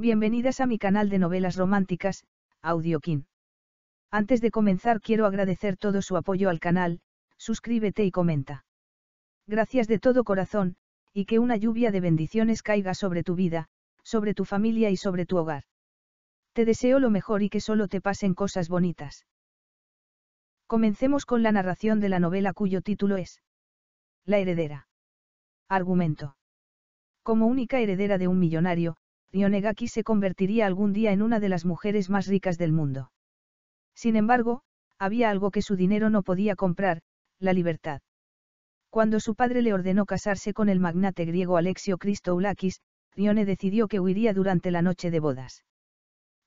Bienvenidas a mi canal de novelas románticas, Audiokin. Antes de comenzar quiero agradecer todo su apoyo al canal, suscríbete y comenta. Gracias de todo corazón, y que una lluvia de bendiciones caiga sobre tu vida, sobre tu familia y sobre tu hogar. Te deseo lo mejor y que solo te pasen cosas bonitas. Comencemos con la narración de la novela cuyo título es La heredera. Argumento. Como única heredera de un millonario, Ionegaki se convertiría algún día en una de las mujeres más ricas del mundo. Sin embargo, había algo que su dinero no podía comprar, la libertad. Cuando su padre le ordenó casarse con el magnate griego Alexio Christoulakis, Rione decidió que huiría durante la noche de bodas.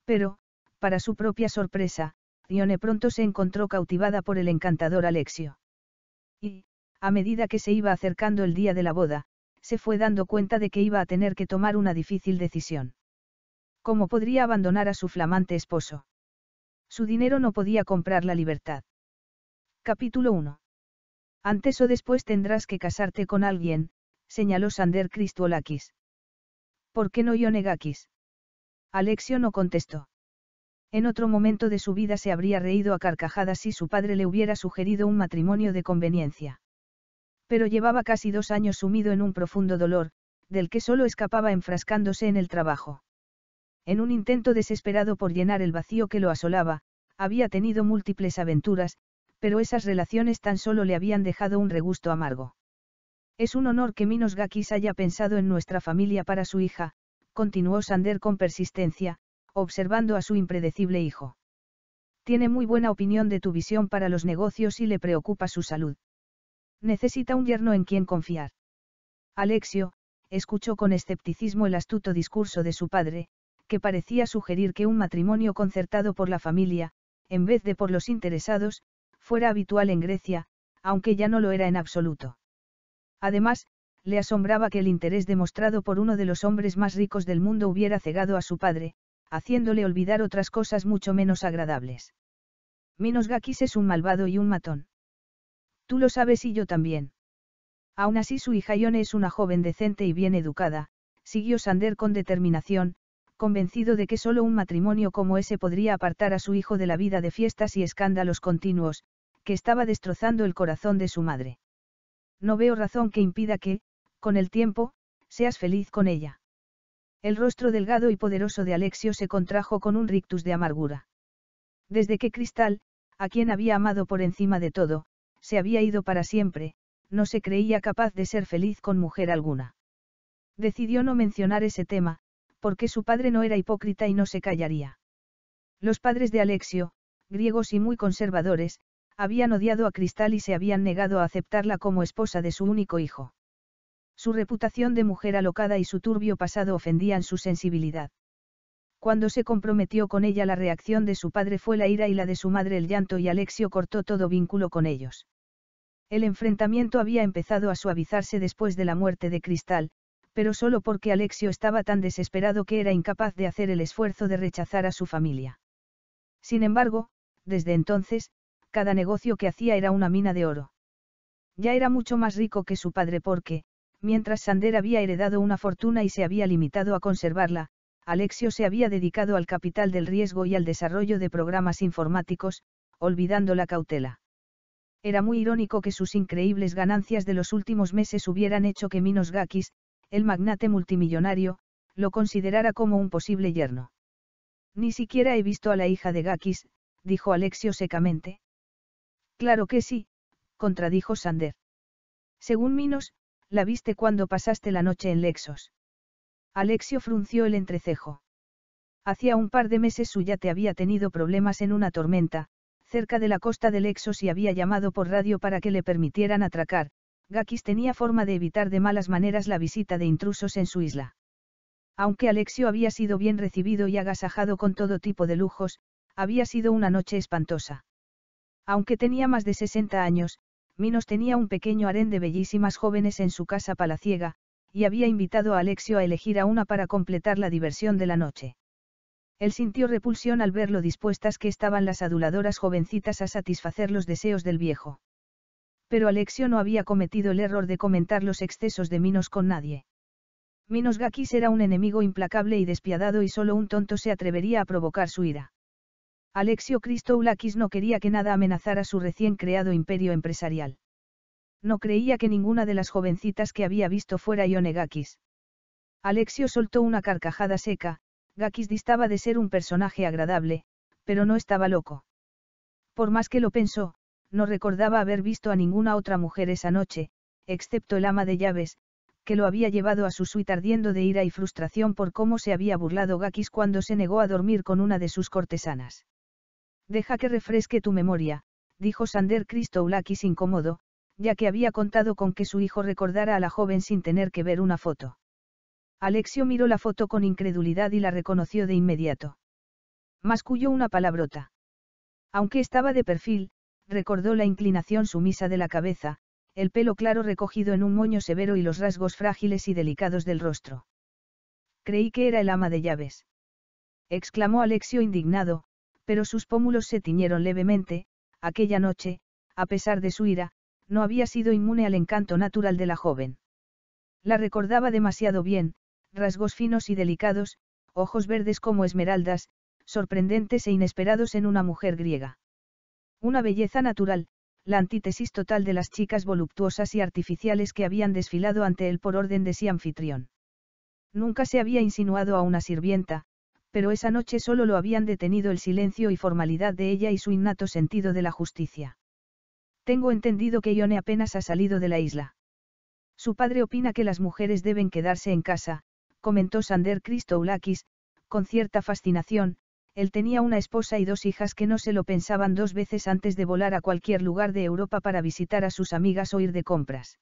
Pero, para su propia sorpresa, Rione pronto se encontró cautivada por el encantador Alexio. Y, a medida que se iba acercando el día de la boda, se fue dando cuenta de que iba a tener que tomar una difícil decisión. ¿Cómo podría abandonar a su flamante esposo? Su dinero no podía comprar la libertad. Capítulo 1. Antes o después tendrás que casarte con alguien, señaló Sander Christolakis. ¿Por qué no Yonegakis? Alexio no contestó. En otro momento de su vida se habría reído a carcajadas si su padre le hubiera sugerido un matrimonio de conveniencia. Pero llevaba casi dos años sumido en un profundo dolor, del que solo escapaba enfrascándose en el trabajo. En un intento desesperado por llenar el vacío que lo asolaba, había tenido múltiples aventuras, pero esas relaciones tan solo le habían dejado un regusto amargo. Es un honor que Minos Gakis haya pensado en nuestra familia para su hija, continuó Sander con persistencia, observando a su impredecible hijo. Tiene muy buena opinión de tu visión para los negocios y le preocupa su salud. Necesita un yerno en quien confiar. Alexio, escuchó con escepticismo el astuto discurso de su padre, que parecía sugerir que un matrimonio concertado por la familia, en vez de por los interesados, fuera habitual en Grecia, aunque ya no lo era en absoluto. Además, le asombraba que el interés demostrado por uno de los hombres más ricos del mundo hubiera cegado a su padre, haciéndole olvidar otras cosas mucho menos agradables. Minos Gakis es un malvado y un matón. Tú lo sabes y yo también. Aún así su hija Ione es una joven decente y bien educada, siguió Sander con determinación, convencido de que solo un matrimonio como ese podría apartar a su hijo de la vida de fiestas y escándalos continuos, que estaba destrozando el corazón de su madre. No veo razón que impida que, con el tiempo, seas feliz con ella. El rostro delgado y poderoso de Alexio se contrajo con un rictus de amargura. Desde que Cristal, a quien había amado por encima de todo, se había ido para siempre, no se creía capaz de ser feliz con mujer alguna. Decidió no mencionar ese tema, porque su padre no era hipócrita y no se callaría. Los padres de Alexio, griegos y muy conservadores, habían odiado a Cristal y se habían negado a aceptarla como esposa de su único hijo. Su reputación de mujer alocada y su turbio pasado ofendían su sensibilidad. Cuando se comprometió con ella la reacción de su padre fue la ira y la de su madre el llanto y Alexio cortó todo vínculo con ellos. El enfrentamiento había empezado a suavizarse después de la muerte de Cristal, pero solo porque Alexio estaba tan desesperado que era incapaz de hacer el esfuerzo de rechazar a su familia. Sin embargo, desde entonces, cada negocio que hacía era una mina de oro. Ya era mucho más rico que su padre porque, mientras Sander había heredado una fortuna y se había limitado a conservarla, Alexio se había dedicado al capital del riesgo y al desarrollo de programas informáticos, olvidando la cautela. Era muy irónico que sus increíbles ganancias de los últimos meses hubieran hecho que Minos Gakis, el magnate multimillonario, lo considerara como un posible yerno. Ni siquiera he visto a la hija de Gakis, dijo Alexio secamente. Claro que sí, contradijo Sander. Según Minos, la viste cuando pasaste la noche en Lexos. Alexio frunció el entrecejo. Hacía un par de meses su yate había tenido problemas en una tormenta, cerca de la costa del Exos y había llamado por radio para que le permitieran atracar, Gakis tenía forma de evitar de malas maneras la visita de intrusos en su isla. Aunque Alexio había sido bien recibido y agasajado con todo tipo de lujos, había sido una noche espantosa. Aunque tenía más de 60 años, Minos tenía un pequeño harén de bellísimas jóvenes en su casa palaciega, y había invitado a Alexio a elegir a una para completar la diversión de la noche. Él sintió repulsión al ver lo dispuestas que estaban las aduladoras jovencitas a satisfacer los deseos del viejo. Pero Alexio no había cometido el error de comentar los excesos de Minos con nadie. Minos Gakis era un enemigo implacable y despiadado y solo un tonto se atrevería a provocar su ira. Alexio Cristoulakis no quería que nada amenazara su recién creado imperio empresarial. No creía que ninguna de las jovencitas que había visto fuera Ione Gakis. Alexio soltó una carcajada seca, Gakis distaba de ser un personaje agradable, pero no estaba loco. Por más que lo pensó, no recordaba haber visto a ninguna otra mujer esa noche, excepto el ama de llaves, que lo había llevado a su suite ardiendo de ira y frustración por cómo se había burlado Gakis cuando se negó a dormir con una de sus cortesanas. Deja que refresque tu memoria, dijo Sander Christoulakis incómodo, ya que había contado con que su hijo recordara a la joven sin tener que ver una foto. Alexio miró la foto con incredulidad y la reconoció de inmediato. Masculló una palabrota. Aunque estaba de perfil, recordó la inclinación sumisa de la cabeza, el pelo claro recogido en un moño severo y los rasgos frágiles y delicados del rostro. Creí que era el ama de llaves. Exclamó Alexio indignado, pero sus pómulos se tiñeron levemente, aquella noche, a pesar de su ira, no había sido inmune al encanto natural de la joven. La recordaba demasiado bien, rasgos finos y delicados, ojos verdes como esmeraldas, sorprendentes e inesperados en una mujer griega. Una belleza natural, la antítesis total de las chicas voluptuosas y artificiales que habían desfilado ante él por orden de sí anfitrión. Nunca se había insinuado a una sirvienta, pero esa noche solo lo habían detenido el silencio y formalidad de ella y su innato sentido de la justicia. Tengo entendido que Ione apenas ha salido de la isla. Su padre opina que las mujeres deben quedarse en casa, comentó Sander Christoulakis, con cierta fascinación, él tenía una esposa y dos hijas que no se lo pensaban dos veces antes de volar a cualquier lugar de Europa para visitar a sus amigas o ir de compras.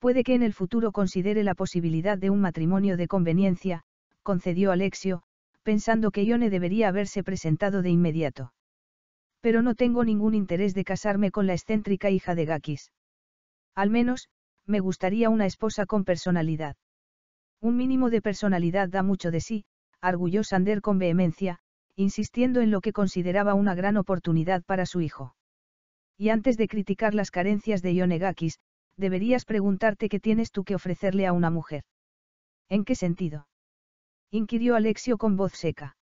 Puede que en el futuro considere la posibilidad de un matrimonio de conveniencia, concedió Alexio, pensando que Ione debería haberse presentado de inmediato. Pero no tengo ningún interés de casarme con la excéntrica hija de Gakis. Al menos, me gustaría una esposa con personalidad. Un mínimo de personalidad da mucho de sí, arguyó Sander con vehemencia, insistiendo en lo que consideraba una gran oportunidad para su hijo. Y antes de criticar las carencias de Gakis, deberías preguntarte qué tienes tú que ofrecerle a una mujer. ¿En qué sentido? inquirió Alexio con voz seca.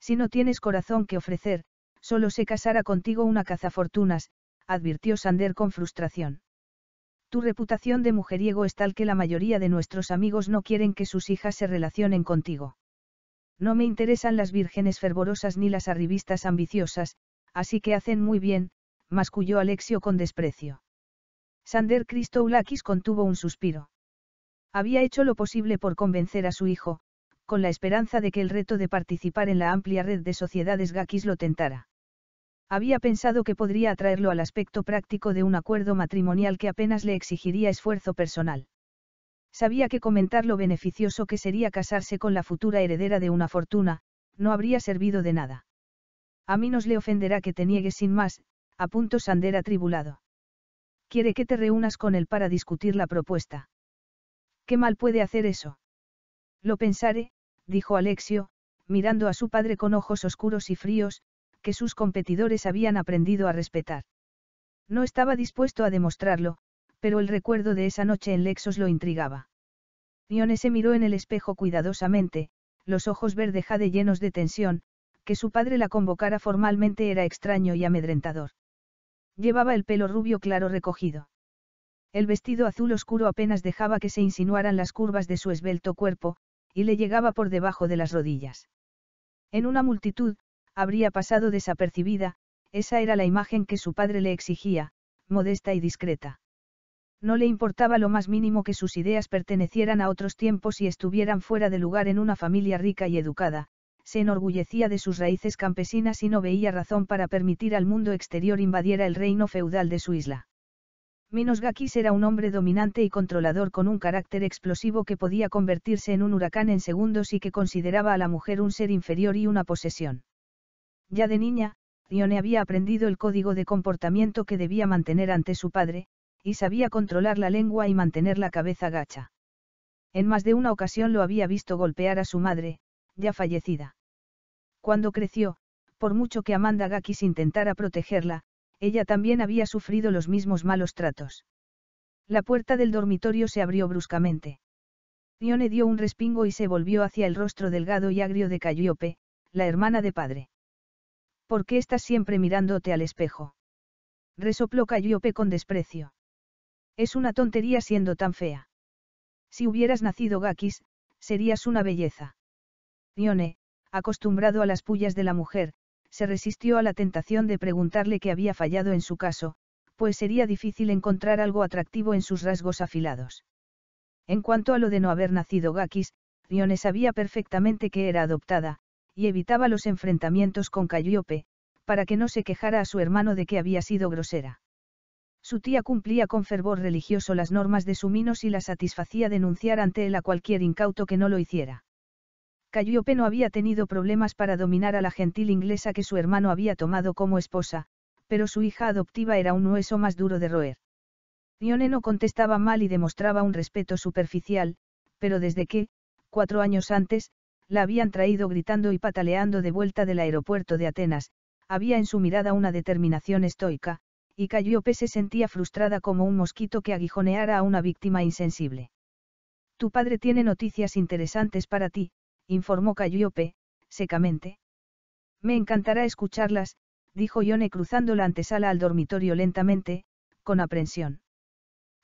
Si no tienes corazón que ofrecer, Solo se casará contigo una cazafortunas, advirtió Sander con frustración. Tu reputación de mujeriego es tal que la mayoría de nuestros amigos no quieren que sus hijas se relacionen contigo. No me interesan las vírgenes fervorosas ni las arribistas ambiciosas, así que hacen muy bien, masculló Alexio con desprecio. Sander Christoulakis contuvo un suspiro. Había hecho lo posible por convencer a su hijo, con la esperanza de que el reto de participar en la amplia red de sociedades gakis lo tentara. Había pensado que podría atraerlo al aspecto práctico de un acuerdo matrimonial que apenas le exigiría esfuerzo personal. Sabía que comentar lo beneficioso que sería casarse con la futura heredera de una fortuna, no habría servido de nada. A mí nos le ofenderá que te niegues sin más, apuntó Sander atribulado. Quiere que te reúnas con él para discutir la propuesta. ¿Qué mal puede hacer eso? Lo pensaré, dijo Alexio, mirando a su padre con ojos oscuros y fríos, que sus competidores habían aprendido a respetar. No estaba dispuesto a demostrarlo, pero el recuerdo de esa noche en Lexos lo intrigaba. Ione se miró en el espejo cuidadosamente, los ojos verde jade llenos de tensión, que su padre la convocara formalmente era extraño y amedrentador. Llevaba el pelo rubio claro recogido. El vestido azul oscuro apenas dejaba que se insinuaran las curvas de su esbelto cuerpo, y le llegaba por debajo de las rodillas. En una multitud, habría pasado desapercibida, esa era la imagen que su padre le exigía, modesta y discreta. No le importaba lo más mínimo que sus ideas pertenecieran a otros tiempos y estuvieran fuera de lugar en una familia rica y educada, se enorgullecía de sus raíces campesinas y no veía razón para permitir al mundo exterior invadiera el reino feudal de su isla. Gakis era un hombre dominante y controlador con un carácter explosivo que podía convertirse en un huracán en segundos y que consideraba a la mujer un ser inferior y una posesión. Ya de niña, Rione había aprendido el código de comportamiento que debía mantener ante su padre, y sabía controlar la lengua y mantener la cabeza gacha. En más de una ocasión lo había visto golpear a su madre, ya fallecida. Cuando creció, por mucho que Amanda Gakis intentara protegerla, ella también había sufrido los mismos malos tratos. La puerta del dormitorio se abrió bruscamente. Rione dio un respingo y se volvió hacia el rostro delgado y agrio de Calliope, la hermana de padre. ¿Por qué estás siempre mirándote al espejo? Resopló Calliope con desprecio. Es una tontería siendo tan fea. Si hubieras nacido Gakis, serías una belleza. Ione, acostumbrado a las pullas de la mujer, se resistió a la tentación de preguntarle qué había fallado en su caso, pues sería difícil encontrar algo atractivo en sus rasgos afilados. En cuanto a lo de no haber nacido Gakis, Ione sabía perfectamente que era adoptada, y evitaba los enfrentamientos con Calliope, para que no se quejara a su hermano de que había sido grosera. Su tía cumplía con fervor religioso las normas de su Minos y la satisfacía denunciar ante él a cualquier incauto que no lo hiciera. Calliope no había tenido problemas para dominar a la gentil inglesa que su hermano había tomado como esposa, pero su hija adoptiva era un hueso más duro de roer. Ione no contestaba mal y demostraba un respeto superficial, pero desde que, cuatro años antes, la habían traído gritando y pataleando de vuelta del aeropuerto de Atenas, había en su mirada una determinación estoica, y Calliope se sentía frustrada como un mosquito que aguijoneara a una víctima insensible. Tu padre tiene noticias interesantes para ti, informó Calliope, secamente. Me encantará escucharlas, dijo Ione cruzando la antesala al dormitorio lentamente, con aprensión.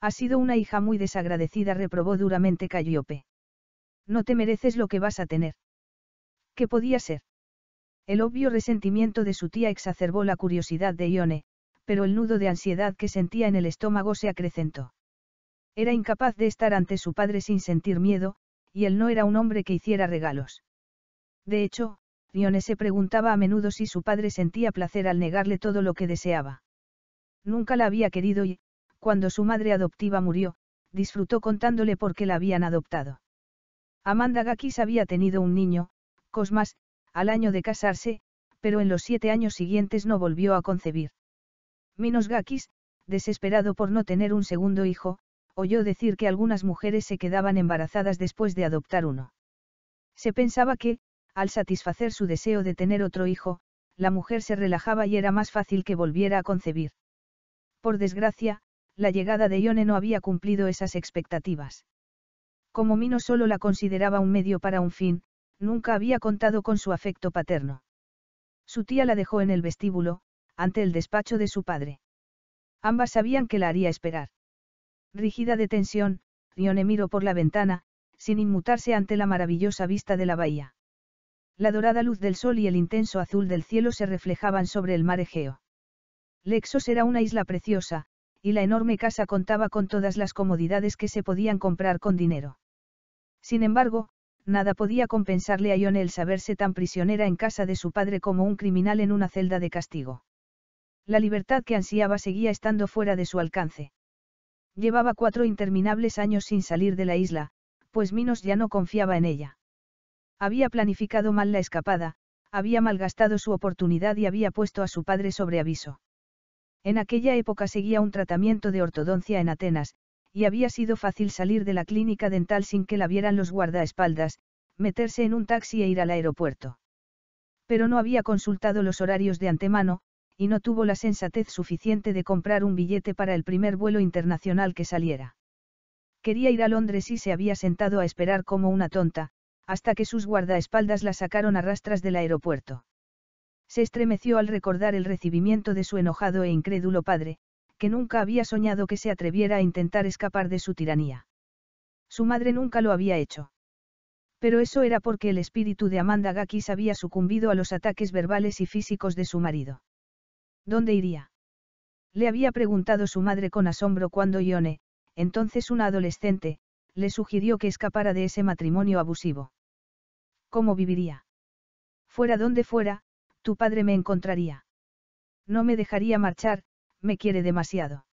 Ha sido una hija muy desagradecida, reprobó duramente Calliope. No te mereces lo que vas a tener. ¿Qué podía ser? El obvio resentimiento de su tía exacerbó la curiosidad de Ione, pero el nudo de ansiedad que sentía en el estómago se acrecentó. Era incapaz de estar ante su padre sin sentir miedo, y él no era un hombre que hiciera regalos. De hecho, Ione se preguntaba a menudo si su padre sentía placer al negarle todo lo que deseaba. Nunca la había querido y, cuando su madre adoptiva murió, disfrutó contándole por qué la habían adoptado. Amanda Gakis había tenido un niño, Cosmas, al año de casarse, pero en los siete años siguientes no volvió a concebir. Minos Gakis, desesperado por no tener un segundo hijo, oyó decir que algunas mujeres se quedaban embarazadas después de adoptar uno. Se pensaba que, al satisfacer su deseo de tener otro hijo, la mujer se relajaba y era más fácil que volviera a concebir. Por desgracia, la llegada de Ione no había cumplido esas expectativas. Como Mino solo la consideraba un medio para un fin, nunca había contado con su afecto paterno. Su tía la dejó en el vestíbulo, ante el despacho de su padre. Ambas sabían que la haría esperar. Rígida de tensión, Rione miró por la ventana, sin inmutarse ante la maravillosa vista de la bahía. La dorada luz del sol y el intenso azul del cielo se reflejaban sobre el mar Egeo. Lexos era una isla preciosa, y la enorme casa contaba con todas las comodidades que se podían comprar con dinero. Sin embargo, nada podía compensarle a Ione saberse tan prisionera en casa de su padre como un criminal en una celda de castigo. La libertad que ansiaba seguía estando fuera de su alcance. Llevaba cuatro interminables años sin salir de la isla, pues Minos ya no confiaba en ella. Había planificado mal la escapada, había malgastado su oportunidad y había puesto a su padre sobre aviso. En aquella época seguía un tratamiento de ortodoncia en Atenas, y había sido fácil salir de la clínica dental sin que la vieran los guardaespaldas, meterse en un taxi e ir al aeropuerto. Pero no había consultado los horarios de antemano, y no tuvo la sensatez suficiente de comprar un billete para el primer vuelo internacional que saliera. Quería ir a Londres y se había sentado a esperar como una tonta, hasta que sus guardaespaldas la sacaron a rastras del aeropuerto. Se estremeció al recordar el recibimiento de su enojado e incrédulo padre, que nunca había soñado que se atreviera a intentar escapar de su tiranía. Su madre nunca lo había hecho. Pero eso era porque el espíritu de Amanda Gakis había sucumbido a los ataques verbales y físicos de su marido. ¿Dónde iría? Le había preguntado su madre con asombro cuando Ione, entonces una adolescente, le sugirió que escapara de ese matrimonio abusivo. ¿Cómo viviría? Fuera donde fuera, tu padre me encontraría. No me dejaría marchar, me quiere demasiado.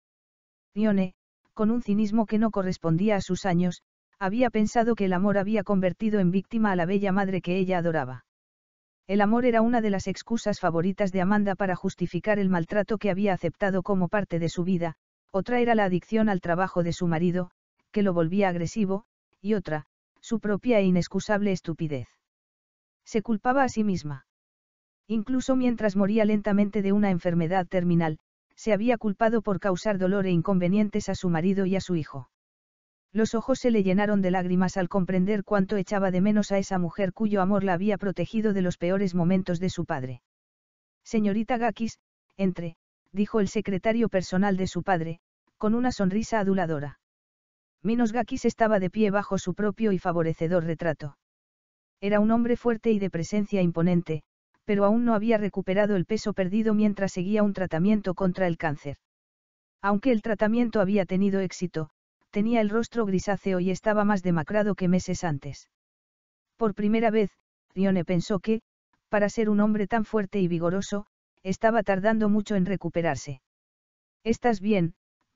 Ione, con un cinismo que no correspondía a sus años, había pensado que el amor había convertido en víctima a la bella madre que ella adoraba. El amor era una de las excusas favoritas de Amanda para justificar el maltrato que había aceptado como parte de su vida, otra era la adicción al trabajo de su marido, que lo volvía agresivo, y otra, su propia e inexcusable estupidez. Se culpaba a sí misma. Incluso mientras moría lentamente de una enfermedad terminal, se había culpado por causar dolor e inconvenientes a su marido y a su hijo. Los ojos se le llenaron de lágrimas al comprender cuánto echaba de menos a esa mujer cuyo amor la había protegido de los peores momentos de su padre. Señorita Gakis, entre, dijo el secretario personal de su padre, con una sonrisa aduladora. Minos Gakis estaba de pie bajo su propio y favorecedor retrato. Era un hombre fuerte y de presencia imponente, pero aún no había recuperado el peso perdido mientras seguía un tratamiento contra el cáncer. Aunque el tratamiento había tenido éxito, tenía el rostro grisáceo y estaba más demacrado que meses antes. Por primera vez, Rione pensó que, para ser un hombre tan fuerte y vigoroso, estaba tardando mucho en recuperarse. ¿Estás bien,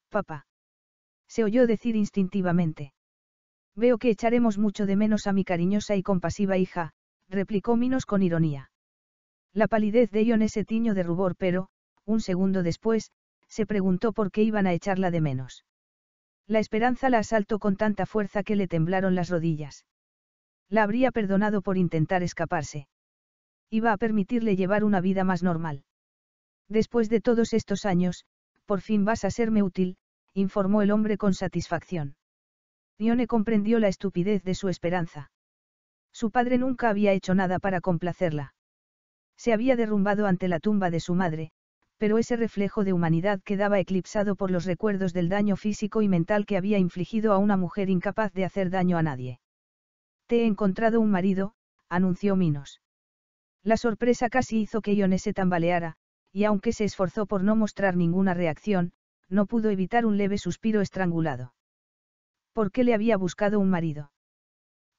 papá? Se oyó decir instintivamente. Veo que echaremos mucho de menos a mi cariñosa y compasiva hija, replicó Minos con ironía. La palidez de Ione se tiñó de rubor, pero, un segundo después, se preguntó por qué iban a echarla de menos. La esperanza la asaltó con tanta fuerza que le temblaron las rodillas. La habría perdonado por intentar escaparse. Iba a permitirle llevar una vida más normal. Después de todos estos años, por fin vas a serme útil, informó el hombre con satisfacción. Ione comprendió la estupidez de su esperanza. Su padre nunca había hecho nada para complacerla. Se había derrumbado ante la tumba de su madre, pero ese reflejo de humanidad quedaba eclipsado por los recuerdos del daño físico y mental que había infligido a una mujer incapaz de hacer daño a nadie. Te he encontrado un marido, anunció Minos. La sorpresa casi hizo que Iones se tambaleara, y aunque se esforzó por no mostrar ninguna reacción, no pudo evitar un leve suspiro estrangulado. ¿Por qué le había buscado un marido?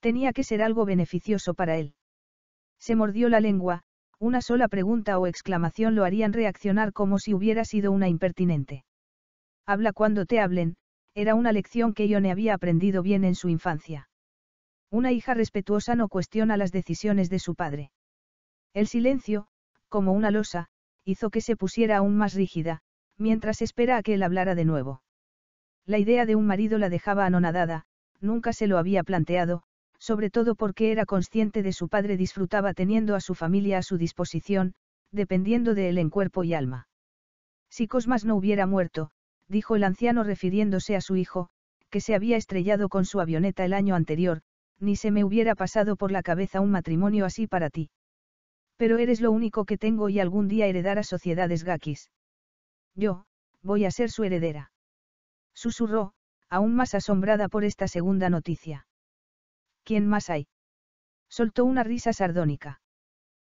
Tenía que ser algo beneficioso para él. Se mordió la lengua, una sola pregunta o exclamación lo harían reaccionar como si hubiera sido una impertinente. Habla cuando te hablen, era una lección que Ione había aprendido bien en su infancia. Una hija respetuosa no cuestiona las decisiones de su padre. El silencio, como una losa, hizo que se pusiera aún más rígida, mientras espera a que él hablara de nuevo. La idea de un marido la dejaba anonadada, nunca se lo había planteado, sobre todo porque era consciente de su padre disfrutaba teniendo a su familia a su disposición, dependiendo de él en cuerpo y alma. Si Cosmas no hubiera muerto, dijo el anciano refiriéndose a su hijo, que se había estrellado con su avioneta el año anterior, ni se me hubiera pasado por la cabeza un matrimonio así para ti. Pero eres lo único que tengo y algún día heredarás sociedades gakis. Yo, voy a ser su heredera. Susurró, aún más asombrada por esta segunda noticia. ¿Quién más hay? Soltó una risa sardónica.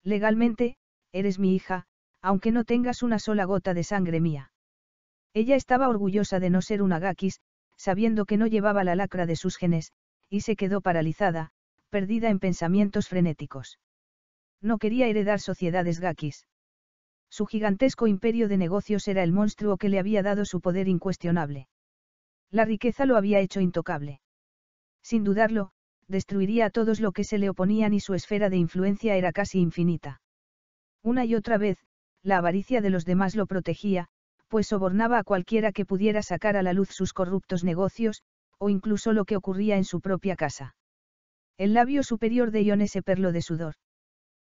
Legalmente, eres mi hija, aunque no tengas una sola gota de sangre mía. Ella estaba orgullosa de no ser una Gakis, sabiendo que no llevaba la lacra de sus genes, y se quedó paralizada, perdida en pensamientos frenéticos. No quería heredar sociedades Gakis. Su gigantesco imperio de negocios era el monstruo que le había dado su poder incuestionable. La riqueza lo había hecho intocable. Sin dudarlo, destruiría a todos lo que se le oponían y su esfera de influencia era casi infinita. Una y otra vez, la avaricia de los demás lo protegía, pues sobornaba a cualquiera que pudiera sacar a la luz sus corruptos negocios, o incluso lo que ocurría en su propia casa. El labio superior de Iones se perló de sudor.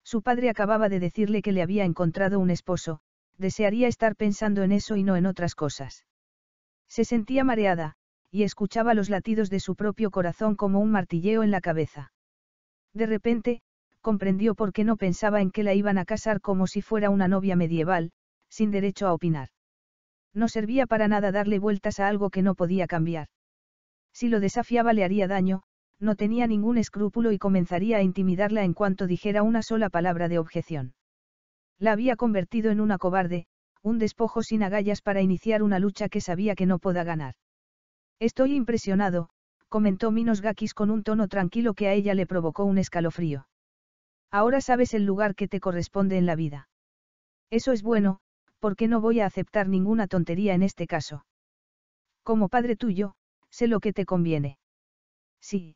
Su padre acababa de decirle que le había encontrado un esposo, desearía estar pensando en eso y no en otras cosas. Se sentía mareada, y escuchaba los latidos de su propio corazón como un martilleo en la cabeza. De repente, comprendió por qué no pensaba en que la iban a casar como si fuera una novia medieval, sin derecho a opinar. No servía para nada darle vueltas a algo que no podía cambiar. Si lo desafiaba le haría daño, no tenía ningún escrúpulo y comenzaría a intimidarla en cuanto dijera una sola palabra de objeción. La había convertido en una cobarde, un despojo sin agallas para iniciar una lucha que sabía que no podía ganar. Estoy impresionado, comentó Minos Gakis con un tono tranquilo que a ella le provocó un escalofrío. Ahora sabes el lugar que te corresponde en la vida. Eso es bueno, porque no voy a aceptar ninguna tontería en este caso. Como padre tuyo, sé lo que te conviene. Sí,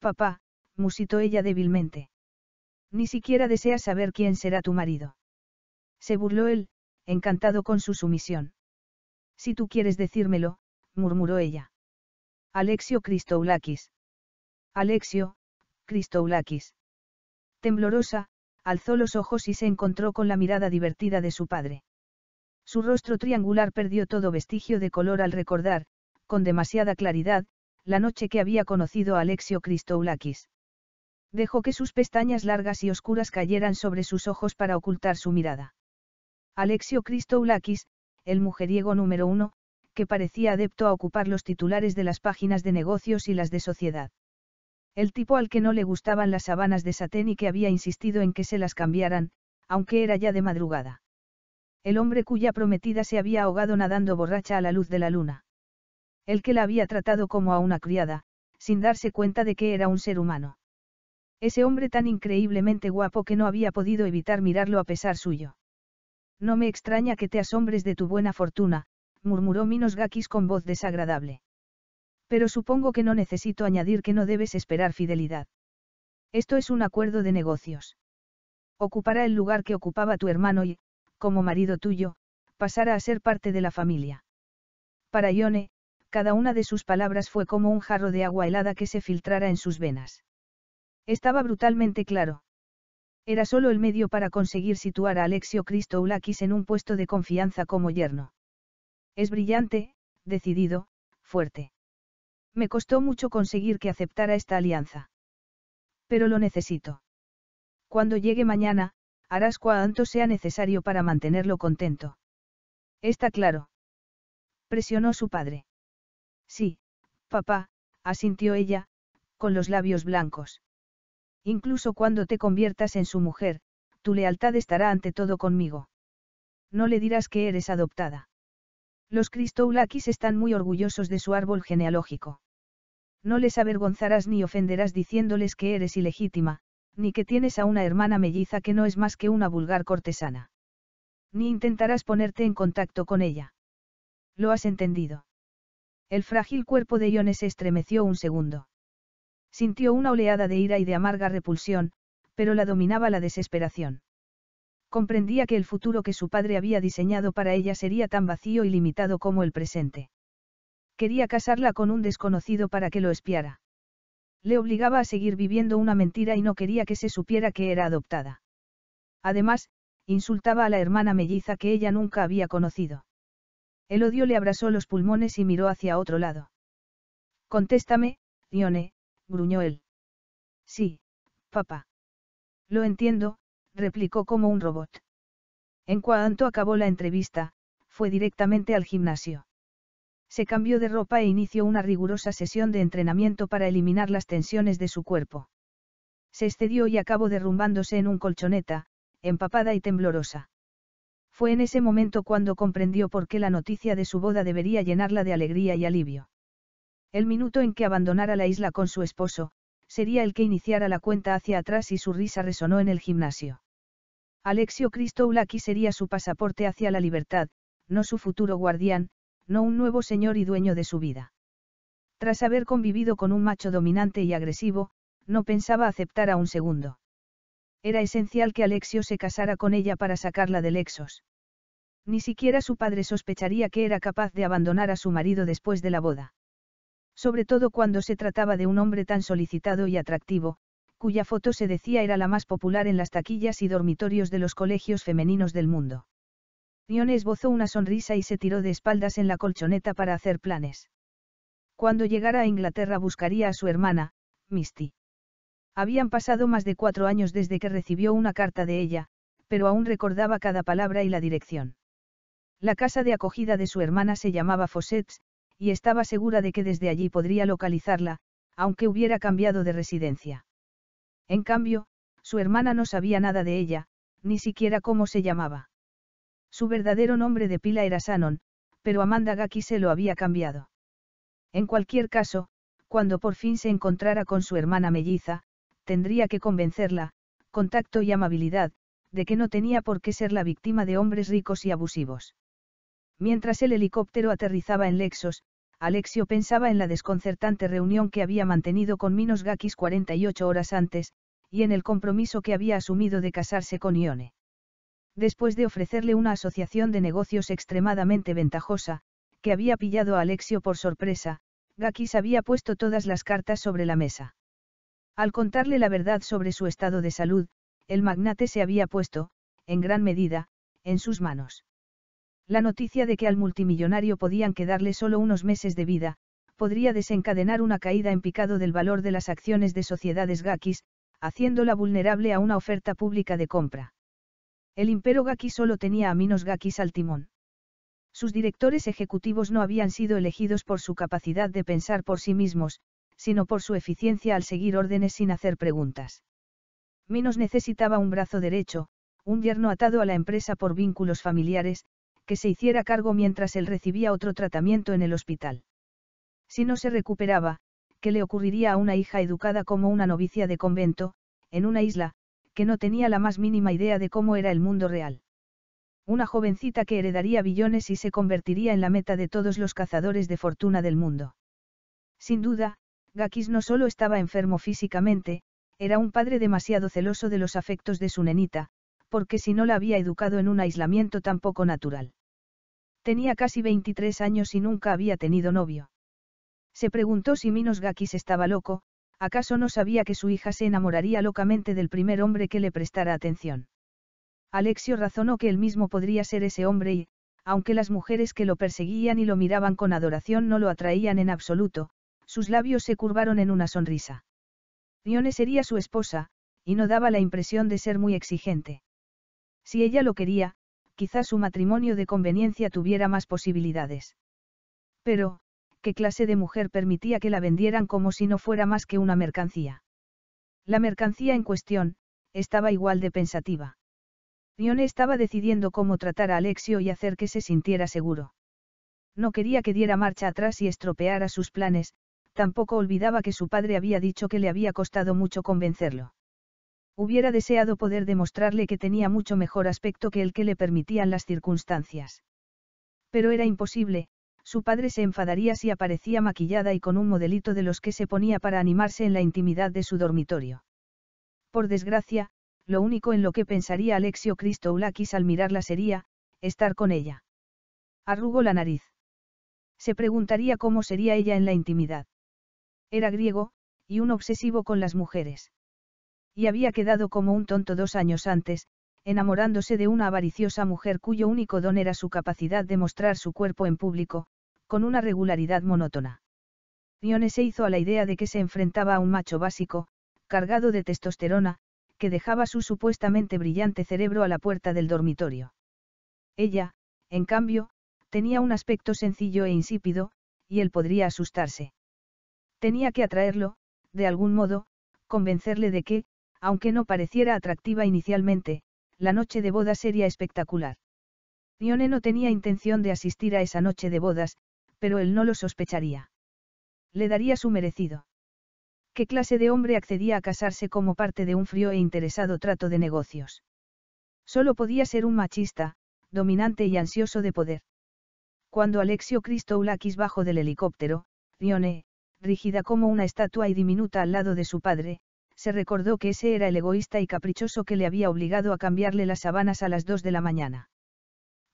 papá, musitó ella débilmente. Ni siquiera deseas saber quién será tu marido. Se burló él, encantado con su sumisión. Si tú quieres decírmelo, murmuró ella. Alexio Christoulakis. Alexio, Christoulakis. Temblorosa, alzó los ojos y se encontró con la mirada divertida de su padre. Su rostro triangular perdió todo vestigio de color al recordar, con demasiada claridad, la noche que había conocido a Alexio Christoulakis. Dejó que sus pestañas largas y oscuras cayeran sobre sus ojos para ocultar su mirada. Alexio Christoulakis, el mujeriego número uno, que parecía adepto a ocupar los titulares de las páginas de negocios y las de sociedad. El tipo al que no le gustaban las sabanas de satén y que había insistido en que se las cambiaran, aunque era ya de madrugada. El hombre cuya prometida se había ahogado nadando borracha a la luz de la luna. El que la había tratado como a una criada, sin darse cuenta de que era un ser humano. Ese hombre tan increíblemente guapo que no había podido evitar mirarlo a pesar suyo. No me extraña que te asombres de tu buena fortuna, murmuró Minos Gakis con voz desagradable. Pero supongo que no necesito añadir que no debes esperar fidelidad. Esto es un acuerdo de negocios. Ocupará el lugar que ocupaba tu hermano y, como marido tuyo, pasará a ser parte de la familia. Para Ione, cada una de sus palabras fue como un jarro de agua helada que se filtrara en sus venas. Estaba brutalmente claro. Era solo el medio para conseguir situar a Alexio Christoulakis en un puesto de confianza como yerno. Es brillante, decidido, fuerte. Me costó mucho conseguir que aceptara esta alianza. Pero lo necesito. Cuando llegue mañana, harás cuanto sea necesario para mantenerlo contento. Está claro. Presionó su padre. Sí, papá, asintió ella, con los labios blancos. Incluso cuando te conviertas en su mujer, tu lealtad estará ante todo conmigo. No le dirás que eres adoptada. Los Cristoulakis están muy orgullosos de su árbol genealógico. No les avergonzarás ni ofenderás diciéndoles que eres ilegítima, ni que tienes a una hermana melliza que no es más que una vulgar cortesana. Ni intentarás ponerte en contacto con ella. Lo has entendido. El frágil cuerpo de Ione se estremeció un segundo. Sintió una oleada de ira y de amarga repulsión, pero la dominaba la desesperación. Comprendía que el futuro que su padre había diseñado para ella sería tan vacío y limitado como el presente. Quería casarla con un desconocido para que lo espiara. Le obligaba a seguir viviendo una mentira y no quería que se supiera que era adoptada. Además, insultaba a la hermana melliza que ella nunca había conocido. El odio le abrazó los pulmones y miró hacia otro lado. Contéstame, Dione, gruñó él. Sí, papá. Lo entiendo, replicó como un robot. En cuanto acabó la entrevista, fue directamente al gimnasio. Se cambió de ropa e inició una rigurosa sesión de entrenamiento para eliminar las tensiones de su cuerpo. Se excedió y acabó derrumbándose en un colchoneta, empapada y temblorosa. Fue en ese momento cuando comprendió por qué la noticia de su boda debería llenarla de alegría y alivio. El minuto en que abandonara la isla con su esposo, sería el que iniciara la cuenta hacia atrás y su risa resonó en el gimnasio. Alexio aquí sería su pasaporte hacia la libertad, no su futuro guardián, no un nuevo señor y dueño de su vida. Tras haber convivido con un macho dominante y agresivo, no pensaba aceptar a un segundo. Era esencial que Alexio se casara con ella para sacarla del Lexos. Ni siquiera su padre sospecharía que era capaz de abandonar a su marido después de la boda. Sobre todo cuando se trataba de un hombre tan solicitado y atractivo, cuya foto se decía era la más popular en las taquillas y dormitorios de los colegios femeninos del mundo. Niones bozó una sonrisa y se tiró de espaldas en la colchoneta para hacer planes. Cuando llegara a Inglaterra buscaría a su hermana, Misty. Habían pasado más de cuatro años desde que recibió una carta de ella, pero aún recordaba cada palabra y la dirección. La casa de acogida de su hermana se llamaba Fossets, y estaba segura de que desde allí podría localizarla, aunque hubiera cambiado de residencia. En cambio, su hermana no sabía nada de ella, ni siquiera cómo se llamaba. Su verdadero nombre de pila era Shannon, pero Amanda Gaki se lo había cambiado. En cualquier caso, cuando por fin se encontrara con su hermana melliza, tendría que convencerla, con tacto y amabilidad, de que no tenía por qué ser la víctima de hombres ricos y abusivos. Mientras el helicóptero aterrizaba en Lexos, Alexio pensaba en la desconcertante reunión que había mantenido con Minos Gakis 48 horas antes, y en el compromiso que había asumido de casarse con Ione. Después de ofrecerle una asociación de negocios extremadamente ventajosa, que había pillado a Alexio por sorpresa, Gakis había puesto todas las cartas sobre la mesa. Al contarle la verdad sobre su estado de salud, el magnate se había puesto, en gran medida, en sus manos. La noticia de que al multimillonario podían quedarle solo unos meses de vida, podría desencadenar una caída en picado del valor de las acciones de sociedades Gakis, haciéndola vulnerable a una oferta pública de compra. El imperio Gaki solo tenía a Minos Gakis al timón. Sus directores ejecutivos no habían sido elegidos por su capacidad de pensar por sí mismos, sino por su eficiencia al seguir órdenes sin hacer preguntas. Minos necesitaba un brazo derecho, un yerno atado a la empresa por vínculos familiares, que se hiciera cargo mientras él recibía otro tratamiento en el hospital. Si no se recuperaba, ¿qué le ocurriría a una hija educada como una novicia de convento, en una isla, que no tenía la más mínima idea de cómo era el mundo real? Una jovencita que heredaría billones y se convertiría en la meta de todos los cazadores de fortuna del mundo. Sin duda, Gakis no solo estaba enfermo físicamente, era un padre demasiado celoso de los afectos de su nenita, porque si no la había educado en un aislamiento tan poco natural. Tenía casi 23 años y nunca había tenido novio. Se preguntó si Minos Gakis estaba loco, acaso no sabía que su hija se enamoraría locamente del primer hombre que le prestara atención. Alexio razonó que él mismo podría ser ese hombre y, aunque las mujeres que lo perseguían y lo miraban con adoración no lo atraían en absoluto, sus labios se curvaron en una sonrisa. Ione sería su esposa, y no daba la impresión de ser muy exigente. Si ella lo quería, quizás su matrimonio de conveniencia tuviera más posibilidades. Pero, ¿qué clase de mujer permitía que la vendieran como si no fuera más que una mercancía? La mercancía en cuestión, estaba igual de pensativa. Rione estaba decidiendo cómo tratar a Alexio y hacer que se sintiera seguro. No quería que diera marcha atrás y estropeara sus planes, tampoco olvidaba que su padre había dicho que le había costado mucho convencerlo. Hubiera deseado poder demostrarle que tenía mucho mejor aspecto que el que le permitían las circunstancias. Pero era imposible, su padre se enfadaría si aparecía maquillada y con un modelito de los que se ponía para animarse en la intimidad de su dormitorio. Por desgracia, lo único en lo que pensaría Alexio Cristoulakis al mirarla sería, estar con ella. Arrugó la nariz. Se preguntaría cómo sería ella en la intimidad. Era griego, y un obsesivo con las mujeres y había quedado como un tonto dos años antes, enamorándose de una avariciosa mujer cuyo único don era su capacidad de mostrar su cuerpo en público, con una regularidad monótona. Dione se hizo a la idea de que se enfrentaba a un macho básico, cargado de testosterona, que dejaba su supuestamente brillante cerebro a la puerta del dormitorio. Ella, en cambio, tenía un aspecto sencillo e insípido, y él podría asustarse. Tenía que atraerlo, de algún modo, convencerle de que, aunque no pareciera atractiva inicialmente, la noche de bodas sería espectacular. Rione no tenía intención de asistir a esa noche de bodas, pero él no lo sospecharía. Le daría su merecido. ¿Qué clase de hombre accedía a casarse como parte de un frío e interesado trato de negocios? Solo podía ser un machista, dominante y ansioso de poder. Cuando Alexio Christoulakis bajo del helicóptero, Rione, rígida como una estatua y diminuta al lado de su padre, se recordó que ese era el egoísta y caprichoso que le había obligado a cambiarle las sábanas a las dos de la mañana.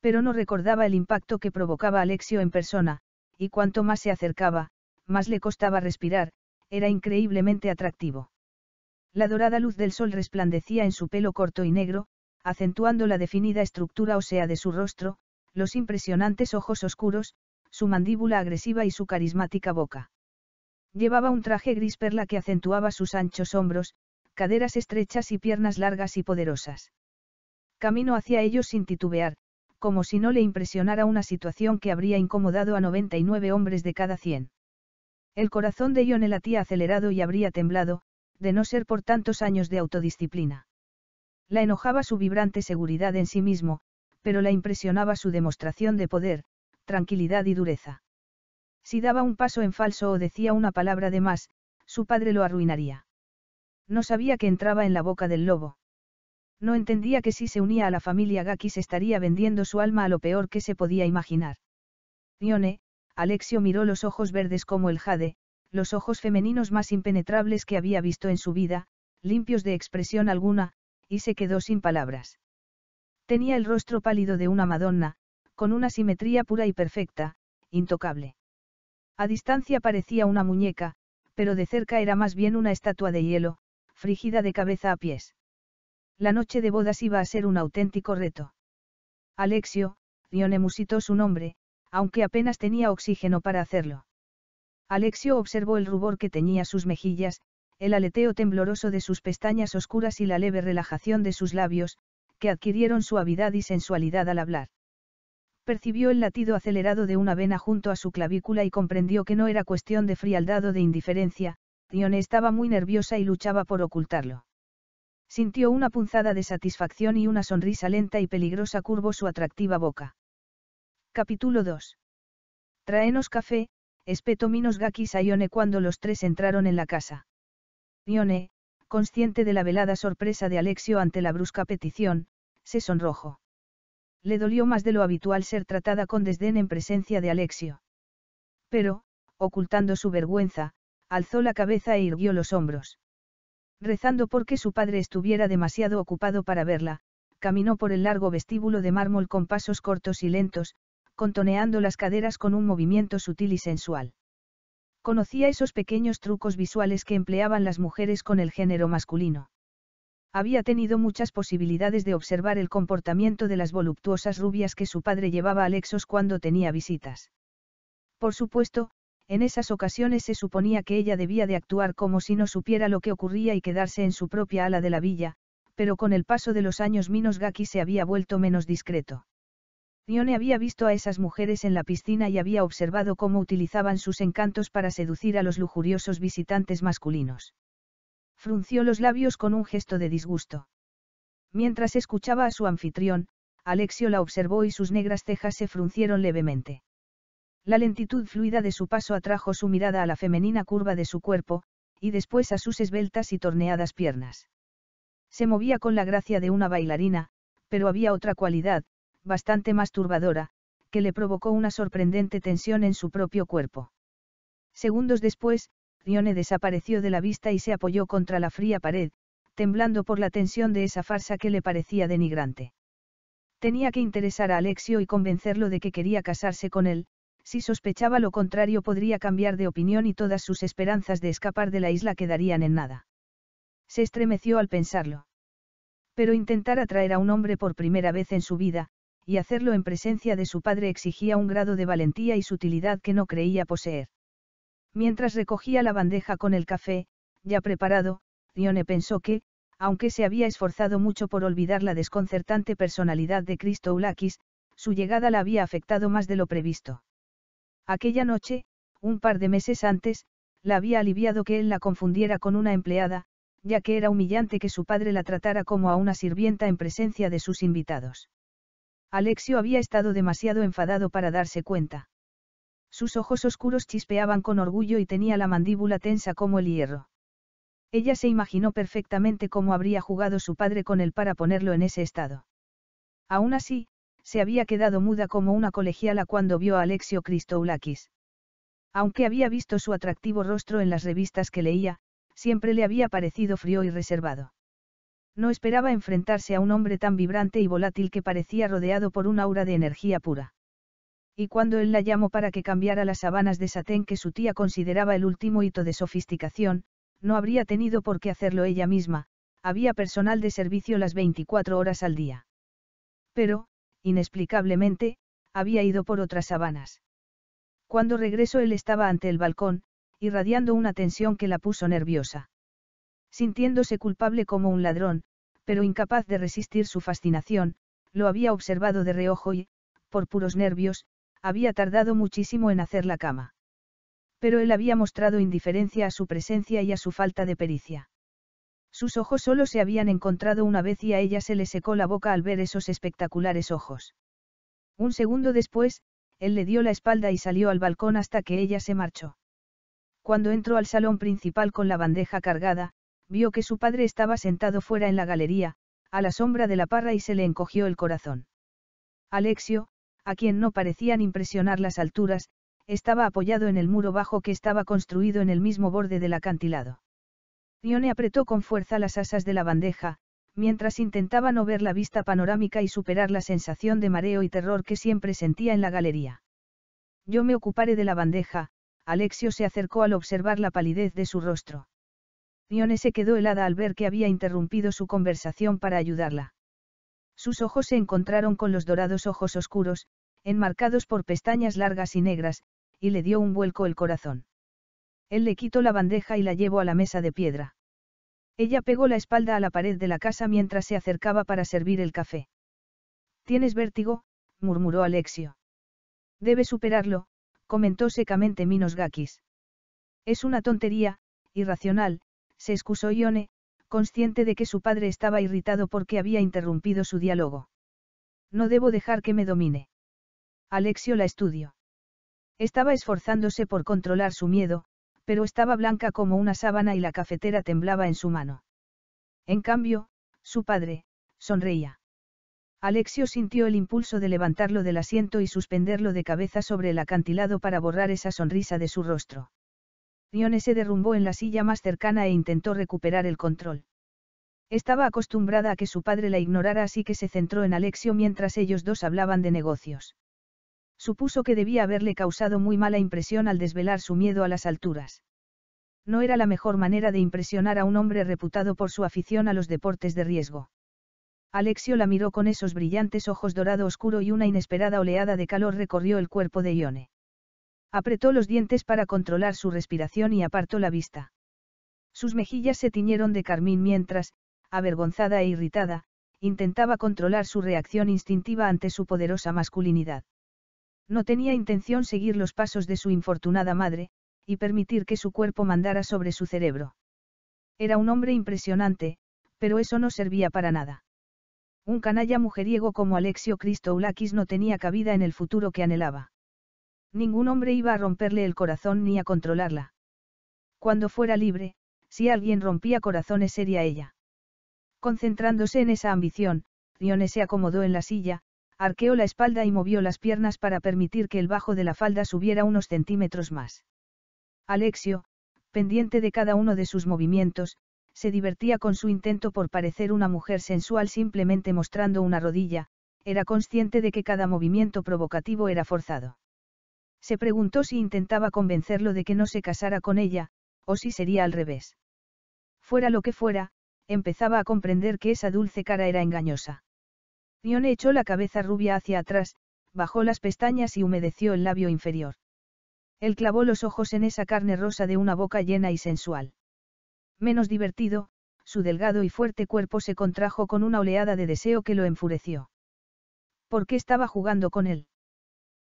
Pero no recordaba el impacto que provocaba Alexio en persona, y cuanto más se acercaba, más le costaba respirar, era increíblemente atractivo. La dorada luz del sol resplandecía en su pelo corto y negro, acentuando la definida estructura ósea de su rostro, los impresionantes ojos oscuros, su mandíbula agresiva y su carismática boca. Llevaba un traje gris perla que acentuaba sus anchos hombros, caderas estrechas y piernas largas y poderosas. Camino hacia ellos sin titubear, como si no le impresionara una situación que habría incomodado a 99 hombres de cada 100. El corazón de Ione latía acelerado y habría temblado, de no ser por tantos años de autodisciplina. La enojaba su vibrante seguridad en sí mismo, pero la impresionaba su demostración de poder, tranquilidad y dureza. Si daba un paso en falso o decía una palabra de más, su padre lo arruinaría. No sabía que entraba en la boca del lobo. No entendía que si se unía a la familia Gakis estaría vendiendo su alma a lo peor que se podía imaginar. Ione, Alexio miró los ojos verdes como el jade, los ojos femeninos más impenetrables que había visto en su vida, limpios de expresión alguna, y se quedó sin palabras. Tenía el rostro pálido de una Madonna, con una simetría pura y perfecta, intocable. A distancia parecía una muñeca, pero de cerca era más bien una estatua de hielo, frígida de cabeza a pies. La noche de bodas iba a ser un auténtico reto. Alexio, Dione musitó su nombre, aunque apenas tenía oxígeno para hacerlo. Alexio observó el rubor que teñía sus mejillas, el aleteo tembloroso de sus pestañas oscuras y la leve relajación de sus labios, que adquirieron suavidad y sensualidad al hablar. Percibió el latido acelerado de una vena junto a su clavícula y comprendió que no era cuestión de frialdad o de indiferencia, Nione estaba muy nerviosa y luchaba por ocultarlo. Sintió una punzada de satisfacción y una sonrisa lenta y peligrosa curvó su atractiva boca. Capítulo 2. Traenos café, espeto minos gakis a cuando los tres entraron en la casa. Nione, consciente de la velada sorpresa de Alexio ante la brusca petición, se sonrojó le dolió más de lo habitual ser tratada con desdén en presencia de Alexio. Pero, ocultando su vergüenza, alzó la cabeza e irguió los hombros. Rezando porque su padre estuviera demasiado ocupado para verla, caminó por el largo vestíbulo de mármol con pasos cortos y lentos, contoneando las caderas con un movimiento sutil y sensual. Conocía esos pequeños trucos visuales que empleaban las mujeres con el género masculino. Había tenido muchas posibilidades de observar el comportamiento de las voluptuosas rubias que su padre llevaba a Lexos cuando tenía visitas. Por supuesto, en esas ocasiones se suponía que ella debía de actuar como si no supiera lo que ocurría y quedarse en su propia ala de la villa, pero con el paso de los años Minos Gaki se había vuelto menos discreto. Dione había visto a esas mujeres en la piscina y había observado cómo utilizaban sus encantos para seducir a los lujuriosos visitantes masculinos. Frunció los labios con un gesto de disgusto. Mientras escuchaba a su anfitrión, Alexio la observó y sus negras cejas se fruncieron levemente. La lentitud fluida de su paso atrajo su mirada a la femenina curva de su cuerpo, y después a sus esbeltas y torneadas piernas. Se movía con la gracia de una bailarina, pero había otra cualidad, bastante más turbadora, que le provocó una sorprendente tensión en su propio cuerpo. Segundos después, Rione desapareció de la vista y se apoyó contra la fría pared, temblando por la tensión de esa farsa que le parecía denigrante. Tenía que interesar a Alexio y convencerlo de que quería casarse con él, si sospechaba lo contrario podría cambiar de opinión y todas sus esperanzas de escapar de la isla quedarían en nada. Se estremeció al pensarlo. Pero intentar atraer a un hombre por primera vez en su vida, y hacerlo en presencia de su padre exigía un grado de valentía y sutilidad que no creía poseer. Mientras recogía la bandeja con el café, ya preparado, Dione pensó que, aunque se había esforzado mucho por olvidar la desconcertante personalidad de Cristo Ulaquis, su llegada la había afectado más de lo previsto. Aquella noche, un par de meses antes, la había aliviado que él la confundiera con una empleada, ya que era humillante que su padre la tratara como a una sirvienta en presencia de sus invitados. Alexio había estado demasiado enfadado para darse cuenta. Sus ojos oscuros chispeaban con orgullo y tenía la mandíbula tensa como el hierro. Ella se imaginó perfectamente cómo habría jugado su padre con él para ponerlo en ese estado. Aún así, se había quedado muda como una colegiala cuando vio a Alexio Christoulakis. Aunque había visto su atractivo rostro en las revistas que leía, siempre le había parecido frío y reservado. No esperaba enfrentarse a un hombre tan vibrante y volátil que parecía rodeado por un aura de energía pura. Y cuando él la llamó para que cambiara las sábanas de satén que su tía consideraba el último hito de sofisticación, no habría tenido por qué hacerlo ella misma, había personal de servicio las 24 horas al día. Pero, inexplicablemente, había ido por otras sábanas. Cuando regresó él estaba ante el balcón, irradiando una tensión que la puso nerviosa. Sintiéndose culpable como un ladrón, pero incapaz de resistir su fascinación, lo había observado de reojo y, por puros nervios, había tardado muchísimo en hacer la cama. Pero él había mostrado indiferencia a su presencia y a su falta de pericia. Sus ojos solo se habían encontrado una vez y a ella se le secó la boca al ver esos espectaculares ojos. Un segundo después, él le dio la espalda y salió al balcón hasta que ella se marchó. Cuando entró al salón principal con la bandeja cargada, vio que su padre estaba sentado fuera en la galería, a la sombra de la parra y se le encogió el corazón. Alexio, a quien no parecían impresionar las alturas, estaba apoyado en el muro bajo que estaba construido en el mismo borde del acantilado. Dione apretó con fuerza las asas de la bandeja, mientras intentaba no ver la vista panorámica y superar la sensación de mareo y terror que siempre sentía en la galería. Yo me ocuparé de la bandeja, Alexio se acercó al observar la palidez de su rostro. Dione se quedó helada al ver que había interrumpido su conversación para ayudarla. Sus ojos se encontraron con los dorados ojos oscuros, enmarcados por pestañas largas y negras, y le dio un vuelco el corazón. Él le quitó la bandeja y la llevó a la mesa de piedra. Ella pegó la espalda a la pared de la casa mientras se acercaba para servir el café. ¿Tienes vértigo? murmuró Alexio. Debe superarlo, comentó secamente Minos Gakis. Es una tontería, irracional, se excusó Ione, consciente de que su padre estaba irritado porque había interrumpido su diálogo. No debo dejar que me domine. Alexio la estudió. Estaba esforzándose por controlar su miedo, pero estaba blanca como una sábana y la cafetera temblaba en su mano. En cambio, su padre, sonreía. Alexio sintió el impulso de levantarlo del asiento y suspenderlo de cabeza sobre el acantilado para borrar esa sonrisa de su rostro. Rione se derrumbó en la silla más cercana e intentó recuperar el control. Estaba acostumbrada a que su padre la ignorara así que se centró en Alexio mientras ellos dos hablaban de negocios. Supuso que debía haberle causado muy mala impresión al desvelar su miedo a las alturas. No era la mejor manera de impresionar a un hombre reputado por su afición a los deportes de riesgo. Alexio la miró con esos brillantes ojos dorado oscuro y una inesperada oleada de calor recorrió el cuerpo de Ione. Apretó los dientes para controlar su respiración y apartó la vista. Sus mejillas se tiñeron de carmín mientras, avergonzada e irritada, intentaba controlar su reacción instintiva ante su poderosa masculinidad. No tenía intención seguir los pasos de su infortunada madre, y permitir que su cuerpo mandara sobre su cerebro. Era un hombre impresionante, pero eso no servía para nada. Un canalla mujeriego como Alexio Christoulakis no tenía cabida en el futuro que anhelaba. Ningún hombre iba a romperle el corazón ni a controlarla. Cuando fuera libre, si alguien rompía corazones sería ella. Concentrándose en esa ambición, Rione se acomodó en la silla, Arqueó la espalda y movió las piernas para permitir que el bajo de la falda subiera unos centímetros más. Alexio, pendiente de cada uno de sus movimientos, se divertía con su intento por parecer una mujer sensual simplemente mostrando una rodilla, era consciente de que cada movimiento provocativo era forzado. Se preguntó si intentaba convencerlo de que no se casara con ella, o si sería al revés. Fuera lo que fuera, empezaba a comprender que esa dulce cara era engañosa. Nione echó la cabeza rubia hacia atrás, bajó las pestañas y humedeció el labio inferior. Él clavó los ojos en esa carne rosa de una boca llena y sensual. Menos divertido, su delgado y fuerte cuerpo se contrajo con una oleada de deseo que lo enfureció. ¿Por qué estaba jugando con él?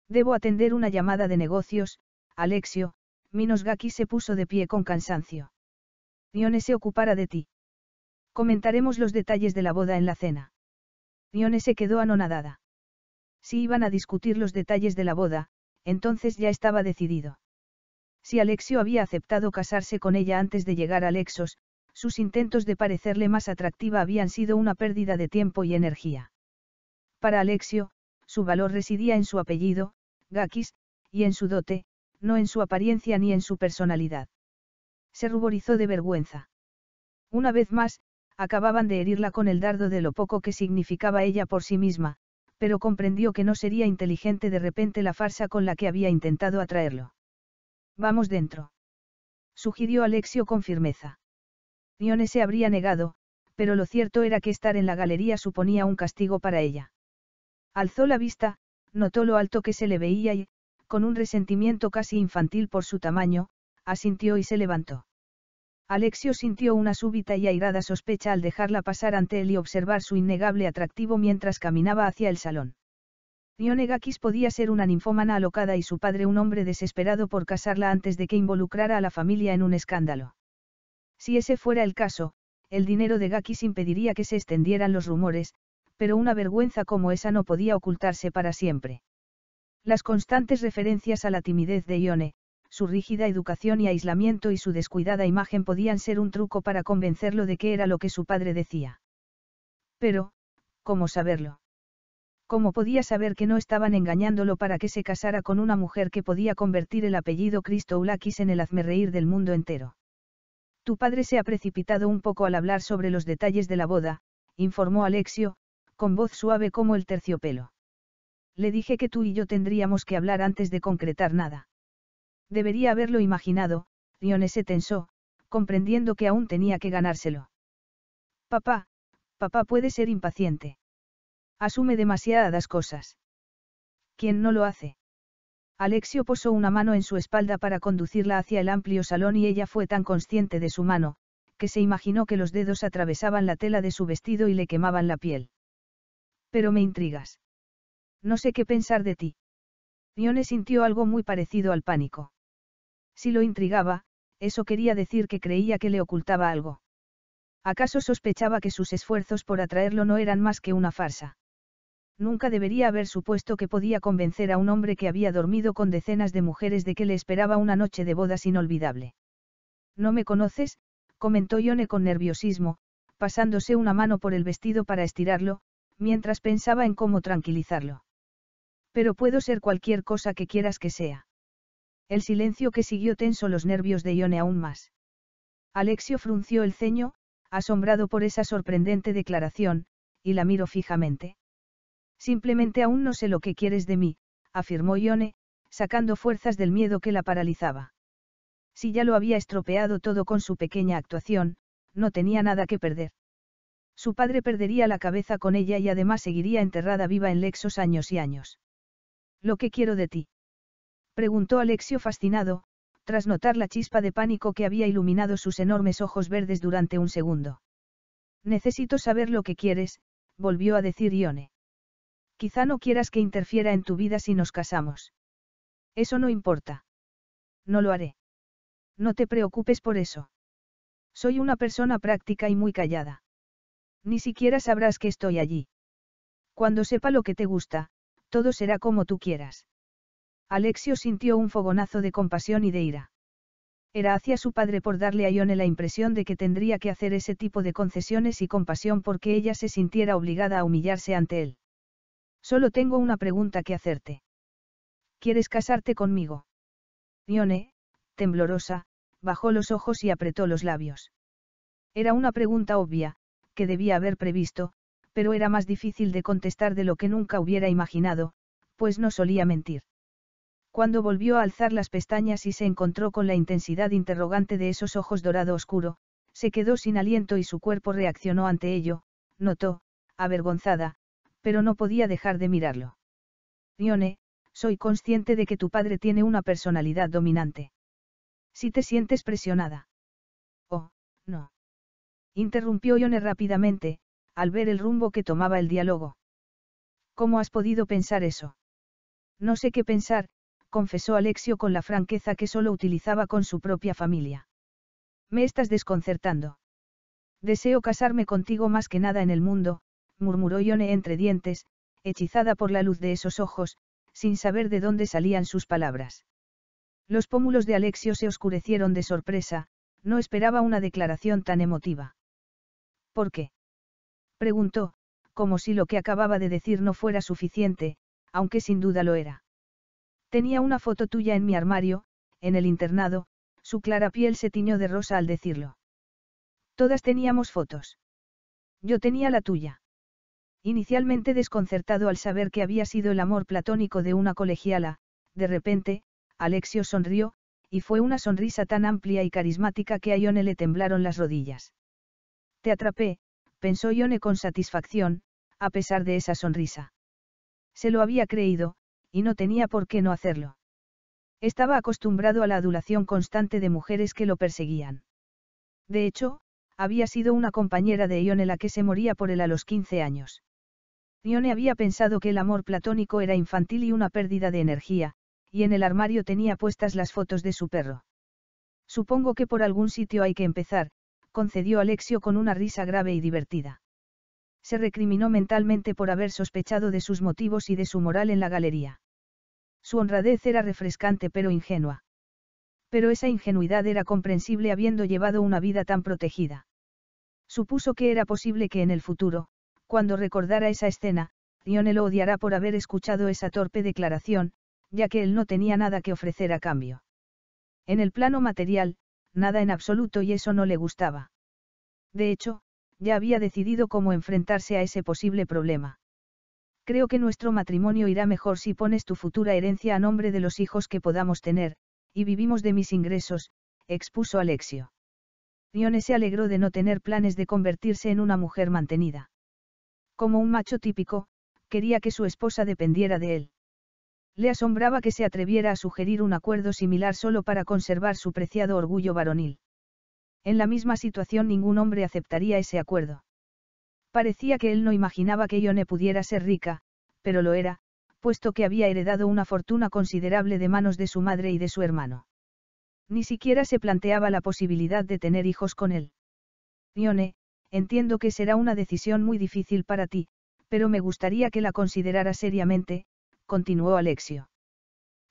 Debo atender una llamada de negocios, Alexio, Minos Gaki se puso de pie con cansancio. Dione se ocupará de ti. Comentaremos los detalles de la boda en la cena. Dione se quedó anonadada. Si iban a discutir los detalles de la boda, entonces ya estaba decidido. Si Alexio había aceptado casarse con ella antes de llegar a Lexos, sus intentos de parecerle más atractiva habían sido una pérdida de tiempo y energía. Para Alexio, su valor residía en su apellido, Gakis, y en su dote, no en su apariencia ni en su personalidad. Se ruborizó de vergüenza. Una vez más, acababan de herirla con el dardo de lo poco que significaba ella por sí misma, pero comprendió que no sería inteligente de repente la farsa con la que había intentado atraerlo. Vamos dentro. Sugirió Alexio con firmeza. Ione se habría negado, pero lo cierto era que estar en la galería suponía un castigo para ella. Alzó la vista, notó lo alto que se le veía y, con un resentimiento casi infantil por su tamaño, asintió y se levantó. Alexio sintió una súbita y airada sospecha al dejarla pasar ante él y observar su innegable atractivo mientras caminaba hacia el salón. Gakis podía ser una ninfómana alocada y su padre un hombre desesperado por casarla antes de que involucrara a la familia en un escándalo. Si ese fuera el caso, el dinero de Gakis impediría que se extendieran los rumores, pero una vergüenza como esa no podía ocultarse para siempre. Las constantes referencias a la timidez de Ione, su rígida educación y aislamiento y su descuidada imagen podían ser un truco para convencerlo de que era lo que su padre decía. Pero, ¿cómo saberlo? ¿Cómo podía saber que no estaban engañándolo para que se casara con una mujer que podía convertir el apellido Cristo Ulaquis en el hazmerreír del mundo entero? Tu padre se ha precipitado un poco al hablar sobre los detalles de la boda, informó Alexio, con voz suave como el terciopelo. Le dije que tú y yo tendríamos que hablar antes de concretar nada. Debería haberlo imaginado, Rione se tensó, comprendiendo que aún tenía que ganárselo. Papá, papá puede ser impaciente. Asume demasiadas cosas. ¿Quién no lo hace? Alexio posó una mano en su espalda para conducirla hacia el amplio salón y ella fue tan consciente de su mano, que se imaginó que los dedos atravesaban la tela de su vestido y le quemaban la piel. Pero me intrigas. No sé qué pensar de ti. Dione sintió algo muy parecido al pánico. Si lo intrigaba, eso quería decir que creía que le ocultaba algo. ¿Acaso sospechaba que sus esfuerzos por atraerlo no eran más que una farsa? Nunca debería haber supuesto que podía convencer a un hombre que había dormido con decenas de mujeres de que le esperaba una noche de bodas inolvidable. No me conoces, comentó Yone con nerviosismo, pasándose una mano por el vestido para estirarlo, mientras pensaba en cómo tranquilizarlo. Pero puedo ser cualquier cosa que quieras que sea. El silencio que siguió tenso los nervios de Ione aún más. Alexio frunció el ceño, asombrado por esa sorprendente declaración, y la miró fijamente. Simplemente aún no sé lo que quieres de mí, afirmó Ione, sacando fuerzas del miedo que la paralizaba. Si ya lo había estropeado todo con su pequeña actuación, no tenía nada que perder. Su padre perdería la cabeza con ella y además seguiría enterrada viva en Lexos años y años. Lo que quiero de ti. Preguntó Alexio fascinado, tras notar la chispa de pánico que había iluminado sus enormes ojos verdes durante un segundo. Necesito saber lo que quieres, volvió a decir Ione. Quizá no quieras que interfiera en tu vida si nos casamos. Eso no importa. No lo haré. No te preocupes por eso. Soy una persona práctica y muy callada. Ni siquiera sabrás que estoy allí. Cuando sepa lo que te gusta, todo será como tú quieras. Alexio sintió un fogonazo de compasión y de ira. Era hacia su padre por darle a Ione la impresión de que tendría que hacer ese tipo de concesiones y compasión porque ella se sintiera obligada a humillarse ante él. Solo tengo una pregunta que hacerte. ¿Quieres casarte conmigo? Ione, temblorosa, bajó los ojos y apretó los labios. Era una pregunta obvia, que debía haber previsto, pero era más difícil de contestar de lo que nunca hubiera imaginado, pues no solía mentir. Cuando volvió a alzar las pestañas y se encontró con la intensidad interrogante de esos ojos dorado oscuro, se quedó sin aliento y su cuerpo reaccionó ante ello, notó, avergonzada, pero no podía dejar de mirarlo. «Ione, soy consciente de que tu padre tiene una personalidad dominante. Si te sientes presionada. Oh, no. Interrumpió Ione rápidamente, al ver el rumbo que tomaba el diálogo. ¿Cómo has podido pensar eso? No sé qué pensar, confesó Alexio con la franqueza que solo utilizaba con su propia familia. Me estás desconcertando. Deseo casarme contigo más que nada en el mundo, murmuró Ione entre dientes, hechizada por la luz de esos ojos, sin saber de dónde salían sus palabras. Los pómulos de Alexio se oscurecieron de sorpresa, no esperaba una declaración tan emotiva. ¿Por qué? preguntó, como si lo que acababa de decir no fuera suficiente, aunque sin duda lo era. Tenía una foto tuya en mi armario, en el internado, su clara piel se tiñó de rosa al decirlo. Todas teníamos fotos. Yo tenía la tuya. Inicialmente desconcertado al saber que había sido el amor platónico de una colegiala, de repente, Alexio sonrió, y fue una sonrisa tan amplia y carismática que a Ione le temblaron las rodillas. Te atrapé, pensó Ione con satisfacción, a pesar de esa sonrisa. Se lo había creído, y no tenía por qué no hacerlo. Estaba acostumbrado a la adulación constante de mujeres que lo perseguían. De hecho, había sido una compañera de Ione la que se moría por él a los 15 años. Ione había pensado que el amor platónico era infantil y una pérdida de energía, y en el armario tenía puestas las fotos de su perro. Supongo que por algún sitio hay que empezar, concedió Alexio con una risa grave y divertida se recriminó mentalmente por haber sospechado de sus motivos y de su moral en la galería. Su honradez era refrescante pero ingenua. Pero esa ingenuidad era comprensible habiendo llevado una vida tan protegida. Supuso que era posible que en el futuro, cuando recordara esa escena, Dione lo odiará por haber escuchado esa torpe declaración, ya que él no tenía nada que ofrecer a cambio. En el plano material, nada en absoluto y eso no le gustaba. De hecho, ya había decidido cómo enfrentarse a ese posible problema. Creo que nuestro matrimonio irá mejor si pones tu futura herencia a nombre de los hijos que podamos tener, y vivimos de mis ingresos, expuso Alexio. Ione se alegró de no tener planes de convertirse en una mujer mantenida. Como un macho típico, quería que su esposa dependiera de él. Le asombraba que se atreviera a sugerir un acuerdo similar solo para conservar su preciado orgullo varonil. En la misma situación ningún hombre aceptaría ese acuerdo. Parecía que él no imaginaba que Ione pudiera ser rica, pero lo era, puesto que había heredado una fortuna considerable de manos de su madre y de su hermano. Ni siquiera se planteaba la posibilidad de tener hijos con él. Ione, entiendo que será una decisión muy difícil para ti, pero me gustaría que la considerara seriamente, continuó Alexio.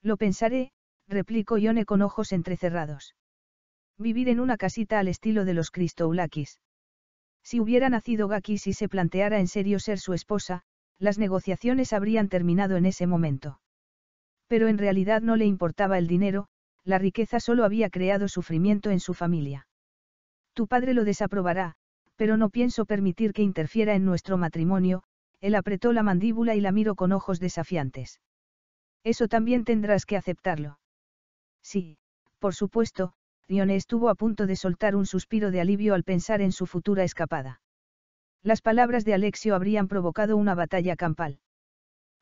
Lo pensaré, replicó Ione con ojos entrecerrados. Vivir en una casita al estilo de los Cristoulakis. Si hubiera nacido Gakis y se planteara en serio ser su esposa, las negociaciones habrían terminado en ese momento. Pero en realidad no le importaba el dinero, la riqueza solo había creado sufrimiento en su familia. Tu padre lo desaprobará, pero no pienso permitir que interfiera en nuestro matrimonio, él apretó la mandíbula y la miró con ojos desafiantes. Eso también tendrás que aceptarlo. Sí, por supuesto, Dione estuvo a punto de soltar un suspiro de alivio al pensar en su futura escapada. Las palabras de Alexio habrían provocado una batalla campal.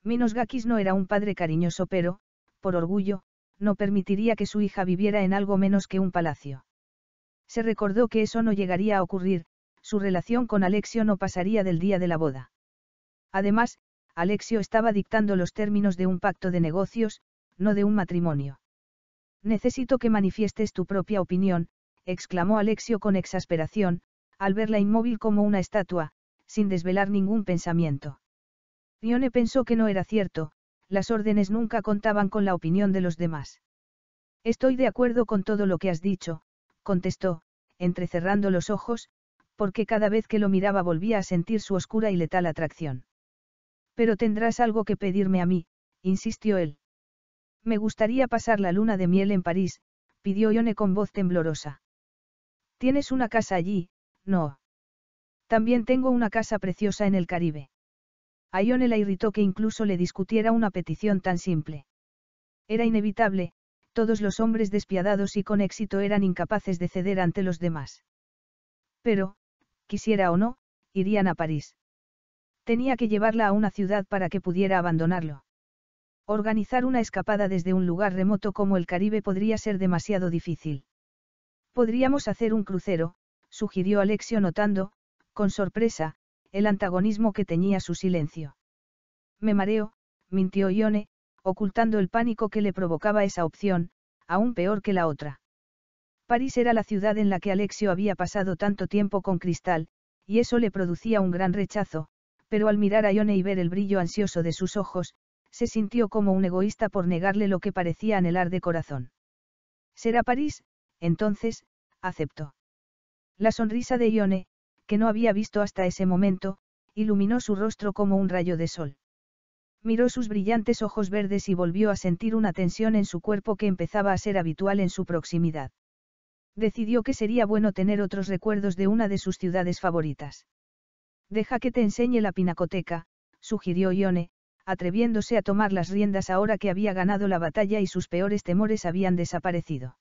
Gakis no era un padre cariñoso pero, por orgullo, no permitiría que su hija viviera en algo menos que un palacio. Se recordó que eso no llegaría a ocurrir, su relación con Alexio no pasaría del día de la boda. Además, Alexio estaba dictando los términos de un pacto de negocios, no de un matrimonio. Necesito que manifiestes tu propia opinión, exclamó Alexio con exasperación, al verla inmóvil como una estatua, sin desvelar ningún pensamiento. Rione pensó que no era cierto, las órdenes nunca contaban con la opinión de los demás. Estoy de acuerdo con todo lo que has dicho, contestó, entrecerrando los ojos, porque cada vez que lo miraba volvía a sentir su oscura y letal atracción. Pero tendrás algo que pedirme a mí, insistió él. Me gustaría pasar la luna de miel en París, pidió Ione con voz temblorosa. Tienes una casa allí, no. También tengo una casa preciosa en el Caribe. A Ione la irritó que incluso le discutiera una petición tan simple. Era inevitable, todos los hombres despiadados y con éxito eran incapaces de ceder ante los demás. Pero, quisiera o no, irían a París. Tenía que llevarla a una ciudad para que pudiera abandonarlo. Organizar una escapada desde un lugar remoto como el Caribe podría ser demasiado difícil. Podríamos hacer un crucero, sugirió Alexio notando, con sorpresa, el antagonismo que tenía su silencio. Me mareo, mintió Ione, ocultando el pánico que le provocaba esa opción, aún peor que la otra. París era la ciudad en la que Alexio había pasado tanto tiempo con Cristal, y eso le producía un gran rechazo, pero al mirar a Ione y ver el brillo ansioso de sus ojos, se sintió como un egoísta por negarle lo que parecía anhelar de corazón. Será París, entonces, aceptó. La sonrisa de Ione, que no había visto hasta ese momento, iluminó su rostro como un rayo de sol. Miró sus brillantes ojos verdes y volvió a sentir una tensión en su cuerpo que empezaba a ser habitual en su proximidad. Decidió que sería bueno tener otros recuerdos de una de sus ciudades favoritas. Deja que te enseñe la pinacoteca, sugirió Ione, atreviéndose a tomar las riendas ahora que había ganado la batalla y sus peores temores habían desaparecido.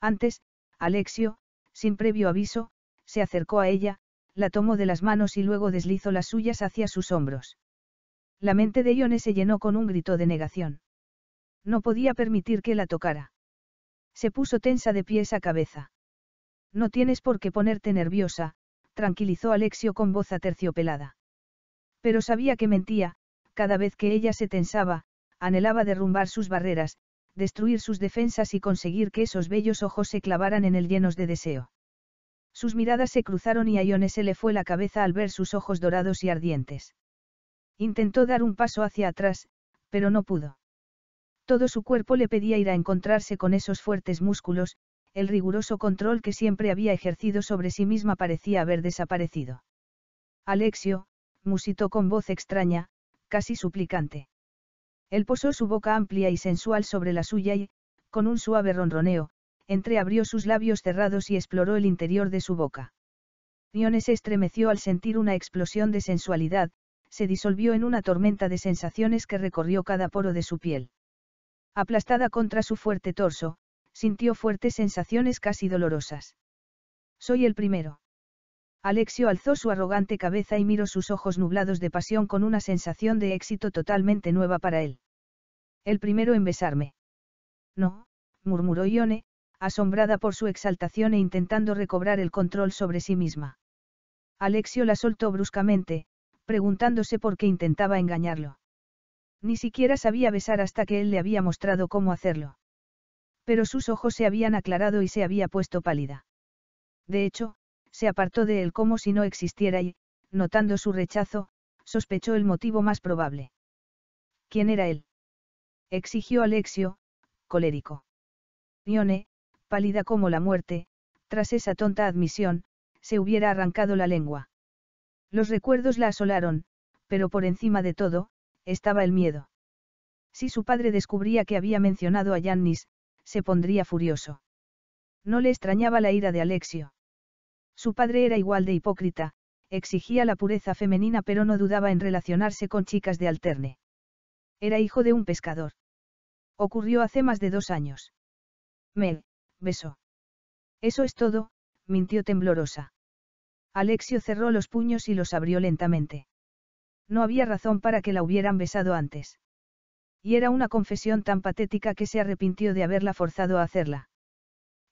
Antes, Alexio, sin previo aviso, se acercó a ella, la tomó de las manos y luego deslizó las suyas hacia sus hombros. La mente de Ione se llenó con un grito de negación. No podía permitir que la tocara. Se puso tensa de pies a cabeza. No tienes por qué ponerte nerviosa, tranquilizó Alexio con voz aterciopelada. Pero sabía que mentía, cada vez que ella se tensaba, anhelaba derrumbar sus barreras, destruir sus defensas y conseguir que esos bellos ojos se clavaran en él llenos de deseo. Sus miradas se cruzaron y a Iones se le fue la cabeza al ver sus ojos dorados y ardientes. Intentó dar un paso hacia atrás, pero no pudo. Todo su cuerpo le pedía ir a encontrarse con esos fuertes músculos, el riguroso control que siempre había ejercido sobre sí misma parecía haber desaparecido. Alexio, musitó con voz extraña, casi suplicante. Él posó su boca amplia y sensual sobre la suya y, con un suave ronroneo, entreabrió sus labios cerrados y exploró el interior de su boca. Niones se estremeció al sentir una explosión de sensualidad, se disolvió en una tormenta de sensaciones que recorrió cada poro de su piel. Aplastada contra su fuerte torso, sintió fuertes sensaciones casi dolorosas. Soy el primero. Alexio alzó su arrogante cabeza y miró sus ojos nublados de pasión con una sensación de éxito totalmente nueva para él. El primero en besarme. No, murmuró Ione, asombrada por su exaltación e intentando recobrar el control sobre sí misma. Alexio la soltó bruscamente, preguntándose por qué intentaba engañarlo. Ni siquiera sabía besar hasta que él le había mostrado cómo hacerlo. Pero sus ojos se habían aclarado y se había puesto pálida. De hecho, se apartó de él como si no existiera y, notando su rechazo, sospechó el motivo más probable. ¿Quién era él? exigió Alexio, colérico. Nione, pálida como la muerte, tras esa tonta admisión, se hubiera arrancado la lengua. Los recuerdos la asolaron, pero por encima de todo, estaba el miedo. Si su padre descubría que había mencionado a Yannis, se pondría furioso. No le extrañaba la ira de Alexio. Su padre era igual de hipócrita, exigía la pureza femenina pero no dudaba en relacionarse con chicas de alterne. Era hijo de un pescador. Ocurrió hace más de dos años. Mel, besó. Eso es todo, mintió temblorosa. Alexio cerró los puños y los abrió lentamente. No había razón para que la hubieran besado antes. Y era una confesión tan patética que se arrepintió de haberla forzado a hacerla.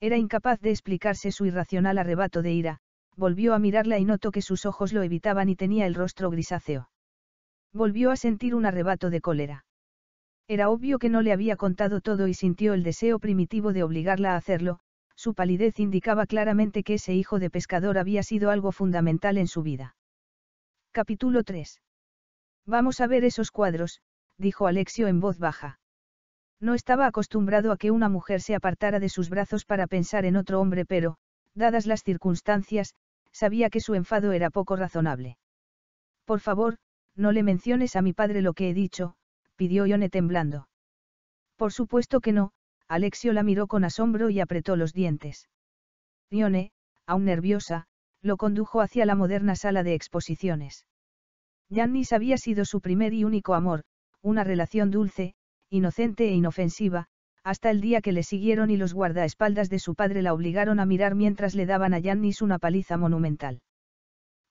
Era incapaz de explicarse su irracional arrebato de ira, volvió a mirarla y notó que sus ojos lo evitaban y tenía el rostro grisáceo. Volvió a sentir un arrebato de cólera. Era obvio que no le había contado todo y sintió el deseo primitivo de obligarla a hacerlo, su palidez indicaba claramente que ese hijo de pescador había sido algo fundamental en su vida. Capítulo 3. Vamos a ver esos cuadros, dijo Alexio en voz baja. No estaba acostumbrado a que una mujer se apartara de sus brazos para pensar en otro hombre, pero, dadas las circunstancias, sabía que su enfado era poco razonable. Por favor, no le menciones a mi padre lo que he dicho, pidió Ione temblando. Por supuesto que no, Alexio la miró con asombro y apretó los dientes. Ione, aún nerviosa, lo condujo hacia la moderna sala de exposiciones. Yannis había sido su primer y único amor, una relación dulce, inocente e inofensiva, hasta el día que le siguieron y los guardaespaldas de su padre la obligaron a mirar mientras le daban a Yannis una paliza monumental.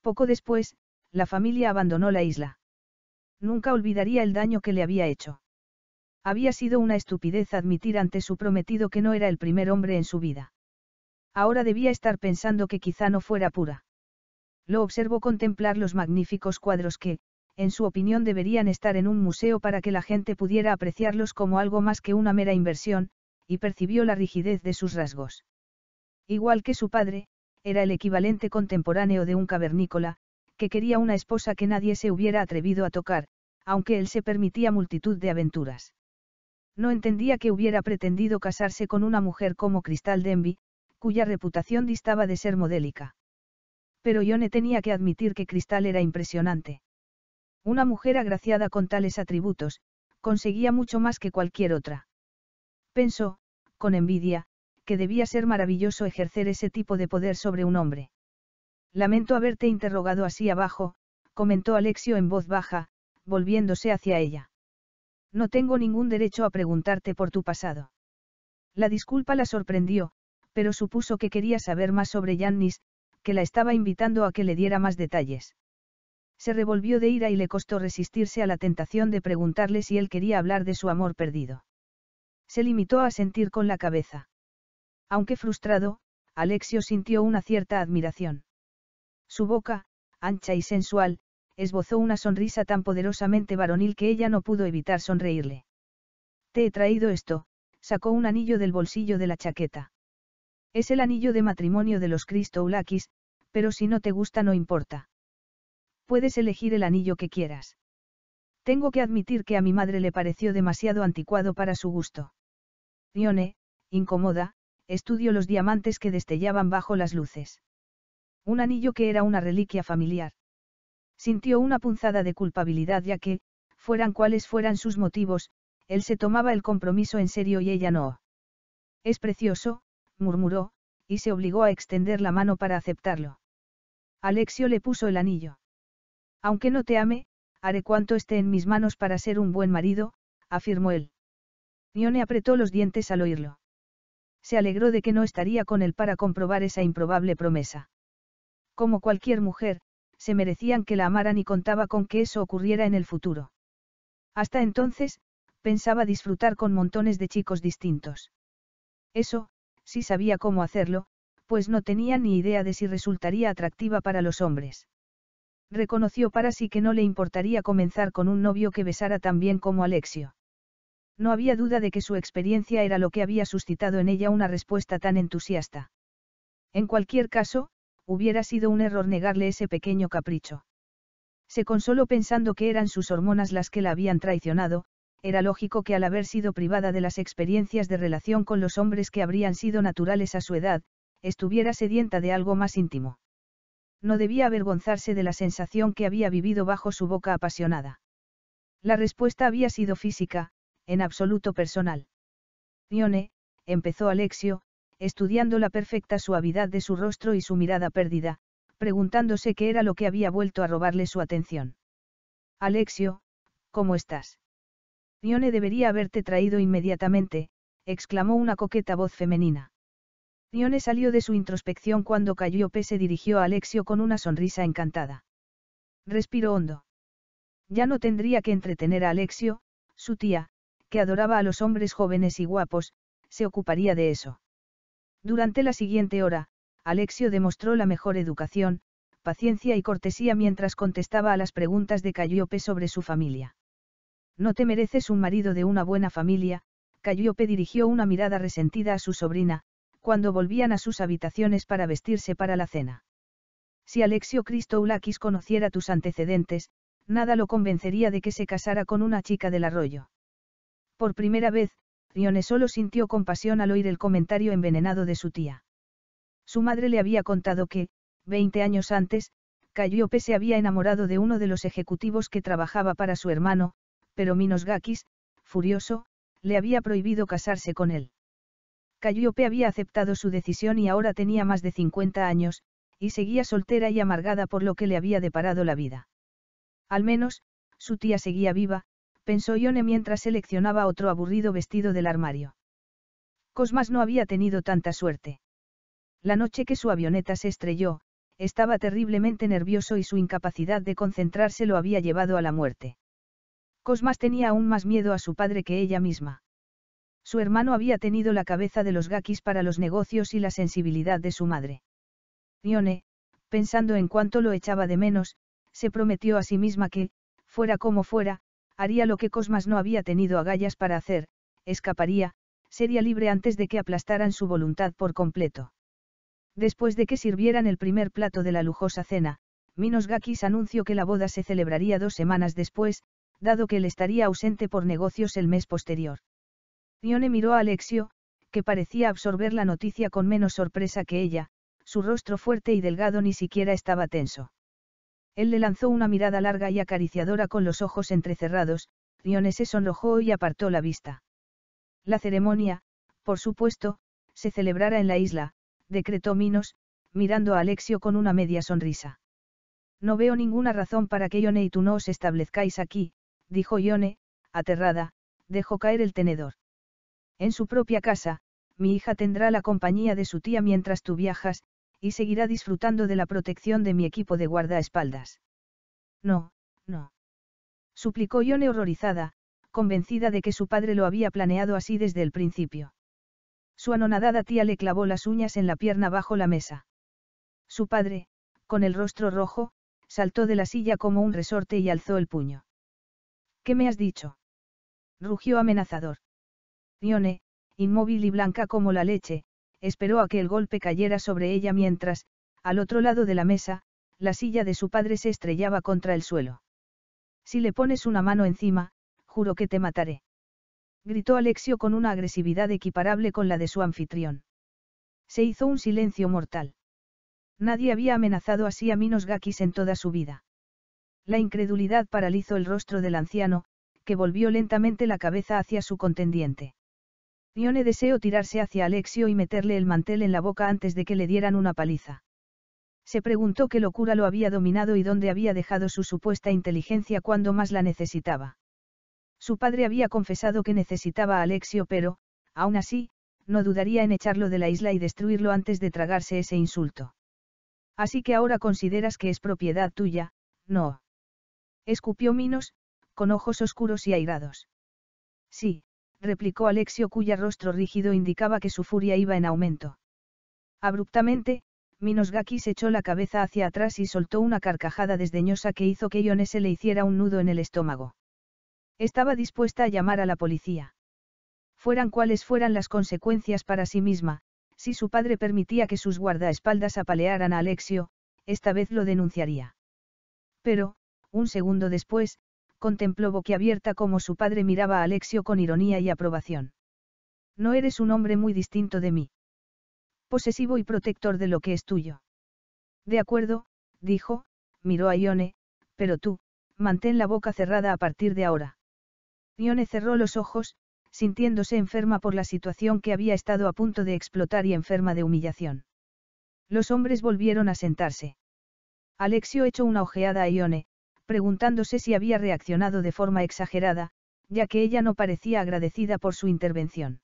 Poco después, la familia abandonó la isla. Nunca olvidaría el daño que le había hecho. Había sido una estupidez admitir ante su prometido que no era el primer hombre en su vida. Ahora debía estar pensando que quizá no fuera pura. Lo observó contemplar los magníficos cuadros que, en su opinión deberían estar en un museo para que la gente pudiera apreciarlos como algo más que una mera inversión, y percibió la rigidez de sus rasgos. Igual que su padre, era el equivalente contemporáneo de un cavernícola, que quería una esposa que nadie se hubiera atrevido a tocar, aunque él se permitía multitud de aventuras. No entendía que hubiera pretendido casarse con una mujer como Cristal Denby, cuya reputación distaba de ser modélica. Pero Yone tenía que admitir que Cristal era impresionante. Una mujer agraciada con tales atributos, conseguía mucho más que cualquier otra. Pensó, con envidia, que debía ser maravilloso ejercer ese tipo de poder sobre un hombre. Lamento haberte interrogado así abajo, comentó Alexio en voz baja, volviéndose hacia ella. No tengo ningún derecho a preguntarte por tu pasado. La disculpa la sorprendió, pero supuso que quería saber más sobre Yannis, que la estaba invitando a que le diera más detalles. Se revolvió de ira y le costó resistirse a la tentación de preguntarle si él quería hablar de su amor perdido. Se limitó a sentir con la cabeza. Aunque frustrado, Alexio sintió una cierta admiración. Su boca, ancha y sensual, esbozó una sonrisa tan poderosamente varonil que ella no pudo evitar sonreírle. Te he traído esto, sacó un anillo del bolsillo de la chaqueta. Es el anillo de matrimonio de los Cristoulakis, pero si no te gusta no importa puedes elegir el anillo que quieras. Tengo que admitir que a mi madre le pareció demasiado anticuado para su gusto. Ione, incomoda, estudió los diamantes que destellaban bajo las luces. Un anillo que era una reliquia familiar. Sintió una punzada de culpabilidad ya que, fueran cuales fueran sus motivos, él se tomaba el compromiso en serio y ella no. Es precioso, murmuró, y se obligó a extender la mano para aceptarlo. Alexio le puso el anillo. Aunque no te ame, haré cuanto esté en mis manos para ser un buen marido, afirmó él. Yone apretó los dientes al oírlo. Se alegró de que no estaría con él para comprobar esa improbable promesa. Como cualquier mujer, se merecían que la amaran y contaba con que eso ocurriera en el futuro. Hasta entonces, pensaba disfrutar con montones de chicos distintos. Eso, sí sabía cómo hacerlo, pues no tenía ni idea de si resultaría atractiva para los hombres reconoció para sí que no le importaría comenzar con un novio que besara tan bien como Alexio. No había duda de que su experiencia era lo que había suscitado en ella una respuesta tan entusiasta. En cualquier caso, hubiera sido un error negarle ese pequeño capricho. Se consoló pensando que eran sus hormonas las que la habían traicionado, era lógico que al haber sido privada de las experiencias de relación con los hombres que habrían sido naturales a su edad, estuviera sedienta de algo más íntimo no debía avergonzarse de la sensación que había vivido bajo su boca apasionada. La respuesta había sido física, en absoluto personal. Ione, empezó Alexio, estudiando la perfecta suavidad de su rostro y su mirada pérdida, preguntándose qué era lo que había vuelto a robarle su atención. Alexio, ¿cómo estás? Rione debería haberte traído inmediatamente, exclamó una coqueta voz femenina salió de su introspección cuando Calliope se dirigió a Alexio con una sonrisa encantada. Respiró hondo. Ya no tendría que entretener a Alexio, su tía, que adoraba a los hombres jóvenes y guapos, se ocuparía de eso. Durante la siguiente hora, Alexio demostró la mejor educación, paciencia y cortesía mientras contestaba a las preguntas de Calliope sobre su familia. No te mereces un marido de una buena familia, Calliope dirigió una mirada resentida a su sobrina, cuando volvían a sus habitaciones para vestirse para la cena. Si Alexio Cristoulakis conociera tus antecedentes, nada lo convencería de que se casara con una chica del arroyo. Por primera vez, Riones solo sintió compasión al oír el comentario envenenado de su tía. Su madre le había contado que, 20 años antes, Calliope se había enamorado de uno de los ejecutivos que trabajaba para su hermano, pero Minos Gakis, furioso, le había prohibido casarse con él. Calliope había aceptado su decisión y ahora tenía más de 50 años, y seguía soltera y amargada por lo que le había deparado la vida. Al menos, su tía seguía viva, pensó Ione mientras seleccionaba otro aburrido vestido del armario. Cosmas no había tenido tanta suerte. La noche que su avioneta se estrelló, estaba terriblemente nervioso y su incapacidad de concentrarse lo había llevado a la muerte. Cosmas tenía aún más miedo a su padre que ella misma. Su hermano había tenido la cabeza de los gakis para los negocios y la sensibilidad de su madre. Ione, pensando en cuánto lo echaba de menos, se prometió a sí misma que, fuera como fuera, haría lo que Cosmas no había tenido agallas para hacer, escaparía, sería libre antes de que aplastaran su voluntad por completo. Después de que sirvieran el primer plato de la lujosa cena, Minos Gakis anunció que la boda se celebraría dos semanas después, dado que él estaría ausente por negocios el mes posterior. Ione miró a Alexio, que parecía absorber la noticia con menos sorpresa que ella, su rostro fuerte y delgado ni siquiera estaba tenso. Él le lanzó una mirada larga y acariciadora con los ojos entrecerrados, Ione se sonrojó y apartó la vista. La ceremonia, por supuesto, se celebrara en la isla, decretó Minos, mirando a Alexio con una media sonrisa. No veo ninguna razón para que Ione y tú no os establezcáis aquí, dijo Ione, aterrada, dejó caer el tenedor. En su propia casa, mi hija tendrá la compañía de su tía mientras tú viajas, y seguirá disfrutando de la protección de mi equipo de guardaespaldas. No, no. Suplicó Yone horrorizada, convencida de que su padre lo había planeado así desde el principio. Su anonadada tía le clavó las uñas en la pierna bajo la mesa. Su padre, con el rostro rojo, saltó de la silla como un resorte y alzó el puño. ¿Qué me has dicho? rugió amenazador inmóvil y blanca como la leche, esperó a que el golpe cayera sobre ella mientras, al otro lado de la mesa, la silla de su padre se estrellaba contra el suelo. Si le pones una mano encima, juro que te mataré. Gritó Alexio con una agresividad equiparable con la de su anfitrión. Se hizo un silencio mortal. Nadie había amenazado así a Minos Gakis en toda su vida. La incredulidad paralizó el rostro del anciano, que volvió lentamente la cabeza hacia su contendiente deseo deseó tirarse hacia Alexio y meterle el mantel en la boca antes de que le dieran una paliza. Se preguntó qué locura lo había dominado y dónde había dejado su supuesta inteligencia cuando más la necesitaba. Su padre había confesado que necesitaba a Alexio pero, aún así, no dudaría en echarlo de la isla y destruirlo antes de tragarse ese insulto. Así que ahora consideras que es propiedad tuya, no. Escupió Minos, con ojos oscuros y airados. Sí, replicó Alexio cuya rostro rígido indicaba que su furia iba en aumento. Abruptamente, Minosgaki se echó la cabeza hacia atrás y soltó una carcajada desdeñosa que hizo que se le hiciera un nudo en el estómago. Estaba dispuesta a llamar a la policía. Fueran cuales fueran las consecuencias para sí misma, si su padre permitía que sus guardaespaldas apalearan a Alexio, esta vez lo denunciaría. Pero, un segundo después, contempló boquiabierta como su padre miraba a Alexio con ironía y aprobación. No eres un hombre muy distinto de mí. Posesivo y protector de lo que es tuyo. De acuerdo, dijo, miró a Ione, pero tú, mantén la boca cerrada a partir de ahora. Ione cerró los ojos, sintiéndose enferma por la situación que había estado a punto de explotar y enferma de humillación. Los hombres volvieron a sentarse. Alexio echó una ojeada a Ione, preguntándose si había reaccionado de forma exagerada, ya que ella no parecía agradecida por su intervención.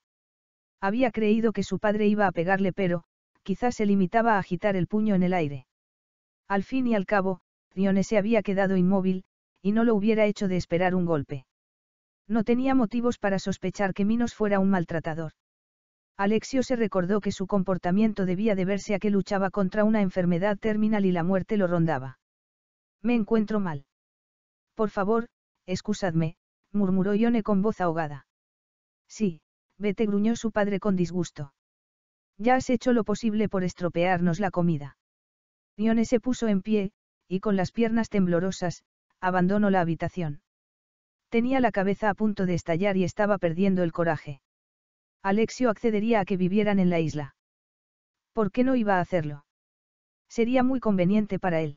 Había creído que su padre iba a pegarle pero, quizás se limitaba a agitar el puño en el aire. Al fin y al cabo, Rione se había quedado inmóvil, y no lo hubiera hecho de esperar un golpe. No tenía motivos para sospechar que Minos fuera un maltratador. Alexio se recordó que su comportamiento debía deberse a que luchaba contra una enfermedad terminal y la muerte lo rondaba. Me encuentro mal. Por favor, excusadme, murmuró Ione con voz ahogada. Sí, vete, gruñó su padre con disgusto. Ya has hecho lo posible por estropearnos la comida. Ione se puso en pie, y con las piernas temblorosas, abandonó la habitación. Tenía la cabeza a punto de estallar y estaba perdiendo el coraje. Alexio accedería a que vivieran en la isla. ¿Por qué no iba a hacerlo? Sería muy conveniente para él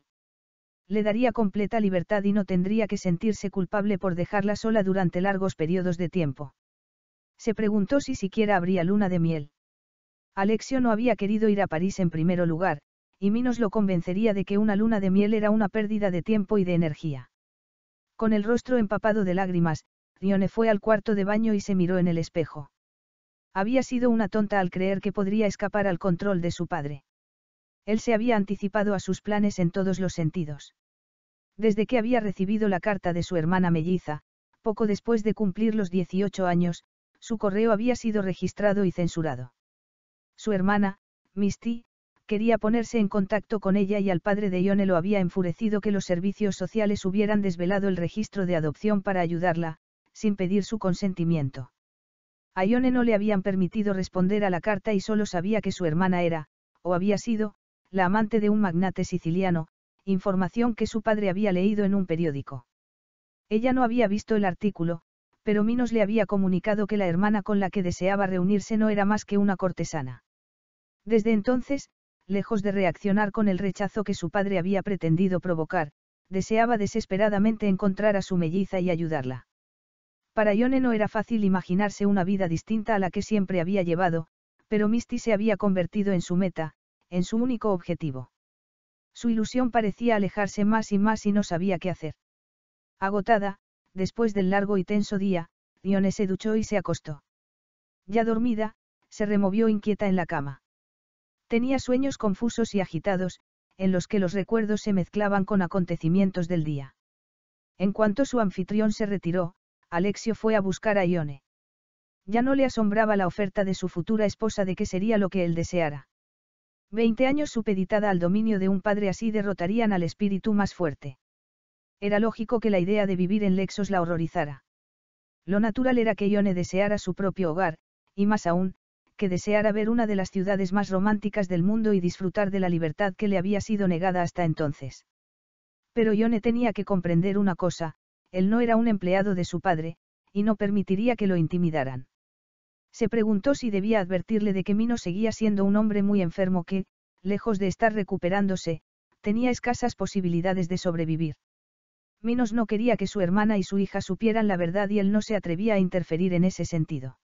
le daría completa libertad y no tendría que sentirse culpable por dejarla sola durante largos periodos de tiempo. Se preguntó si siquiera habría luna de miel. Alexio no había querido ir a París en primer lugar, y Minos lo convencería de que una luna de miel era una pérdida de tiempo y de energía. Con el rostro empapado de lágrimas, Rione fue al cuarto de baño y se miró en el espejo. Había sido una tonta al creer que podría escapar al control de su padre. Él se había anticipado a sus planes en todos los sentidos. Desde que había recibido la carta de su hermana melliza, poco después de cumplir los 18 años, su correo había sido registrado y censurado. Su hermana, Misty, quería ponerse en contacto con ella y al padre de Ione lo había enfurecido que los servicios sociales hubieran desvelado el registro de adopción para ayudarla, sin pedir su consentimiento. A Ione no le habían permitido responder a la carta y solo sabía que su hermana era, o había sido, la amante de un magnate siciliano, información que su padre había leído en un periódico. Ella no había visto el artículo, pero Minos le había comunicado que la hermana con la que deseaba reunirse no era más que una cortesana. Desde entonces, lejos de reaccionar con el rechazo que su padre había pretendido provocar, deseaba desesperadamente encontrar a su melliza y ayudarla. Para Ione no era fácil imaginarse una vida distinta a la que siempre había llevado, pero Misty se había convertido en su meta, en su único objetivo. Su ilusión parecía alejarse más y más y no sabía qué hacer. Agotada, después del largo y tenso día, Ione se duchó y se acostó. Ya dormida, se removió inquieta en la cama. Tenía sueños confusos y agitados, en los que los recuerdos se mezclaban con acontecimientos del día. En cuanto su anfitrión se retiró, Alexio fue a buscar a Ione. Ya no le asombraba la oferta de su futura esposa de que sería lo que él deseara. Veinte años supeditada al dominio de un padre así derrotarían al espíritu más fuerte. Era lógico que la idea de vivir en Lexos la horrorizara. Lo natural era que Ione deseara su propio hogar, y más aún, que deseara ver una de las ciudades más románticas del mundo y disfrutar de la libertad que le había sido negada hasta entonces. Pero Ione tenía que comprender una cosa, él no era un empleado de su padre, y no permitiría que lo intimidaran. Se preguntó si debía advertirle de que Minos seguía siendo un hombre muy enfermo que, lejos de estar recuperándose, tenía escasas posibilidades de sobrevivir. Minos no quería que su hermana y su hija supieran la verdad y él no se atrevía a interferir en ese sentido.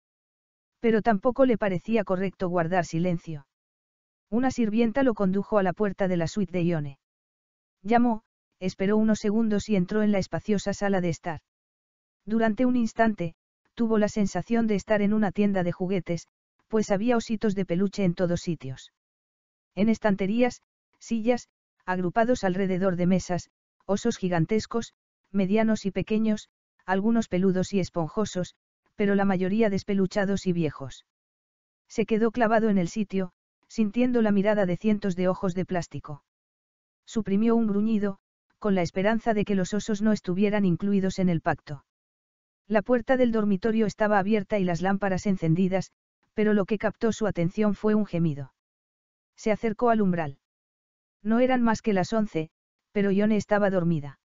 Pero tampoco le parecía correcto guardar silencio. Una sirvienta lo condujo a la puerta de la suite de Ione. Llamó, esperó unos segundos y entró en la espaciosa sala de estar. Durante un instante, tuvo la sensación de estar en una tienda de juguetes, pues había ositos de peluche en todos sitios. En estanterías, sillas, agrupados alrededor de mesas, osos gigantescos, medianos y pequeños, algunos peludos y esponjosos, pero la mayoría despeluchados y viejos. Se quedó clavado en el sitio, sintiendo la mirada de cientos de ojos de plástico. Suprimió un gruñido, con la esperanza de que los osos no estuvieran incluidos en el pacto. La puerta del dormitorio estaba abierta y las lámparas encendidas, pero lo que captó su atención fue un gemido. Se acercó al umbral. No eran más que las once, pero Yone estaba dormida.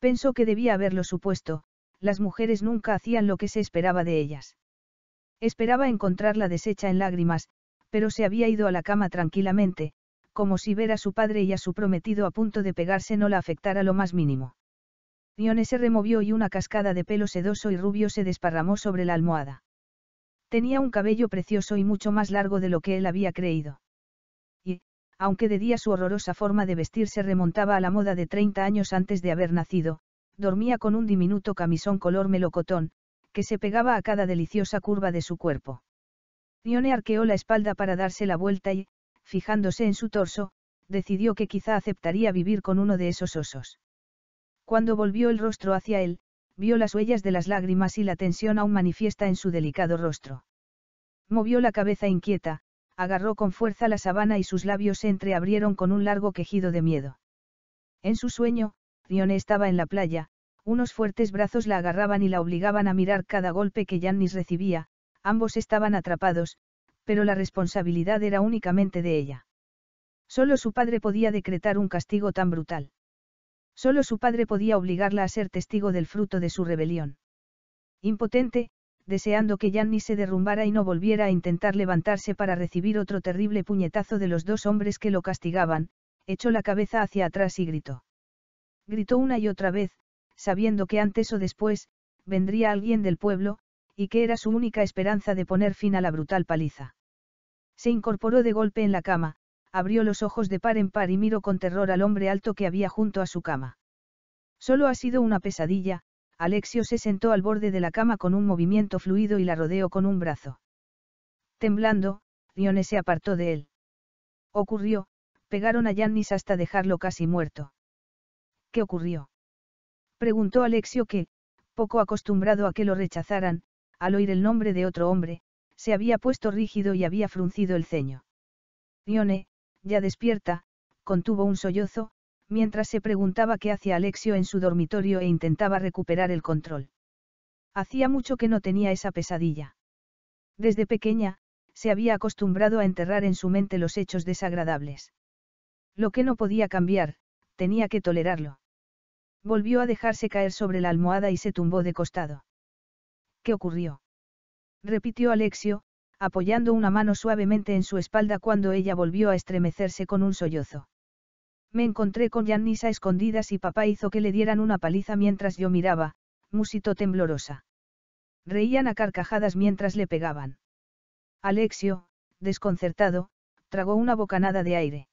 Pensó que debía haberlo supuesto, las mujeres nunca hacían lo que se esperaba de ellas. Esperaba encontrarla deshecha en lágrimas, pero se había ido a la cama tranquilamente, como si ver a su padre y a su prometido a punto de pegarse no la afectara lo más mínimo. Dione se removió y una cascada de pelo sedoso y rubio se desparramó sobre la almohada. Tenía un cabello precioso y mucho más largo de lo que él había creído. Y, aunque de día su horrorosa forma de vestir se remontaba a la moda de 30 años antes de haber nacido, dormía con un diminuto camisón color melocotón, que se pegaba a cada deliciosa curva de su cuerpo. Dione arqueó la espalda para darse la vuelta y, fijándose en su torso, decidió que quizá aceptaría vivir con uno de esos osos. Cuando volvió el rostro hacia él, vio las huellas de las lágrimas y la tensión aún manifiesta en su delicado rostro. Movió la cabeza inquieta, agarró con fuerza la sabana y sus labios se entreabrieron con un largo quejido de miedo. En su sueño, Rione estaba en la playa, unos fuertes brazos la agarraban y la obligaban a mirar cada golpe que Yannis recibía, ambos estaban atrapados, pero la responsabilidad era únicamente de ella. Solo su padre podía decretar un castigo tan brutal. Solo su padre podía obligarla a ser testigo del fruto de su rebelión. Impotente, deseando que Yanni se derrumbara y no volviera a intentar levantarse para recibir otro terrible puñetazo de los dos hombres que lo castigaban, echó la cabeza hacia atrás y gritó. Gritó una y otra vez, sabiendo que antes o después, vendría alguien del pueblo, y que era su única esperanza de poner fin a la brutal paliza. Se incorporó de golpe en la cama, abrió los ojos de par en par y miró con terror al hombre alto que había junto a su cama. Solo ha sido una pesadilla, Alexio se sentó al borde de la cama con un movimiento fluido y la rodeó con un brazo. Temblando, Rione se apartó de él. Ocurrió, pegaron a Yannis hasta dejarlo casi muerto. ¿Qué ocurrió? Preguntó Alexio que, poco acostumbrado a que lo rechazaran, al oír el nombre de otro hombre, se había puesto rígido y había fruncido el ceño. Rione, ya despierta, contuvo un sollozo, mientras se preguntaba qué hacía Alexio en su dormitorio e intentaba recuperar el control. Hacía mucho que no tenía esa pesadilla. Desde pequeña, se había acostumbrado a enterrar en su mente los hechos desagradables. Lo que no podía cambiar, tenía que tolerarlo. Volvió a dejarse caer sobre la almohada y se tumbó de costado. ¿Qué ocurrió? repitió Alexio, apoyando una mano suavemente en su espalda cuando ella volvió a estremecerse con un sollozo. Me encontré con Yanisa escondidas y papá hizo que le dieran una paliza mientras yo miraba, musito temblorosa. Reían a carcajadas mientras le pegaban. Alexio, desconcertado, tragó una bocanada de aire.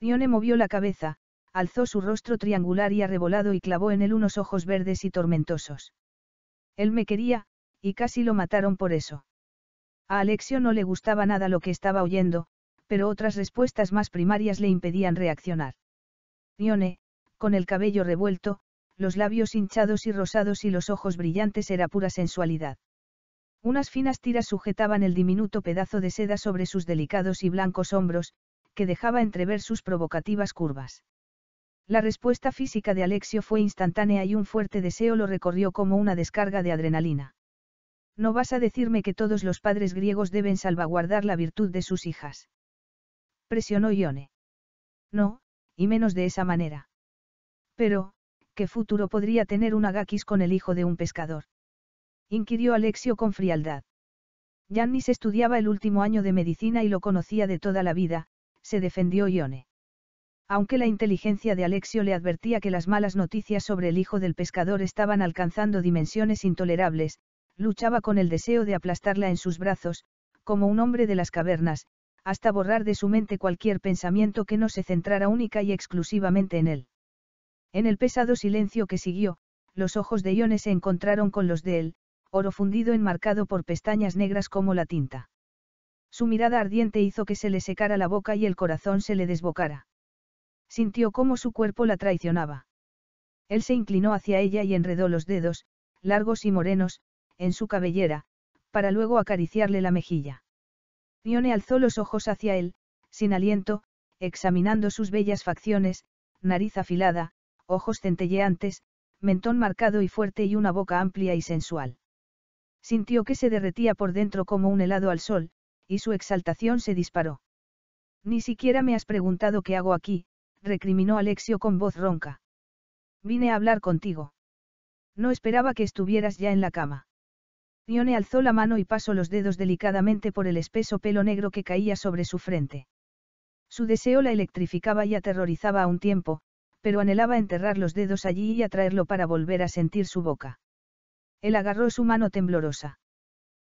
Nione movió la cabeza, alzó su rostro triangular y arrebolado y clavó en él unos ojos verdes y tormentosos. Él me quería, y casi lo mataron por eso. A Alexio no le gustaba nada lo que estaba oyendo, pero otras respuestas más primarias le impedían reaccionar. Ione, con el cabello revuelto, los labios hinchados y rosados y los ojos brillantes era pura sensualidad. Unas finas tiras sujetaban el diminuto pedazo de seda sobre sus delicados y blancos hombros, que dejaba entrever sus provocativas curvas. La respuesta física de Alexio fue instantánea y un fuerte deseo lo recorrió como una descarga de adrenalina. No vas a decirme que todos los padres griegos deben salvaguardar la virtud de sus hijas. Presionó Ione. No, y menos de esa manera. Pero, ¿qué futuro podría tener un Agakis con el hijo de un pescador? Inquirió Alexio con frialdad. Yannis estudiaba el último año de medicina y lo conocía de toda la vida, se defendió Ione. Aunque la inteligencia de Alexio le advertía que las malas noticias sobre el hijo del pescador estaban alcanzando dimensiones intolerables, luchaba con el deseo de aplastarla en sus brazos, como un hombre de las cavernas, hasta borrar de su mente cualquier pensamiento que no se centrara única y exclusivamente en él. En el pesado silencio que siguió, los ojos de Ione se encontraron con los de él, oro fundido enmarcado por pestañas negras como la tinta. Su mirada ardiente hizo que se le secara la boca y el corazón se le desbocara. Sintió cómo su cuerpo la traicionaba. Él se inclinó hacia ella y enredó los dedos, largos y morenos, en su cabellera, para luego acariciarle la mejilla. Rione alzó los ojos hacia él, sin aliento, examinando sus bellas facciones, nariz afilada, ojos centelleantes, mentón marcado y fuerte y una boca amplia y sensual. Sintió que se derretía por dentro como un helado al sol, y su exaltación se disparó. Ni siquiera me has preguntado qué hago aquí, recriminó Alexio con voz ronca. Vine a hablar contigo. No esperaba que estuvieras ya en la cama. Dione alzó la mano y pasó los dedos delicadamente por el espeso pelo negro que caía sobre su frente. Su deseo la electrificaba y aterrorizaba a un tiempo, pero anhelaba enterrar los dedos allí y atraerlo para volver a sentir su boca. Él agarró su mano temblorosa.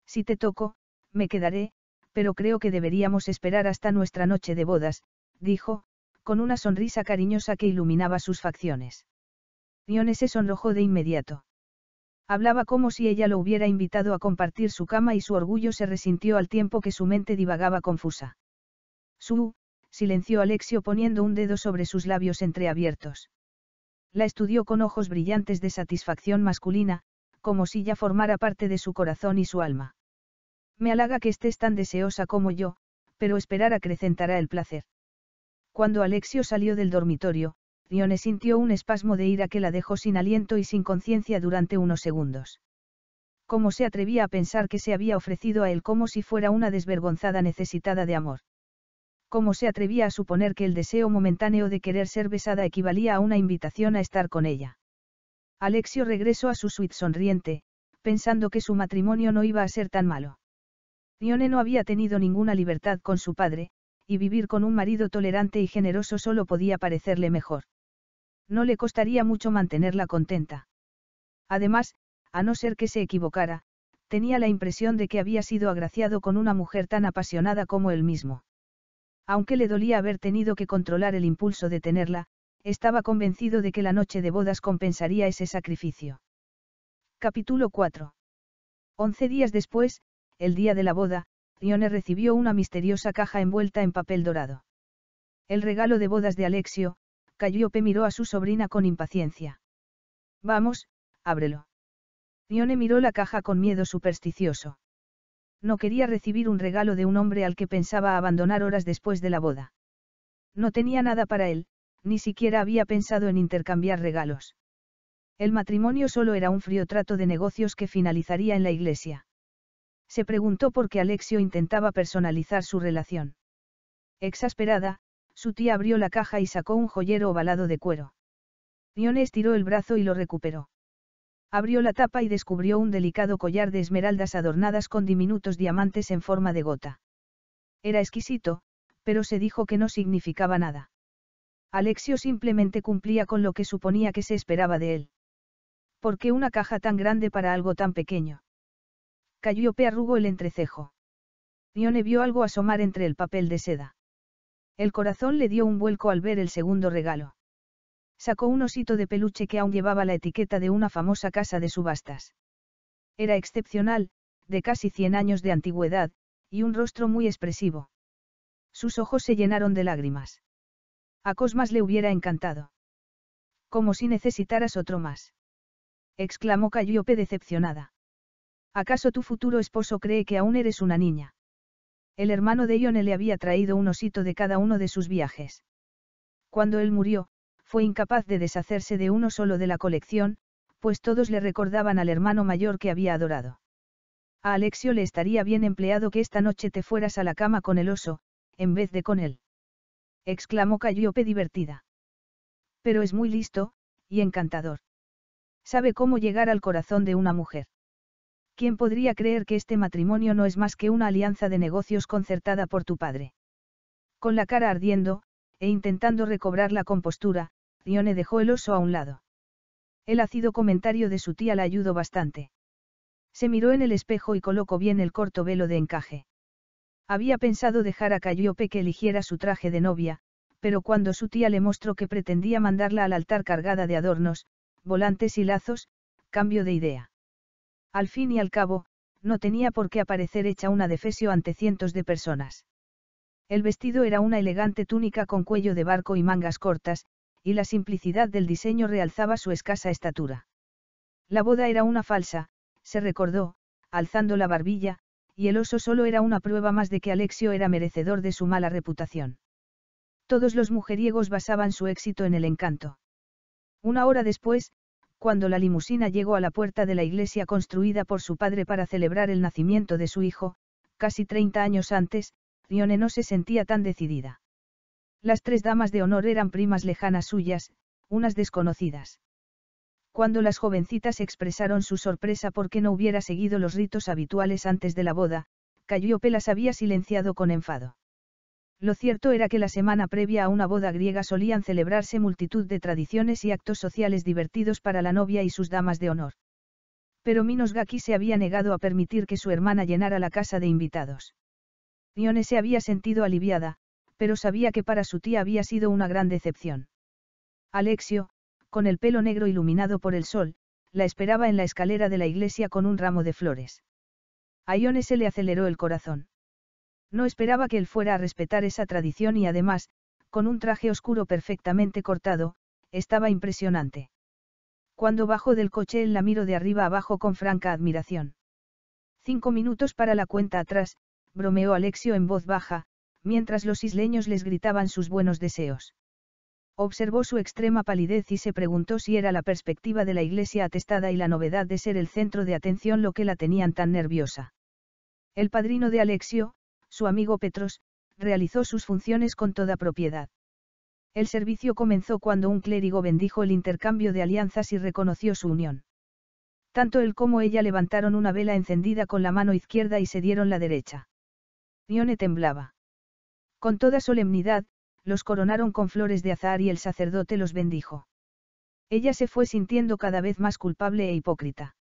Si te toco, me quedaré, pero creo que deberíamos esperar hasta nuestra noche de bodas, dijo, con una sonrisa cariñosa que iluminaba sus facciones. Dione se sonrojó de inmediato. Hablaba como si ella lo hubiera invitado a compartir su cama y su orgullo se resintió al tiempo que su mente divagaba confusa. Su, silenció Alexio poniendo un dedo sobre sus labios entreabiertos. La estudió con ojos brillantes de satisfacción masculina, como si ya formara parte de su corazón y su alma. Me halaga que estés tan deseosa como yo, pero esperar acrecentará el placer. Cuando Alexio salió del dormitorio, Rione sintió un espasmo de ira que la dejó sin aliento y sin conciencia durante unos segundos. ¿Cómo se atrevía a pensar que se había ofrecido a él como si fuera una desvergonzada necesitada de amor? ¿Cómo se atrevía a suponer que el deseo momentáneo de querer ser besada equivalía a una invitación a estar con ella? Alexio regresó a su suite sonriente, pensando que su matrimonio no iba a ser tan malo. Rione no había tenido ninguna libertad con su padre, y vivir con un marido tolerante y generoso solo podía parecerle mejor. No le costaría mucho mantenerla contenta. Además, a no ser que se equivocara, tenía la impresión de que había sido agraciado con una mujer tan apasionada como él mismo. Aunque le dolía haber tenido que controlar el impulso de tenerla, estaba convencido de que la noche de bodas compensaría ese sacrificio. Capítulo 4. Once días después, el día de la boda, Ione recibió una misteriosa caja envuelta en papel dorado. El regalo de bodas de Alexio, Calliope miró a su sobrina con impaciencia. Vamos, ábrelo. Ione miró la caja con miedo supersticioso. No quería recibir un regalo de un hombre al que pensaba abandonar horas después de la boda. No tenía nada para él, ni siquiera había pensado en intercambiar regalos. El matrimonio solo era un frío trato de negocios que finalizaría en la iglesia. Se preguntó por qué Alexio intentaba personalizar su relación. Exasperada, su tía abrió la caja y sacó un joyero ovalado de cuero. Rione estiró el brazo y lo recuperó. Abrió la tapa y descubrió un delicado collar de esmeraldas adornadas con diminutos diamantes en forma de gota. Era exquisito, pero se dijo que no significaba nada. Alexio simplemente cumplía con lo que suponía que se esperaba de él. ¿Por qué una caja tan grande para algo tan pequeño? Cayó pearrugo el entrecejo. Dione vio algo asomar entre el papel de seda. El corazón le dio un vuelco al ver el segundo regalo. Sacó un osito de peluche que aún llevaba la etiqueta de una famosa casa de subastas. Era excepcional, de casi 100 años de antigüedad, y un rostro muy expresivo. Sus ojos se llenaron de lágrimas. A Cosmas le hubiera encantado. Como si necesitaras otro más. exclamó Calliope decepcionada. ¿Acaso tu futuro esposo cree que aún eres una niña? El hermano de Ione le había traído un osito de cada uno de sus viajes. Cuando él murió, fue incapaz de deshacerse de uno solo de la colección, pues todos le recordaban al hermano mayor que había adorado. A Alexio le estaría bien empleado que esta noche te fueras a la cama con el oso, en vez de con él. Exclamó Calliope divertida. Pero es muy listo, y encantador. Sabe cómo llegar al corazón de una mujer. ¿Quién podría creer que este matrimonio no es más que una alianza de negocios concertada por tu padre? Con la cara ardiendo, e intentando recobrar la compostura, Dione dejó el oso a un lado. El ácido comentario de su tía la ayudó bastante. Se miró en el espejo y colocó bien el corto velo de encaje. Había pensado dejar a Calliope que eligiera su traje de novia, pero cuando su tía le mostró que pretendía mandarla al altar cargada de adornos, volantes y lazos, cambio de idea. Al fin y al cabo, no tenía por qué aparecer hecha una defesio ante cientos de personas. El vestido era una elegante túnica con cuello de barco y mangas cortas, y la simplicidad del diseño realzaba su escasa estatura. La boda era una falsa, se recordó, alzando la barbilla, y el oso solo era una prueba más de que Alexio era merecedor de su mala reputación. Todos los mujeriegos basaban su éxito en el encanto. Una hora después, cuando la limusina llegó a la puerta de la iglesia construida por su padre para celebrar el nacimiento de su hijo, casi 30 años antes, Rione no se sentía tan decidida. Las tres damas de honor eran primas lejanas suyas, unas desconocidas. Cuando las jovencitas expresaron su sorpresa porque no hubiera seguido los ritos habituales antes de la boda, Cayope las había silenciado con enfado. Lo cierto era que la semana previa a una boda griega solían celebrarse multitud de tradiciones y actos sociales divertidos para la novia y sus damas de honor. Pero Minos Gaki se había negado a permitir que su hermana llenara la casa de invitados. Ione se había sentido aliviada, pero sabía que para su tía había sido una gran decepción. Alexio, con el pelo negro iluminado por el sol, la esperaba en la escalera de la iglesia con un ramo de flores. A Ione se le aceleró el corazón. No esperaba que él fuera a respetar esa tradición y además, con un traje oscuro perfectamente cortado, estaba impresionante. Cuando bajó del coche él la miró de arriba abajo con franca admiración. Cinco minutos para la cuenta atrás, bromeó Alexio en voz baja, mientras los isleños les gritaban sus buenos deseos. Observó su extrema palidez y se preguntó si era la perspectiva de la iglesia atestada y la novedad de ser el centro de atención lo que la tenían tan nerviosa. El padrino de Alexio, su amigo Petros, realizó sus funciones con toda propiedad. El servicio comenzó cuando un clérigo bendijo el intercambio de alianzas y reconoció su unión. Tanto él como ella levantaron una vela encendida con la mano izquierda y se dieron la derecha. Ione temblaba. Con toda solemnidad, los coronaron con flores de azahar y el sacerdote los bendijo. Ella se fue sintiendo cada vez más culpable e hipócrita.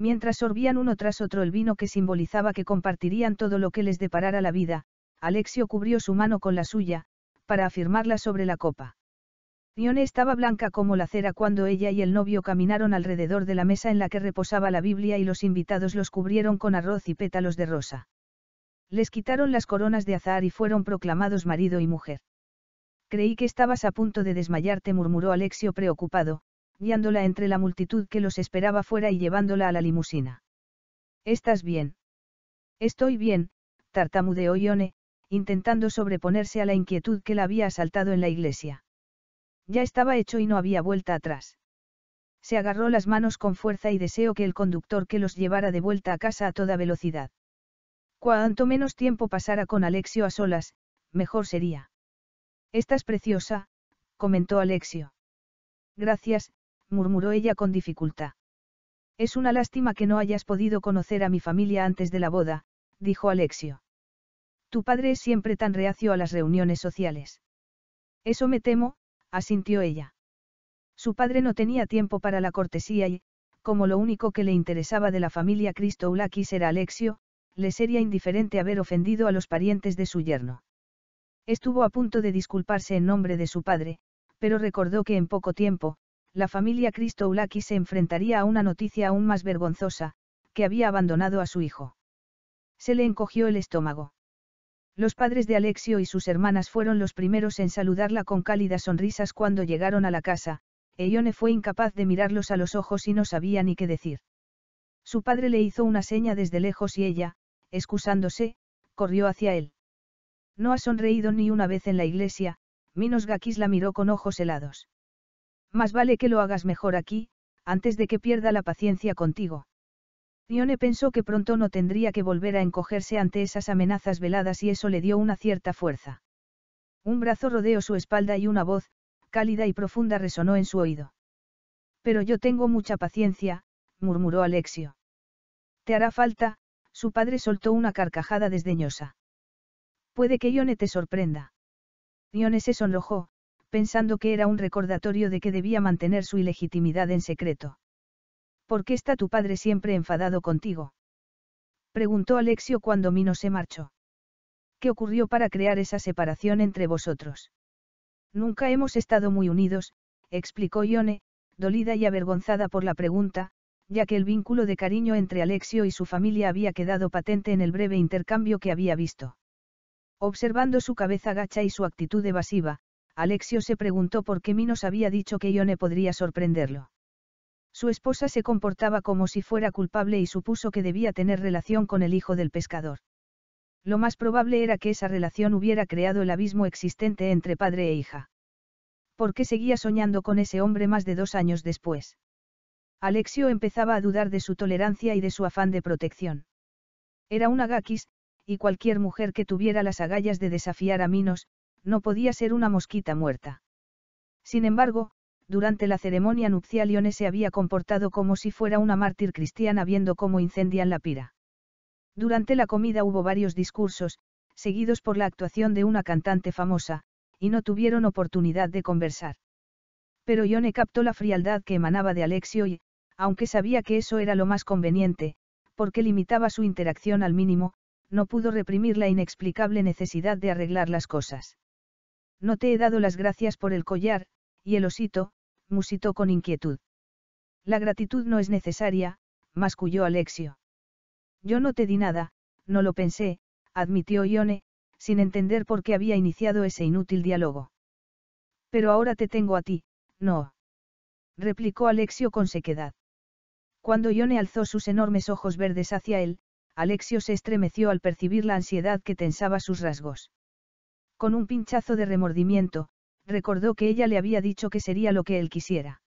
Mientras sorbían uno tras otro el vino que simbolizaba que compartirían todo lo que les deparara la vida, Alexio cubrió su mano con la suya, para afirmarla sobre la copa. Dione estaba blanca como la cera cuando ella y el novio caminaron alrededor de la mesa en la que reposaba la Biblia y los invitados los cubrieron con arroz y pétalos de rosa. Les quitaron las coronas de azahar y fueron proclamados marido y mujer. Creí que estabas a punto de desmayarte, murmuró Alexio preocupado, guiándola entre la multitud que los esperaba fuera y llevándola a la limusina. ¿Estás bien? Estoy bien, tartamudeó Ione, intentando sobreponerse a la inquietud que la había asaltado en la iglesia. Ya estaba hecho y no había vuelta atrás. Se agarró las manos con fuerza y deseo que el conductor que los llevara de vuelta a casa a toda velocidad. Cuanto menos tiempo pasara con Alexio a solas, mejor sería. Estás preciosa, comentó Alexio. Gracias, murmuró ella con dificultad. Es una lástima que no hayas podido conocer a mi familia antes de la boda, dijo Alexio. Tu padre es siempre tan reacio a las reuniones sociales. Eso me temo, asintió ella. Su padre no tenía tiempo para la cortesía y, como lo único que le interesaba de la familia Cristoulakis era Alexio, le sería indiferente haber ofendido a los parientes de su yerno. Estuvo a punto de disculparse en nombre de su padre, pero recordó que en poco tiempo, la familia Cristoulaki se enfrentaría a una noticia aún más vergonzosa, que había abandonado a su hijo. Se le encogió el estómago. Los padres de Alexio y sus hermanas fueron los primeros en saludarla con cálidas sonrisas cuando llegaron a la casa, e Ione fue incapaz de mirarlos a los ojos y no sabía ni qué decir. Su padre le hizo una seña desde lejos y ella, excusándose, corrió hacia él. No ha sonreído ni una vez en la iglesia, Minos Gakis la miró con ojos helados. Más vale que lo hagas mejor aquí, antes de que pierda la paciencia contigo. Dione pensó que pronto no tendría que volver a encogerse ante esas amenazas veladas y eso le dio una cierta fuerza. Un brazo rodeó su espalda y una voz, cálida y profunda, resonó en su oído. Pero yo tengo mucha paciencia, murmuró Alexio. Te hará falta, su padre soltó una carcajada desdeñosa. Puede que Ione te sorprenda. Ione se sonrojó, pensando que era un recordatorio de que debía mantener su ilegitimidad en secreto. ¿Por qué está tu padre siempre enfadado contigo? Preguntó Alexio cuando Mino se marchó. ¿Qué ocurrió para crear esa separación entre vosotros? Nunca hemos estado muy unidos, explicó Ione, dolida y avergonzada por la pregunta, ya que el vínculo de cariño entre Alexio y su familia había quedado patente en el breve intercambio que había visto. Observando su cabeza gacha y su actitud evasiva, Alexio se preguntó por qué Minos había dicho que Ione podría sorprenderlo. Su esposa se comportaba como si fuera culpable y supuso que debía tener relación con el hijo del pescador. Lo más probable era que esa relación hubiera creado el abismo existente entre padre e hija. ¿Por qué seguía soñando con ese hombre más de dos años después? Alexio empezaba a dudar de su tolerancia y de su afán de protección. Era una gakis, y cualquier mujer que tuviera las agallas de desafiar a Minos, no podía ser una mosquita muerta. Sin embargo, durante la ceremonia nupcial Ione se había comportado como si fuera una mártir cristiana viendo cómo incendian la pira. Durante la comida hubo varios discursos, seguidos por la actuación de una cantante famosa, y no tuvieron oportunidad de conversar. Pero Ione captó la frialdad que emanaba de Alexio y, aunque sabía que eso era lo más conveniente, porque limitaba su interacción al mínimo, no pudo reprimir la inexplicable necesidad de arreglar las cosas. No te he dado las gracias por el collar, y el osito, musitó con inquietud. La gratitud no es necesaria, masculló Alexio. Yo no te di nada, no lo pensé, admitió Ione, sin entender por qué había iniciado ese inútil diálogo. Pero ahora te tengo a ti, no. replicó Alexio con sequedad. Cuando Ione alzó sus enormes ojos verdes hacia él, Alexio se estremeció al percibir la ansiedad que tensaba sus rasgos. Con un pinchazo de remordimiento, recordó que ella le había dicho que sería lo que él quisiera.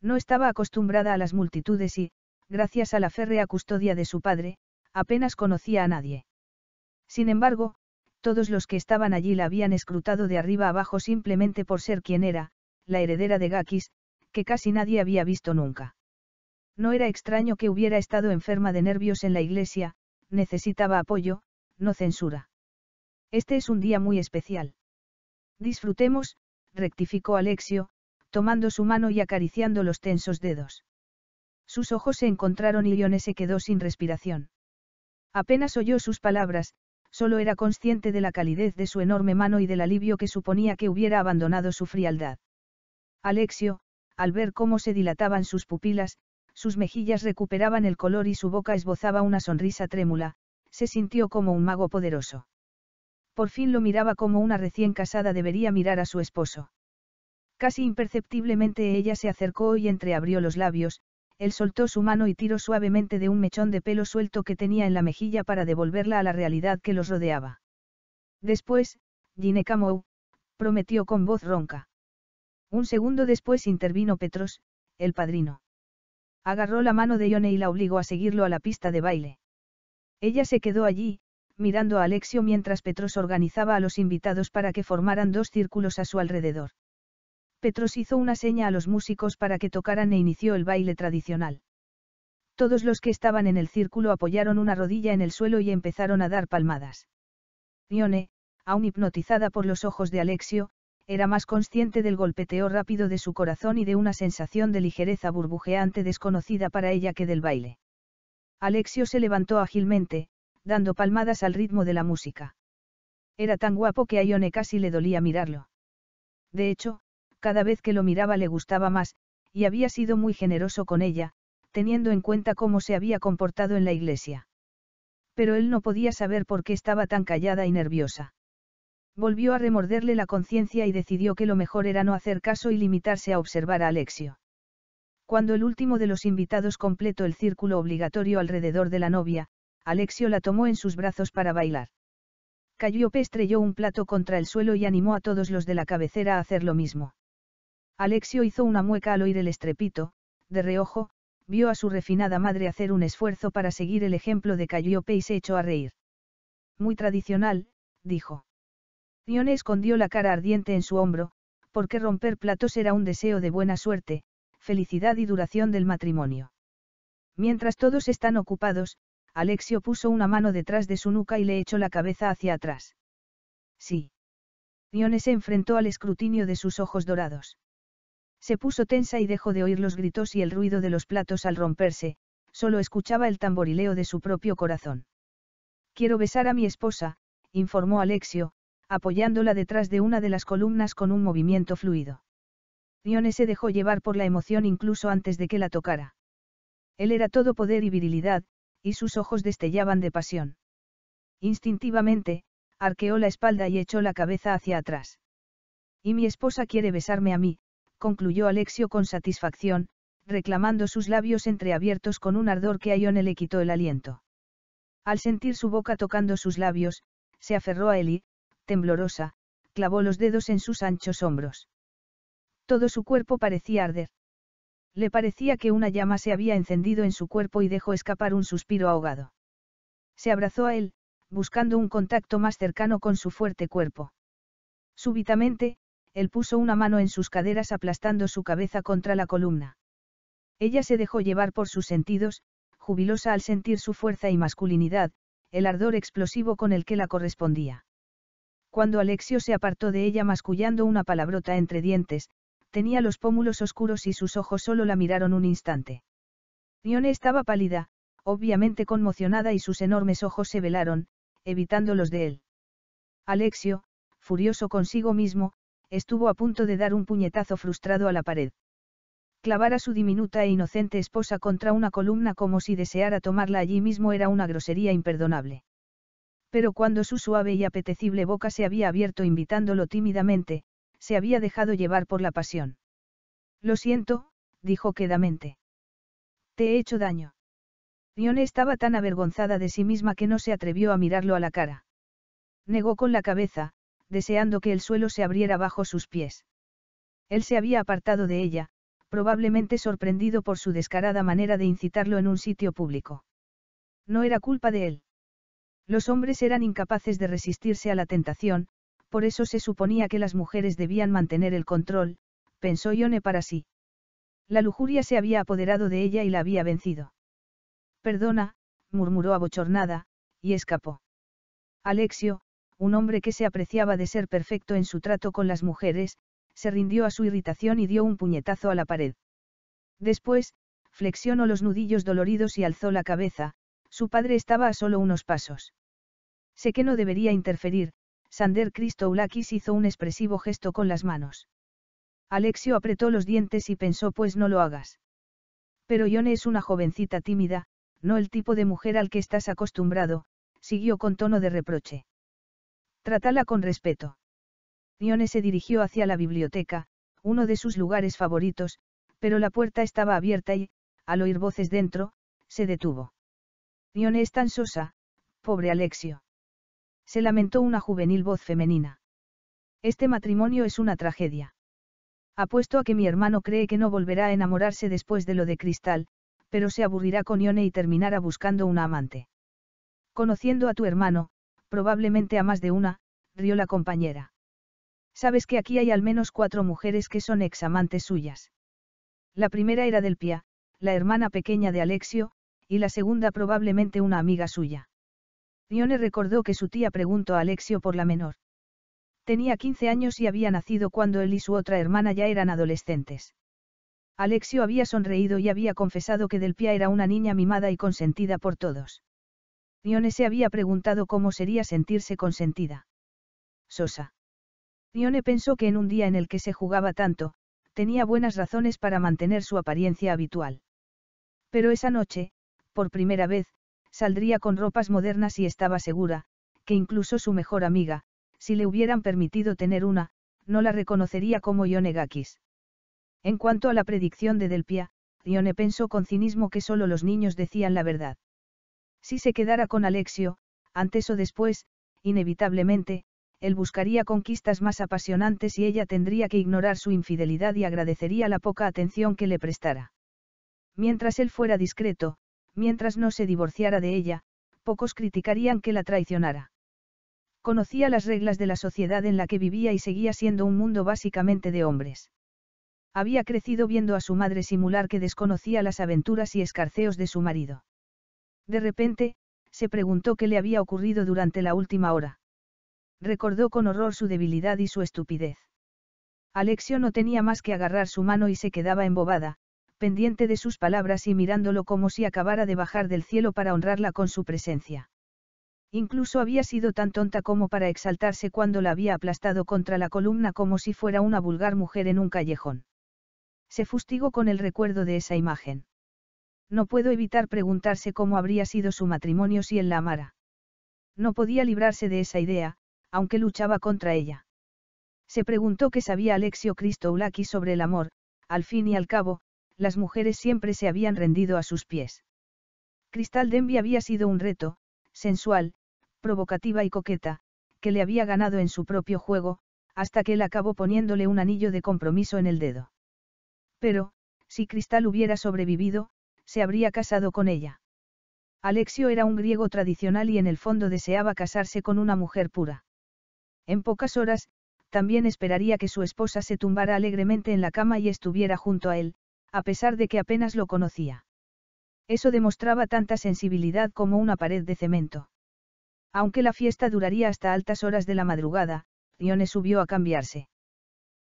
No estaba acostumbrada a las multitudes y, gracias a la férrea custodia de su padre, apenas conocía a nadie. Sin embargo, todos los que estaban allí la habían escrutado de arriba abajo simplemente por ser quien era, la heredera de Gakis, que casi nadie había visto nunca. No era extraño que hubiera estado enferma de nervios en la iglesia, necesitaba apoyo, no censura. Este es un día muy especial. Disfrutemos, rectificó Alexio, tomando su mano y acariciando los tensos dedos. Sus ojos se encontraron y Lione se quedó sin respiración. Apenas oyó sus palabras, solo era consciente de la calidez de su enorme mano y del alivio que suponía que hubiera abandonado su frialdad. Alexio, al ver cómo se dilataban sus pupilas, sus mejillas recuperaban el color y su boca esbozaba una sonrisa trémula, se sintió como un mago poderoso. Por fin lo miraba como una recién casada debería mirar a su esposo. Casi imperceptiblemente ella se acercó y entreabrió los labios, él soltó su mano y tiró suavemente de un mechón de pelo suelto que tenía en la mejilla para devolverla a la realidad que los rodeaba. Después, Ginecamo, prometió con voz ronca. Un segundo después intervino Petros, el padrino. Agarró la mano de Yone y la obligó a seguirlo a la pista de baile. Ella se quedó allí, mirando a Alexio mientras Petros organizaba a los invitados para que formaran dos círculos a su alrededor. Petros hizo una seña a los músicos para que tocaran e inició el baile tradicional. Todos los que estaban en el círculo apoyaron una rodilla en el suelo y empezaron a dar palmadas. Ione, aún hipnotizada por los ojos de Alexio, era más consciente del golpeteo rápido de su corazón y de una sensación de ligereza burbujeante desconocida para ella que del baile. Alexio se levantó ágilmente, dando palmadas al ritmo de la música. Era tan guapo que a Ione casi le dolía mirarlo. De hecho, cada vez que lo miraba le gustaba más, y había sido muy generoso con ella, teniendo en cuenta cómo se había comportado en la iglesia. Pero él no podía saber por qué estaba tan callada y nerviosa. Volvió a remorderle la conciencia y decidió que lo mejor era no hacer caso y limitarse a observar a Alexio. Cuando el último de los invitados completó el círculo obligatorio alrededor de la novia, Alexio la tomó en sus brazos para bailar. Calliope estrelló un plato contra el suelo y animó a todos los de la cabecera a hacer lo mismo. Alexio hizo una mueca al oír el estrepito, de reojo, vio a su refinada madre hacer un esfuerzo para seguir el ejemplo de Calliope y se echó a reír. Muy tradicional, dijo. Dione escondió la cara ardiente en su hombro, porque romper platos era un deseo de buena suerte, felicidad y duración del matrimonio. Mientras todos están ocupados, Alexio puso una mano detrás de su nuca y le echó la cabeza hacia atrás. Sí. Ione se enfrentó al escrutinio de sus ojos dorados. Se puso tensa y dejó de oír los gritos y el ruido de los platos al romperse, solo escuchaba el tamborileo de su propio corazón. Quiero besar a mi esposa, informó Alexio, apoyándola detrás de una de las columnas con un movimiento fluido. Ione se dejó llevar por la emoción incluso antes de que la tocara. Él era todo poder y virilidad, y sus ojos destellaban de pasión. Instintivamente, arqueó la espalda y echó la cabeza hacia atrás. Y mi esposa quiere besarme a mí, concluyó Alexio con satisfacción, reclamando sus labios entreabiertos con un ardor que a Ione le quitó el aliento. Al sentir su boca tocando sus labios, se aferró a él y, temblorosa, clavó los dedos en sus anchos hombros. Todo su cuerpo parecía arder. Le parecía que una llama se había encendido en su cuerpo y dejó escapar un suspiro ahogado. Se abrazó a él, buscando un contacto más cercano con su fuerte cuerpo. Súbitamente, él puso una mano en sus caderas aplastando su cabeza contra la columna. Ella se dejó llevar por sus sentidos, jubilosa al sentir su fuerza y masculinidad, el ardor explosivo con el que la correspondía. Cuando Alexio se apartó de ella mascullando una palabrota entre dientes, tenía los pómulos oscuros y sus ojos solo la miraron un instante. Ione estaba pálida, obviamente conmocionada y sus enormes ojos se velaron, evitando los de él. Alexio, furioso consigo mismo, estuvo a punto de dar un puñetazo frustrado a la pared. Clavar a su diminuta e inocente esposa contra una columna como si deseara tomarla allí mismo era una grosería imperdonable. Pero cuando su suave y apetecible boca se había abierto invitándolo tímidamente, se había dejado llevar por la pasión. Lo siento, dijo quedamente. Te he hecho daño. Rione estaba tan avergonzada de sí misma que no se atrevió a mirarlo a la cara. Negó con la cabeza, deseando que el suelo se abriera bajo sus pies. Él se había apartado de ella, probablemente sorprendido por su descarada manera de incitarlo en un sitio público. No era culpa de él. Los hombres eran incapaces de resistirse a la tentación, por eso se suponía que las mujeres debían mantener el control, pensó Ione para sí. La lujuria se había apoderado de ella y la había vencido. Perdona, murmuró abochornada, y escapó. Alexio, un hombre que se apreciaba de ser perfecto en su trato con las mujeres, se rindió a su irritación y dio un puñetazo a la pared. Después, flexionó los nudillos doloridos y alzó la cabeza, su padre estaba a solo unos pasos. Sé que no debería interferir, Sander Cristoulakis hizo un expresivo gesto con las manos. Alexio apretó los dientes y pensó pues no lo hagas. Pero Yone es una jovencita tímida, no el tipo de mujer al que estás acostumbrado, siguió con tono de reproche. Trátala con respeto. Yone se dirigió hacia la biblioteca, uno de sus lugares favoritos, pero la puerta estaba abierta y, al oír voces dentro, se detuvo. Yone es tan sosa, pobre Alexio se lamentó una juvenil voz femenina. Este matrimonio es una tragedia. Apuesto a que mi hermano cree que no volverá a enamorarse después de lo de Cristal, pero se aburrirá con Ione y terminará buscando una amante. Conociendo a tu hermano, probablemente a más de una, rió la compañera. Sabes que aquí hay al menos cuatro mujeres que son ex-amantes suyas. La primera era Delpia, la hermana pequeña de Alexio, y la segunda probablemente una amiga suya. Dione recordó que su tía preguntó a Alexio por la menor. Tenía 15 años y había nacido cuando él y su otra hermana ya eran adolescentes. Alexio había sonreído y había confesado que Delpia era una niña mimada y consentida por todos. Dione se había preguntado cómo sería sentirse consentida. Sosa. Dione pensó que en un día en el que se jugaba tanto, tenía buenas razones para mantener su apariencia habitual. Pero esa noche, por primera vez, saldría con ropas modernas y estaba segura, que incluso su mejor amiga, si le hubieran permitido tener una, no la reconocería como Yonegakis. En cuanto a la predicción de Delpia, Ione pensó con cinismo que solo los niños decían la verdad. Si se quedara con Alexio, antes o después, inevitablemente, él buscaría conquistas más apasionantes y ella tendría que ignorar su infidelidad y agradecería la poca atención que le prestara. Mientras él fuera discreto, mientras no se divorciara de ella, pocos criticarían que la traicionara. Conocía las reglas de la sociedad en la que vivía y seguía siendo un mundo básicamente de hombres. Había crecido viendo a su madre simular que desconocía las aventuras y escarceos de su marido. De repente, se preguntó qué le había ocurrido durante la última hora. Recordó con horror su debilidad y su estupidez. Alexio no tenía más que agarrar su mano y se quedaba embobada, pendiente de sus palabras y mirándolo como si acabara de bajar del cielo para honrarla con su presencia. Incluso había sido tan tonta como para exaltarse cuando la había aplastado contra la columna como si fuera una vulgar mujer en un callejón. Se fustigó con el recuerdo de esa imagen. No puedo evitar preguntarse cómo habría sido su matrimonio si él la amara. No podía librarse de esa idea, aunque luchaba contra ella. Se preguntó qué sabía Alexio Cristoulaki sobre el amor, al fin y al cabo, las mujeres siempre se habían rendido a sus pies. Cristal Denby había sido un reto, sensual, provocativa y coqueta, que le había ganado en su propio juego, hasta que él acabó poniéndole un anillo de compromiso en el dedo. Pero, si Cristal hubiera sobrevivido, se habría casado con ella. Alexio era un griego tradicional y en el fondo deseaba casarse con una mujer pura. En pocas horas, también esperaría que su esposa se tumbara alegremente en la cama y estuviera junto a él, a pesar de que apenas lo conocía. Eso demostraba tanta sensibilidad como una pared de cemento. Aunque la fiesta duraría hasta altas horas de la madrugada, Ione subió a cambiarse.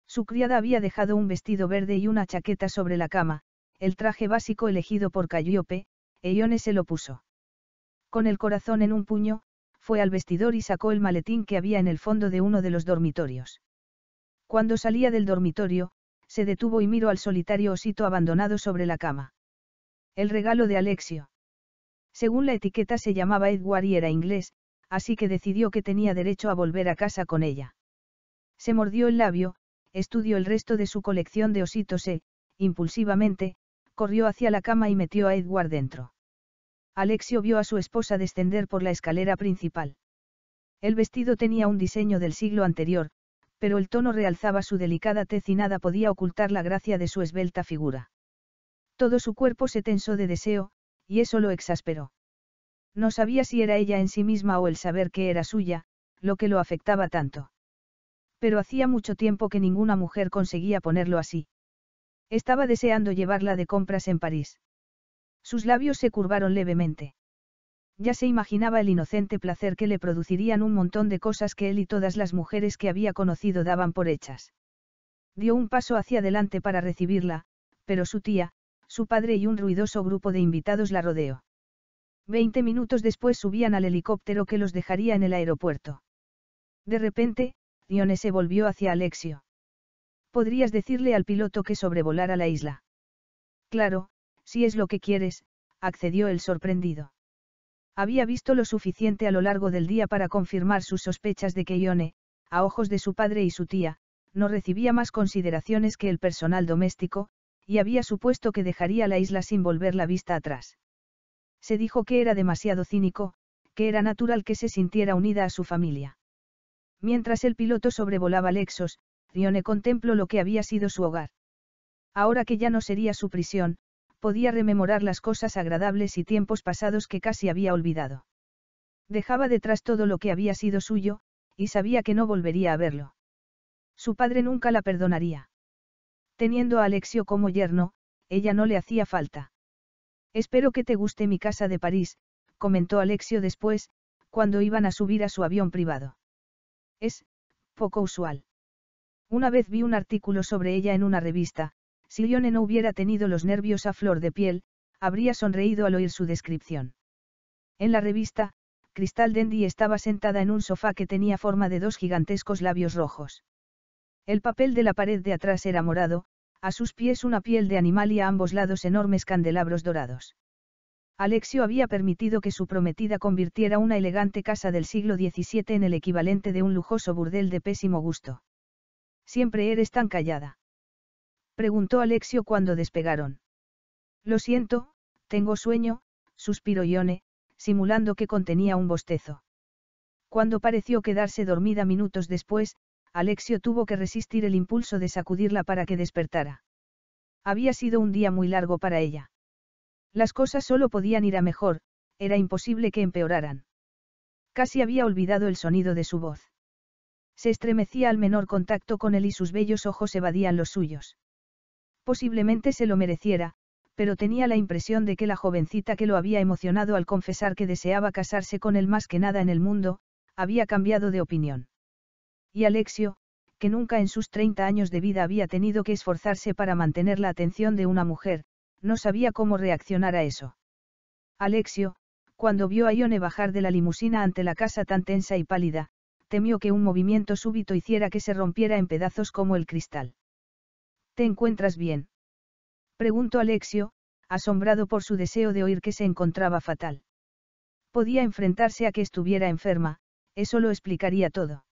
Su criada había dejado un vestido verde y una chaqueta sobre la cama, el traje básico elegido por Calliope, e Ione se lo puso. Con el corazón en un puño, fue al vestidor y sacó el maletín que había en el fondo de uno de los dormitorios. Cuando salía del dormitorio, se detuvo y miró al solitario osito abandonado sobre la cama. El regalo de Alexio. Según la etiqueta se llamaba Edward y era inglés, así que decidió que tenía derecho a volver a casa con ella. Se mordió el labio, estudió el resto de su colección de ositos e, impulsivamente, corrió hacia la cama y metió a Edward dentro. Alexio vio a su esposa descender por la escalera principal. El vestido tenía un diseño del siglo anterior, pero el tono realzaba su delicada tez y nada podía ocultar la gracia de su esbelta figura. Todo su cuerpo se tensó de deseo, y eso lo exasperó. No sabía si era ella en sí misma o el saber que era suya, lo que lo afectaba tanto. Pero hacía mucho tiempo que ninguna mujer conseguía ponerlo así. Estaba deseando llevarla de compras en París. Sus labios se curvaron levemente. Ya se imaginaba el inocente placer que le producirían un montón de cosas que él y todas las mujeres que había conocido daban por hechas. Dio un paso hacia adelante para recibirla, pero su tía, su padre y un ruidoso grupo de invitados la rodeó. Veinte minutos después subían al helicóptero que los dejaría en el aeropuerto. De repente, Dione se volvió hacia Alexio. Podrías decirle al piloto que sobrevolara la isla. Claro, si es lo que quieres, accedió el sorprendido. Había visto lo suficiente a lo largo del día para confirmar sus sospechas de que Ione, a ojos de su padre y su tía, no recibía más consideraciones que el personal doméstico, y había supuesto que dejaría la isla sin volver la vista atrás. Se dijo que era demasiado cínico, que era natural que se sintiera unida a su familia. Mientras el piloto sobrevolaba Lexos, Ione contempló lo que había sido su hogar. Ahora que ya no sería su prisión, podía rememorar las cosas agradables y tiempos pasados que casi había olvidado. Dejaba detrás todo lo que había sido suyo, y sabía que no volvería a verlo. Su padre nunca la perdonaría. Teniendo a Alexio como yerno, ella no le hacía falta. Espero que te guste mi casa de París, comentó Alexio después, cuando iban a subir a su avión privado. Es, poco usual. Una vez vi un artículo sobre ella en una revista, si Lione no hubiera tenido los nervios a flor de piel, habría sonreído al oír su descripción. En la revista, Cristal Dendy estaba sentada en un sofá que tenía forma de dos gigantescos labios rojos. El papel de la pared de atrás era morado, a sus pies una piel de animal y a ambos lados enormes candelabros dorados. Alexio había permitido que su prometida convirtiera una elegante casa del siglo XVII en el equivalente de un lujoso burdel de pésimo gusto. Siempre eres tan callada. Preguntó Alexio cuando despegaron. Lo siento, tengo sueño, suspiró Yone, simulando que contenía un bostezo. Cuando pareció quedarse dormida minutos después, Alexio tuvo que resistir el impulso de sacudirla para que despertara. Había sido un día muy largo para ella. Las cosas solo podían ir a mejor, era imposible que empeoraran. Casi había olvidado el sonido de su voz. Se estremecía al menor contacto con él y sus bellos ojos evadían los suyos. Posiblemente se lo mereciera, pero tenía la impresión de que la jovencita que lo había emocionado al confesar que deseaba casarse con él más que nada en el mundo, había cambiado de opinión. Y Alexio, que nunca en sus 30 años de vida había tenido que esforzarse para mantener la atención de una mujer, no sabía cómo reaccionar a eso. Alexio, cuando vio a Ione bajar de la limusina ante la casa tan tensa y pálida, temió que un movimiento súbito hiciera que se rompiera en pedazos como el cristal. ¿Te encuentras bien? Preguntó Alexio, asombrado por su deseo de oír que se encontraba fatal. Podía enfrentarse a que estuviera enferma, eso lo explicaría todo.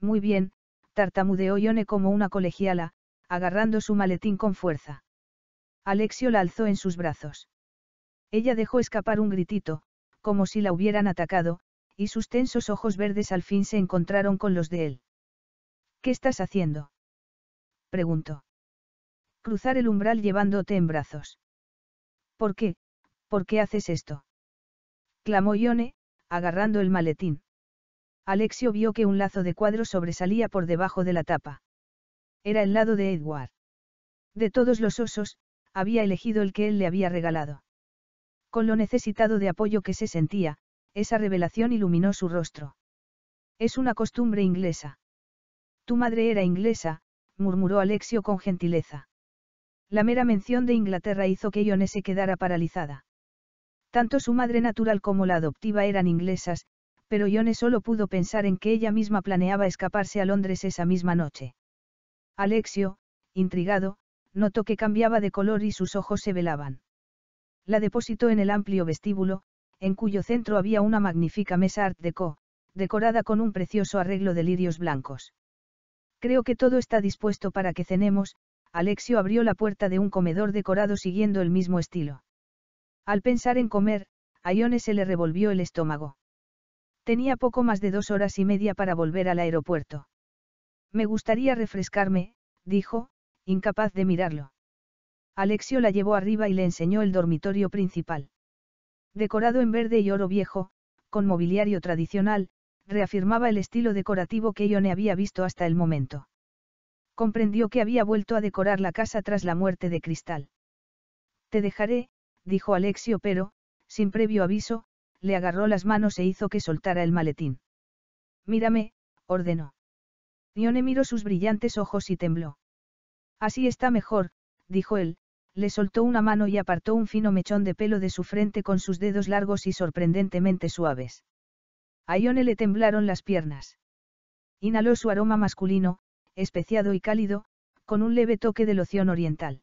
Muy bien, tartamudeó Yone como una colegiala, agarrando su maletín con fuerza. Alexio la alzó en sus brazos. Ella dejó escapar un gritito, como si la hubieran atacado, y sus tensos ojos verdes al fin se encontraron con los de él. ¿Qué estás haciendo? preguntó cruzar el umbral llevándote en brazos. ¿Por qué? ¿Por qué haces esto? clamó Ione, agarrando el maletín. Alexio vio que un lazo de cuadro sobresalía por debajo de la tapa. Era el lado de Edward. De todos los osos, había elegido el que él le había regalado. Con lo necesitado de apoyo que se sentía, esa revelación iluminó su rostro. Es una costumbre inglesa. Tu madre era inglesa, murmuró Alexio con gentileza. La mera mención de Inglaterra hizo que Ione se quedara paralizada. Tanto su madre natural como la adoptiva eran inglesas, pero Ione solo pudo pensar en que ella misma planeaba escaparse a Londres esa misma noche. Alexio, intrigado, notó que cambiaba de color y sus ojos se velaban. La depositó en el amplio vestíbulo, en cuyo centro había una magnífica mesa art déco, decorada con un precioso arreglo de lirios blancos. Creo que todo está dispuesto para que cenemos, Alexio abrió la puerta de un comedor decorado siguiendo el mismo estilo. Al pensar en comer, a Ione se le revolvió el estómago. Tenía poco más de dos horas y media para volver al aeropuerto. Me gustaría refrescarme, dijo, incapaz de mirarlo. Alexio la llevó arriba y le enseñó el dormitorio principal. Decorado en verde y oro viejo, con mobiliario tradicional, reafirmaba el estilo decorativo que Ione había visto hasta el momento comprendió que había vuelto a decorar la casa tras la muerte de Cristal. Te dejaré, dijo Alexio, pero, sin previo aviso, le agarró las manos e hizo que soltara el maletín. Mírame, ordenó. Ione miró sus brillantes ojos y tembló. Así está mejor, dijo él, le soltó una mano y apartó un fino mechón de pelo de su frente con sus dedos largos y sorprendentemente suaves. A Ione le temblaron las piernas. Inhaló su aroma masculino, especiado y cálido, con un leve toque de loción oriental.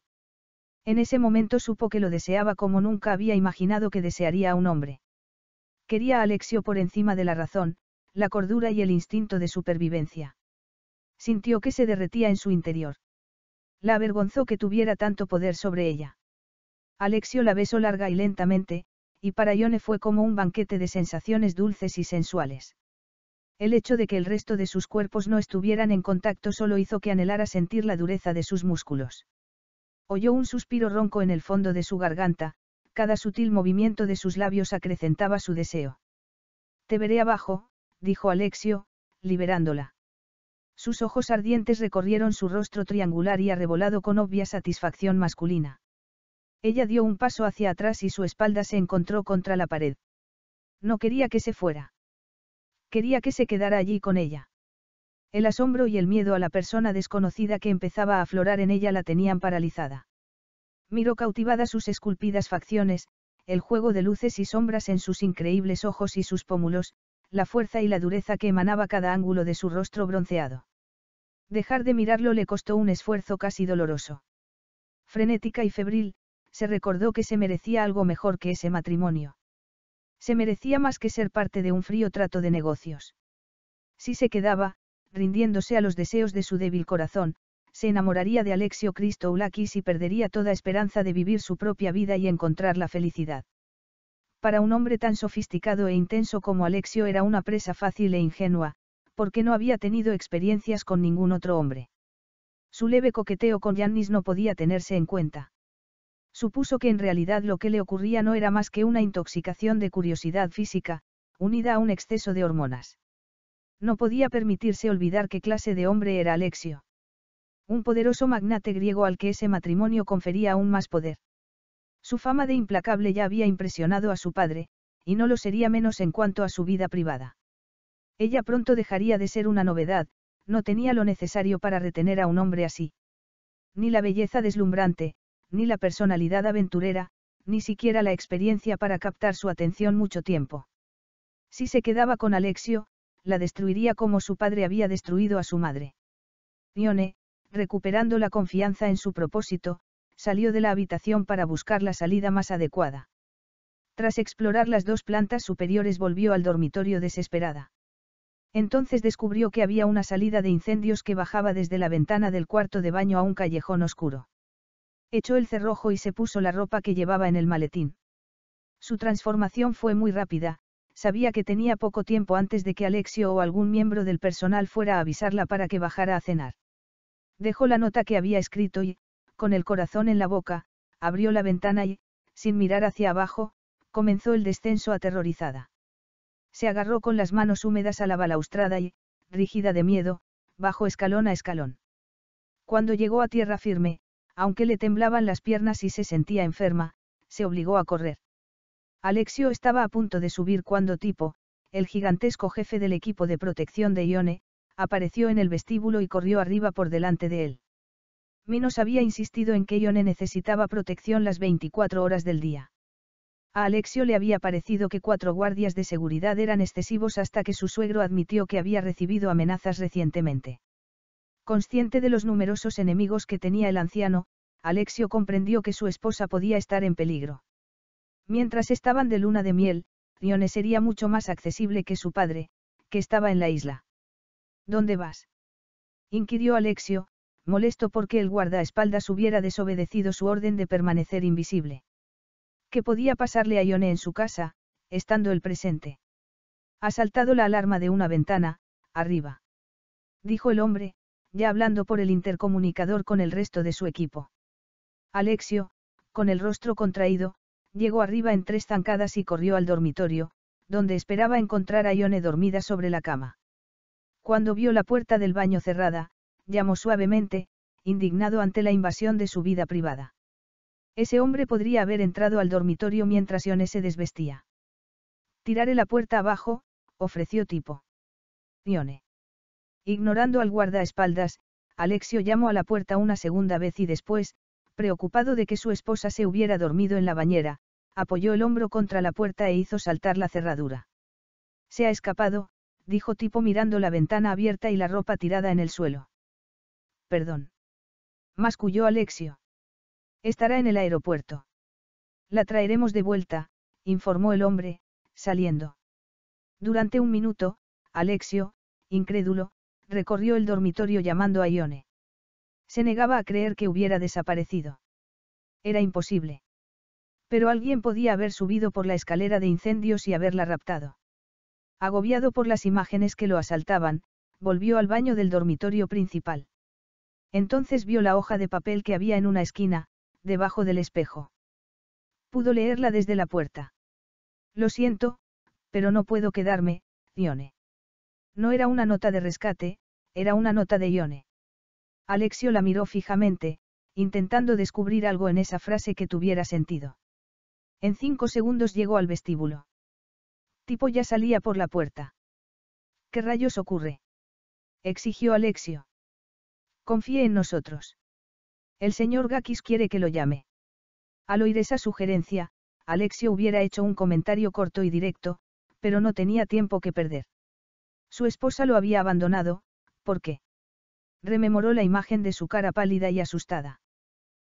En ese momento supo que lo deseaba como nunca había imaginado que desearía a un hombre. Quería a Alexio por encima de la razón, la cordura y el instinto de supervivencia. Sintió que se derretía en su interior. La avergonzó que tuviera tanto poder sobre ella. Alexio la besó larga y lentamente, y para Ione fue como un banquete de sensaciones dulces y sensuales. El hecho de que el resto de sus cuerpos no estuvieran en contacto solo hizo que anhelara sentir la dureza de sus músculos. Oyó un suspiro ronco en el fondo de su garganta, cada sutil movimiento de sus labios acrecentaba su deseo. Te veré abajo, dijo Alexio, liberándola. Sus ojos ardientes recorrieron su rostro triangular y arrebolado con obvia satisfacción masculina. Ella dio un paso hacia atrás y su espalda se encontró contra la pared. No quería que se fuera. Quería que se quedara allí con ella. El asombro y el miedo a la persona desconocida que empezaba a aflorar en ella la tenían paralizada. Miró cautivada sus esculpidas facciones, el juego de luces y sombras en sus increíbles ojos y sus pómulos, la fuerza y la dureza que emanaba cada ángulo de su rostro bronceado. Dejar de mirarlo le costó un esfuerzo casi doloroso. Frenética y febril, se recordó que se merecía algo mejor que ese matrimonio. Se merecía más que ser parte de un frío trato de negocios. Si se quedaba, rindiéndose a los deseos de su débil corazón, se enamoraría de Alexio Christoulakis y perdería toda esperanza de vivir su propia vida y encontrar la felicidad. Para un hombre tan sofisticado e intenso como Alexio era una presa fácil e ingenua, porque no había tenido experiencias con ningún otro hombre. Su leve coqueteo con Yannis no podía tenerse en cuenta. Supuso que en realidad lo que le ocurría no era más que una intoxicación de curiosidad física, unida a un exceso de hormonas. No podía permitirse olvidar qué clase de hombre era Alexio. Un poderoso magnate griego al que ese matrimonio confería aún más poder. Su fama de implacable ya había impresionado a su padre, y no lo sería menos en cuanto a su vida privada. Ella pronto dejaría de ser una novedad, no tenía lo necesario para retener a un hombre así. Ni la belleza deslumbrante, ni la personalidad aventurera, ni siquiera la experiencia para captar su atención mucho tiempo. Si se quedaba con Alexio, la destruiría como su padre había destruido a su madre. Ione, recuperando la confianza en su propósito, salió de la habitación para buscar la salida más adecuada. Tras explorar las dos plantas superiores volvió al dormitorio desesperada. Entonces descubrió que había una salida de incendios que bajaba desde la ventana del cuarto de baño a un callejón oscuro. Echó el cerrojo y se puso la ropa que llevaba en el maletín. Su transformación fue muy rápida, sabía que tenía poco tiempo antes de que Alexio o algún miembro del personal fuera a avisarla para que bajara a cenar. Dejó la nota que había escrito y, con el corazón en la boca, abrió la ventana y, sin mirar hacia abajo, comenzó el descenso aterrorizada. Se agarró con las manos húmedas a la balaustrada y, rígida de miedo, bajó escalón a escalón. Cuando llegó a tierra firme, aunque le temblaban las piernas y se sentía enferma, se obligó a correr. Alexio estaba a punto de subir cuando Tipo, el gigantesco jefe del equipo de protección de Ione, apareció en el vestíbulo y corrió arriba por delante de él. Minos había insistido en que Ione necesitaba protección las 24 horas del día. A Alexio le había parecido que cuatro guardias de seguridad eran excesivos hasta que su suegro admitió que había recibido amenazas recientemente. Consciente de los numerosos enemigos que tenía el anciano, Alexio comprendió que su esposa podía estar en peligro. Mientras estaban de luna de miel, Dione sería mucho más accesible que su padre, que estaba en la isla. ¿Dónde vas? inquirió Alexio, molesto porque el guardaespaldas hubiera desobedecido su orden de permanecer invisible. ¿Qué podía pasarle a Ione en su casa, estando el presente? Ha saltado la alarma de una ventana, arriba. Dijo el hombre, ya hablando por el intercomunicador con el resto de su equipo. Alexio, con el rostro contraído, llegó arriba en tres zancadas y corrió al dormitorio, donde esperaba encontrar a Ione dormida sobre la cama. Cuando vio la puerta del baño cerrada, llamó suavemente, indignado ante la invasión de su vida privada. Ese hombre podría haber entrado al dormitorio mientras Ione se desvestía. Tiraré la puerta abajo, ofreció tipo. Ione. Ignorando al guardaespaldas, Alexio llamó a la puerta una segunda vez y después, preocupado de que su esposa se hubiera dormido en la bañera, apoyó el hombro contra la puerta e hizo saltar la cerradura. Se ha escapado, dijo Tipo mirando la ventana abierta y la ropa tirada en el suelo. Perdón. Masculló Alexio. Estará en el aeropuerto. La traeremos de vuelta, informó el hombre, saliendo. Durante un minuto, Alexio, incrédulo, recorrió el dormitorio llamando a Ione. Se negaba a creer que hubiera desaparecido. Era imposible. Pero alguien podía haber subido por la escalera de incendios y haberla raptado. Agobiado por las imágenes que lo asaltaban, volvió al baño del dormitorio principal. Entonces vio la hoja de papel que había en una esquina, debajo del espejo. Pudo leerla desde la puerta. Lo siento, pero no puedo quedarme, Ione. No era una nota de rescate, era una nota de Ione. Alexio la miró fijamente, intentando descubrir algo en esa frase que tuviera sentido. En cinco segundos llegó al vestíbulo. Tipo ya salía por la puerta. ¿Qué rayos ocurre? exigió Alexio. Confíe en nosotros. El señor Gakis quiere que lo llame. Al oír esa sugerencia, Alexio hubiera hecho un comentario corto y directo, pero no tenía tiempo que perder. Su esposa lo había abandonado, ¿por qué? Rememoró la imagen de su cara pálida y asustada.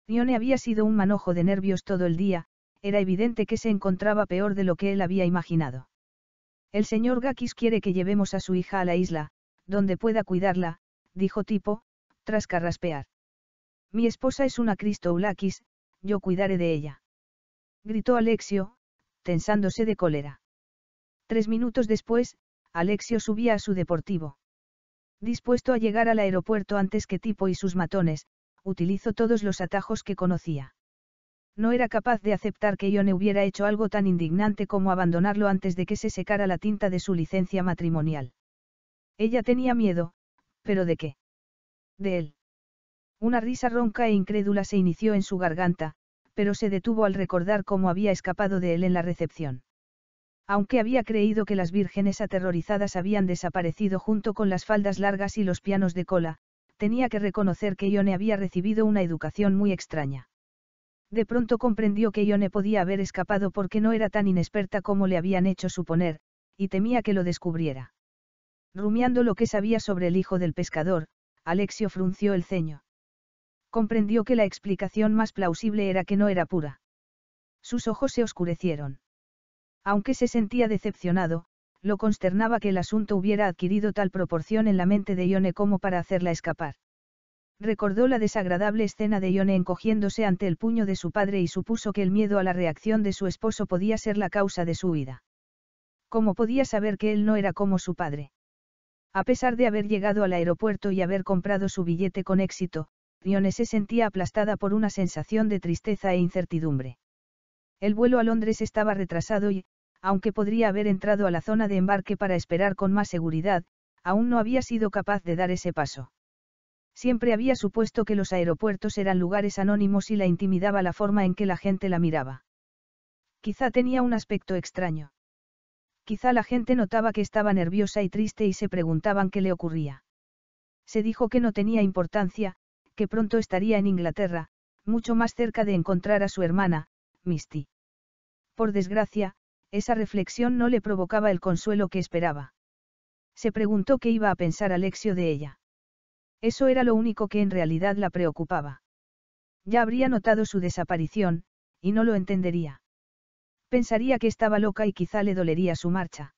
Dione había sido un manojo de nervios todo el día, era evidente que se encontraba peor de lo que él había imaginado. El señor Gakis quiere que llevemos a su hija a la isla, donde pueda cuidarla, dijo Tipo, tras carraspear. Mi esposa es una Cristoulakis, yo cuidaré de ella. Gritó Alexio, tensándose de cólera. Tres minutos después, Alexio subía a su deportivo. Dispuesto a llegar al aeropuerto antes que Tipo y sus matones, utilizó todos los atajos que conocía. No era capaz de aceptar que Ione hubiera hecho algo tan indignante como abandonarlo antes de que se secara la tinta de su licencia matrimonial. Ella tenía miedo, pero ¿de qué? De él. Una risa ronca e incrédula se inició en su garganta, pero se detuvo al recordar cómo había escapado de él en la recepción. Aunque había creído que las vírgenes aterrorizadas habían desaparecido junto con las faldas largas y los pianos de cola, tenía que reconocer que Ione había recibido una educación muy extraña. De pronto comprendió que Ione podía haber escapado porque no era tan inexperta como le habían hecho suponer, y temía que lo descubriera. Rumiando lo que sabía sobre el hijo del pescador, Alexio frunció el ceño. Comprendió que la explicación más plausible era que no era pura. Sus ojos se oscurecieron. Aunque se sentía decepcionado, lo consternaba que el asunto hubiera adquirido tal proporción en la mente de Ione como para hacerla escapar. Recordó la desagradable escena de Ione encogiéndose ante el puño de su padre y supuso que el miedo a la reacción de su esposo podía ser la causa de su huida. ¿Cómo podía saber que él no era como su padre? A pesar de haber llegado al aeropuerto y haber comprado su billete con éxito, Ione se sentía aplastada por una sensación de tristeza e incertidumbre. El vuelo a Londres estaba retrasado y, aunque podría haber entrado a la zona de embarque para esperar con más seguridad, aún no había sido capaz de dar ese paso. Siempre había supuesto que los aeropuertos eran lugares anónimos y la intimidaba la forma en que la gente la miraba. Quizá tenía un aspecto extraño. Quizá la gente notaba que estaba nerviosa y triste y se preguntaban qué le ocurría. Se dijo que no tenía importancia, que pronto estaría en Inglaterra, mucho más cerca de encontrar a su hermana, Misty. Por desgracia, esa reflexión no le provocaba el consuelo que esperaba. Se preguntó qué iba a pensar Alexio de ella. Eso era lo único que en realidad la preocupaba. Ya habría notado su desaparición, y no lo entendería. Pensaría que estaba loca y quizá le dolería su marcha.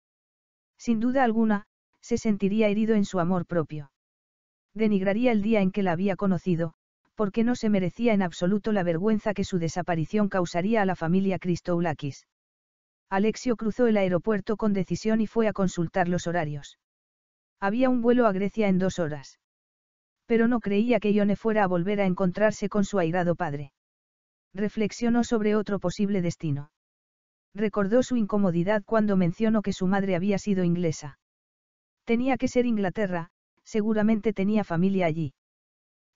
Sin duda alguna, se sentiría herido en su amor propio. Denigraría el día en que la había conocido, porque no se merecía en absoluto la vergüenza que su desaparición causaría a la familia Christoulakis. Alexio cruzó el aeropuerto con decisión y fue a consultar los horarios. Había un vuelo a Grecia en dos horas. Pero no creía que Ione fuera a volver a encontrarse con su airado padre. Reflexionó sobre otro posible destino. Recordó su incomodidad cuando mencionó que su madre había sido inglesa. Tenía que ser Inglaterra, seguramente tenía familia allí.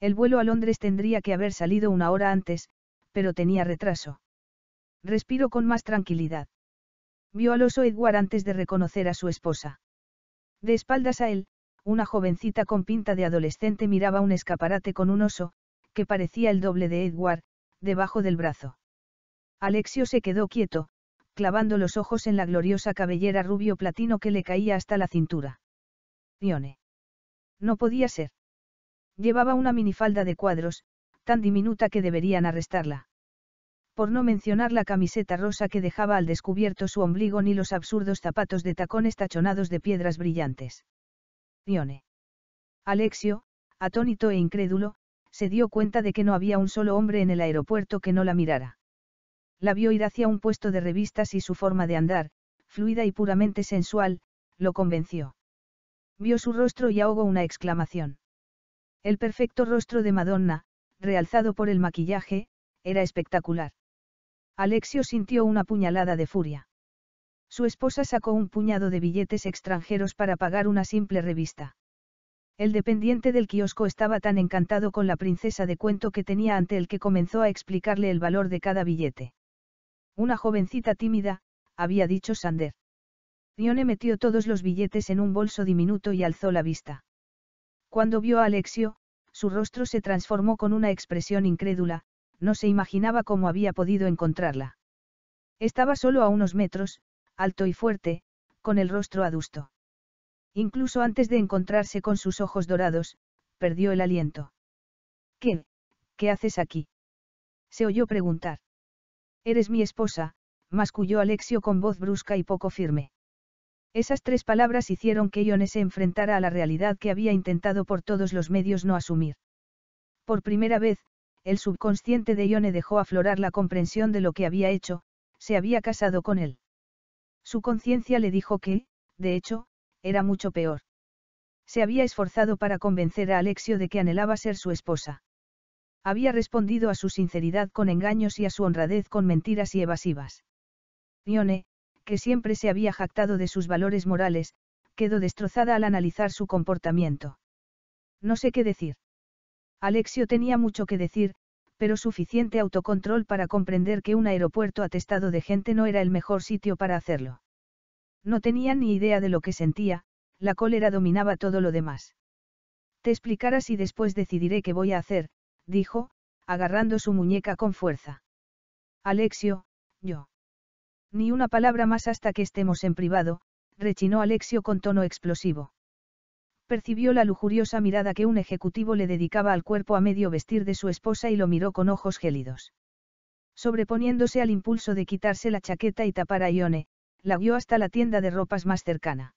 El vuelo a Londres tendría que haber salido una hora antes, pero tenía retraso. Respiró con más tranquilidad. Vio al oso Edward antes de reconocer a su esposa. De espaldas a él, una jovencita con pinta de adolescente miraba un escaparate con un oso, que parecía el doble de Edward, debajo del brazo. Alexio se quedó quieto, clavando los ojos en la gloriosa cabellera rubio platino que le caía hasta la cintura. Ione. No podía ser. Llevaba una minifalda de cuadros, tan diminuta que deberían arrestarla por no mencionar la camiseta rosa que dejaba al descubierto su ombligo ni los absurdos zapatos de tacones tachonados de piedras brillantes. Dione. Alexio, atónito e incrédulo, se dio cuenta de que no había un solo hombre en el aeropuerto que no la mirara. La vio ir hacia un puesto de revistas y su forma de andar, fluida y puramente sensual, lo convenció. Vio su rostro y ahogó una exclamación. El perfecto rostro de Madonna, realzado por el maquillaje, era espectacular. Alexio sintió una puñalada de furia. Su esposa sacó un puñado de billetes extranjeros para pagar una simple revista. El dependiente del kiosco estaba tan encantado con la princesa de cuento que tenía ante el que comenzó a explicarle el valor de cada billete. Una jovencita tímida, había dicho Sander. Dione metió todos los billetes en un bolso diminuto y alzó la vista. Cuando vio a Alexio, su rostro se transformó con una expresión incrédula, no se imaginaba cómo había podido encontrarla. Estaba solo a unos metros, alto y fuerte, con el rostro adusto. Incluso antes de encontrarse con sus ojos dorados, perdió el aliento. ¿Qué? ¿Qué haces aquí? Se oyó preguntar. Eres mi esposa, masculló Alexio con voz brusca y poco firme. Esas tres palabras hicieron que Ione se enfrentara a la realidad que había intentado por todos los medios no asumir. Por primera vez, el subconsciente de Ione dejó aflorar la comprensión de lo que había hecho, se había casado con él. Su conciencia le dijo que, de hecho, era mucho peor. Se había esforzado para convencer a Alexio de que anhelaba ser su esposa. Había respondido a su sinceridad con engaños y a su honradez con mentiras y evasivas. Ione, que siempre se había jactado de sus valores morales, quedó destrozada al analizar su comportamiento. No sé qué decir. Alexio tenía mucho que decir, pero suficiente autocontrol para comprender que un aeropuerto atestado de gente no era el mejor sitio para hacerlo. No tenía ni idea de lo que sentía, la cólera dominaba todo lo demás. Te explicarás y después decidiré qué voy a hacer, dijo, agarrando su muñeca con fuerza. Alexio, yo. Ni una palabra más hasta que estemos en privado, rechinó Alexio con tono explosivo percibió la lujuriosa mirada que un ejecutivo le dedicaba al cuerpo a medio vestir de su esposa y lo miró con ojos gélidos. Sobreponiéndose al impulso de quitarse la chaqueta y tapar a Ione, la guió hasta la tienda de ropas más cercana.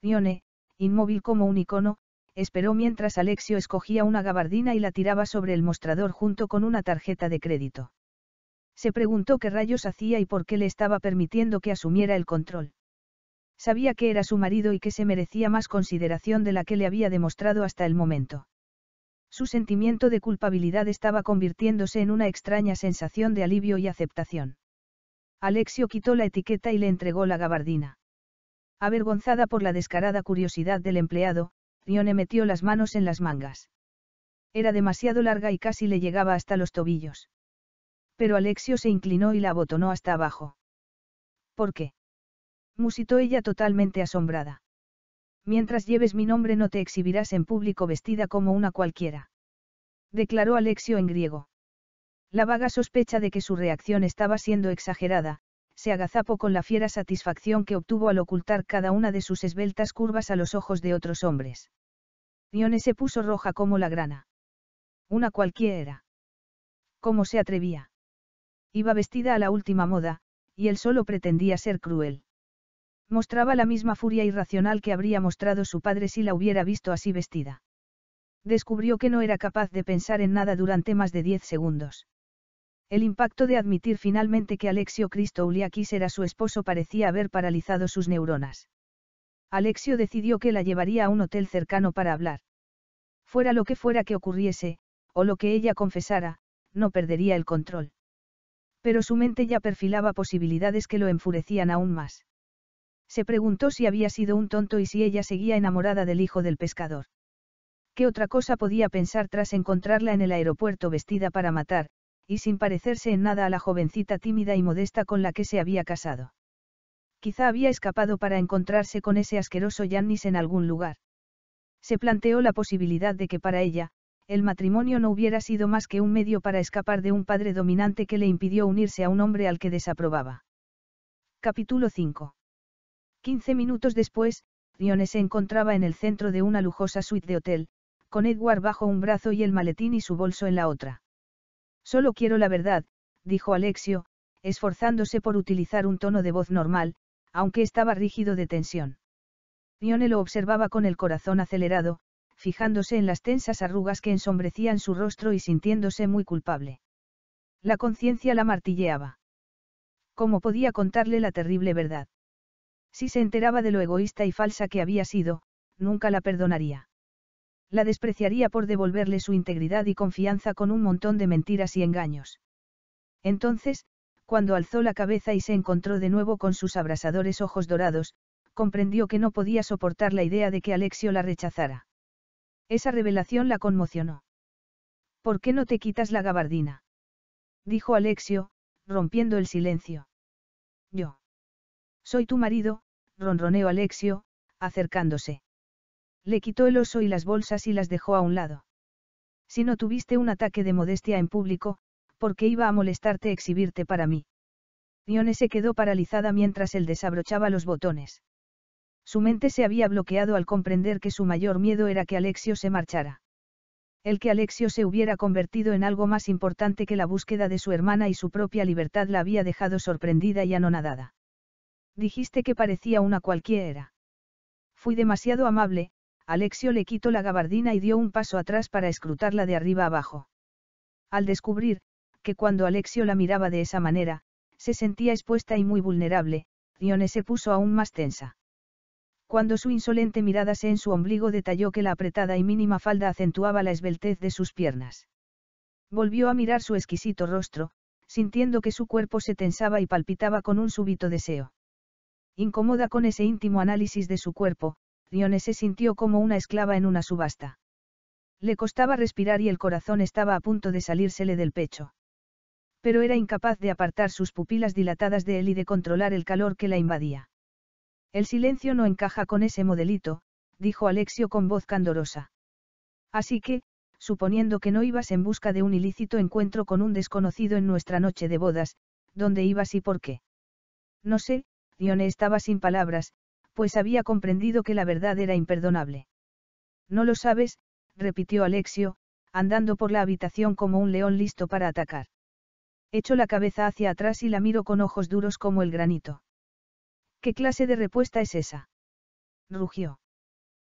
Ione, inmóvil como un icono, esperó mientras Alexio escogía una gabardina y la tiraba sobre el mostrador junto con una tarjeta de crédito. Se preguntó qué rayos hacía y por qué le estaba permitiendo que asumiera el control. Sabía que era su marido y que se merecía más consideración de la que le había demostrado hasta el momento. Su sentimiento de culpabilidad estaba convirtiéndose en una extraña sensación de alivio y aceptación. Alexio quitó la etiqueta y le entregó la gabardina. Avergonzada por la descarada curiosidad del empleado, Rione metió las manos en las mangas. Era demasiado larga y casi le llegaba hasta los tobillos. Pero Alexio se inclinó y la abotonó hasta abajo. ¿Por qué? Musitó ella totalmente asombrada. Mientras lleves mi nombre no te exhibirás en público vestida como una cualquiera. Declaró Alexio en griego. La vaga sospecha de que su reacción estaba siendo exagerada, se agazapó con la fiera satisfacción que obtuvo al ocultar cada una de sus esbeltas curvas a los ojos de otros hombres. Nione se puso roja como la grana. Una cualquiera. ¿Cómo se atrevía? Iba vestida a la última moda, y él solo pretendía ser cruel. Mostraba la misma furia irracional que habría mostrado su padre si la hubiera visto así vestida. Descubrió que no era capaz de pensar en nada durante más de diez segundos. El impacto de admitir finalmente que Alexio Christouliakis era su esposo parecía haber paralizado sus neuronas. Alexio decidió que la llevaría a un hotel cercano para hablar. Fuera lo que fuera que ocurriese, o lo que ella confesara, no perdería el control. Pero su mente ya perfilaba posibilidades que lo enfurecían aún más. Se preguntó si había sido un tonto y si ella seguía enamorada del hijo del pescador. ¿Qué otra cosa podía pensar tras encontrarla en el aeropuerto vestida para matar, y sin parecerse en nada a la jovencita tímida y modesta con la que se había casado? Quizá había escapado para encontrarse con ese asqueroso Yannis en algún lugar. Se planteó la posibilidad de que para ella, el matrimonio no hubiera sido más que un medio para escapar de un padre dominante que le impidió unirse a un hombre al que desaprobaba. Capítulo 5. Quince minutos después, Rione se encontraba en el centro de una lujosa suite de hotel, con Edward bajo un brazo y el maletín y su bolso en la otra. Solo quiero la verdad, dijo Alexio, esforzándose por utilizar un tono de voz normal, aunque estaba rígido de tensión. Rione lo observaba con el corazón acelerado, fijándose en las tensas arrugas que ensombrecían su rostro y sintiéndose muy culpable. La conciencia la martilleaba. ¿Cómo podía contarle la terrible verdad? Si se enteraba de lo egoísta y falsa que había sido, nunca la perdonaría. La despreciaría por devolverle su integridad y confianza con un montón de mentiras y engaños. Entonces, cuando alzó la cabeza y se encontró de nuevo con sus abrasadores ojos dorados, comprendió que no podía soportar la idea de que Alexio la rechazara. Esa revelación la conmocionó. ¿Por qué no te quitas la gabardina? dijo Alexio, rompiendo el silencio. Yo. Soy tu marido, ronroneó Alexio, acercándose. Le quitó el oso y las bolsas y las dejó a un lado. Si no tuviste un ataque de modestia en público, ¿por qué iba a molestarte exhibirte para mí? Ione se quedó paralizada mientras él desabrochaba los botones. Su mente se había bloqueado al comprender que su mayor miedo era que Alexio se marchara. El que Alexio se hubiera convertido en algo más importante que la búsqueda de su hermana y su propia libertad la había dejado sorprendida y anonadada. Dijiste que parecía una cualquiera. Fui demasiado amable, Alexio le quitó la gabardina y dio un paso atrás para escrutarla de arriba abajo. Al descubrir, que cuando Alexio la miraba de esa manera, se sentía expuesta y muy vulnerable, Dione se puso aún más tensa. Cuando su insolente mirada se en su ombligo detalló que la apretada y mínima falda acentuaba la esbeltez de sus piernas. Volvió a mirar su exquisito rostro, sintiendo que su cuerpo se tensaba y palpitaba con un súbito deseo incomoda con ese íntimo análisis de su cuerpo, rione se sintió como una esclava en una subasta. Le costaba respirar y el corazón estaba a punto de salírsele del pecho. Pero era incapaz de apartar sus pupilas dilatadas de él y de controlar el calor que la invadía. El silencio no encaja con ese modelito, dijo Alexio con voz candorosa. Así que, suponiendo que no ibas en busca de un ilícito encuentro con un desconocido en nuestra noche de bodas, ¿dónde ibas y por qué? No sé, Dione estaba sin palabras, pues había comprendido que la verdad era imperdonable. No lo sabes, repitió Alexio, andando por la habitación como un león listo para atacar. Echo la cabeza hacia atrás y la miro con ojos duros como el granito. ¿Qué clase de respuesta es esa? rugió.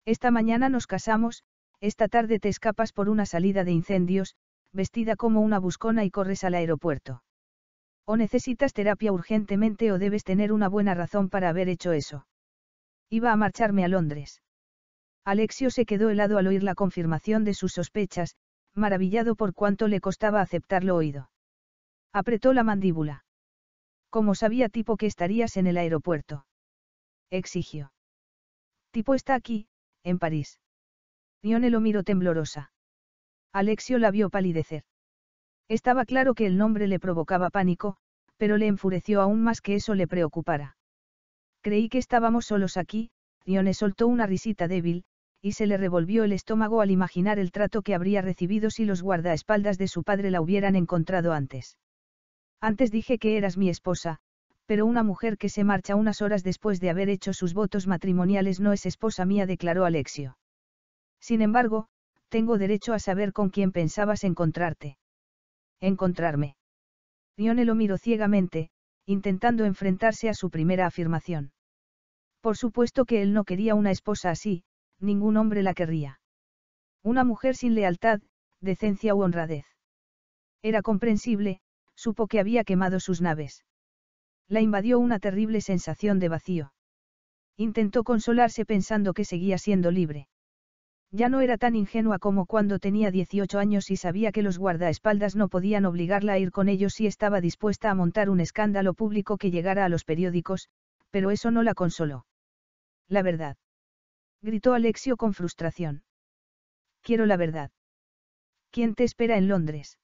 Esta mañana nos casamos, esta tarde te escapas por una salida de incendios, vestida como una buscona y corres al aeropuerto. O necesitas terapia urgentemente o debes tener una buena razón para haber hecho eso. Iba a marcharme a Londres. Alexio se quedó helado al oír la confirmación de sus sospechas, maravillado por cuánto le costaba aceptar lo oído. Apretó la mandíbula. Como sabía tipo que estarías en el aeropuerto? Exigió. Tipo está aquí, en París. Ione lo miró temblorosa. Alexio la vio palidecer. Estaba claro que el nombre le provocaba pánico, pero le enfureció aún más que eso le preocupara. Creí que estábamos solos aquí, Dione soltó una risita débil, y se le revolvió el estómago al imaginar el trato que habría recibido si los guardaespaldas de su padre la hubieran encontrado antes. Antes dije que eras mi esposa, pero una mujer que se marcha unas horas después de haber hecho sus votos matrimoniales no es esposa mía, declaró Alexio. Sin embargo, tengo derecho a saber con quién pensabas encontrarte encontrarme. Rione lo miró ciegamente, intentando enfrentarse a su primera afirmación. Por supuesto que él no quería una esposa así, ningún hombre la querría. Una mujer sin lealtad, decencia u honradez. Era comprensible, supo que había quemado sus naves. La invadió una terrible sensación de vacío. Intentó consolarse pensando que seguía siendo libre. Ya no era tan ingenua como cuando tenía 18 años y sabía que los guardaespaldas no podían obligarla a ir con ellos si estaba dispuesta a montar un escándalo público que llegara a los periódicos, pero eso no la consoló. La verdad. Gritó Alexio con frustración. Quiero la verdad. ¿Quién te espera en Londres?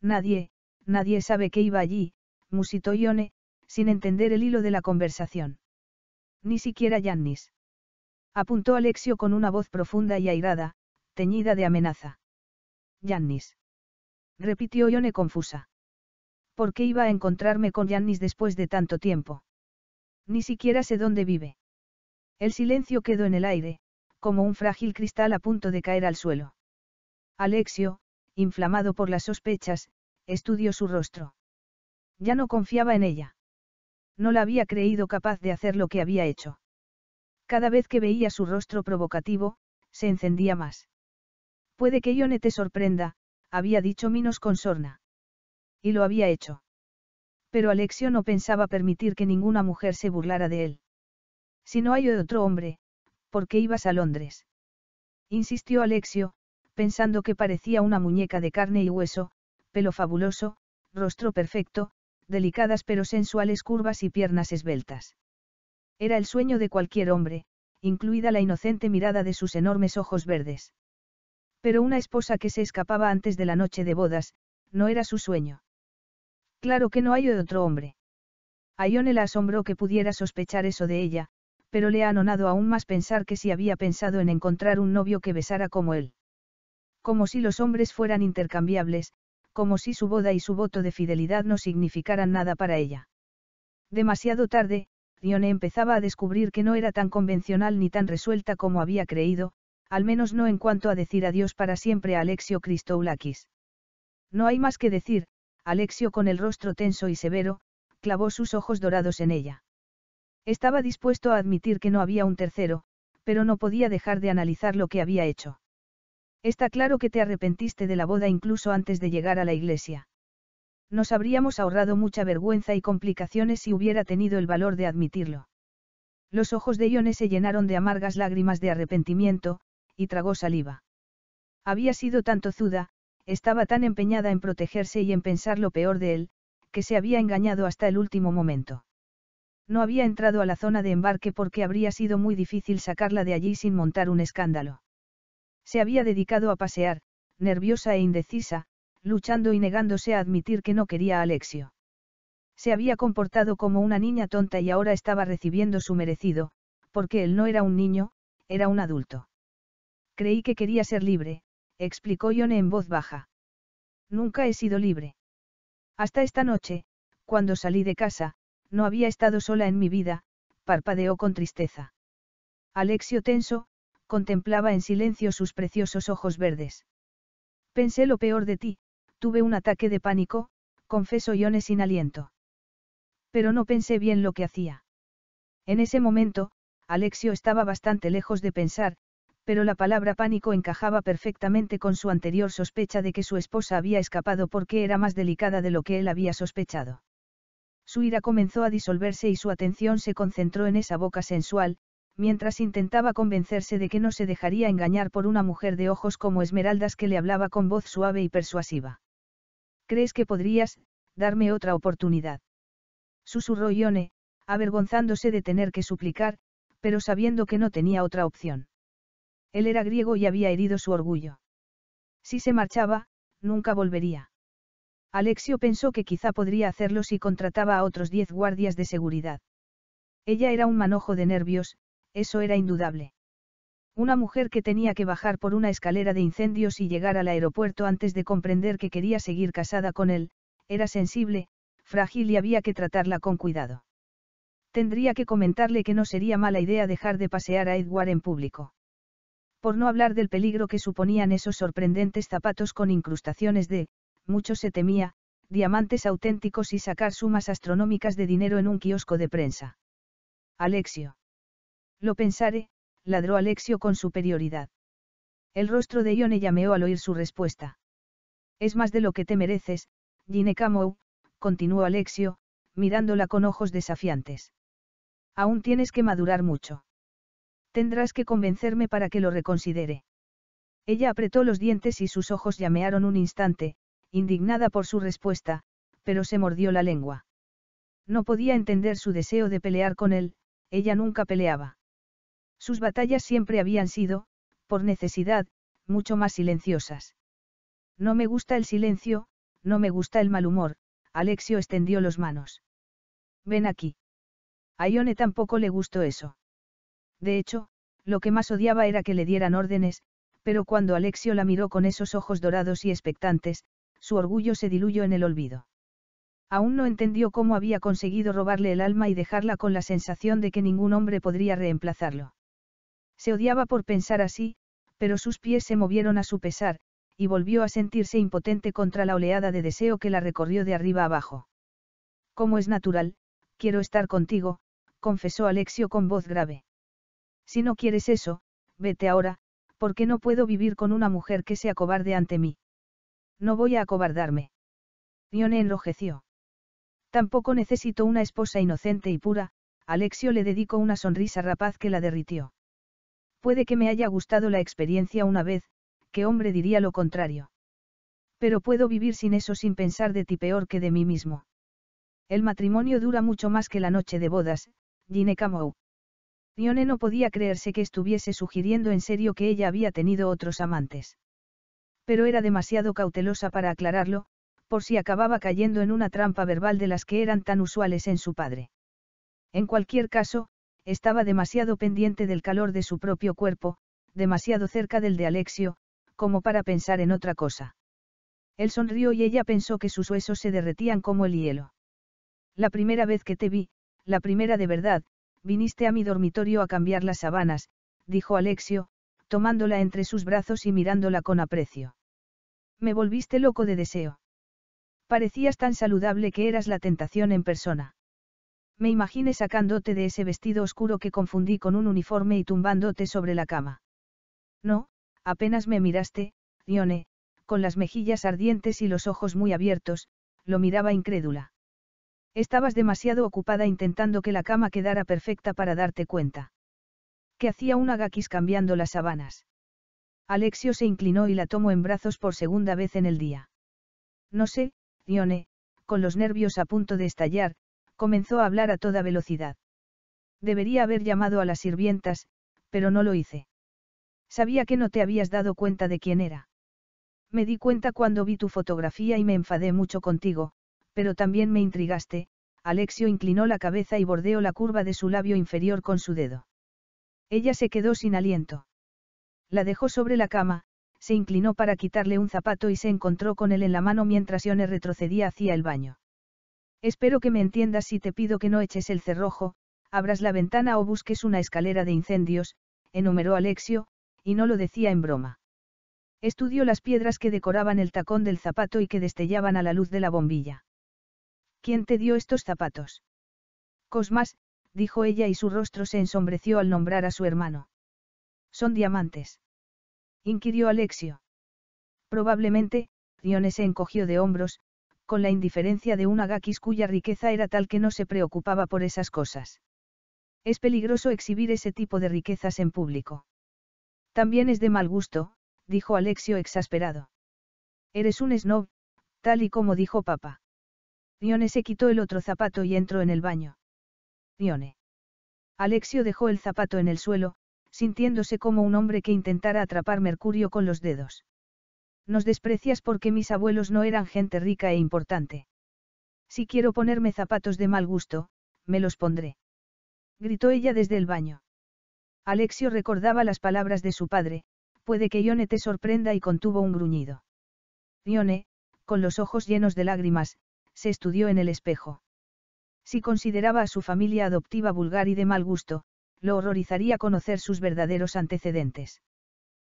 Nadie, nadie sabe que iba allí, musitó Ione, sin entender el hilo de la conversación. Ni siquiera Yannis apuntó Alexio con una voz profunda y airada, teñida de amenaza. Yannis. Repitió Ione confusa. ¿Por qué iba a encontrarme con Yannis después de tanto tiempo? Ni siquiera sé dónde vive. El silencio quedó en el aire, como un frágil cristal a punto de caer al suelo. Alexio, inflamado por las sospechas, estudió su rostro. Ya no confiaba en ella. No la había creído capaz de hacer lo que había hecho. Cada vez que veía su rostro provocativo, se encendía más. Puede que Ione te sorprenda, había dicho Minos con sorna. Y lo había hecho. Pero Alexio no pensaba permitir que ninguna mujer se burlara de él. Si no hay otro hombre, ¿por qué ibas a Londres? Insistió Alexio, pensando que parecía una muñeca de carne y hueso, pelo fabuloso, rostro perfecto, delicadas pero sensuales curvas y piernas esbeltas. Era el sueño de cualquier hombre, incluida la inocente mirada de sus enormes ojos verdes. Pero una esposa que se escapaba antes de la noche de bodas, no era su sueño. Claro que no hay otro hombre. A Ione asombró que pudiera sospechar eso de ella, pero le ha anonado aún más pensar que si había pensado en encontrar un novio que besara como él. Como si los hombres fueran intercambiables, como si su boda y su voto de fidelidad no significaran nada para ella. Demasiado tarde, Dione empezaba a descubrir que no era tan convencional ni tan resuelta como había creído, al menos no en cuanto a decir adiós para siempre a Alexio Christoulakis. No hay más que decir, Alexio con el rostro tenso y severo, clavó sus ojos dorados en ella. Estaba dispuesto a admitir que no había un tercero, pero no podía dejar de analizar lo que había hecho. Está claro que te arrepentiste de la boda incluso antes de llegar a la iglesia. Nos habríamos ahorrado mucha vergüenza y complicaciones si hubiera tenido el valor de admitirlo. Los ojos de Ione se llenaron de amargas lágrimas de arrepentimiento, y tragó saliva. Había sido tanto zuda, estaba tan empeñada en protegerse y en pensar lo peor de él, que se había engañado hasta el último momento. No había entrado a la zona de embarque porque habría sido muy difícil sacarla de allí sin montar un escándalo. Se había dedicado a pasear, nerviosa e indecisa, luchando y negándose a admitir que no quería a Alexio. Se había comportado como una niña tonta y ahora estaba recibiendo su merecido, porque él no era un niño, era un adulto. Creí que quería ser libre, explicó Ione en voz baja. Nunca he sido libre. Hasta esta noche, cuando salí de casa, no había estado sola en mi vida, parpadeó con tristeza. Alexio tenso, contemplaba en silencio sus preciosos ojos verdes. Pensé lo peor de ti, tuve un ataque de pánico, confesó Ione sin aliento. Pero no pensé bien lo que hacía. En ese momento, Alexio estaba bastante lejos de pensar, pero la palabra pánico encajaba perfectamente con su anterior sospecha de que su esposa había escapado porque era más delicada de lo que él había sospechado. Su ira comenzó a disolverse y su atención se concentró en esa boca sensual, mientras intentaba convencerse de que no se dejaría engañar por una mujer de ojos como esmeraldas que le hablaba con voz suave y persuasiva. ¿Crees que podrías, darme otra oportunidad? Susurró Ione, avergonzándose de tener que suplicar, pero sabiendo que no tenía otra opción. Él era griego y había herido su orgullo. Si se marchaba, nunca volvería. Alexio pensó que quizá podría hacerlo si contrataba a otros diez guardias de seguridad. Ella era un manojo de nervios, eso era indudable. Una mujer que tenía que bajar por una escalera de incendios y llegar al aeropuerto antes de comprender que quería seguir casada con él, era sensible, frágil y había que tratarla con cuidado. Tendría que comentarle que no sería mala idea dejar de pasear a Edward en público. Por no hablar del peligro que suponían esos sorprendentes zapatos con incrustaciones de, mucho se temía, diamantes auténticos y sacar sumas astronómicas de dinero en un kiosco de prensa. Alexio. Lo pensaré, ladró Alexio con superioridad. El rostro de Ione llameó al oír su respuesta. Es más de lo que te mereces, Ginekamou, continuó Alexio, mirándola con ojos desafiantes. Aún tienes que madurar mucho. Tendrás que convencerme para que lo reconsidere. Ella apretó los dientes y sus ojos llamearon un instante, indignada por su respuesta, pero se mordió la lengua. No podía entender su deseo de pelear con él, ella nunca peleaba. Sus batallas siempre habían sido, por necesidad, mucho más silenciosas. No me gusta el silencio, no me gusta el mal humor, Alexio extendió las manos. Ven aquí. A Ione tampoco le gustó eso. De hecho, lo que más odiaba era que le dieran órdenes, pero cuando Alexio la miró con esos ojos dorados y expectantes, su orgullo se diluyó en el olvido. Aún no entendió cómo había conseguido robarle el alma y dejarla con la sensación de que ningún hombre podría reemplazarlo. Se odiaba por pensar así, pero sus pies se movieron a su pesar, y volvió a sentirse impotente contra la oleada de deseo que la recorrió de arriba abajo. Como es natural, quiero estar contigo, confesó Alexio con voz grave. Si no quieres eso, vete ahora, porque no puedo vivir con una mujer que se acobarde ante mí. No voy a acobardarme. Ione enrojeció. Tampoco necesito una esposa inocente y pura, Alexio le dedicó una sonrisa rapaz que la derritió. Puede que me haya gustado la experiencia una vez, que hombre diría lo contrario? Pero puedo vivir sin eso sin pensar de ti peor que de mí mismo. El matrimonio dura mucho más que la noche de bodas, Gine Kamau. no podía creerse que estuviese sugiriendo en serio que ella había tenido otros amantes. Pero era demasiado cautelosa para aclararlo, por si acababa cayendo en una trampa verbal de las que eran tan usuales en su padre. En cualquier caso, estaba demasiado pendiente del calor de su propio cuerpo, demasiado cerca del de Alexio, como para pensar en otra cosa. Él sonrió y ella pensó que sus huesos se derretían como el hielo. La primera vez que te vi, la primera de verdad, viniste a mi dormitorio a cambiar las sábanas, dijo Alexio, tomándola entre sus brazos y mirándola con aprecio. Me volviste loco de deseo. Parecías tan saludable que eras la tentación en persona. Me imaginé sacándote de ese vestido oscuro que confundí con un uniforme y tumbándote sobre la cama. No, apenas me miraste, Dione, con las mejillas ardientes y los ojos muy abiertos, lo miraba incrédula. Estabas demasiado ocupada intentando que la cama quedara perfecta para darte cuenta. ¿Qué hacía un agakis cambiando las sábanas? Alexio se inclinó y la tomó en brazos por segunda vez en el día. No sé, Dione, con los nervios a punto de estallar, comenzó a hablar a toda velocidad. Debería haber llamado a las sirvientas, pero no lo hice. Sabía que no te habías dado cuenta de quién era. Me di cuenta cuando vi tu fotografía y me enfadé mucho contigo, pero también me intrigaste, Alexio inclinó la cabeza y bordeó la curva de su labio inferior con su dedo. Ella se quedó sin aliento. La dejó sobre la cama, se inclinó para quitarle un zapato y se encontró con él en la mano mientras Ione retrocedía hacia el baño. Espero que me entiendas si te pido que no eches el cerrojo, abras la ventana o busques una escalera de incendios, enumeró Alexio, y no lo decía en broma. Estudió las piedras que decoraban el tacón del zapato y que destellaban a la luz de la bombilla. ¿Quién te dio estos zapatos? Cosmas, dijo ella y su rostro se ensombreció al nombrar a su hermano. Son diamantes. Inquirió Alexio. Probablemente, Rione se encogió de hombros, con la indiferencia de un Agakis cuya riqueza era tal que no se preocupaba por esas cosas. Es peligroso exhibir ese tipo de riquezas en público. También es de mal gusto, dijo Alexio exasperado. Eres un snob, tal y como dijo papá. Rione se quitó el otro zapato y entró en el baño. Rione. Alexio dejó el zapato en el suelo, sintiéndose como un hombre que intentara atrapar mercurio con los dedos. Nos desprecias porque mis abuelos no eran gente rica e importante. Si quiero ponerme zapatos de mal gusto, me los pondré. Gritó ella desde el baño. Alexio recordaba las palabras de su padre, puede que Ione te sorprenda y contuvo un gruñido. Ione, con los ojos llenos de lágrimas, se estudió en el espejo. Si consideraba a su familia adoptiva vulgar y de mal gusto, lo horrorizaría conocer sus verdaderos antecedentes.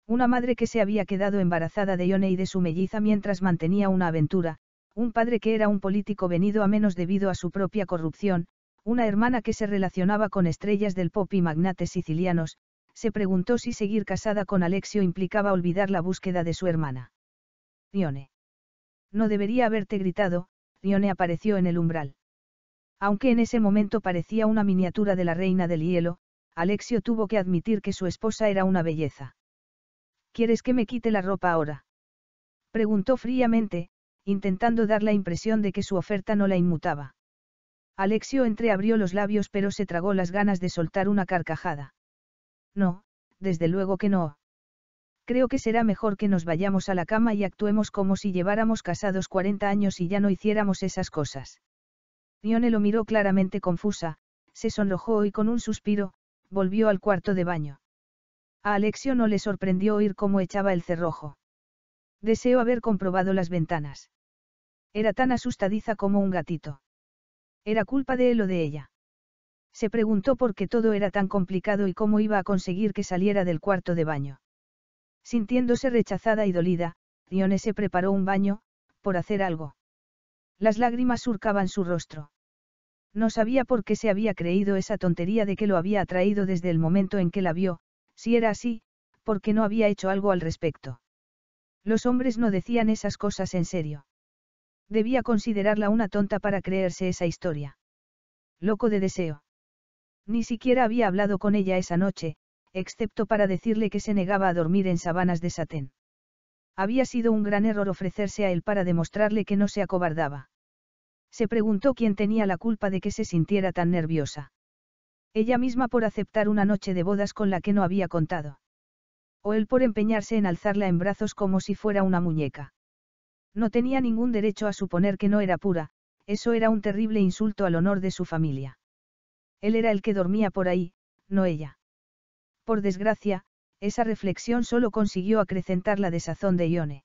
Una madre que se había quedado embarazada de Ione y de su melliza mientras mantenía una aventura, un padre que era un político venido a menos debido a su propia corrupción, una hermana que se relacionaba con estrellas del pop y magnates sicilianos, se preguntó si seguir casada con Alexio implicaba olvidar la búsqueda de su hermana. Ione. No debería haberte gritado, Ione apareció en el umbral. Aunque en ese momento parecía una miniatura de la reina del hielo, Alexio tuvo que admitir que su esposa era una belleza. ¿Quieres que me quite la ropa ahora? Preguntó fríamente, intentando dar la impresión de que su oferta no la inmutaba. Alexio entreabrió los labios pero se tragó las ganas de soltar una carcajada. No, desde luego que no. Creo que será mejor que nos vayamos a la cama y actuemos como si lleváramos casados 40 años y ya no hiciéramos esas cosas. Ione lo miró claramente confusa, se sonrojó y con un suspiro, volvió al cuarto de baño. A Alexio no le sorprendió oír cómo echaba el cerrojo. Deseó haber comprobado las ventanas. Era tan asustadiza como un gatito. ¿Era culpa de él o de ella? Se preguntó por qué todo era tan complicado y cómo iba a conseguir que saliera del cuarto de baño. Sintiéndose rechazada y dolida, Dione se preparó un baño, por hacer algo. Las lágrimas surcaban su rostro. No sabía por qué se había creído esa tontería de que lo había atraído desde el momento en que la vio, si era así, ¿por qué no había hecho algo al respecto? Los hombres no decían esas cosas en serio. Debía considerarla una tonta para creerse esa historia. Loco de deseo. Ni siquiera había hablado con ella esa noche, excepto para decirle que se negaba a dormir en sabanas de satén. Había sido un gran error ofrecerse a él para demostrarle que no se acobardaba. Se preguntó quién tenía la culpa de que se sintiera tan nerviosa. Ella misma por aceptar una noche de bodas con la que no había contado. O él por empeñarse en alzarla en brazos como si fuera una muñeca. No tenía ningún derecho a suponer que no era pura, eso era un terrible insulto al honor de su familia. Él era el que dormía por ahí, no ella. Por desgracia, esa reflexión solo consiguió acrecentar la desazón de Ione.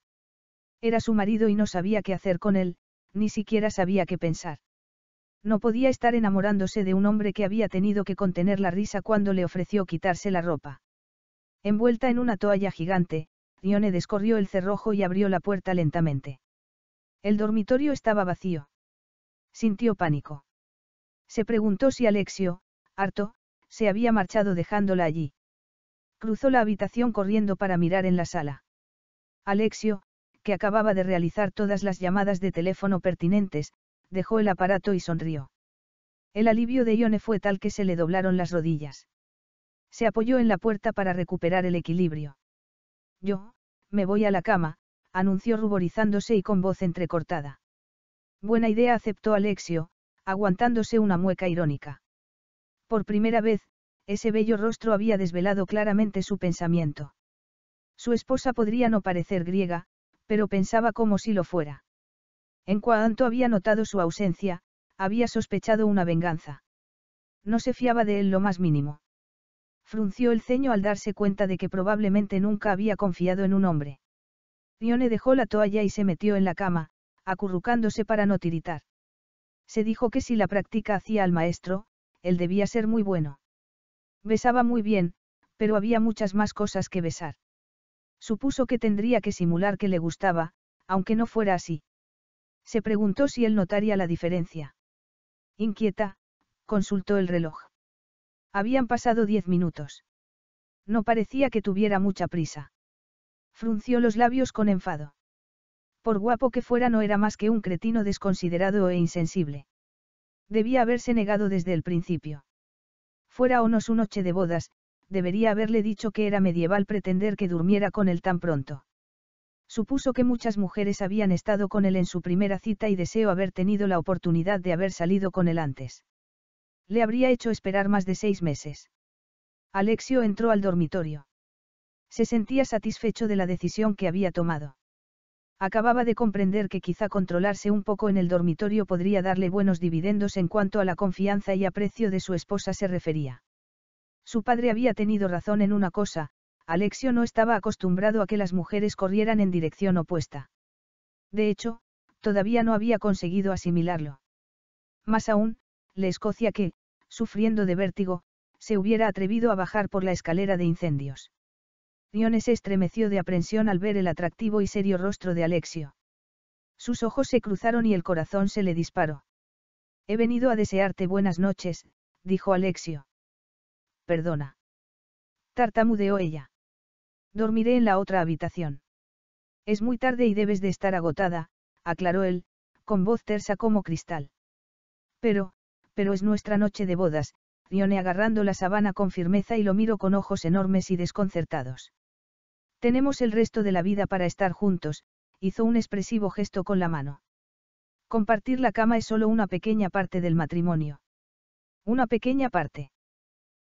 Era su marido y no sabía qué hacer con él, ni siquiera sabía qué pensar. No podía estar enamorándose de un hombre que había tenido que contener la risa cuando le ofreció quitarse la ropa. Envuelta en una toalla gigante, Rione descorrió el cerrojo y abrió la puerta lentamente. El dormitorio estaba vacío. Sintió pánico. Se preguntó si Alexio, harto, se había marchado dejándola allí. Cruzó la habitación corriendo para mirar en la sala. Alexio, que acababa de realizar todas las llamadas de teléfono pertinentes, dejó el aparato y sonrió. El alivio de Ione fue tal que se le doblaron las rodillas. Se apoyó en la puerta para recuperar el equilibrio. Yo, me voy a la cama, anunció ruborizándose y con voz entrecortada. Buena idea aceptó Alexio, aguantándose una mueca irónica. Por primera vez, ese bello rostro había desvelado claramente su pensamiento. Su esposa podría no parecer griega, pero pensaba como si lo fuera. En cuanto había notado su ausencia, había sospechado una venganza. No se fiaba de él lo más mínimo. Frunció el ceño al darse cuenta de que probablemente nunca había confiado en un hombre. Dione dejó la toalla y se metió en la cama, acurrucándose para no tiritar. Se dijo que si la práctica hacía al maestro, él debía ser muy bueno. Besaba muy bien, pero había muchas más cosas que besar. Supuso que tendría que simular que le gustaba, aunque no fuera así. Se preguntó si él notaría la diferencia. Inquieta, consultó el reloj. Habían pasado diez minutos. No parecía que tuviera mucha prisa. Frunció los labios con enfado. Por guapo que fuera no era más que un cretino desconsiderado e insensible. Debía haberse negado desde el principio. Fuera o no su noche de bodas, debería haberle dicho que era medieval pretender que durmiera con él tan pronto. Supuso que muchas mujeres habían estado con él en su primera cita y deseo haber tenido la oportunidad de haber salido con él antes. Le habría hecho esperar más de seis meses. Alexio entró al dormitorio. Se sentía satisfecho de la decisión que había tomado. Acababa de comprender que quizá controlarse un poco en el dormitorio podría darle buenos dividendos en cuanto a la confianza y aprecio de su esposa se refería. Su padre había tenido razón en una cosa, Alexio no estaba acostumbrado a que las mujeres corrieran en dirección opuesta. De hecho, todavía no había conseguido asimilarlo. Más aún, le escocia que, sufriendo de vértigo, se hubiera atrevido a bajar por la escalera de incendios. Dione se estremeció de aprensión al ver el atractivo y serio rostro de Alexio. Sus ojos se cruzaron y el corazón se le disparó. He venido a desearte buenas noches, dijo Alexio. Perdona. Tartamudeó ella. Dormiré en la otra habitación. Es muy tarde y debes de estar agotada, aclaró él, con voz tersa como cristal. Pero, pero es nuestra noche de bodas, rione agarrando la sabana con firmeza y lo miro con ojos enormes y desconcertados. Tenemos el resto de la vida para estar juntos, hizo un expresivo gesto con la mano. Compartir la cama es solo una pequeña parte del matrimonio. Una pequeña parte.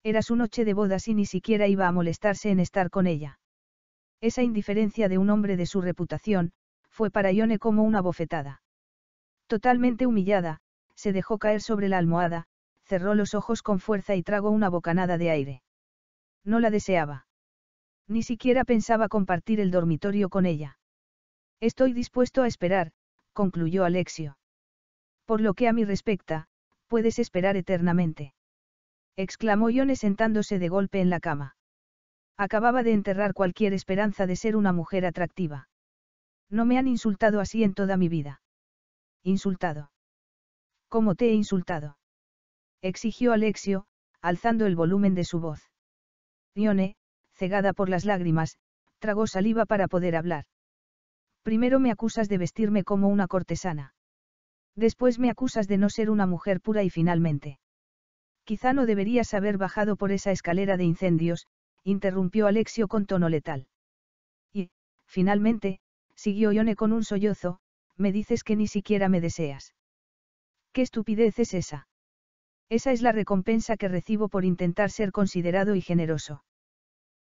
Era su noche de bodas y ni siquiera iba a molestarse en estar con ella. Esa indiferencia de un hombre de su reputación, fue para Ione como una bofetada. Totalmente humillada, se dejó caer sobre la almohada, cerró los ojos con fuerza y tragó una bocanada de aire. No la deseaba. Ni siquiera pensaba compartir el dormitorio con ella. Estoy dispuesto a esperar, concluyó Alexio. Por lo que a mí respecta, puedes esperar eternamente. Exclamó Ione sentándose de golpe en la cama. Acababa de enterrar cualquier esperanza de ser una mujer atractiva. No me han insultado así en toda mi vida. Insultado. ¿Cómo te he insultado? Exigió Alexio, alzando el volumen de su voz. Ione, cegada por las lágrimas, tragó saliva para poder hablar. Primero me acusas de vestirme como una cortesana. Después me acusas de no ser una mujer pura y finalmente. Quizá no deberías haber bajado por esa escalera de incendios, interrumpió Alexio con tono letal. Y, finalmente, siguió Ione con un sollozo, me dices que ni siquiera me deseas. ¿Qué estupidez es esa? Esa es la recompensa que recibo por intentar ser considerado y generoso.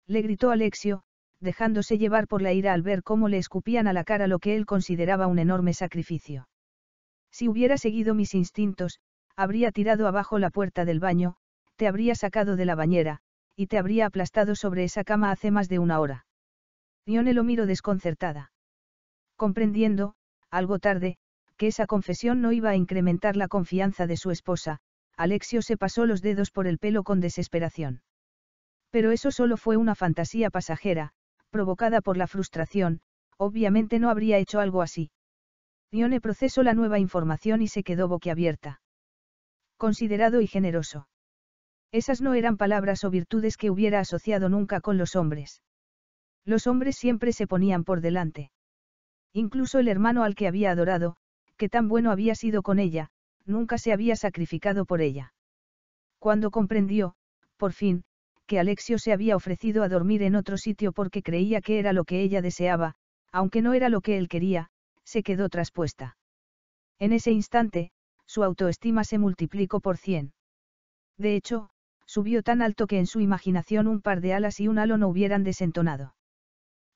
Le gritó Alexio, dejándose llevar por la ira al ver cómo le escupían a la cara lo que él consideraba un enorme sacrificio. Si hubiera seguido mis instintos, habría tirado abajo la puerta del baño, te habría sacado de la bañera, y te habría aplastado sobre esa cama hace más de una hora. Ione lo miró desconcertada. Comprendiendo, algo tarde, que esa confesión no iba a incrementar la confianza de su esposa, Alexio se pasó los dedos por el pelo con desesperación. Pero eso solo fue una fantasía pasajera, provocada por la frustración, obviamente no habría hecho algo así. Ione procesó la nueva información y se quedó boquiabierta. Considerado y generoso. Esas no eran palabras o virtudes que hubiera asociado nunca con los hombres. Los hombres siempre se ponían por delante. Incluso el hermano al que había adorado, que tan bueno había sido con ella, nunca se había sacrificado por ella. Cuando comprendió, por fin, que Alexio se había ofrecido a dormir en otro sitio porque creía que era lo que ella deseaba, aunque no era lo que él quería, se quedó traspuesta. En ese instante, su autoestima se multiplicó por cien. De hecho, subió tan alto que en su imaginación un par de alas y un halo no hubieran desentonado.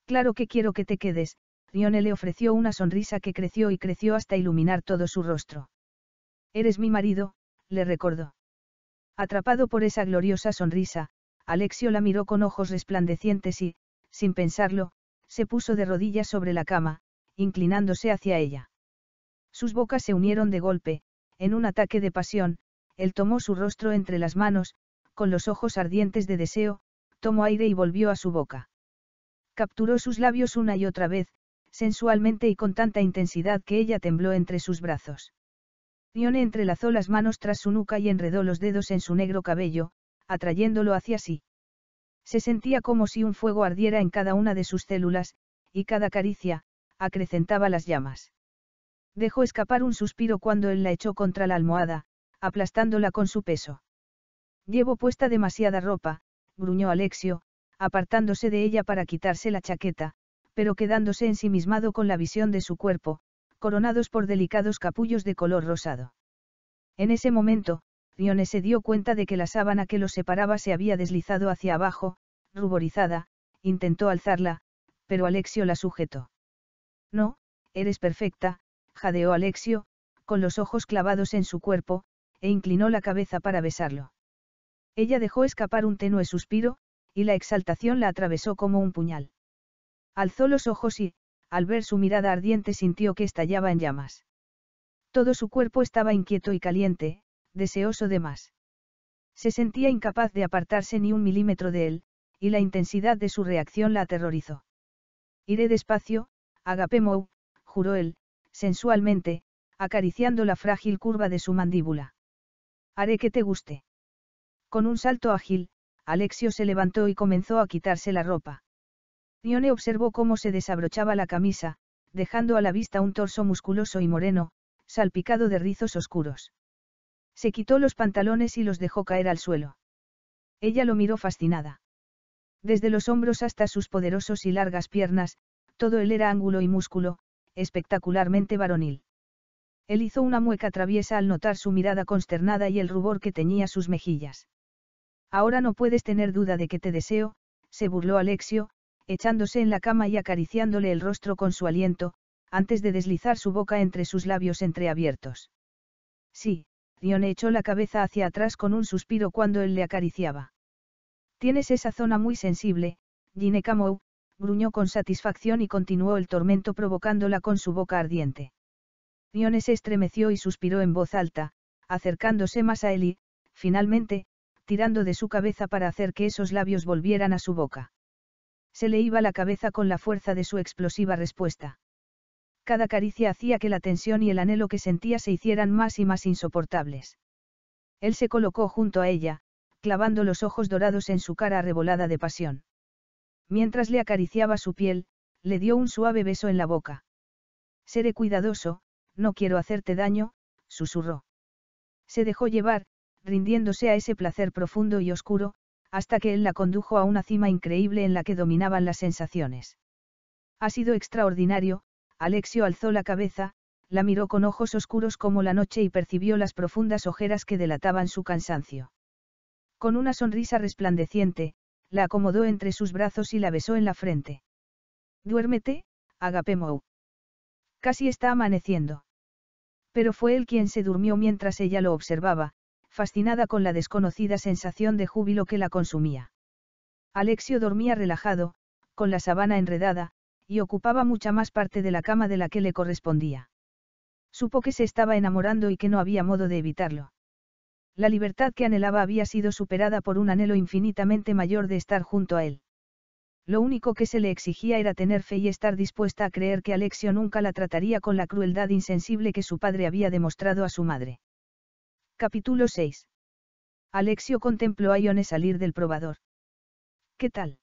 Claro que quiero que te quedes, Rione le ofreció una sonrisa que creció y creció hasta iluminar todo su rostro. Eres mi marido, le recordó. Atrapado por esa gloriosa sonrisa, Alexio la miró con ojos resplandecientes y, sin pensarlo, se puso de rodillas sobre la cama, inclinándose hacia ella. Sus bocas se unieron de golpe, en un ataque de pasión, él tomó su rostro entre las manos, con los ojos ardientes de deseo, tomó aire y volvió a su boca. Capturó sus labios una y otra vez, sensualmente y con tanta intensidad que ella tembló entre sus brazos. Dione entrelazó las manos tras su nuca y enredó los dedos en su negro cabello, atrayéndolo hacia sí. Se sentía como si un fuego ardiera en cada una de sus células, y cada caricia, acrecentaba las llamas. Dejó escapar un suspiro cuando él la echó contra la almohada, aplastándola con su peso. Llevo puesta demasiada ropa, gruñó Alexio, apartándose de ella para quitarse la chaqueta, pero quedándose ensimismado con la visión de su cuerpo, coronados por delicados capullos de color rosado. En ese momento, Rione se dio cuenta de que la sábana que los separaba se había deslizado hacia abajo, ruborizada, intentó alzarla, pero Alexio la sujetó. No, eres perfecta, jadeó Alexio, con los ojos clavados en su cuerpo, e inclinó la cabeza para besarlo. Ella dejó escapar un tenue suspiro, y la exaltación la atravesó como un puñal. Alzó los ojos y, al ver su mirada ardiente, sintió que estallaba en llamas. Todo su cuerpo estaba inquieto y caliente, deseoso de más. Se sentía incapaz de apartarse ni un milímetro de él, y la intensidad de su reacción la aterrorizó. Iré despacio, Agape Mou, juró él, sensualmente, acariciando la frágil curva de su mandíbula. Haré que te guste. Con un salto ágil, Alexio se levantó y comenzó a quitarse la ropa. Dione observó cómo se desabrochaba la camisa, dejando a la vista un torso musculoso y moreno, salpicado de rizos oscuros. Se quitó los pantalones y los dejó caer al suelo. Ella lo miró fascinada. Desde los hombros hasta sus poderosos y largas piernas, todo él era ángulo y músculo, espectacularmente varonil. Él hizo una mueca traviesa al notar su mirada consternada y el rubor que teñía sus mejillas. Ahora no puedes tener duda de que te deseo, se burló Alexio, echándose en la cama y acariciándole el rostro con su aliento, antes de deslizar su boca entre sus labios entreabiertos. Sí, Dione echó la cabeza hacia atrás con un suspiro cuando él le acariciaba. Tienes esa zona muy sensible, Gine gruñó con satisfacción y continuó el tormento provocándola con su boca ardiente. Dione se estremeció y suspiró en voz alta, acercándose más a él y, finalmente, tirando de su cabeza para hacer que esos labios volvieran a su boca. Se le iba la cabeza con la fuerza de su explosiva respuesta. Cada caricia hacía que la tensión y el anhelo que sentía se hicieran más y más insoportables. Él se colocó junto a ella, clavando los ojos dorados en su cara arrebolada de pasión. Mientras le acariciaba su piel, le dio un suave beso en la boca. Seré cuidadoso, no quiero hacerte daño, susurró. Se dejó llevar, rindiéndose a ese placer profundo y oscuro, hasta que él la condujo a una cima increíble en la que dominaban las sensaciones. Ha sido extraordinario, Alexio alzó la cabeza, la miró con ojos oscuros como la noche y percibió las profundas ojeras que delataban su cansancio. Con una sonrisa resplandeciente, la acomodó entre sus brazos y la besó en la frente. Duérmete, Agape Casi está amaneciendo. Pero fue él quien se durmió mientras ella lo observaba, fascinada con la desconocida sensación de júbilo que la consumía. Alexio dormía relajado, con la sabana enredada, y ocupaba mucha más parte de la cama de la que le correspondía. Supo que se estaba enamorando y que no había modo de evitarlo. La libertad que anhelaba había sido superada por un anhelo infinitamente mayor de estar junto a él. Lo único que se le exigía era tener fe y estar dispuesta a creer que Alexio nunca la trataría con la crueldad insensible que su padre había demostrado a su madre. Capítulo 6. Alexio contempló a Ione salir del probador. ¿Qué tal?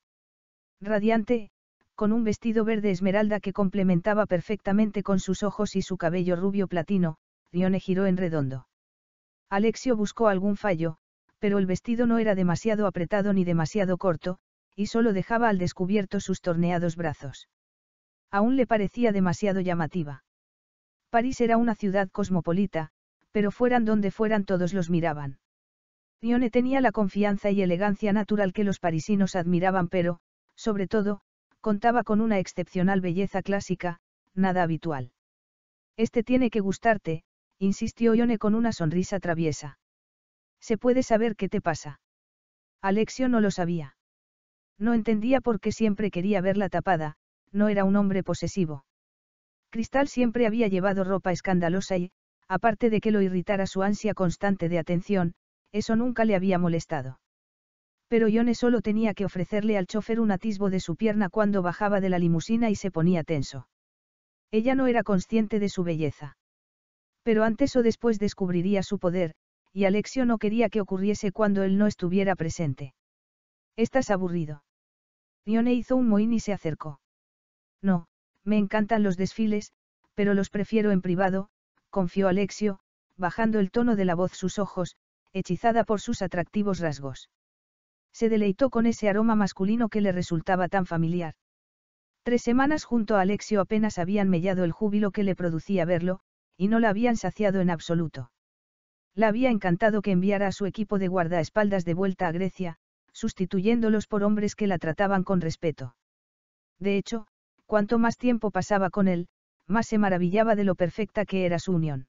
Radiante, con un vestido verde esmeralda que complementaba perfectamente con sus ojos y su cabello rubio platino, Ione giró en redondo. Alexio buscó algún fallo, pero el vestido no era demasiado apretado ni demasiado corto, y solo dejaba al descubierto sus torneados brazos. Aún le parecía demasiado llamativa. París era una ciudad cosmopolita, pero fueran donde fueran todos los miraban. Ione tenía la confianza y elegancia natural que los parisinos admiraban, pero, sobre todo, contaba con una excepcional belleza clásica, nada habitual. Este tiene que gustarte, insistió Ione con una sonrisa traviesa. ¿Se puede saber qué te pasa? Alexio no lo sabía. No entendía por qué siempre quería verla tapada, no era un hombre posesivo. Cristal siempre había llevado ropa escandalosa y, aparte de que lo irritara su ansia constante de atención, eso nunca le había molestado. Pero Yone solo tenía que ofrecerle al chofer un atisbo de su pierna cuando bajaba de la limusina y se ponía tenso. Ella no era consciente de su belleza. Pero antes o después descubriría su poder, y Alexio no quería que ocurriese cuando él no estuviera presente. Estás aburrido. Yone hizo un mohín y se acercó. No, me encantan los desfiles, pero los prefiero en privado, confió Alexio, bajando el tono de la voz sus ojos, hechizada por sus atractivos rasgos. Se deleitó con ese aroma masculino que le resultaba tan familiar. Tres semanas junto a Alexio apenas habían mellado el júbilo que le producía verlo, y no la habían saciado en absoluto. La había encantado que enviara a su equipo de guardaespaldas de vuelta a Grecia, sustituyéndolos por hombres que la trataban con respeto. De hecho, cuanto más tiempo pasaba con él, más se maravillaba de lo perfecta que era su unión.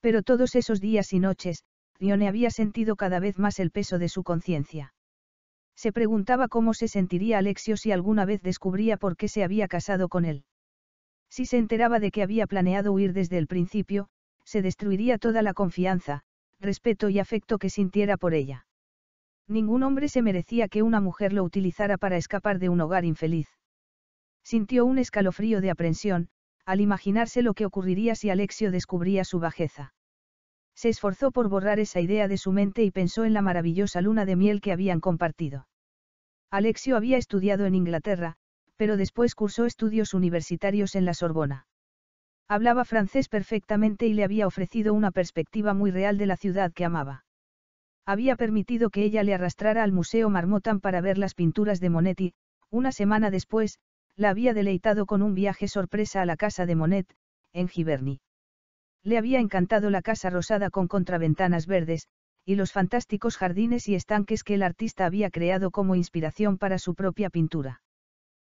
Pero todos esos días y noches, Rione había sentido cada vez más el peso de su conciencia. Se preguntaba cómo se sentiría Alexio si alguna vez descubría por qué se había casado con él. Si se enteraba de que había planeado huir desde el principio, se destruiría toda la confianza, respeto y afecto que sintiera por ella. Ningún hombre se merecía que una mujer lo utilizara para escapar de un hogar infeliz. Sintió un escalofrío de aprensión, al imaginarse lo que ocurriría si Alexio descubría su bajeza. Se esforzó por borrar esa idea de su mente y pensó en la maravillosa luna de miel que habían compartido. Alexio había estudiado en Inglaterra, pero después cursó estudios universitarios en la Sorbona. Hablaba francés perfectamente y le había ofrecido una perspectiva muy real de la ciudad que amaba. Había permitido que ella le arrastrara al Museo Marmotan para ver las pinturas de Monetti, una semana después, la había deleitado con un viaje sorpresa a la casa de Monet, en Giverny. Le había encantado la casa rosada con contraventanas verdes, y los fantásticos jardines y estanques que el artista había creado como inspiración para su propia pintura.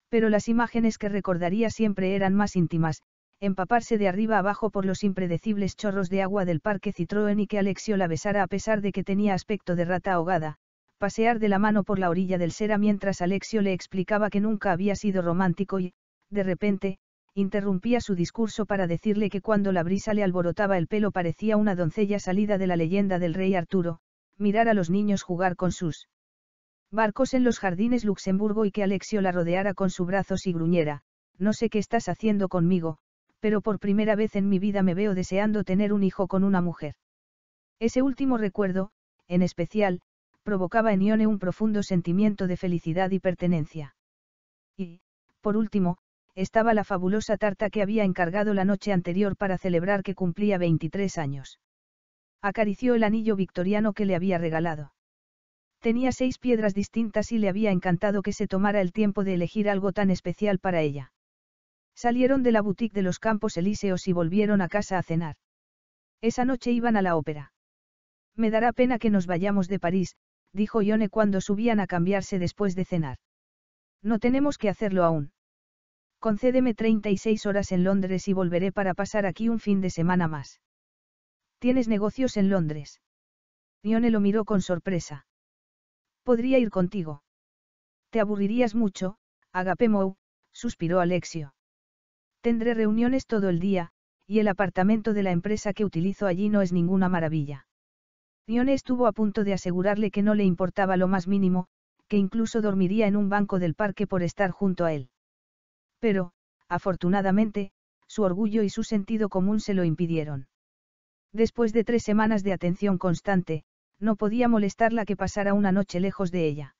Pero las imágenes que recordaría siempre eran más íntimas, empaparse de arriba abajo por los impredecibles chorros de agua del parque Citroën y que Alexio la besara a pesar de que tenía aspecto de rata ahogada, pasear de la mano por la orilla del Sera mientras Alexio le explicaba que nunca había sido romántico y, de repente, interrumpía su discurso para decirle que cuando la brisa le alborotaba el pelo parecía una doncella salida de la leyenda del rey Arturo, mirar a los niños jugar con sus barcos en los jardines Luxemburgo y que Alexio la rodeara con su brazo y gruñera, no sé qué estás haciendo conmigo, pero por primera vez en mi vida me veo deseando tener un hijo con una mujer. Ese último recuerdo, en especial, provocaba en Ione un profundo sentimiento de felicidad y pertenencia. Y, por último, estaba la fabulosa tarta que había encargado la noche anterior para celebrar que cumplía 23 años. Acarició el anillo victoriano que le había regalado. Tenía seis piedras distintas y le había encantado que se tomara el tiempo de elegir algo tan especial para ella. Salieron de la boutique de los Campos Elíseos y volvieron a casa a cenar. Esa noche iban a la ópera. Me dará pena que nos vayamos de París, dijo Yone cuando subían a cambiarse después de cenar. No tenemos que hacerlo aún. Concédeme 36 horas en Londres y volveré para pasar aquí un fin de semana más. ¿Tienes negocios en Londres? Yone lo miró con sorpresa. Podría ir contigo. Te aburrirías mucho, Agape suspiró Alexio. Tendré reuniones todo el día, y el apartamento de la empresa que utilizo allí no es ninguna maravilla. Dione estuvo a punto de asegurarle que no le importaba lo más mínimo, que incluso dormiría en un banco del parque por estar junto a él. Pero, afortunadamente, su orgullo y su sentido común se lo impidieron. Después de tres semanas de atención constante, no podía molestarla que pasara una noche lejos de ella.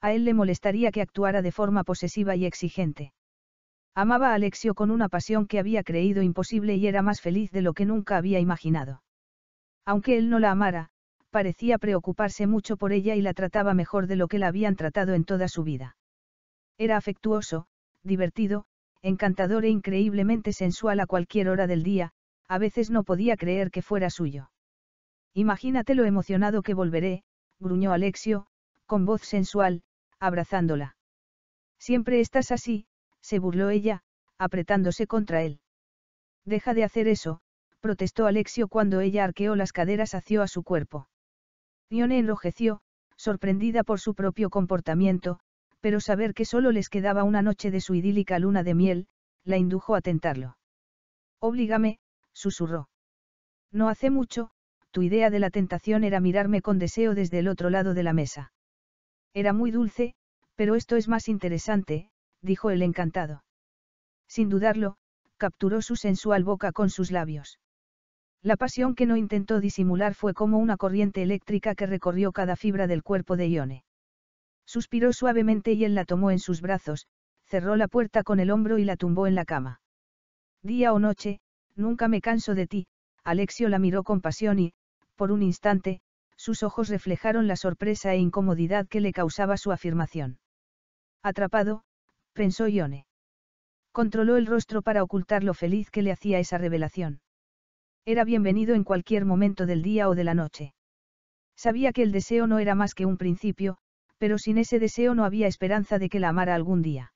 A él le molestaría que actuara de forma posesiva y exigente. Amaba a Alexio con una pasión que había creído imposible y era más feliz de lo que nunca había imaginado. Aunque él no la amara, parecía preocuparse mucho por ella y la trataba mejor de lo que la habían tratado en toda su vida. Era afectuoso, divertido, encantador e increíblemente sensual a cualquier hora del día, a veces no podía creer que fuera suyo. Imagínate lo emocionado que volveré, gruñó Alexio, con voz sensual, abrazándola. Siempre estás así, se burló ella, apretándose contra él. Deja de hacer eso, protestó Alexio cuando ella arqueó las caderas hacia su cuerpo. Ione enrojeció, sorprendida por su propio comportamiento, pero saber que solo les quedaba una noche de su idílica luna de miel, la indujo a tentarlo. Oblígame, susurró. No hace mucho, tu idea de la tentación era mirarme con deseo desde el otro lado de la mesa. Era muy dulce, pero esto es más interesante, dijo el encantado. Sin dudarlo, capturó su sensual boca con sus labios. La pasión que no intentó disimular fue como una corriente eléctrica que recorrió cada fibra del cuerpo de Ione. Suspiró suavemente y él la tomó en sus brazos, cerró la puerta con el hombro y la tumbó en la cama. Día o noche, nunca me canso de ti, Alexio la miró con pasión y, por un instante, sus ojos reflejaron la sorpresa e incomodidad que le causaba su afirmación. Atrapado, pensó Ione. Controló el rostro para ocultar lo feliz que le hacía esa revelación. Era bienvenido en cualquier momento del día o de la noche. Sabía que el deseo no era más que un principio, pero sin ese deseo no había esperanza de que la amara algún día.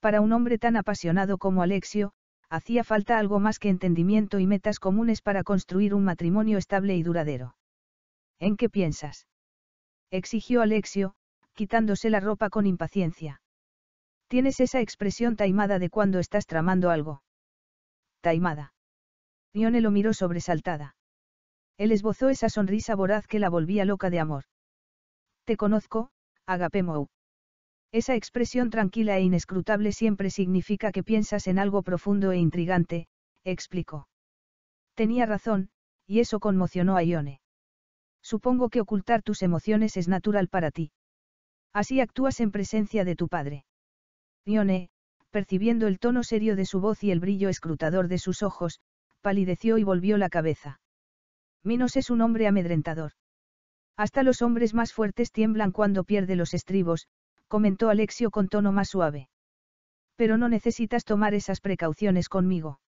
Para un hombre tan apasionado como Alexio, hacía falta algo más que entendimiento y metas comunes para construir un matrimonio estable y duradero. ¿En qué piensas? exigió Alexio, quitándose la ropa con impaciencia. Tienes esa expresión taimada de cuando estás tramando algo. Taimada. Rione lo miró sobresaltada. Él esbozó esa sonrisa voraz que la volvía loca de amor. Te conozco, Agape Mou. Esa expresión tranquila e inescrutable siempre significa que piensas en algo profundo e intrigante, explicó. Tenía razón, y eso conmocionó a Ione. Supongo que ocultar tus emociones es natural para ti. Así actúas en presencia de tu padre. Ione, percibiendo el tono serio de su voz y el brillo escrutador de sus ojos, palideció y volvió la cabeza. Minos es un hombre amedrentador. Hasta los hombres más fuertes tiemblan cuando pierde los estribos, comentó Alexio con tono más suave. Pero no necesitas tomar esas precauciones conmigo.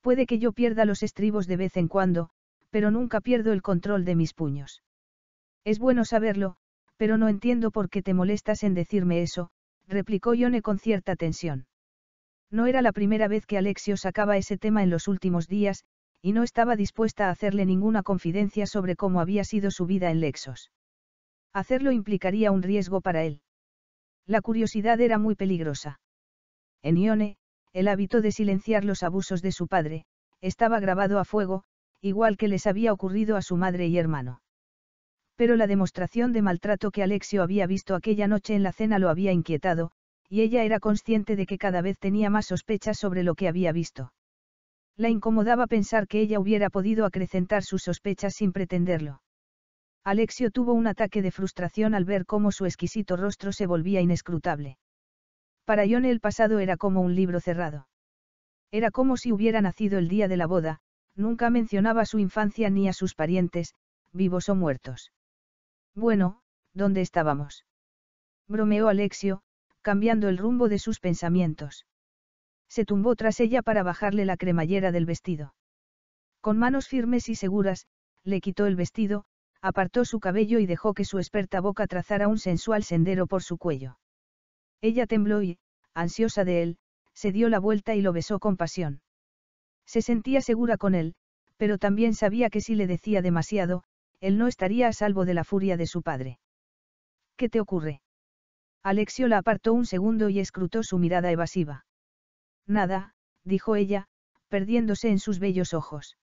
Puede que yo pierda los estribos de vez en cuando, pero nunca pierdo el control de mis puños. Es bueno saberlo, pero no entiendo por qué te molestas en decirme eso, replicó Yone con cierta tensión. No era la primera vez que Alexio sacaba ese tema en los últimos días, y no estaba dispuesta a hacerle ninguna confidencia sobre cómo había sido su vida en Lexos. Hacerlo implicaría un riesgo para él. La curiosidad era muy peligrosa. En Ione, el hábito de silenciar los abusos de su padre, estaba grabado a fuego, igual que les había ocurrido a su madre y hermano. Pero la demostración de maltrato que Alexio había visto aquella noche en la cena lo había inquietado, y ella era consciente de que cada vez tenía más sospechas sobre lo que había visto. La incomodaba pensar que ella hubiera podido acrecentar sus sospechas sin pretenderlo. Alexio tuvo un ataque de frustración al ver cómo su exquisito rostro se volvía inescrutable. Para Ione el pasado era como un libro cerrado. Era como si hubiera nacido el día de la boda, nunca mencionaba su infancia ni a sus parientes, vivos o muertos. Bueno, ¿dónde estábamos? Bromeó Alexio, cambiando el rumbo de sus pensamientos. Se tumbó tras ella para bajarle la cremallera del vestido. Con manos firmes y seguras, le quitó el vestido, apartó su cabello y dejó que su experta boca trazara un sensual sendero por su cuello. Ella tembló y, ansiosa de él, se dio la vuelta y lo besó con pasión. Se sentía segura con él, pero también sabía que si le decía demasiado, él no estaría a salvo de la furia de su padre. ¿Qué te ocurre? Alexio la apartó un segundo y escrutó su mirada evasiva. Nada, dijo ella, perdiéndose en sus bellos ojos.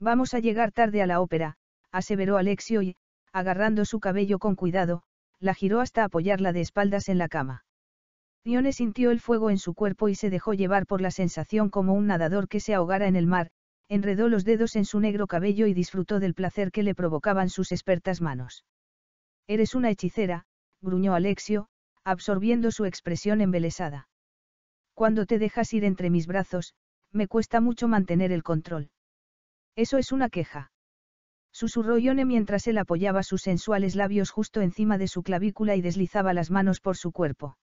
Vamos a llegar tarde a la ópera, aseveró Alexio y, agarrando su cabello con cuidado, la giró hasta apoyarla de espaldas en la cama. Rione sintió el fuego en su cuerpo y se dejó llevar por la sensación como un nadador que se ahogara en el mar, enredó los dedos en su negro cabello y disfrutó del placer que le provocaban sus expertas manos. Eres una hechicera, gruñó Alexio, absorbiendo su expresión embelesada. Cuando te dejas ir entre mis brazos, me cuesta mucho mantener el control. Eso es una queja. Susurró Ione mientras él apoyaba sus sensuales labios justo encima de su clavícula y deslizaba las manos por su cuerpo.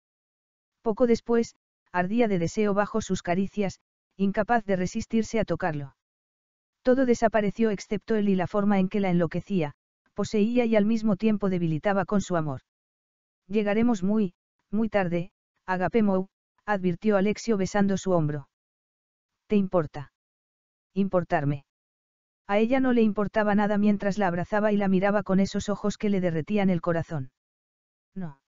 Poco después, ardía de deseo bajo sus caricias, incapaz de resistirse a tocarlo. Todo desapareció excepto él y la forma en que la enloquecía, poseía y al mismo tiempo debilitaba con su amor. Llegaremos muy, muy tarde, Agapemou, advirtió Alexio besando su hombro. ¿Te importa? Importarme. A ella no le importaba nada mientras la abrazaba y la miraba con esos ojos que le derretían el corazón. No.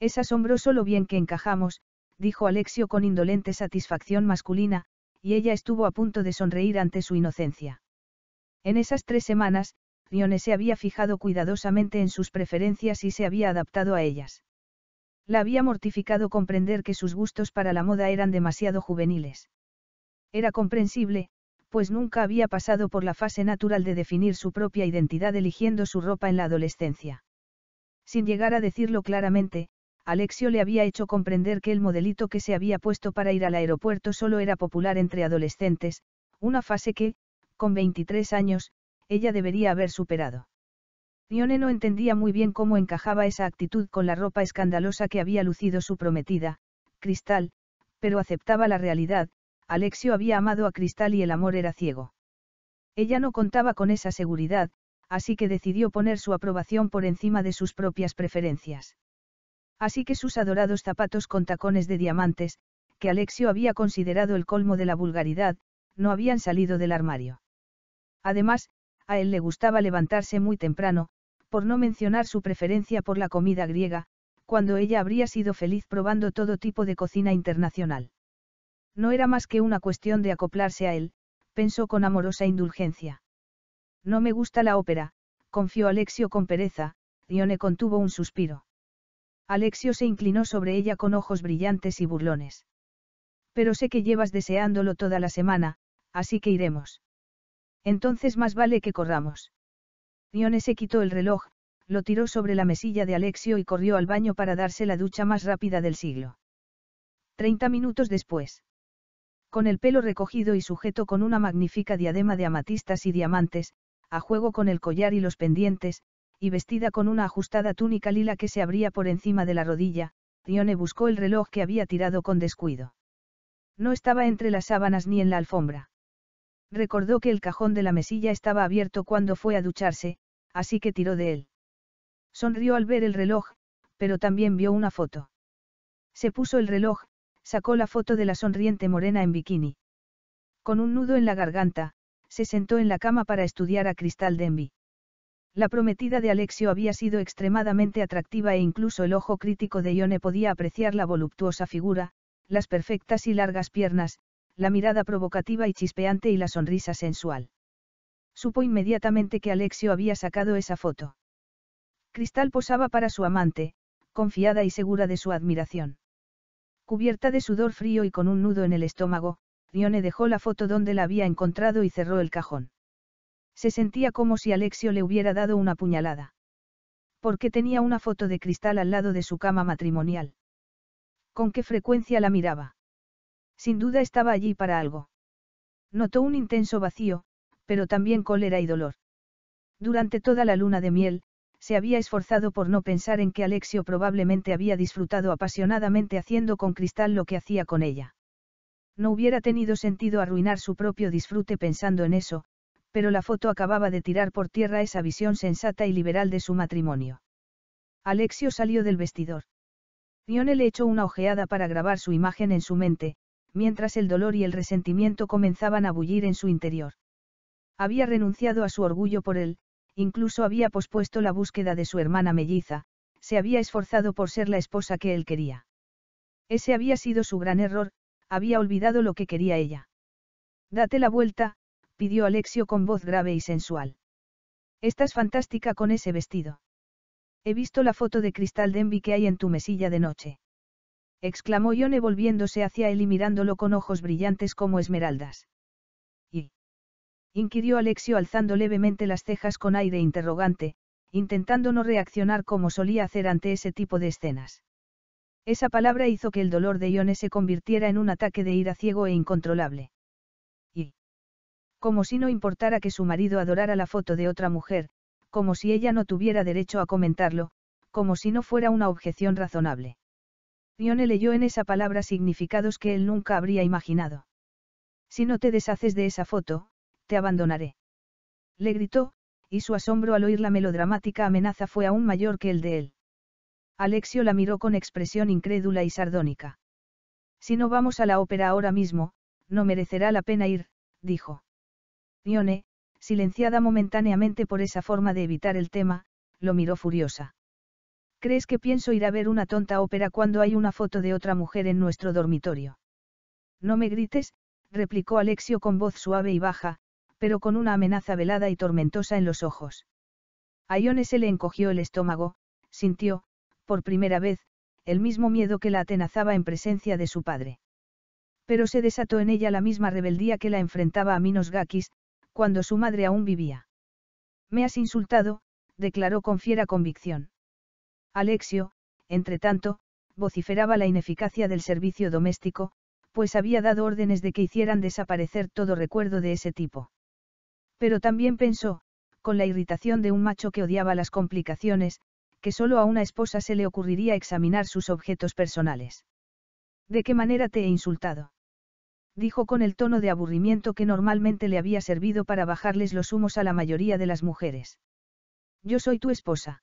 Es asombroso lo bien que encajamos, dijo Alexio con indolente satisfacción masculina, y ella estuvo a punto de sonreír ante su inocencia. En esas tres semanas, se había fijado cuidadosamente en sus preferencias y se había adaptado a ellas. La había mortificado comprender que sus gustos para la moda eran demasiado juveniles. Era comprensible, pues nunca había pasado por la fase natural de definir su propia identidad eligiendo su ropa en la adolescencia. Sin llegar a decirlo claramente, Alexio le había hecho comprender que el modelito que se había puesto para ir al aeropuerto solo era popular entre adolescentes, una fase que, con 23 años, ella debería haber superado. Dione no entendía muy bien cómo encajaba esa actitud con la ropa escandalosa que había lucido su prometida, Cristal, pero aceptaba la realidad, Alexio había amado a Cristal y el amor era ciego. Ella no contaba con esa seguridad, así que decidió poner su aprobación por encima de sus propias preferencias. Así que sus adorados zapatos con tacones de diamantes, que Alexio había considerado el colmo de la vulgaridad, no habían salido del armario. Además, a él le gustaba levantarse muy temprano, por no mencionar su preferencia por la comida griega, cuando ella habría sido feliz probando todo tipo de cocina internacional. No era más que una cuestión de acoplarse a él, pensó con amorosa indulgencia. No me gusta la ópera, confió Alexio con pereza, Ione contuvo un suspiro. Alexio se inclinó sobre ella con ojos brillantes y burlones. Pero sé que llevas deseándolo toda la semana, así que iremos. Entonces más vale que corramos. Ione se quitó el reloj, lo tiró sobre la mesilla de Alexio y corrió al baño para darse la ducha más rápida del siglo. Treinta minutos después. Con el pelo recogido y sujeto con una magnífica diadema de amatistas y diamantes, a juego con el collar y los pendientes, y vestida con una ajustada túnica lila que se abría por encima de la rodilla, Dione buscó el reloj que había tirado con descuido. No estaba entre las sábanas ni en la alfombra. Recordó que el cajón de la mesilla estaba abierto cuando fue a ducharse, así que tiró de él. Sonrió al ver el reloj, pero también vio una foto. Se puso el reloj, sacó la foto de la sonriente morena en bikini. Con un nudo en la garganta, se sentó en la cama para estudiar a Cristal Denby. La prometida de Alexio había sido extremadamente atractiva e incluso el ojo crítico de Ione podía apreciar la voluptuosa figura, las perfectas y largas piernas, la mirada provocativa y chispeante y la sonrisa sensual. Supo inmediatamente que Alexio había sacado esa foto. Cristal posaba para su amante, confiada y segura de su admiración. Cubierta de sudor frío y con un nudo en el estómago, Rione dejó la foto donde la había encontrado y cerró el cajón. Se sentía como si Alexio le hubiera dado una puñalada. Porque tenía una foto de cristal al lado de su cama matrimonial. ¿Con qué frecuencia la miraba? Sin duda estaba allí para algo. Notó un intenso vacío, pero también cólera y dolor. Durante toda la luna de miel, se había esforzado por no pensar en que Alexio probablemente había disfrutado apasionadamente haciendo con Cristal lo que hacía con ella. No hubiera tenido sentido arruinar su propio disfrute pensando en eso, pero la foto acababa de tirar por tierra esa visión sensata y liberal de su matrimonio. Alexio salió del vestidor. le echó una ojeada para grabar su imagen en su mente, mientras el dolor y el resentimiento comenzaban a bullir en su interior. Había renunciado a su orgullo por él, incluso había pospuesto la búsqueda de su hermana melliza, se había esforzado por ser la esposa que él quería. Ese había sido su gran error, había olvidado lo que quería ella. Date la vuelta, pidió Alexio con voz grave y sensual. Estás fantástica con ese vestido. He visto la foto de cristal Denby que hay en tu mesilla de noche exclamó Ione volviéndose hacia él y mirándolo con ojos brillantes como esmeraldas. ¿Y? inquirió Alexio alzando levemente las cejas con aire interrogante, intentando no reaccionar como solía hacer ante ese tipo de escenas. Esa palabra hizo que el dolor de Ione se convirtiera en un ataque de ira ciego e incontrolable. Y. Como si no importara que su marido adorara la foto de otra mujer, como si ella no tuviera derecho a comentarlo, como si no fuera una objeción razonable. Rione leyó en esa palabra significados que él nunca habría imaginado. Si no te deshaces de esa foto, te abandonaré. Le gritó, y su asombro al oír la melodramática amenaza fue aún mayor que el de él. Alexio la miró con expresión incrédula y sardónica. Si no vamos a la ópera ahora mismo, no merecerá la pena ir, dijo. Rione, silenciada momentáneamente por esa forma de evitar el tema, lo miró furiosa. ¿Crees que pienso ir a ver una tonta ópera cuando hay una foto de otra mujer en nuestro dormitorio? No me grites, replicó Alexio con voz suave y baja, pero con una amenaza velada y tormentosa en los ojos. A se le encogió el estómago, sintió, por primera vez, el mismo miedo que la atenazaba en presencia de su padre. Pero se desató en ella la misma rebeldía que la enfrentaba a Minos Gakis, cuando su madre aún vivía. Me has insultado, declaró con fiera convicción. Alexio, tanto, vociferaba la ineficacia del servicio doméstico, pues había dado órdenes de que hicieran desaparecer todo recuerdo de ese tipo. Pero también pensó, con la irritación de un macho que odiaba las complicaciones, que solo a una esposa se le ocurriría examinar sus objetos personales. ¿De qué manera te he insultado? Dijo con el tono de aburrimiento que normalmente le había servido para bajarles los humos a la mayoría de las mujeres. Yo soy tu esposa.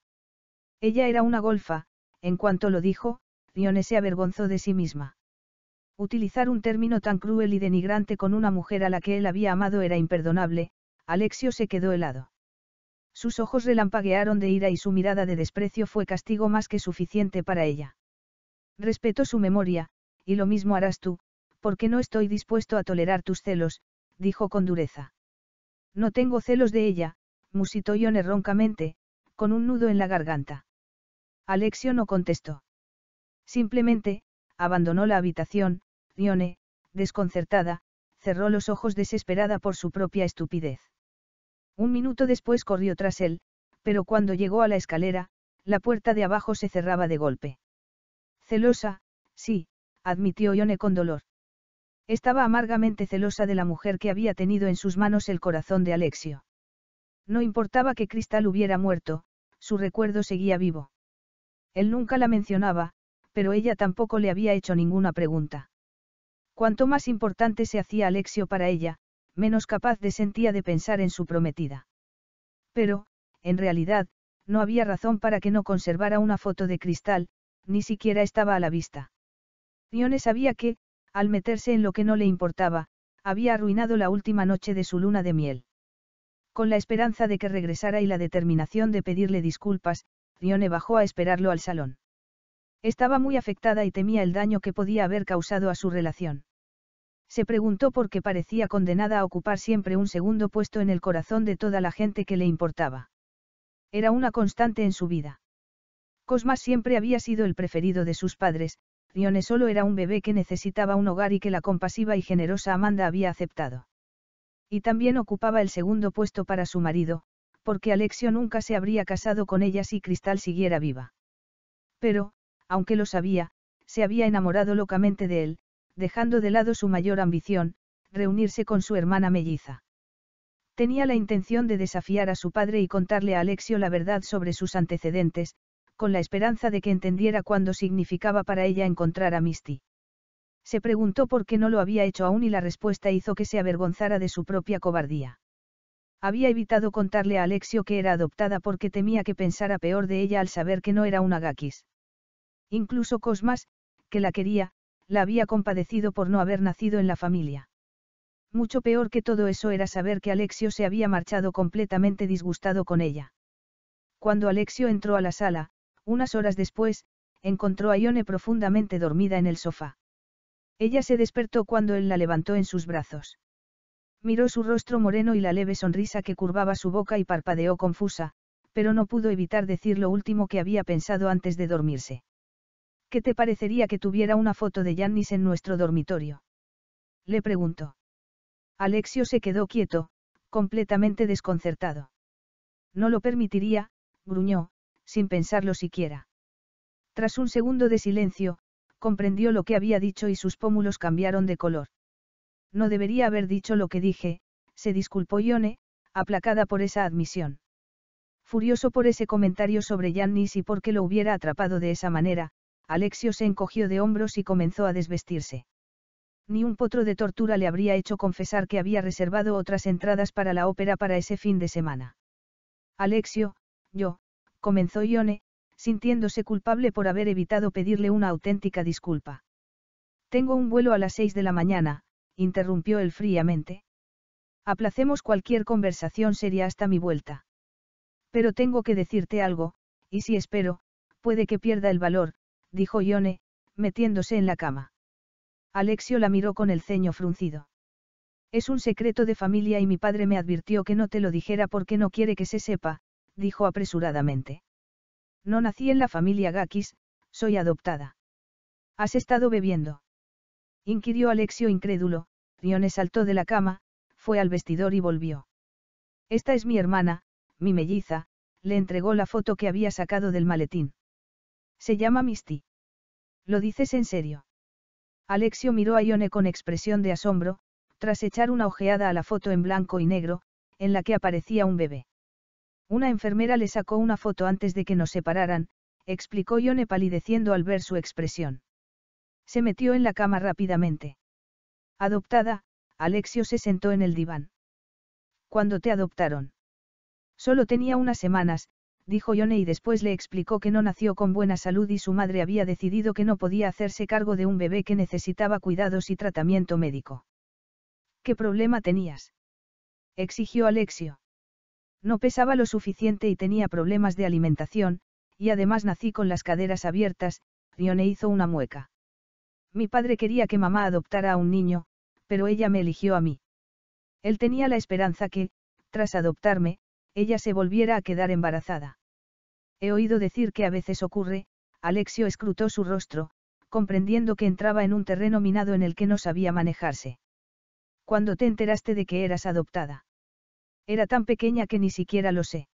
Ella era una golfa, en cuanto lo dijo, Rione se avergonzó de sí misma. Utilizar un término tan cruel y denigrante con una mujer a la que él había amado era imperdonable, Alexio se quedó helado. Sus ojos relampaguearon de ira y su mirada de desprecio fue castigo más que suficiente para ella. Respeto su memoria, y lo mismo harás tú, porque no estoy dispuesto a tolerar tus celos, dijo con dureza. No tengo celos de ella, musitó Ione roncamente, con un nudo en la garganta. Alexio no contestó. Simplemente, abandonó la habitación, Yone, desconcertada, cerró los ojos desesperada por su propia estupidez. Un minuto después corrió tras él, pero cuando llegó a la escalera, la puerta de abajo se cerraba de golpe. Celosa, sí, admitió Ione con dolor. Estaba amargamente celosa de la mujer que había tenido en sus manos el corazón de Alexio. No importaba que Cristal hubiera muerto, su recuerdo seguía vivo. Él nunca la mencionaba, pero ella tampoco le había hecho ninguna pregunta. Cuanto más importante se hacía Alexio para ella, menos capaz de sentía de pensar en su prometida. Pero, en realidad, no había razón para que no conservara una foto de cristal, ni siquiera estaba a la vista. Ione sabía que, al meterse en lo que no le importaba, había arruinado la última noche de su luna de miel. Con la esperanza de que regresara y la determinación de pedirle disculpas, Rione bajó a esperarlo al salón. Estaba muy afectada y temía el daño que podía haber causado a su relación. Se preguntó por qué parecía condenada a ocupar siempre un segundo puesto en el corazón de toda la gente que le importaba. Era una constante en su vida. Cosmas siempre había sido el preferido de sus padres, Rione solo era un bebé que necesitaba un hogar y que la compasiva y generosa Amanda había aceptado. Y también ocupaba el segundo puesto para su marido, porque Alexio nunca se habría casado con ella si Cristal siguiera viva. Pero, aunque lo sabía, se había enamorado locamente de él, dejando de lado su mayor ambición, reunirse con su hermana melliza. Tenía la intención de desafiar a su padre y contarle a Alexio la verdad sobre sus antecedentes, con la esperanza de que entendiera cuándo significaba para ella encontrar a Misty. Se preguntó por qué no lo había hecho aún y la respuesta hizo que se avergonzara de su propia cobardía. Había evitado contarle a Alexio que era adoptada porque temía que pensara peor de ella al saber que no era una Gakis. Incluso Cosmas, que la quería, la había compadecido por no haber nacido en la familia. Mucho peor que todo eso era saber que Alexio se había marchado completamente disgustado con ella. Cuando Alexio entró a la sala, unas horas después, encontró a Ione profundamente dormida en el sofá. Ella se despertó cuando él la levantó en sus brazos. Miró su rostro moreno y la leve sonrisa que curvaba su boca y parpadeó confusa, pero no pudo evitar decir lo último que había pensado antes de dormirse. ¿Qué te parecería que tuviera una foto de Yannis en nuestro dormitorio? Le preguntó. Alexio se quedó quieto, completamente desconcertado. No lo permitiría, gruñó, sin pensarlo siquiera. Tras un segundo de silencio, comprendió lo que había dicho y sus pómulos cambiaron de color. No debería haber dicho lo que dije, se disculpó Ione, aplacada por esa admisión. Furioso por ese comentario sobre Yannis y por qué lo hubiera atrapado de esa manera, Alexio se encogió de hombros y comenzó a desvestirse. Ni un potro de tortura le habría hecho confesar que había reservado otras entradas para la ópera para ese fin de semana. Alexio, yo, comenzó Ione, sintiéndose culpable por haber evitado pedirle una auténtica disculpa. Tengo un vuelo a las seis de la mañana, interrumpió él fríamente. Aplacemos cualquier conversación seria hasta mi vuelta. Pero tengo que decirte algo, y si espero, puede que pierda el valor, dijo Ione, metiéndose en la cama. Alexio la miró con el ceño fruncido. Es un secreto de familia y mi padre me advirtió que no te lo dijera porque no quiere que se sepa, dijo apresuradamente. No nací en la familia Gakis, soy adoptada. ¿Has estado bebiendo? inquirió Alexio incrédulo, Rione saltó de la cama, fue al vestidor y volvió. Esta es mi hermana, mi melliza, le entregó la foto que había sacado del maletín. Se llama Misty. ¿Lo dices en serio? Alexio miró a Ione con expresión de asombro, tras echar una ojeada a la foto en blanco y negro, en la que aparecía un bebé. Una enfermera le sacó una foto antes de que nos separaran, explicó Ione palideciendo al ver su expresión. Se metió en la cama rápidamente. Adoptada, Alexio se sentó en el diván. ¿Cuándo te adoptaron? Solo tenía unas semanas, dijo Yone y después le explicó que no nació con buena salud y su madre había decidido que no podía hacerse cargo de un bebé que necesitaba cuidados y tratamiento médico. ¿Qué problema tenías? exigió Alexio. No pesaba lo suficiente y tenía problemas de alimentación, y además nací con las caderas abiertas, Rione hizo una mueca. Mi padre quería que mamá adoptara a un niño, pero ella me eligió a mí. Él tenía la esperanza que, tras adoptarme, ella se volviera a quedar embarazada. He oído decir que a veces ocurre, Alexio escrutó su rostro, comprendiendo que entraba en un terreno minado en el que no sabía manejarse. Cuando te enteraste de que eras adoptada? Era tan pequeña que ni siquiera lo sé.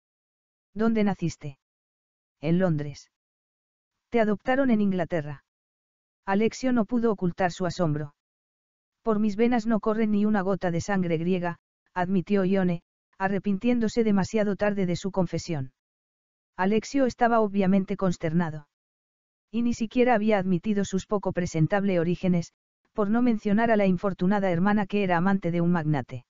¿Dónde naciste? En Londres. Te adoptaron en Inglaterra. Alexio no pudo ocultar su asombro. Por mis venas no corre ni una gota de sangre griega, admitió Ione, arrepintiéndose demasiado tarde de su confesión. Alexio estaba obviamente consternado. Y ni siquiera había admitido sus poco presentable orígenes, por no mencionar a la infortunada hermana que era amante de un magnate.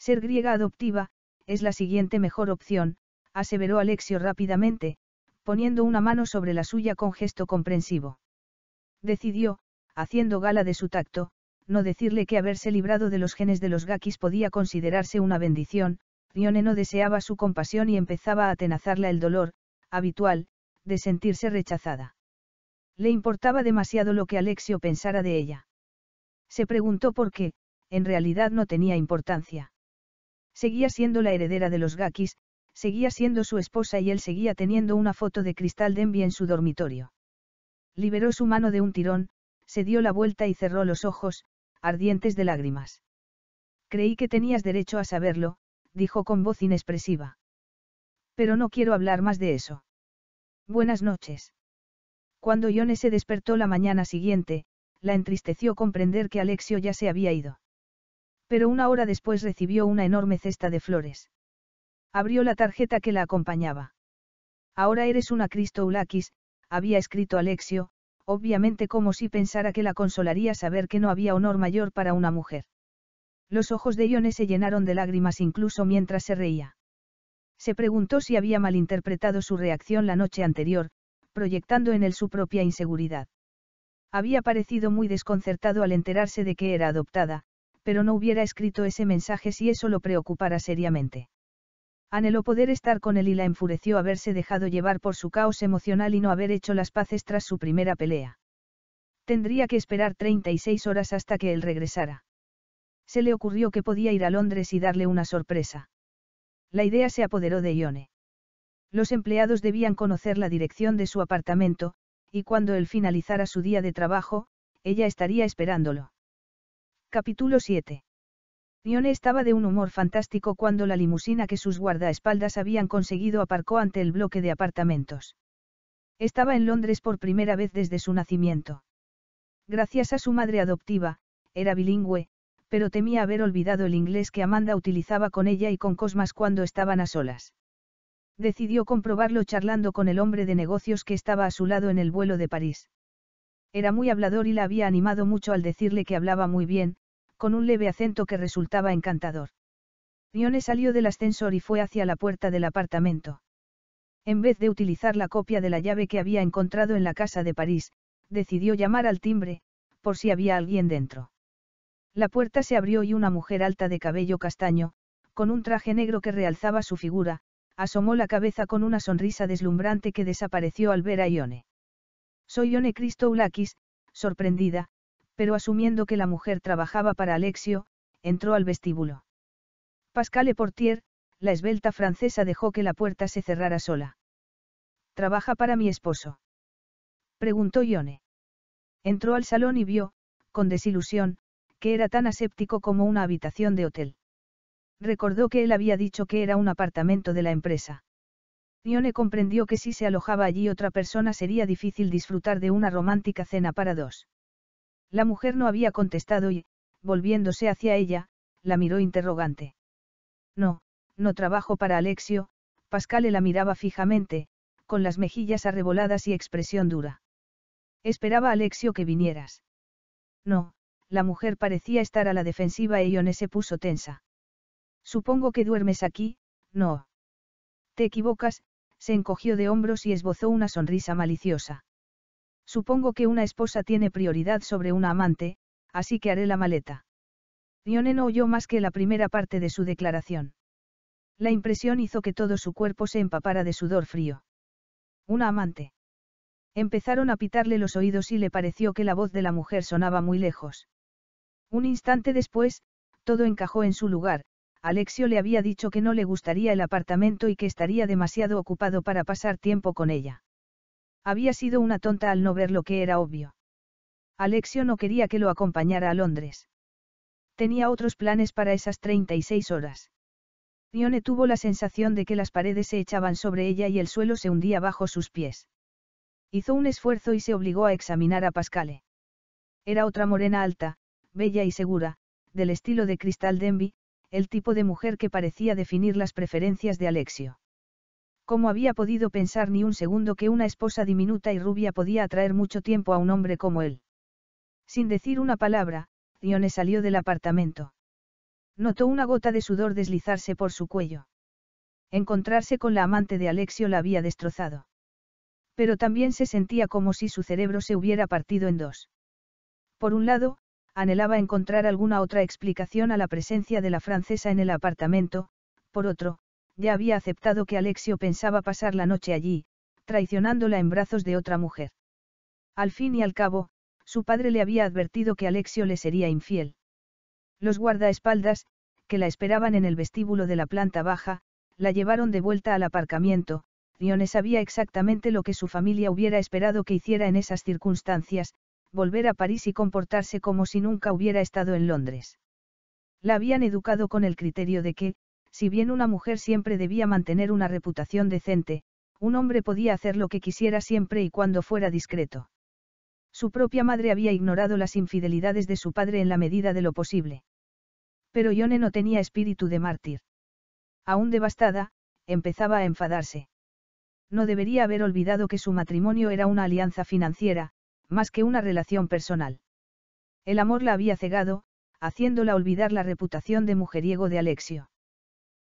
Ser griega adoptiva, es la siguiente mejor opción, aseveró Alexio rápidamente, poniendo una mano sobre la suya con gesto comprensivo decidió, haciendo gala de su tacto, no decirle que haberse librado de los genes de los Gakis podía considerarse una bendición, Rione no deseaba su compasión y empezaba a atenazarla el dolor, habitual, de sentirse rechazada. Le importaba demasiado lo que Alexio pensara de ella. Se preguntó por qué, en realidad no tenía importancia. Seguía siendo la heredera de los Gakis, seguía siendo su esposa y él seguía teniendo una foto de Cristal Denby en su dormitorio. Liberó su mano de un tirón, se dio la vuelta y cerró los ojos, ardientes de lágrimas. Creí que tenías derecho a saberlo, dijo con voz inexpresiva. Pero no quiero hablar más de eso. Buenas noches. Cuando Ione se despertó la mañana siguiente, la entristeció comprender que Alexio ya se había ido. Pero una hora después recibió una enorme cesta de flores. Abrió la tarjeta que la acompañaba. Ahora eres una Cristoulakis, había escrito Alexio, obviamente como si pensara que la consolaría saber que no había honor mayor para una mujer. Los ojos de Ione se llenaron de lágrimas incluso mientras se reía. Se preguntó si había malinterpretado su reacción la noche anterior, proyectando en él su propia inseguridad. Había parecido muy desconcertado al enterarse de que era adoptada, pero no hubiera escrito ese mensaje si eso lo preocupara seriamente. Anheló poder estar con él y la enfureció haberse dejado llevar por su caos emocional y no haber hecho las paces tras su primera pelea. Tendría que esperar 36 horas hasta que él regresara. Se le ocurrió que podía ir a Londres y darle una sorpresa. La idea se apoderó de Ione. Los empleados debían conocer la dirección de su apartamento, y cuando él finalizara su día de trabajo, ella estaría esperándolo. Capítulo 7. Rione estaba de un humor fantástico cuando la limusina que sus guardaespaldas habían conseguido aparcó ante el bloque de apartamentos. Estaba en Londres por primera vez desde su nacimiento. Gracias a su madre adoptiva, era bilingüe, pero temía haber olvidado el inglés que Amanda utilizaba con ella y con Cosmas cuando estaban a solas. Decidió comprobarlo charlando con el hombre de negocios que estaba a su lado en el vuelo de París. Era muy hablador y la había animado mucho al decirle que hablaba muy bien, con un leve acento que resultaba encantador. Ione salió del ascensor y fue hacia la puerta del apartamento. En vez de utilizar la copia de la llave que había encontrado en la casa de París, decidió llamar al timbre, por si había alguien dentro. La puerta se abrió y una mujer alta de cabello castaño, con un traje negro que realzaba su figura, asomó la cabeza con una sonrisa deslumbrante que desapareció al ver a Ione. Soy Ione Cristoulakis, sorprendida, pero asumiendo que la mujer trabajaba para Alexio, entró al vestíbulo. Pascale Portier, la esbelta francesa dejó que la puerta se cerrara sola. ¿Trabaja para mi esposo? preguntó Ione. Entró al salón y vio, con desilusión, que era tan aséptico como una habitación de hotel. Recordó que él había dicho que era un apartamento de la empresa. Ione comprendió que si se alojaba allí otra persona sería difícil disfrutar de una romántica cena para dos. La mujer no había contestado y, volviéndose hacia ella, la miró interrogante. No, no trabajo para Alexio, Pascale la miraba fijamente, con las mejillas arreboladas y expresión dura. Esperaba Alexio que vinieras. No, la mujer parecía estar a la defensiva e Ione se puso tensa. Supongo que duermes aquí, no. Te equivocas, se encogió de hombros y esbozó una sonrisa maliciosa. Supongo que una esposa tiene prioridad sobre una amante, así que haré la maleta. Rione no oyó más que la primera parte de su declaración. La impresión hizo que todo su cuerpo se empapara de sudor frío. Una amante. Empezaron a pitarle los oídos y le pareció que la voz de la mujer sonaba muy lejos. Un instante después, todo encajó en su lugar, Alexio le había dicho que no le gustaría el apartamento y que estaría demasiado ocupado para pasar tiempo con ella. Había sido una tonta al no ver lo que era obvio. Alexio no quería que lo acompañara a Londres. Tenía otros planes para esas 36 horas. Ione tuvo la sensación de que las paredes se echaban sobre ella y el suelo se hundía bajo sus pies. Hizo un esfuerzo y se obligó a examinar a Pascale. Era otra morena alta, bella y segura, del estilo de Cristal Denby, el tipo de mujer que parecía definir las preferencias de Alexio. ¿Cómo había podido pensar ni un segundo que una esposa diminuta y rubia podía atraer mucho tiempo a un hombre como él? Sin decir una palabra, Dione salió del apartamento. Notó una gota de sudor deslizarse por su cuello. Encontrarse con la amante de Alexio la había destrozado. Pero también se sentía como si su cerebro se hubiera partido en dos. Por un lado, anhelaba encontrar alguna otra explicación a la presencia de la francesa en el apartamento, por otro, ya había aceptado que Alexio pensaba pasar la noche allí, traicionándola en brazos de otra mujer. Al fin y al cabo, su padre le había advertido que Alexio le sería infiel. Los guardaespaldas, que la esperaban en el vestíbulo de la planta baja, la llevaron de vuelta al aparcamiento, Dione sabía exactamente lo que su familia hubiera esperado que hiciera en esas circunstancias, volver a París y comportarse como si nunca hubiera estado en Londres. La habían educado con el criterio de que, si bien una mujer siempre debía mantener una reputación decente, un hombre podía hacer lo que quisiera siempre y cuando fuera discreto. Su propia madre había ignorado las infidelidades de su padre en la medida de lo posible. Pero Yone no tenía espíritu de mártir. Aún devastada, empezaba a enfadarse. No debería haber olvidado que su matrimonio era una alianza financiera, más que una relación personal. El amor la había cegado, haciéndola olvidar la reputación de mujeriego de Alexio.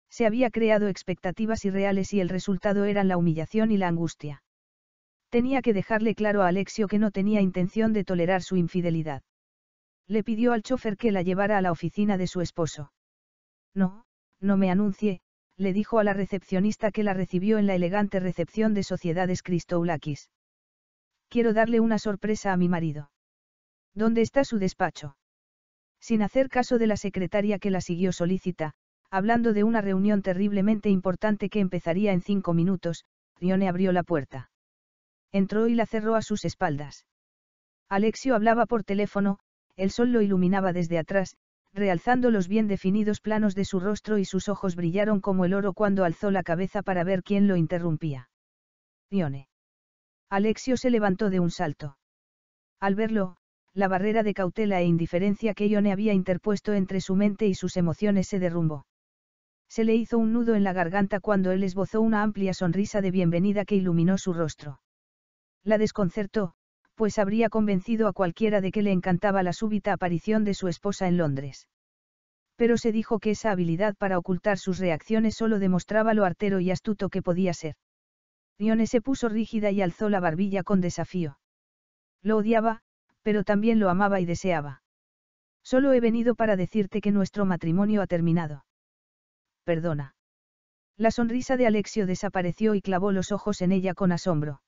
Se había creado expectativas irreales y el resultado eran la humillación y la angustia. Tenía que dejarle claro a Alexio que no tenía intención de tolerar su infidelidad. Le pidió al chofer que la llevara a la oficina de su esposo. No, no me anuncie, le dijo a la recepcionista que la recibió en la elegante recepción de Sociedades Cristoulakis. Quiero darle una sorpresa a mi marido. ¿Dónde está su despacho? Sin hacer caso de la secretaria que la siguió solícita, hablando de una reunión terriblemente importante que empezaría en cinco minutos, Rione abrió la puerta. Entró y la cerró a sus espaldas. Alexio hablaba por teléfono, el sol lo iluminaba desde atrás, realzando los bien definidos planos de su rostro y sus ojos brillaron como el oro cuando alzó la cabeza para ver quién lo interrumpía. Rione. Alexio se levantó de un salto. Al verlo, la barrera de cautela e indiferencia que Ione había interpuesto entre su mente y sus emociones se derrumbó. Se le hizo un nudo en la garganta cuando él esbozó una amplia sonrisa de bienvenida que iluminó su rostro. La desconcertó, pues habría convencido a cualquiera de que le encantaba la súbita aparición de su esposa en Londres. Pero se dijo que esa habilidad para ocultar sus reacciones solo demostraba lo artero y astuto que podía ser. Ione se puso rígida y alzó la barbilla con desafío. Lo odiaba, pero también lo amaba y deseaba. Solo he venido para decirte que nuestro matrimonio ha terminado perdona. La sonrisa de Alexio desapareció y clavó los ojos en ella con asombro.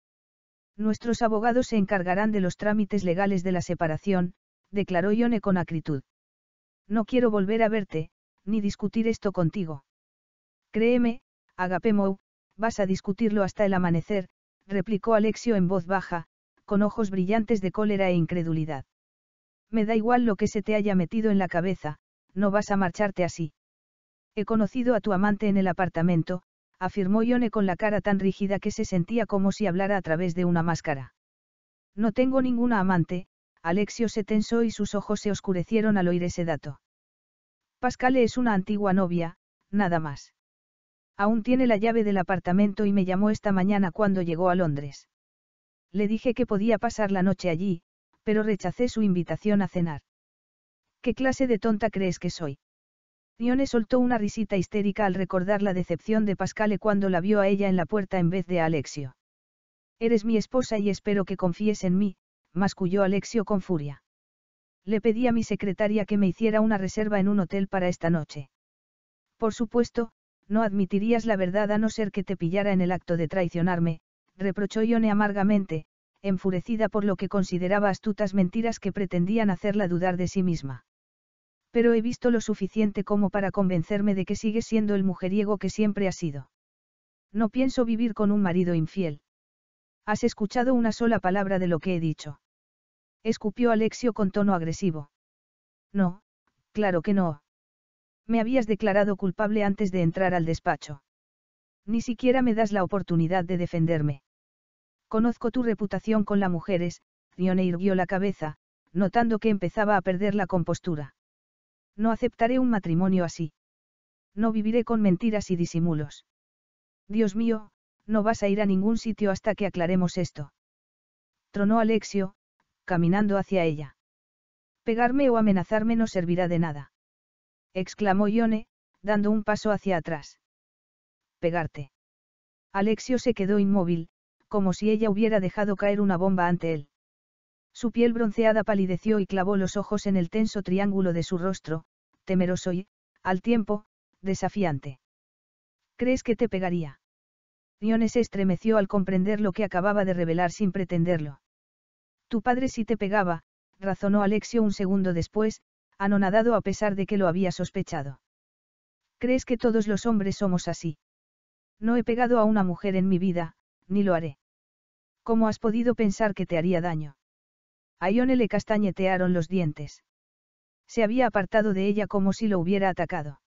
Nuestros abogados se encargarán de los trámites legales de la separación, declaró Yone con acritud. No quiero volver a verte, ni discutir esto contigo. Créeme, Agapemou, vas a discutirlo hasta el amanecer, replicó Alexio en voz baja, con ojos brillantes de cólera e incredulidad. Me da igual lo que se te haya metido en la cabeza, no vas a marcharte así. He conocido a tu amante en el apartamento, afirmó Ione con la cara tan rígida que se sentía como si hablara a través de una máscara. No tengo ninguna amante, Alexio se tensó y sus ojos se oscurecieron al oír ese dato. «Pascale es una antigua novia, nada más. Aún tiene la llave del apartamento y me llamó esta mañana cuando llegó a Londres. Le dije que podía pasar la noche allí, pero rechacé su invitación a cenar. ¿Qué clase de tonta crees que soy? Ione soltó una risita histérica al recordar la decepción de Pascale cuando la vio a ella en la puerta en vez de a Alexio. Eres mi esposa y espero que confíes en mí, masculló Alexio con furia. Le pedí a mi secretaria que me hiciera una reserva en un hotel para esta noche. Por supuesto, no admitirías la verdad a no ser que te pillara en el acto de traicionarme, reprochó Ione amargamente, enfurecida por lo que consideraba astutas mentiras que pretendían hacerla dudar de sí misma. Pero he visto lo suficiente como para convencerme de que sigues siendo el mujeriego que siempre has sido. No pienso vivir con un marido infiel. Has escuchado una sola palabra de lo que he dicho. Escupió Alexio con tono agresivo. No, claro que no. Me habías declarado culpable antes de entrar al despacho. Ni siquiera me das la oportunidad de defenderme. Conozco tu reputación con las mujeres, Rione irguió la cabeza, notando que empezaba a perder la compostura. No aceptaré un matrimonio así. No viviré con mentiras y disimulos. Dios mío, no vas a ir a ningún sitio hasta que aclaremos esto. Tronó Alexio, caminando hacia ella. Pegarme o amenazarme no servirá de nada. Exclamó Ione, dando un paso hacia atrás. Pegarte. Alexio se quedó inmóvil, como si ella hubiera dejado caer una bomba ante él. Su piel bronceada palideció y clavó los ojos en el tenso triángulo de su rostro, temeroso y, al tiempo, desafiante. ¿Crees que te pegaría? Ione se estremeció al comprender lo que acababa de revelar sin pretenderlo. Tu padre sí te pegaba, razonó Alexio un segundo después, anonadado a pesar de que lo había sospechado. ¿Crees que todos los hombres somos así? No he pegado a una mujer en mi vida, ni lo haré. ¿Cómo has podido pensar que te haría daño? A Ione le castañetearon los dientes. Se había apartado de ella como si lo hubiera atacado.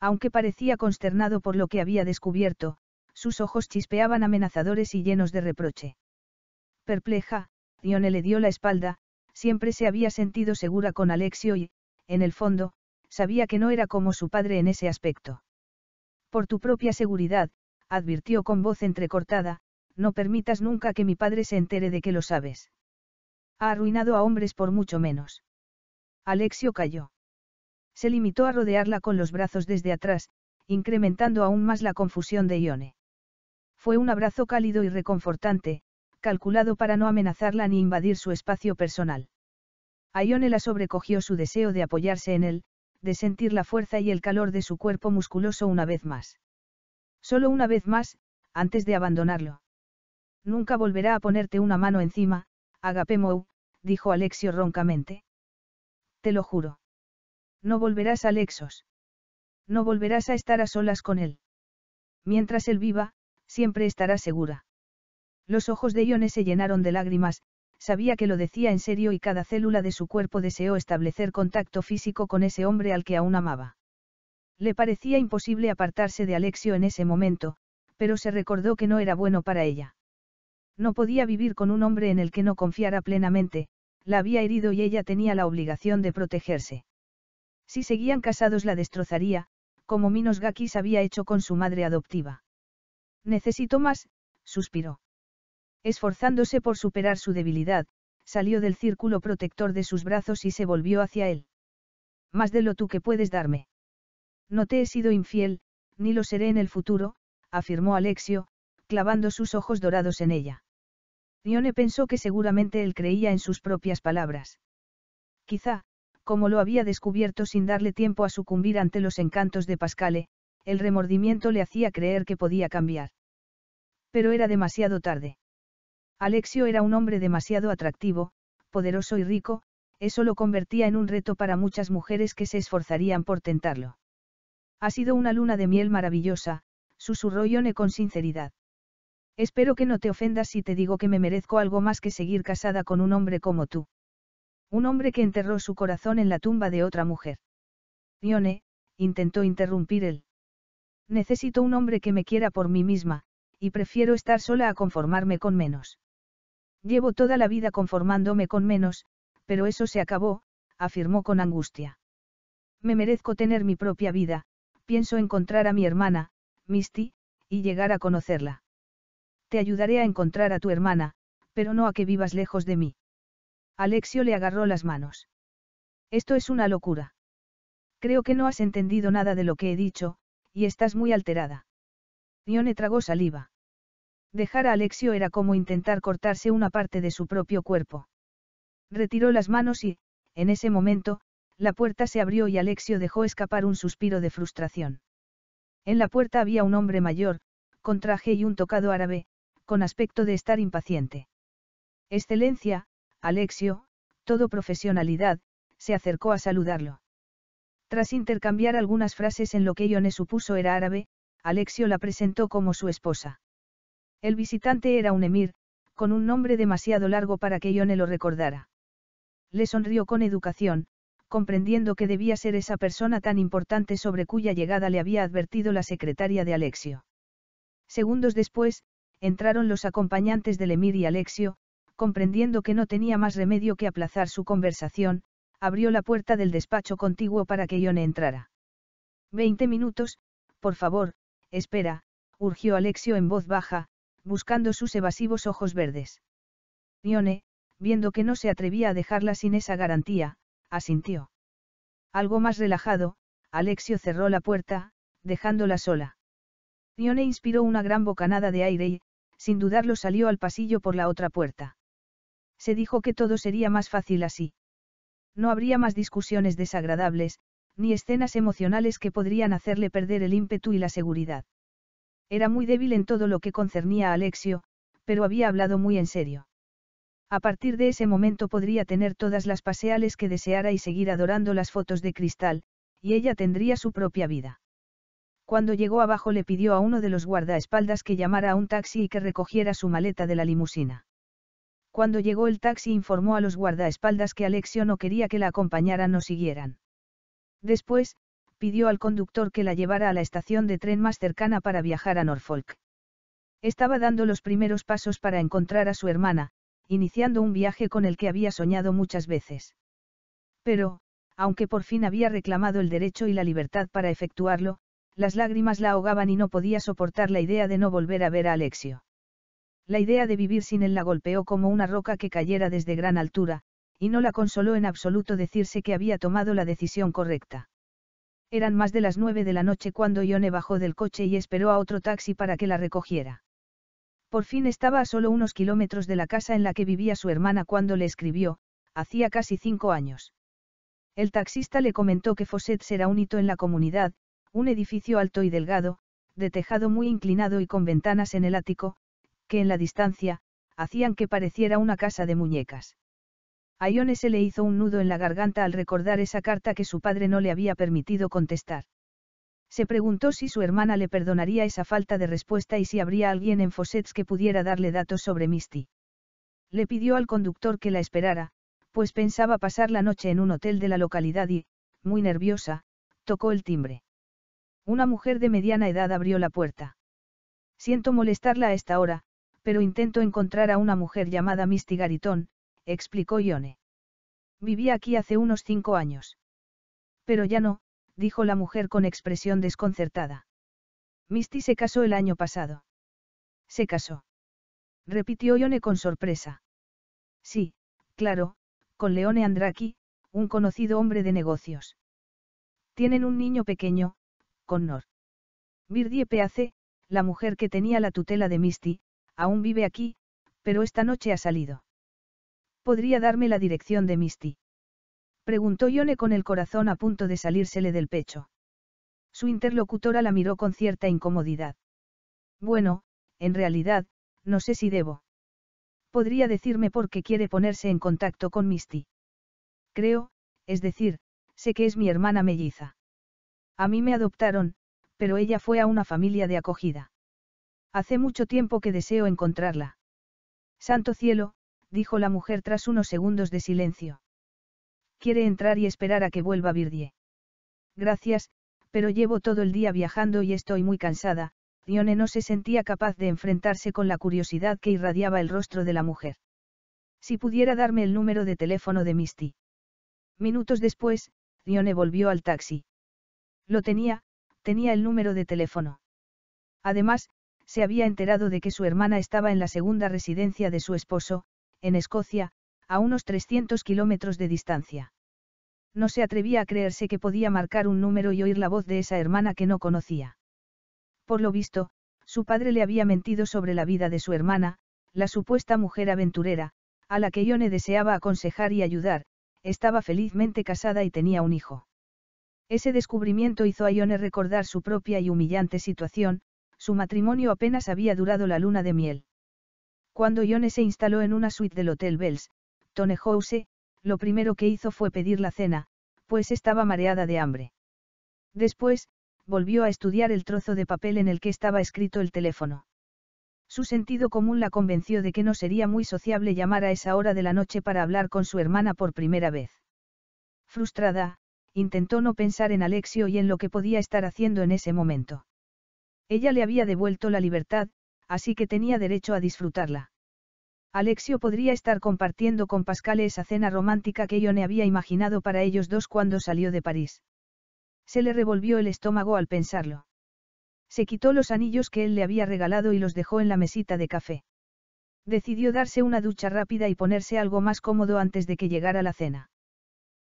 Aunque parecía consternado por lo que había descubierto, sus ojos chispeaban amenazadores y llenos de reproche. Perpleja, Ione le dio la espalda, siempre se había sentido segura con Alexio y, en el fondo, sabía que no era como su padre en ese aspecto. Por tu propia seguridad, advirtió con voz entrecortada, no permitas nunca que mi padre se entere de que lo sabes. Ha arruinado a hombres por mucho menos. Alexio cayó. Se limitó a rodearla con los brazos desde atrás, incrementando aún más la confusión de Ione. Fue un abrazo cálido y reconfortante, calculado para no amenazarla ni invadir su espacio personal. A Ione la sobrecogió su deseo de apoyarse en él, de sentir la fuerza y el calor de su cuerpo musculoso una vez más. Solo una vez más, antes de abandonarlo. Nunca volverá a ponerte una mano encima, Agapemou, dijo Alexio roncamente. Te lo juro. No volverás a Lexos. No volverás a estar a solas con él. Mientras él viva, siempre estará segura. Los ojos de Ione se llenaron de lágrimas, sabía que lo decía en serio y cada célula de su cuerpo deseó establecer contacto físico con ese hombre al que aún amaba. Le parecía imposible apartarse de Alexio en ese momento, pero se recordó que no era bueno para ella. No podía vivir con un hombre en el que no confiara plenamente, la había herido y ella tenía la obligación de protegerse. Si seguían casados la destrozaría, como Minos Gakis había hecho con su madre adoptiva. Necesito más, suspiró. Esforzándose por superar su debilidad, salió del círculo protector de sus brazos y se volvió hacia él. Más de lo tú que puedes darme. No te he sido infiel, ni lo seré en el futuro, afirmó Alexio, clavando sus ojos dorados en ella. Dione pensó que seguramente él creía en sus propias palabras. Quizá, como lo había descubierto sin darle tiempo a sucumbir ante los encantos de Pascale, el remordimiento le hacía creer que podía cambiar. Pero era demasiado tarde. Alexio era un hombre demasiado atractivo, poderoso y rico, eso lo convertía en un reto para muchas mujeres que se esforzarían por tentarlo. Ha sido una luna de miel maravillosa, susurró Yone con sinceridad. Espero que no te ofendas si te digo que me merezco algo más que seguir casada con un hombre como tú. Un hombre que enterró su corazón en la tumba de otra mujer. Ione, intentó interrumpir él. Necesito un hombre que me quiera por mí misma, y prefiero estar sola a conformarme con menos. Llevo toda la vida conformándome con menos, pero eso se acabó, afirmó con angustia. Me merezco tener mi propia vida, pienso encontrar a mi hermana, Misty, y llegar a conocerla. Te ayudaré a encontrar a tu hermana, pero no a que vivas lejos de mí. Alexio le agarró las manos. Esto es una locura. Creo que no has entendido nada de lo que he dicho, y estás muy alterada. Ione tragó saliva. Dejar a Alexio era como intentar cortarse una parte de su propio cuerpo. Retiró las manos y, en ese momento, la puerta se abrió y Alexio dejó escapar un suspiro de frustración. En la puerta había un hombre mayor, con traje y un tocado árabe, con aspecto de estar impaciente. Excelencia, Alexio, todo profesionalidad, se acercó a saludarlo. Tras intercambiar algunas frases en lo que Ione supuso era árabe, Alexio la presentó como su esposa. El visitante era un emir, con un nombre demasiado largo para que Ione lo recordara. Le sonrió con educación, comprendiendo que debía ser esa persona tan importante sobre cuya llegada le había advertido la secretaria de Alexio. Segundos después, entraron los acompañantes del Emir y Alexio, comprendiendo que no tenía más remedio que aplazar su conversación, abrió la puerta del despacho contiguo para que Ione entrara. Veinte minutos, por favor, espera, urgió Alexio en voz baja, buscando sus evasivos ojos verdes. Ione, viendo que no se atrevía a dejarla sin esa garantía, asintió. Algo más relajado, Alexio cerró la puerta, dejándola sola. Ione inspiró una gran bocanada de aire y, sin dudarlo salió al pasillo por la otra puerta. Se dijo que todo sería más fácil así. No habría más discusiones desagradables, ni escenas emocionales que podrían hacerle perder el ímpetu y la seguridad. Era muy débil en todo lo que concernía a Alexio, pero había hablado muy en serio. A partir de ese momento podría tener todas las paseales que deseara y seguir adorando las fotos de cristal, y ella tendría su propia vida. Cuando llegó abajo le pidió a uno de los guardaespaldas que llamara a un taxi y que recogiera su maleta de la limusina. Cuando llegó el taxi informó a los guardaespaldas que Alexio no quería que la acompañaran o siguieran. Después, pidió al conductor que la llevara a la estación de tren más cercana para viajar a Norfolk. Estaba dando los primeros pasos para encontrar a su hermana, iniciando un viaje con el que había soñado muchas veces. Pero, aunque por fin había reclamado el derecho y la libertad para efectuarlo, las lágrimas la ahogaban y no podía soportar la idea de no volver a ver a Alexio. La idea de vivir sin él la golpeó como una roca que cayera desde gran altura, y no la consoló en absoluto decirse que había tomado la decisión correcta. Eran más de las nueve de la noche cuando Ione bajó del coche y esperó a otro taxi para que la recogiera. Por fin estaba a solo unos kilómetros de la casa en la que vivía su hermana cuando le escribió, hacía casi cinco años. El taxista le comentó que Fosset será un hito en la comunidad, un edificio alto y delgado, de tejado muy inclinado y con ventanas en el ático, que en la distancia, hacían que pareciera una casa de muñecas. A Ione se le hizo un nudo en la garganta al recordar esa carta que su padre no le había permitido contestar. Se preguntó si su hermana le perdonaría esa falta de respuesta y si habría alguien en Fossets que pudiera darle datos sobre Misty. Le pidió al conductor que la esperara, pues pensaba pasar la noche en un hotel de la localidad y, muy nerviosa, tocó el timbre. Una mujer de mediana edad abrió la puerta. Siento molestarla a esta hora, pero intento encontrar a una mujer llamada Misty Garitón, explicó Ione. Vivía aquí hace unos cinco años. Pero ya no, dijo la mujer con expresión desconcertada. Misty se casó el año pasado. Se casó. Repitió Ione con sorpresa. Sí, claro, con Leone Andraki, un conocido hombre de negocios. Tienen un niño pequeño, Connor. Birdie P.A.C., la mujer que tenía la tutela de Misty, aún vive aquí, pero esta noche ha salido. ¿Podría darme la dirección de Misty? Preguntó Yone con el corazón a punto de salírsele del pecho. Su interlocutora la miró con cierta incomodidad. Bueno, en realidad, no sé si debo. Podría decirme por qué quiere ponerse en contacto con Misty. Creo, es decir, sé que es mi hermana melliza. A mí me adoptaron, pero ella fue a una familia de acogida. Hace mucho tiempo que deseo encontrarla. Santo cielo, dijo la mujer tras unos segundos de silencio. Quiere entrar y esperar a que vuelva Virgie. Gracias, pero llevo todo el día viajando y estoy muy cansada, Dione no se sentía capaz de enfrentarse con la curiosidad que irradiaba el rostro de la mujer. Si pudiera darme el número de teléfono de Misty. Minutos después, Dione volvió al taxi. Lo tenía, tenía el número de teléfono. Además, se había enterado de que su hermana estaba en la segunda residencia de su esposo, en Escocia, a unos 300 kilómetros de distancia. No se atrevía a creerse que podía marcar un número y oír la voz de esa hermana que no conocía. Por lo visto, su padre le había mentido sobre la vida de su hermana, la supuesta mujer aventurera, a la que Ione deseaba aconsejar y ayudar, estaba felizmente casada y tenía un hijo. Ese descubrimiento hizo a Ione recordar su propia y humillante situación, su matrimonio apenas había durado la luna de miel. Cuando Ione se instaló en una suite del Hotel Bells, Tone lo primero que hizo fue pedir la cena, pues estaba mareada de hambre. Después, volvió a estudiar el trozo de papel en el que estaba escrito el teléfono. Su sentido común la convenció de que no sería muy sociable llamar a esa hora de la noche para hablar con su hermana por primera vez. Frustrada, intentó no pensar en Alexio y en lo que podía estar haciendo en ese momento. Ella le había devuelto la libertad, así que tenía derecho a disfrutarla. Alexio podría estar compartiendo con Pascal esa cena romántica que yo no había imaginado para ellos dos cuando salió de París. Se le revolvió el estómago al pensarlo. Se quitó los anillos que él le había regalado y los dejó en la mesita de café. Decidió darse una ducha rápida y ponerse algo más cómodo antes de que llegara la cena.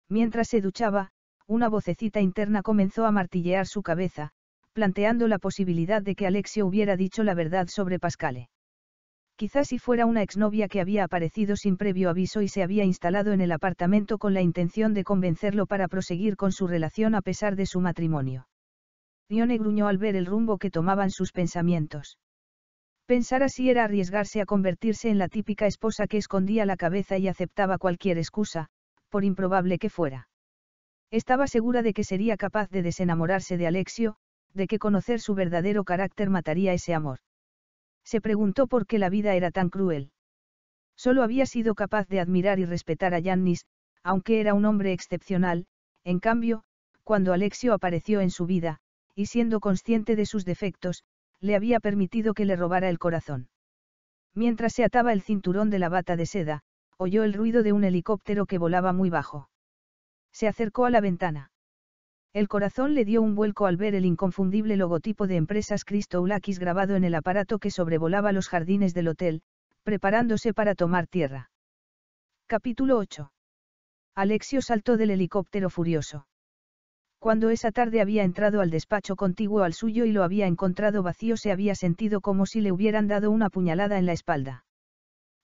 Mientras se duchaba, una vocecita interna comenzó a martillear su cabeza, planteando la posibilidad de que Alexio hubiera dicho la verdad sobre Pascale. Quizás si fuera una exnovia que había aparecido sin previo aviso y se había instalado en el apartamento con la intención de convencerlo para proseguir con su relación a pesar de su matrimonio. Dione gruñó al ver el rumbo que tomaban sus pensamientos. Pensar así era arriesgarse a convertirse en la típica esposa que escondía la cabeza y aceptaba cualquier excusa, por improbable que fuera. Estaba segura de que sería capaz de desenamorarse de Alexio, de que conocer su verdadero carácter mataría ese amor. Se preguntó por qué la vida era tan cruel. Solo había sido capaz de admirar y respetar a Yannis, aunque era un hombre excepcional, en cambio, cuando Alexio apareció en su vida, y siendo consciente de sus defectos, le había permitido que le robara el corazón. Mientras se ataba el cinturón de la bata de seda, oyó el ruido de un helicóptero que volaba muy bajo. Se acercó a la ventana. El corazón le dio un vuelco al ver el inconfundible logotipo de empresas Christoulakis grabado en el aparato que sobrevolaba los jardines del hotel, preparándose para tomar tierra. Capítulo 8. Alexio saltó del helicóptero furioso. Cuando esa tarde había entrado al despacho contiguo al suyo y lo había encontrado vacío, se había sentido como si le hubieran dado una puñalada en la espalda.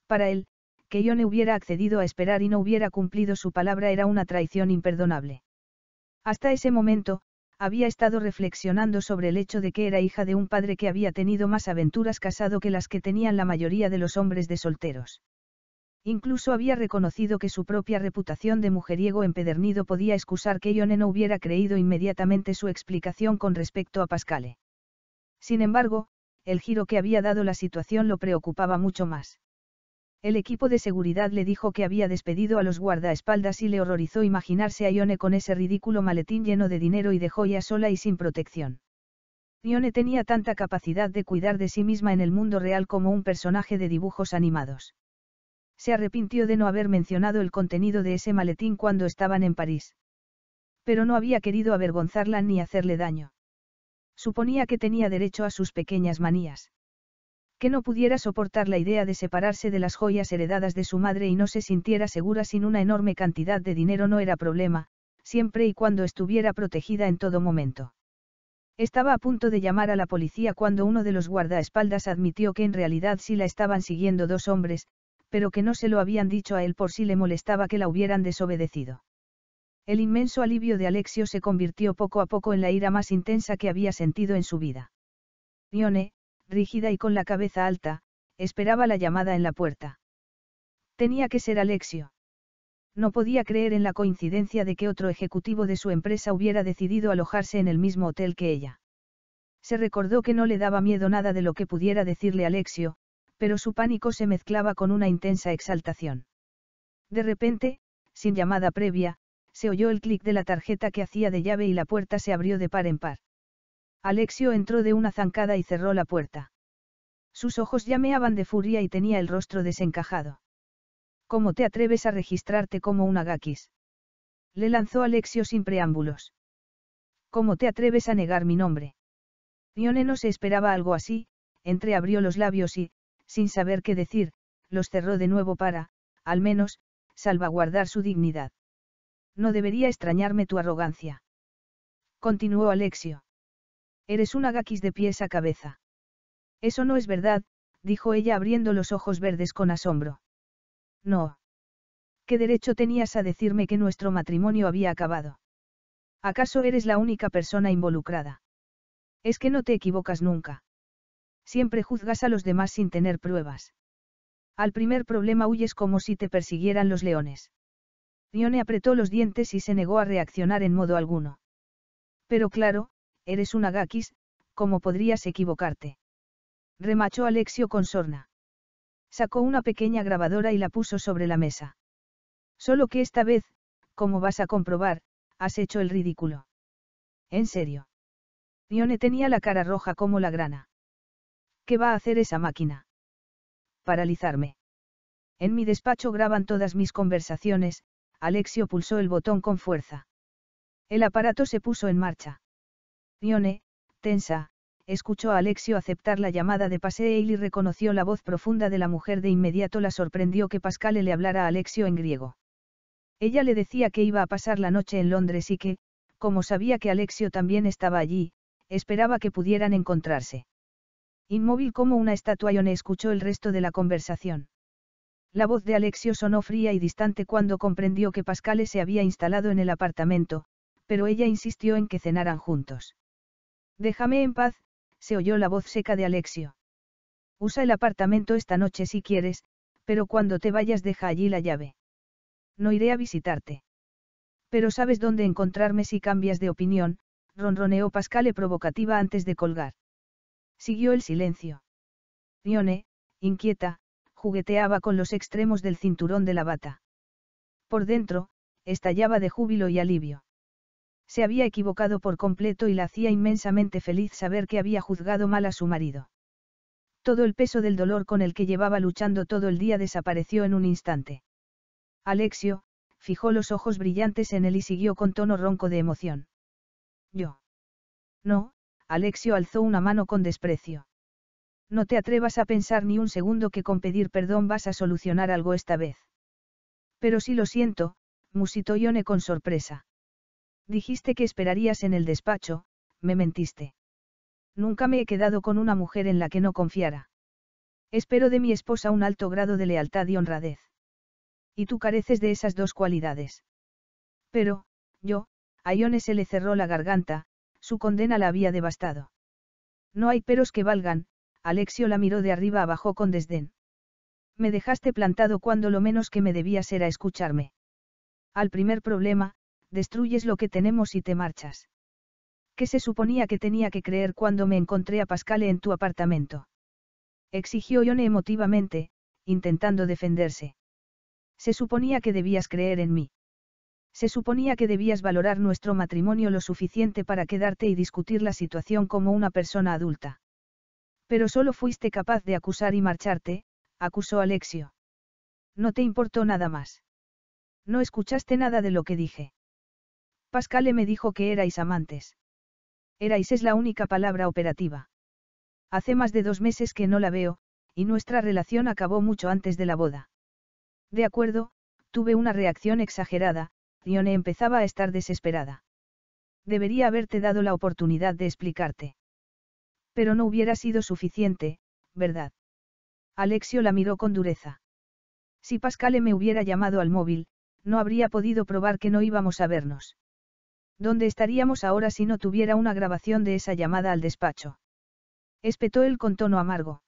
Para él, que Ione hubiera accedido a esperar y no hubiera cumplido su palabra era una traición imperdonable. Hasta ese momento, había estado reflexionando sobre el hecho de que era hija de un padre que había tenido más aventuras casado que las que tenían la mayoría de los hombres de solteros. Incluso había reconocido que su propia reputación de mujeriego empedernido podía excusar que Ione no hubiera creído inmediatamente su explicación con respecto a Pascale. Sin embargo, el giro que había dado la situación lo preocupaba mucho más. El equipo de seguridad le dijo que había despedido a los guardaespaldas y le horrorizó imaginarse a Ione con ese ridículo maletín lleno de dinero y de joyas sola y sin protección. Ione tenía tanta capacidad de cuidar de sí misma en el mundo real como un personaje de dibujos animados. Se arrepintió de no haber mencionado el contenido de ese maletín cuando estaban en París. Pero no había querido avergonzarla ni hacerle daño. Suponía que tenía derecho a sus pequeñas manías que no pudiera soportar la idea de separarse de las joyas heredadas de su madre y no se sintiera segura sin una enorme cantidad de dinero no era problema, siempre y cuando estuviera protegida en todo momento. Estaba a punto de llamar a la policía cuando uno de los guardaespaldas admitió que en realidad sí la estaban siguiendo dos hombres, pero que no se lo habían dicho a él por si le molestaba que la hubieran desobedecido. El inmenso alivio de Alexio se convirtió poco a poco en la ira más intensa que había sentido en su vida. Ione, rígida y con la cabeza alta, esperaba la llamada en la puerta. Tenía que ser Alexio. No podía creer en la coincidencia de que otro ejecutivo de su empresa hubiera decidido alojarse en el mismo hotel que ella. Se recordó que no le daba miedo nada de lo que pudiera decirle Alexio, pero su pánico se mezclaba con una intensa exaltación. De repente, sin llamada previa, se oyó el clic de la tarjeta que hacía de llave y la puerta se abrió de par en par. Alexio entró de una zancada y cerró la puerta. Sus ojos llameaban de furia y tenía el rostro desencajado. ¿Cómo te atreves a registrarte como un agakis? Le lanzó Alexio sin preámbulos. ¿Cómo te atreves a negar mi nombre? Ione no se esperaba algo así, entreabrió los labios y, sin saber qué decir, los cerró de nuevo para, al menos, salvaguardar su dignidad. No debería extrañarme tu arrogancia. Continuó Alexio. Eres un agakis de pies a cabeza. Eso no es verdad, dijo ella abriendo los ojos verdes con asombro. No. ¿Qué derecho tenías a decirme que nuestro matrimonio había acabado? ¿Acaso eres la única persona involucrada? Es que no te equivocas nunca. Siempre juzgas a los demás sin tener pruebas. Al primer problema huyes como si te persiguieran los leones. Ione apretó los dientes y se negó a reaccionar en modo alguno. Pero claro, Eres un Agakis, ¿cómo podrías equivocarte? Remachó Alexio con sorna. Sacó una pequeña grabadora y la puso sobre la mesa. Solo que esta vez, como vas a comprobar, has hecho el ridículo. En serio. Ione tenía la cara roja como la grana. ¿Qué va a hacer esa máquina? Paralizarme. En mi despacho graban todas mis conversaciones, Alexio pulsó el botón con fuerza. El aparato se puso en marcha. Ione, tensa, escuchó a Alexio aceptar la llamada de Paseil y reconoció la voz profunda de la mujer de inmediato la sorprendió que Pascale le hablara a Alexio en griego. Ella le decía que iba a pasar la noche en Londres y que, como sabía que Alexio también estaba allí, esperaba que pudieran encontrarse. Inmóvil como una estatua, Ione escuchó el resto de la conversación. La voz de Alexio sonó fría y distante cuando comprendió que Pascale se había instalado en el apartamento, pero ella insistió en que cenaran juntos. Déjame en paz, se oyó la voz seca de Alexio. Usa el apartamento esta noche si quieres, pero cuando te vayas deja allí la llave. No iré a visitarte. Pero sabes dónde encontrarme si cambias de opinión, ronroneó Pascale provocativa antes de colgar. Siguió el silencio. Ione, inquieta, jugueteaba con los extremos del cinturón de la bata. Por dentro, estallaba de júbilo y alivio. Se había equivocado por completo y la hacía inmensamente feliz saber que había juzgado mal a su marido. Todo el peso del dolor con el que llevaba luchando todo el día desapareció en un instante. Alexio, fijó los ojos brillantes en él y siguió con tono ronco de emoción. Yo. No, Alexio alzó una mano con desprecio. No te atrevas a pensar ni un segundo que con pedir perdón vas a solucionar algo esta vez. Pero sí lo siento, musitó Yone con sorpresa. Dijiste que esperarías en el despacho, me mentiste. Nunca me he quedado con una mujer en la que no confiara. Espero de mi esposa un alto grado de lealtad y honradez. Y tú careces de esas dos cualidades. Pero, yo, a Iones se le cerró la garganta, su condena la había devastado. No hay peros que valgan, Alexio la miró de arriba abajo con desdén. Me dejaste plantado cuando lo menos que me debías era escucharme. Al primer problema, destruyes lo que tenemos y te marchas. ¿Qué se suponía que tenía que creer cuando me encontré a Pascale en tu apartamento? Exigió Ione emotivamente, intentando defenderse. Se suponía que debías creer en mí. Se suponía que debías valorar nuestro matrimonio lo suficiente para quedarte y discutir la situación como una persona adulta. Pero solo fuiste capaz de acusar y marcharte, acusó Alexio. No te importó nada más. No escuchaste nada de lo que dije. Pascale me dijo que erais amantes. Erais es la única palabra operativa. Hace más de dos meses que no la veo, y nuestra relación acabó mucho antes de la boda. De acuerdo, tuve una reacción exagerada, Dione empezaba a estar desesperada. Debería haberte dado la oportunidad de explicarte. Pero no hubiera sido suficiente, ¿verdad? Alexio la miró con dureza. Si Pascale me hubiera llamado al móvil, no habría podido probar que no íbamos a vernos. ¿Dónde estaríamos ahora si no tuviera una grabación de esa llamada al despacho? Espetó él con tono amargo.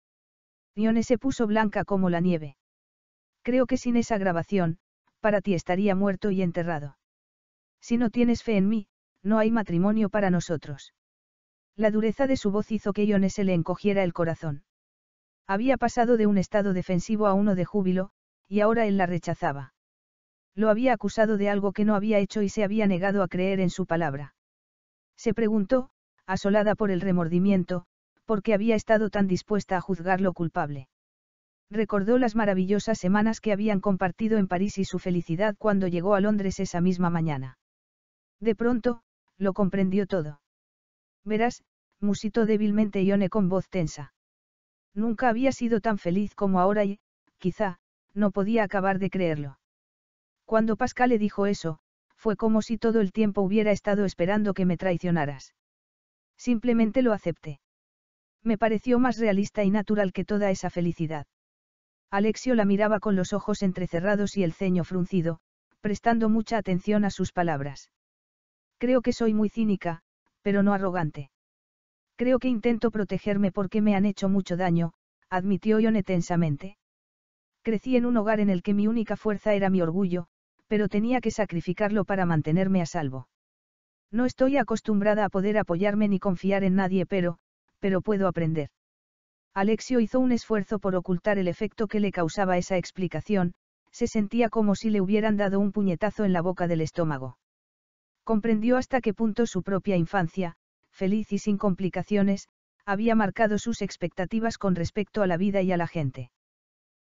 Ione se puso blanca como la nieve. Creo que sin esa grabación, para ti estaría muerto y enterrado. Si no tienes fe en mí, no hay matrimonio para nosotros. La dureza de su voz hizo que Ione se le encogiera el corazón. Había pasado de un estado defensivo a uno de júbilo, y ahora él la rechazaba. Lo había acusado de algo que no había hecho y se había negado a creer en su palabra. Se preguntó, asolada por el remordimiento, por qué había estado tan dispuesta a juzgar lo culpable. Recordó las maravillosas semanas que habían compartido en París y su felicidad cuando llegó a Londres esa misma mañana. De pronto, lo comprendió todo. Verás, musitó débilmente Ione con voz tensa. Nunca había sido tan feliz como ahora y, quizá, no podía acabar de creerlo. Cuando Pascal le dijo eso, fue como si todo el tiempo hubiera estado esperando que me traicionaras. Simplemente lo acepté. Me pareció más realista y natural que toda esa felicidad. Alexio la miraba con los ojos entrecerrados y el ceño fruncido, prestando mucha atención a sus palabras. Creo que soy muy cínica, pero no arrogante. Creo que intento protegerme porque me han hecho mucho daño, admitió Ione tensamente. Crecí en un hogar en el que mi única fuerza era mi orgullo, pero tenía que sacrificarlo para mantenerme a salvo. No estoy acostumbrada a poder apoyarme ni confiar en nadie, pero, pero puedo aprender. Alexio hizo un esfuerzo por ocultar el efecto que le causaba esa explicación, se sentía como si le hubieran dado un puñetazo en la boca del estómago. Comprendió hasta qué punto su propia infancia, feliz y sin complicaciones, había marcado sus expectativas con respecto a la vida y a la gente.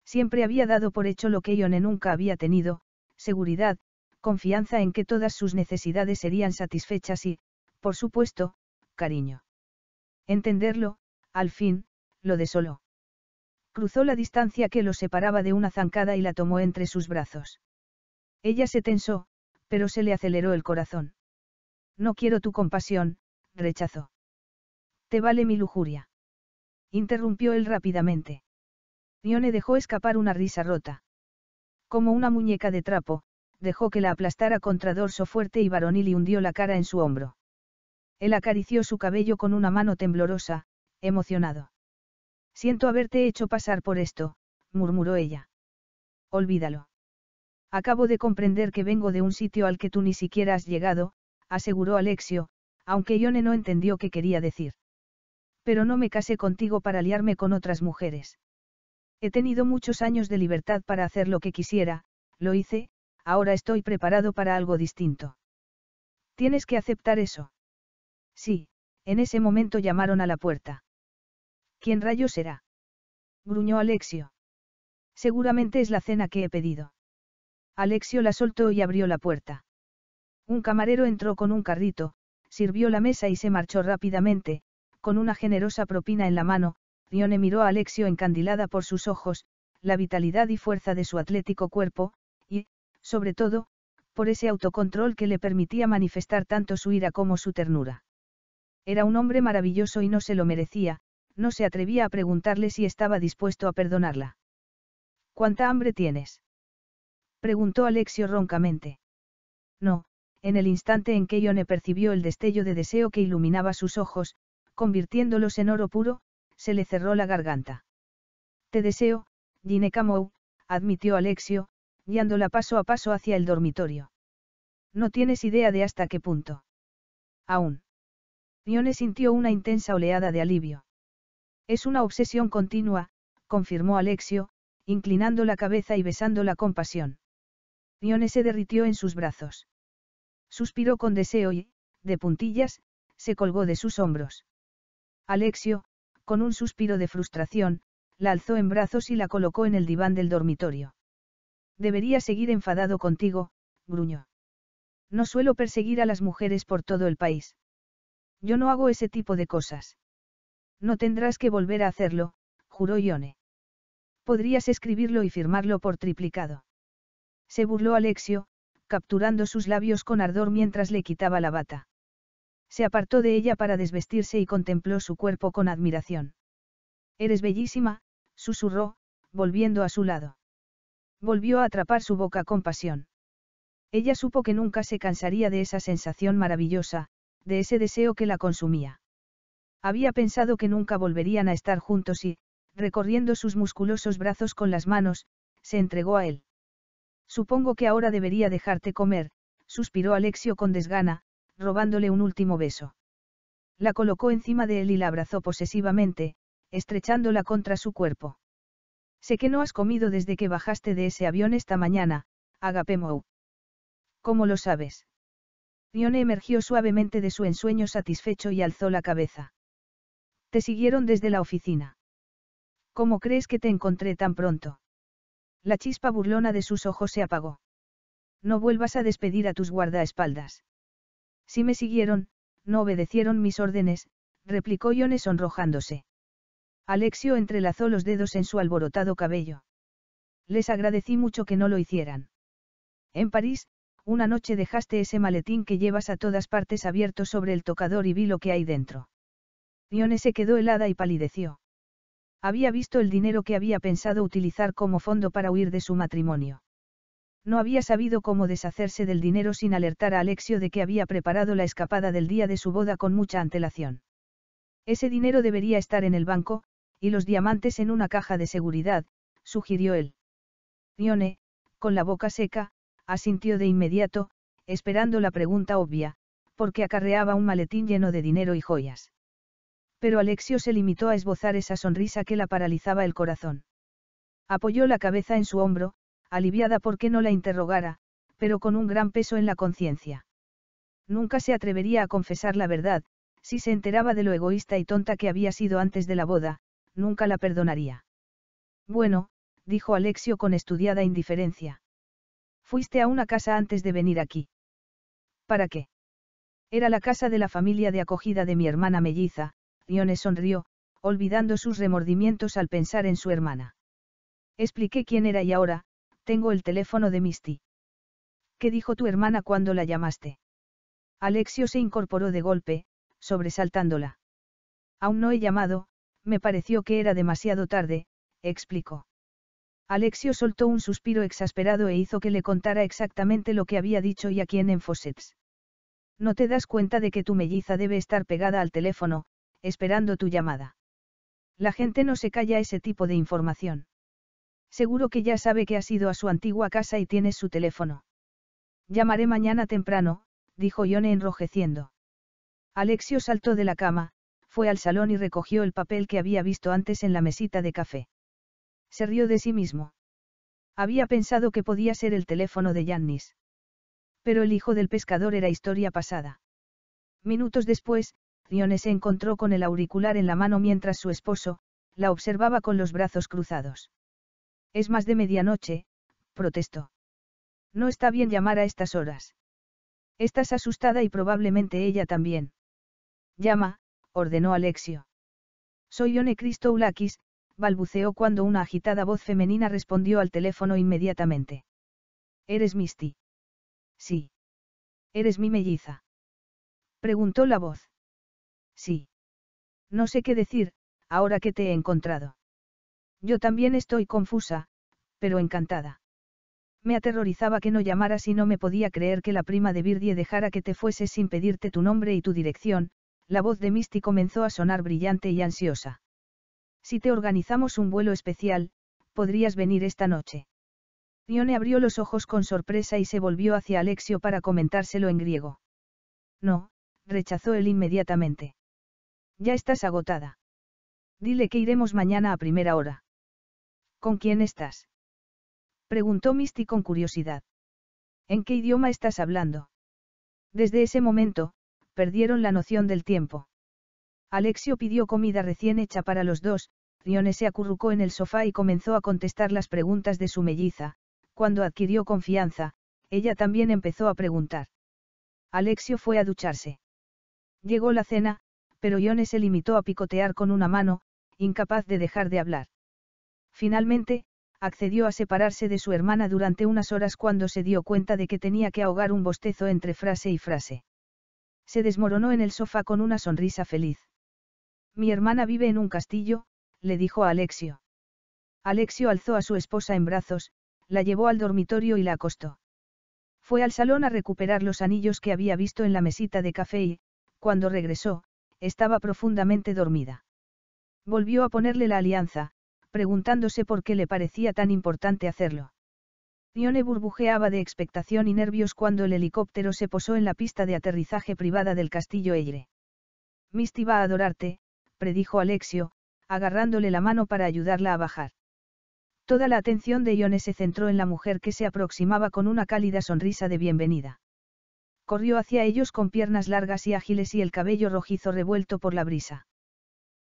Siempre había dado por hecho lo que Ione nunca había tenido, seguridad, confianza en que todas sus necesidades serían satisfechas y, por supuesto, cariño. Entenderlo, al fin, lo desoló. Cruzó la distancia que lo separaba de una zancada y la tomó entre sus brazos. Ella se tensó, pero se le aceleró el corazón. No quiero tu compasión, rechazó. Te vale mi lujuria. Interrumpió él rápidamente. Rione dejó escapar una risa rota. Como una muñeca de trapo, dejó que la aplastara contra dorso fuerte y varonil y hundió la cara en su hombro. Él acarició su cabello con una mano temblorosa, emocionado. Siento haberte hecho pasar por esto, murmuró ella. Olvídalo. Acabo de comprender que vengo de un sitio al que tú ni siquiera has llegado, aseguró Alexio, aunque Ione no entendió qué quería decir. Pero no me casé contigo para liarme con otras mujeres. He tenido muchos años de libertad para hacer lo que quisiera, lo hice, ahora estoy preparado para algo distinto. Tienes que aceptar eso. Sí, en ese momento llamaron a la puerta. ¿Quién rayo será? gruñó Alexio. Seguramente es la cena que he pedido. Alexio la soltó y abrió la puerta. Un camarero entró con un carrito, sirvió la mesa y se marchó rápidamente, con una generosa propina en la mano, Yone miró a Alexio encandilada por sus ojos, la vitalidad y fuerza de su atlético cuerpo, y, sobre todo, por ese autocontrol que le permitía manifestar tanto su ira como su ternura. Era un hombre maravilloso y no se lo merecía, no se atrevía a preguntarle si estaba dispuesto a perdonarla. ¿Cuánta hambre tienes? preguntó Alexio roncamente. No, en el instante en que Ione percibió el destello de deseo que iluminaba sus ojos, convirtiéndolos en oro puro, se le cerró la garganta. Te deseo, Ginecamo», admitió Alexio, guiándola paso a paso hacia el dormitorio. No tienes idea de hasta qué punto. Aún. Ione sintió una intensa oleada de alivio. Es una obsesión continua, confirmó Alexio, inclinando la cabeza y besándola con pasión. Ione se derritió en sus brazos. Suspiró con deseo y, de puntillas, se colgó de sus hombros. Alexio, con un suspiro de frustración, la alzó en brazos y la colocó en el diván del dormitorio. Debería seguir enfadado contigo, gruñó. No suelo perseguir a las mujeres por todo el país. Yo no hago ese tipo de cosas. No tendrás que volver a hacerlo, juró Ione. Podrías escribirlo y firmarlo por triplicado. Se burló Alexio, capturando sus labios con ardor mientras le quitaba la bata. Se apartó de ella para desvestirse y contempló su cuerpo con admiración. Eres bellísima, susurró, volviendo a su lado. Volvió a atrapar su boca con pasión. Ella supo que nunca se cansaría de esa sensación maravillosa, de ese deseo que la consumía. Había pensado que nunca volverían a estar juntos y, recorriendo sus musculosos brazos con las manos, se entregó a él. Supongo que ahora debería dejarte comer, suspiró Alexio con desgana, robándole un último beso. La colocó encima de él y la abrazó posesivamente, estrechándola contra su cuerpo. Sé que no has comido desde que bajaste de ese avión esta mañana, Agape Mou. ¿Cómo lo sabes? Rione emergió suavemente de su ensueño satisfecho y alzó la cabeza. Te siguieron desde la oficina. ¿Cómo crees que te encontré tan pronto? La chispa burlona de sus ojos se apagó. No vuelvas a despedir a tus guardaespaldas. Si me siguieron, no obedecieron mis órdenes, replicó Ione sonrojándose. Alexio entrelazó los dedos en su alborotado cabello. Les agradecí mucho que no lo hicieran. En París, una noche dejaste ese maletín que llevas a todas partes abierto sobre el tocador y vi lo que hay dentro. Ione se quedó helada y palideció. Había visto el dinero que había pensado utilizar como fondo para huir de su matrimonio. No había sabido cómo deshacerse del dinero sin alertar a Alexio de que había preparado la escapada del día de su boda con mucha antelación. Ese dinero debería estar en el banco, y los diamantes en una caja de seguridad, sugirió él. Ione, con la boca seca, asintió de inmediato, esperando la pregunta obvia, porque acarreaba un maletín lleno de dinero y joyas. Pero Alexio se limitó a esbozar esa sonrisa que la paralizaba el corazón. Apoyó la cabeza en su hombro, aliviada porque no la interrogara, pero con un gran peso en la conciencia. Nunca se atrevería a confesar la verdad, si se enteraba de lo egoísta y tonta que había sido antes de la boda, nunca la perdonaría. Bueno, dijo Alexio con estudiada indiferencia. Fuiste a una casa antes de venir aquí. ¿Para qué? Era la casa de la familia de acogida de mi hermana melliza, Riones sonrió, olvidando sus remordimientos al pensar en su hermana. Expliqué quién era y ahora, tengo el teléfono de Misty. ¿Qué dijo tu hermana cuando la llamaste? Alexio se incorporó de golpe, sobresaltándola. Aún no he llamado, me pareció que era demasiado tarde, explicó. Alexio soltó un suspiro exasperado e hizo que le contara exactamente lo que había dicho y a quién en Fossets. No te das cuenta de que tu melliza debe estar pegada al teléfono, esperando tu llamada. La gente no se calla ese tipo de información. Seguro que ya sabe que has ido a su antigua casa y tienes su teléfono. Llamaré mañana temprano, dijo Yone enrojeciendo. Alexio saltó de la cama, fue al salón y recogió el papel que había visto antes en la mesita de café. Se rió de sí mismo. Había pensado que podía ser el teléfono de Yannis. Pero el hijo del pescador era historia pasada. Minutos después, Yone se encontró con el auricular en la mano mientras su esposo, la observaba con los brazos cruzados. Es más de medianoche, protestó. No está bien llamar a estas horas. Estás asustada y probablemente ella también. Llama, ordenó Alexio. Soy One Cristoulakis, balbuceó cuando una agitada voz femenina respondió al teléfono inmediatamente. ¿Eres Misty? Sí. ¿Eres mi melliza? Preguntó la voz. Sí. No sé qué decir, ahora que te he encontrado. Yo también estoy confusa, pero encantada. Me aterrorizaba que no llamaras y no me podía creer que la prima de Birdie dejara que te fueses sin pedirte tu nombre y tu dirección, la voz de Misty comenzó a sonar brillante y ansiosa. Si te organizamos un vuelo especial, podrías venir esta noche. Ione abrió los ojos con sorpresa y se volvió hacia Alexio para comentárselo en griego. No, rechazó él inmediatamente. Ya estás agotada. Dile que iremos mañana a primera hora. ¿Con quién estás? Preguntó Misty con curiosidad. ¿En qué idioma estás hablando? Desde ese momento, perdieron la noción del tiempo. Alexio pidió comida recién hecha para los dos, Rione se acurrucó en el sofá y comenzó a contestar las preguntas de su melliza, cuando adquirió confianza, ella también empezó a preguntar. Alexio fue a ducharse. Llegó la cena, pero Ione se limitó a picotear con una mano, incapaz de dejar de hablar. Finalmente, accedió a separarse de su hermana durante unas horas cuando se dio cuenta de que tenía que ahogar un bostezo entre frase y frase. Se desmoronó en el sofá con una sonrisa feliz. Mi hermana vive en un castillo, le dijo a Alexio. Alexio alzó a su esposa en brazos, la llevó al dormitorio y la acostó. Fue al salón a recuperar los anillos que había visto en la mesita de café y, cuando regresó, estaba profundamente dormida. Volvió a ponerle la alianza, preguntándose por qué le parecía tan importante hacerlo. Ione burbujeaba de expectación y nervios cuando el helicóptero se posó en la pista de aterrizaje privada del castillo Eire. Misty va a adorarte, predijo Alexio, agarrándole la mano para ayudarla a bajar. Toda la atención de Ione se centró en la mujer que se aproximaba con una cálida sonrisa de bienvenida. Corrió hacia ellos con piernas largas y ágiles y el cabello rojizo revuelto por la brisa.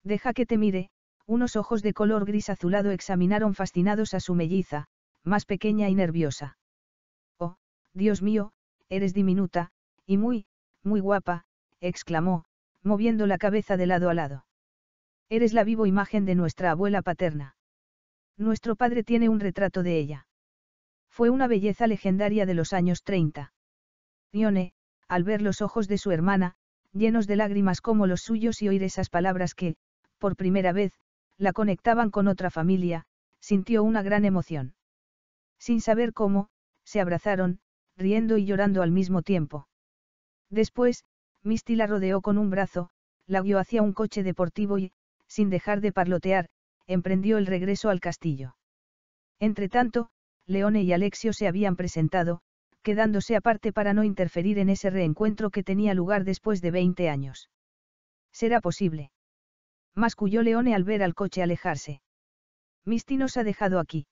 Deja que te mire, unos ojos de color gris azulado examinaron fascinados a su melliza, más pequeña y nerviosa. Oh, Dios mío, eres diminuta, y muy, muy guapa, exclamó, moviendo la cabeza de lado a lado. Eres la vivo imagen de nuestra abuela paterna. Nuestro padre tiene un retrato de ella. Fue una belleza legendaria de los años 30. Ione, al ver los ojos de su hermana, llenos de lágrimas como los suyos y oír esas palabras que, por primera vez, la conectaban con otra familia, sintió una gran emoción. Sin saber cómo, se abrazaron, riendo y llorando al mismo tiempo. Después, Misty la rodeó con un brazo, la guió hacia un coche deportivo y, sin dejar de parlotear, emprendió el regreso al castillo. Entretanto, Leone y Alexio se habían presentado, quedándose aparte para no interferir en ese reencuentro que tenía lugar después de 20 años. ¿Será posible? masculló Leone al ver al coche alejarse. Misty nos ha dejado aquí.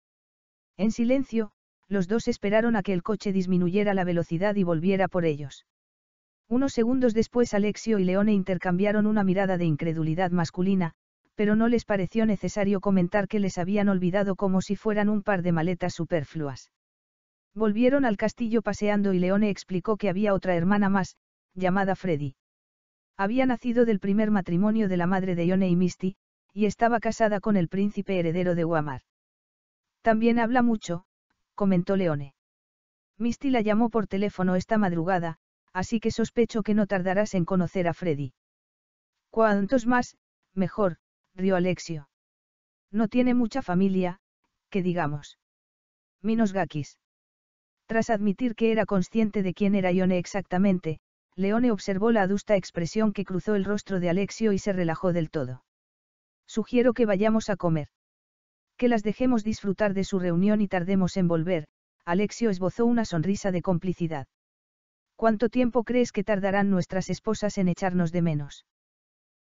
En silencio, los dos esperaron a que el coche disminuyera la velocidad y volviera por ellos. Unos segundos después Alexio y Leone intercambiaron una mirada de incredulidad masculina, pero no les pareció necesario comentar que les habían olvidado como si fueran un par de maletas superfluas. Volvieron al castillo paseando y Leone explicó que había otra hermana más, llamada Freddy. Había nacido del primer matrimonio de la madre de Ione y Misty, y estaba casada con el príncipe heredero de Guamar. También habla mucho, comentó Leone. Misty la llamó por teléfono esta madrugada, así que sospecho que no tardarás en conocer a Freddy. Cuantos más, mejor, rió Alexio. No tiene mucha familia, que digamos. Minos Gakis. Tras admitir que era consciente de quién era Yone exactamente, Leone observó la adusta expresión que cruzó el rostro de Alexio y se relajó del todo. Sugiero que vayamos a comer. Que las dejemos disfrutar de su reunión y tardemos en volver, Alexio esbozó una sonrisa de complicidad. ¿Cuánto tiempo crees que tardarán nuestras esposas en echarnos de menos?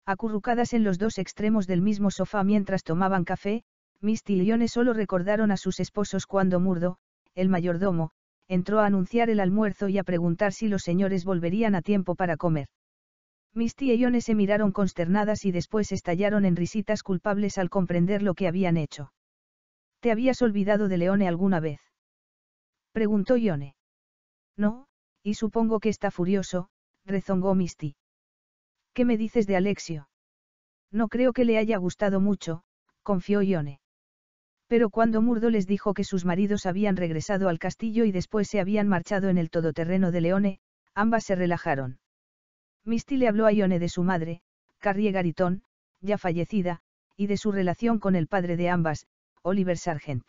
Acurrucadas en los dos extremos del mismo sofá mientras tomaban café, Misty y Leone solo recordaron a sus esposos cuando Murdo, el mayordomo, entró a anunciar el almuerzo y a preguntar si los señores volverían a tiempo para comer. Misty y Ione se miraron consternadas y después estallaron en risitas culpables al comprender lo que habían hecho. ¿Te habías olvidado de Leone alguna vez? preguntó Ione. No, y supongo que está furioso, rezongó Misty. ¿Qué me dices de Alexio? No creo que le haya gustado mucho, confió Ione. Pero cuando Murdo les dijo que sus maridos habían regresado al castillo y después se habían marchado en el todoterreno de Leone, ambas se relajaron. Misty le habló a Ione de su madre, Carrie Garitón, ya fallecida, y de su relación con el padre de ambas, Oliver Sargent.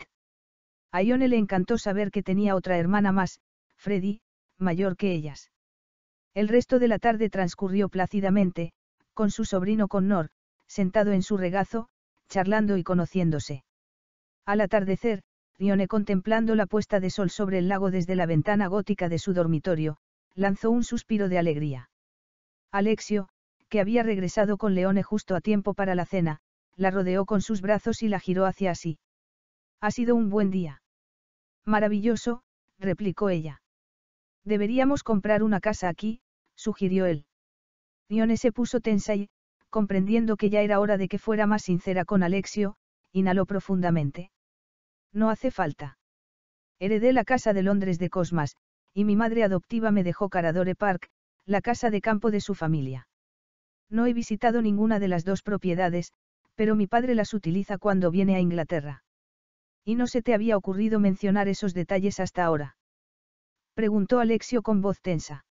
A Ione le encantó saber que tenía otra hermana más, Freddy, mayor que ellas. El resto de la tarde transcurrió plácidamente, con su sobrino Connor, sentado en su regazo, charlando y conociéndose. Al atardecer, Rione contemplando la puesta de sol sobre el lago desde la ventana gótica de su dormitorio, lanzó un suspiro de alegría. Alexio, que había regresado con Leone justo a tiempo para la cena, la rodeó con sus brazos y la giró hacia sí. Ha sido un buen día. Maravilloso, replicó ella. Deberíamos comprar una casa aquí, sugirió él. Rione se puso tensa y, comprendiendo que ya era hora de que fuera más sincera con Alexio, inhaló profundamente. No hace falta. Heredé la casa de Londres de Cosmas, y mi madre adoptiva me dejó Caradore Park, la casa de campo de su familia. No he visitado ninguna de las dos propiedades, pero mi padre las utiliza cuando viene a Inglaterra. ¿Y no se te había ocurrido mencionar esos detalles hasta ahora? Preguntó Alexio con voz tensa.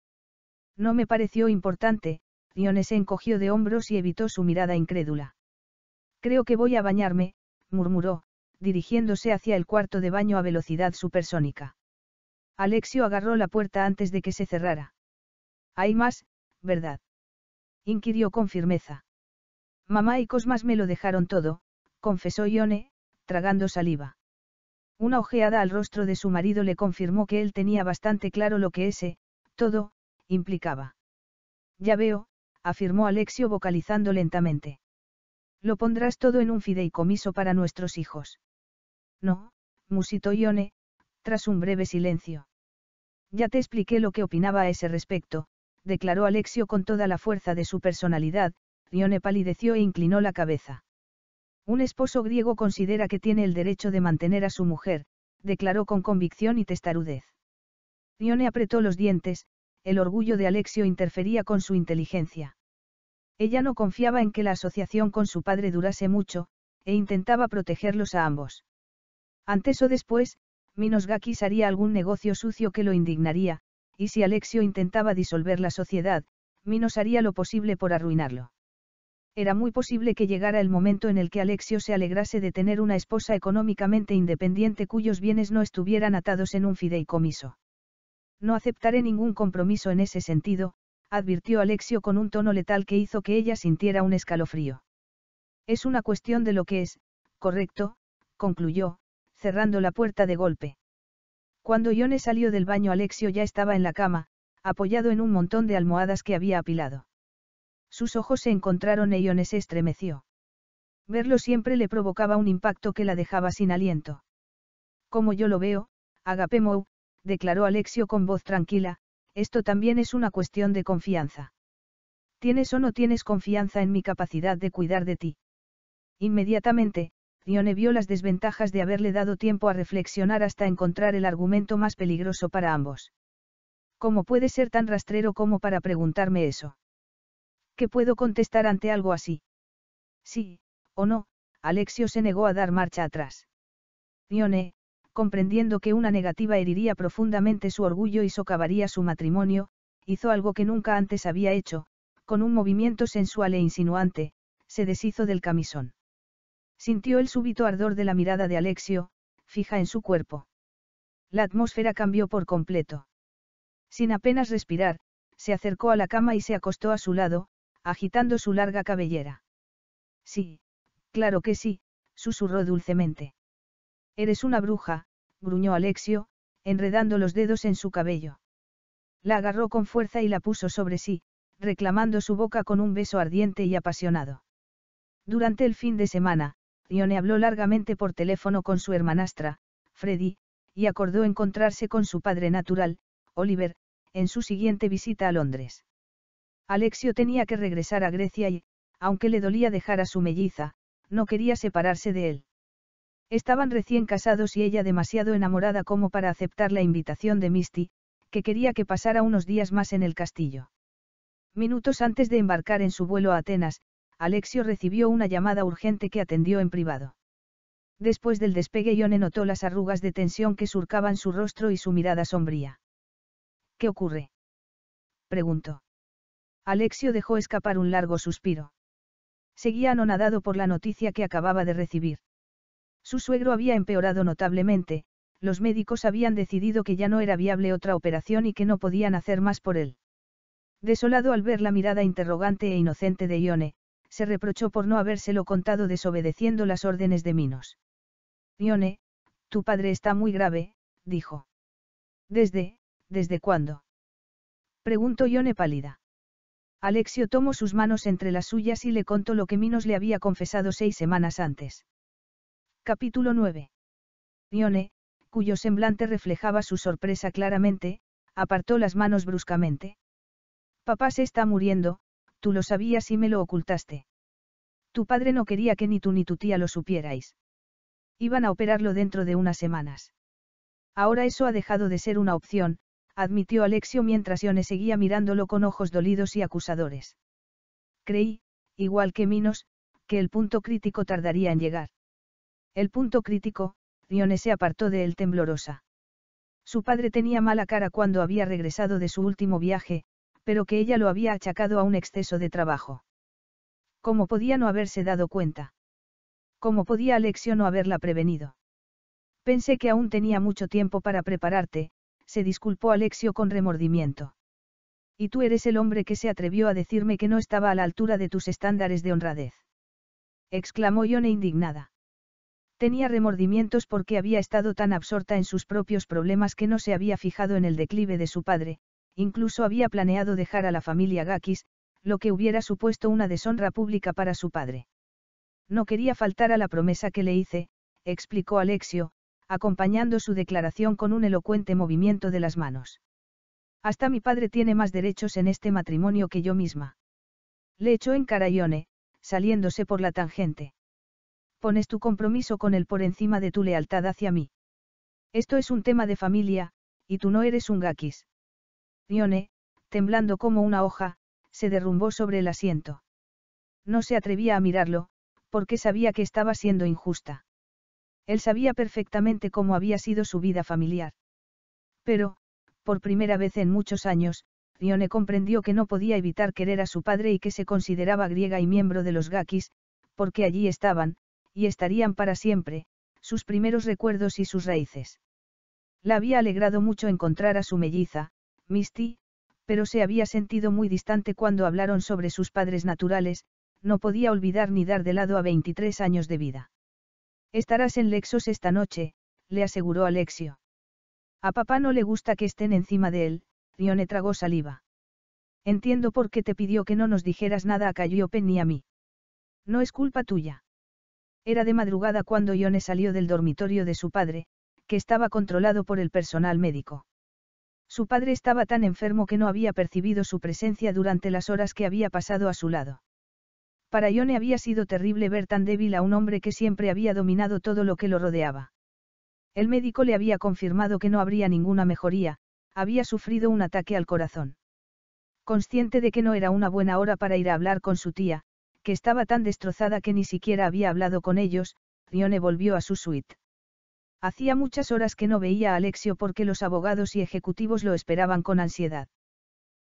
No me pareció importante, Dione se encogió de hombros y evitó su mirada incrédula. Creo que voy a bañarme, murmuró, dirigiéndose hacia el cuarto de baño a velocidad supersónica. Alexio agarró la puerta antes de que se cerrara. Hay más, ¿verdad? inquirió con firmeza. Mamá y Cosmas me lo dejaron todo, confesó Ione, tragando saliva. Una ojeada al rostro de su marido le confirmó que él tenía bastante claro lo que ese, todo, implicaba. Ya veo, afirmó Alexio vocalizando lentamente. Lo pondrás todo en un fideicomiso para nuestros hijos. No, musitó Ione, tras un breve silencio. Ya te expliqué lo que opinaba a ese respecto, declaró Alexio con toda la fuerza de su personalidad, Ione palideció e inclinó la cabeza. Un esposo griego considera que tiene el derecho de mantener a su mujer, declaró con convicción y testarudez. Ione apretó los dientes, el orgullo de Alexio interfería con su inteligencia. Ella no confiaba en que la asociación con su padre durase mucho, e intentaba protegerlos a ambos. Antes o después, Minos Gakis haría algún negocio sucio que lo indignaría, y si Alexio intentaba disolver la sociedad, Minos haría lo posible por arruinarlo. Era muy posible que llegara el momento en el que Alexio se alegrase de tener una esposa económicamente independiente cuyos bienes no estuvieran atados en un fideicomiso. No aceptaré ningún compromiso en ese sentido, advirtió Alexio con un tono letal que hizo que ella sintiera un escalofrío. Es una cuestión de lo que es, correcto, concluyó, cerrando la puerta de golpe. Cuando Ione salió del baño Alexio ya estaba en la cama, apoyado en un montón de almohadas que había apilado. Sus ojos se encontraron e Ione se estremeció. Verlo siempre le provocaba un impacto que la dejaba sin aliento. Como yo lo veo, Agapemou?», declaró Alexio con voz tranquila, esto también es una cuestión de confianza. ¿Tienes o no tienes confianza en mi capacidad de cuidar de ti? Inmediatamente, Dione vio las desventajas de haberle dado tiempo a reflexionar hasta encontrar el argumento más peligroso para ambos. ¿Cómo puede ser tan rastrero como para preguntarme eso? ¿Qué puedo contestar ante algo así? Sí, o no, Alexio se negó a dar marcha atrás. Dione, comprendiendo que una negativa heriría profundamente su orgullo y socavaría su matrimonio, hizo algo que nunca antes había hecho, con un movimiento sensual e insinuante, se deshizo del camisón. Sintió el súbito ardor de la mirada de Alexio, fija en su cuerpo. La atmósfera cambió por completo. Sin apenas respirar, se acercó a la cama y se acostó a su lado, agitando su larga cabellera. Sí, claro que sí, susurró dulcemente. Eres una bruja, gruñó Alexio, enredando los dedos en su cabello. La agarró con fuerza y la puso sobre sí, reclamando su boca con un beso ardiente y apasionado. Durante el fin de semana, Dione habló largamente por teléfono con su hermanastra, Freddy, y acordó encontrarse con su padre natural, Oliver, en su siguiente visita a Londres. Alexio tenía que regresar a Grecia y, aunque le dolía dejar a su melliza, no quería separarse de él. Estaban recién casados y ella demasiado enamorada como para aceptar la invitación de Misty, que quería que pasara unos días más en el castillo. Minutos antes de embarcar en su vuelo a Atenas, Alexio recibió una llamada urgente que atendió en privado. Después del despegue Ione notó las arrugas de tensión que surcaban su rostro y su mirada sombría. ¿Qué ocurre? preguntó. Alexio dejó escapar un largo suspiro. Seguía anonadado por la noticia que acababa de recibir. Su suegro había empeorado notablemente, los médicos habían decidido que ya no era viable otra operación y que no podían hacer más por él. Desolado al ver la mirada interrogante e inocente de Ione, se reprochó por no habérselo contado desobedeciendo las órdenes de Minos. Ione, tu padre está muy grave, dijo. ¿Desde, desde cuándo? Preguntó Ione pálida. Alexio tomó sus manos entre las suyas y le contó lo que Minos le había confesado seis semanas antes. Capítulo 9. Ione, cuyo semblante reflejaba su sorpresa claramente, apartó las manos bruscamente. Papá se está muriendo, tú lo sabías y me lo ocultaste. Tu padre no quería que ni tú ni tu tía lo supierais. Iban a operarlo dentro de unas semanas. Ahora eso ha dejado de ser una opción, admitió Alexio mientras Ione seguía mirándolo con ojos dolidos y acusadores. Creí, igual que Minos, que el punto crítico tardaría en llegar. El punto crítico, Ione se apartó de él temblorosa. Su padre tenía mala cara cuando había regresado de su último viaje, pero que ella lo había achacado a un exceso de trabajo. ¿Cómo podía no haberse dado cuenta? ¿Cómo podía Alexio no haberla prevenido? Pensé que aún tenía mucho tiempo para prepararte, se disculpó Alexio con remordimiento. Y tú eres el hombre que se atrevió a decirme que no estaba a la altura de tus estándares de honradez. Exclamó Yone indignada. Tenía remordimientos porque había estado tan absorta en sus propios problemas que no se había fijado en el declive de su padre, incluso había planeado dejar a la familia Gakis, lo que hubiera supuesto una deshonra pública para su padre. No quería faltar a la promesa que le hice, explicó Alexio, acompañando su declaración con un elocuente movimiento de las manos. Hasta mi padre tiene más derechos en este matrimonio que yo misma. Le echó en carayone, saliéndose por la tangente. Pones tu compromiso con él por encima de tu lealtad hacia mí. Esto es un tema de familia, y tú no eres un Gakis. Rione, temblando como una hoja, se derrumbó sobre el asiento. No se atrevía a mirarlo, porque sabía que estaba siendo injusta. Él sabía perfectamente cómo había sido su vida familiar. Pero, por primera vez en muchos años, Rione comprendió que no podía evitar querer a su padre y que se consideraba griega y miembro de los Gakis, porque allí estaban, y estarían para siempre, sus primeros recuerdos y sus raíces. La había alegrado mucho encontrar a su melliza, Misty, pero se había sentido muy distante cuando hablaron sobre sus padres naturales, no podía olvidar ni dar de lado a 23 años de vida. Estarás en Lexos esta noche, le aseguró Alexio. A papá no le gusta que estén encima de él, Rione tragó saliva. Entiendo por qué te pidió que no nos dijeras nada a Calliope ni a mí. No es culpa tuya. Era de madrugada cuando Ione salió del dormitorio de su padre, que estaba controlado por el personal médico. Su padre estaba tan enfermo que no había percibido su presencia durante las horas que había pasado a su lado. Para Ione había sido terrible ver tan débil a un hombre que siempre había dominado todo lo que lo rodeaba. El médico le había confirmado que no habría ninguna mejoría, había sufrido un ataque al corazón. Consciente de que no era una buena hora para ir a hablar con su tía, que estaba tan destrozada que ni siquiera había hablado con ellos, Ione volvió a su suite. Hacía muchas horas que no veía a Alexio porque los abogados y ejecutivos lo esperaban con ansiedad.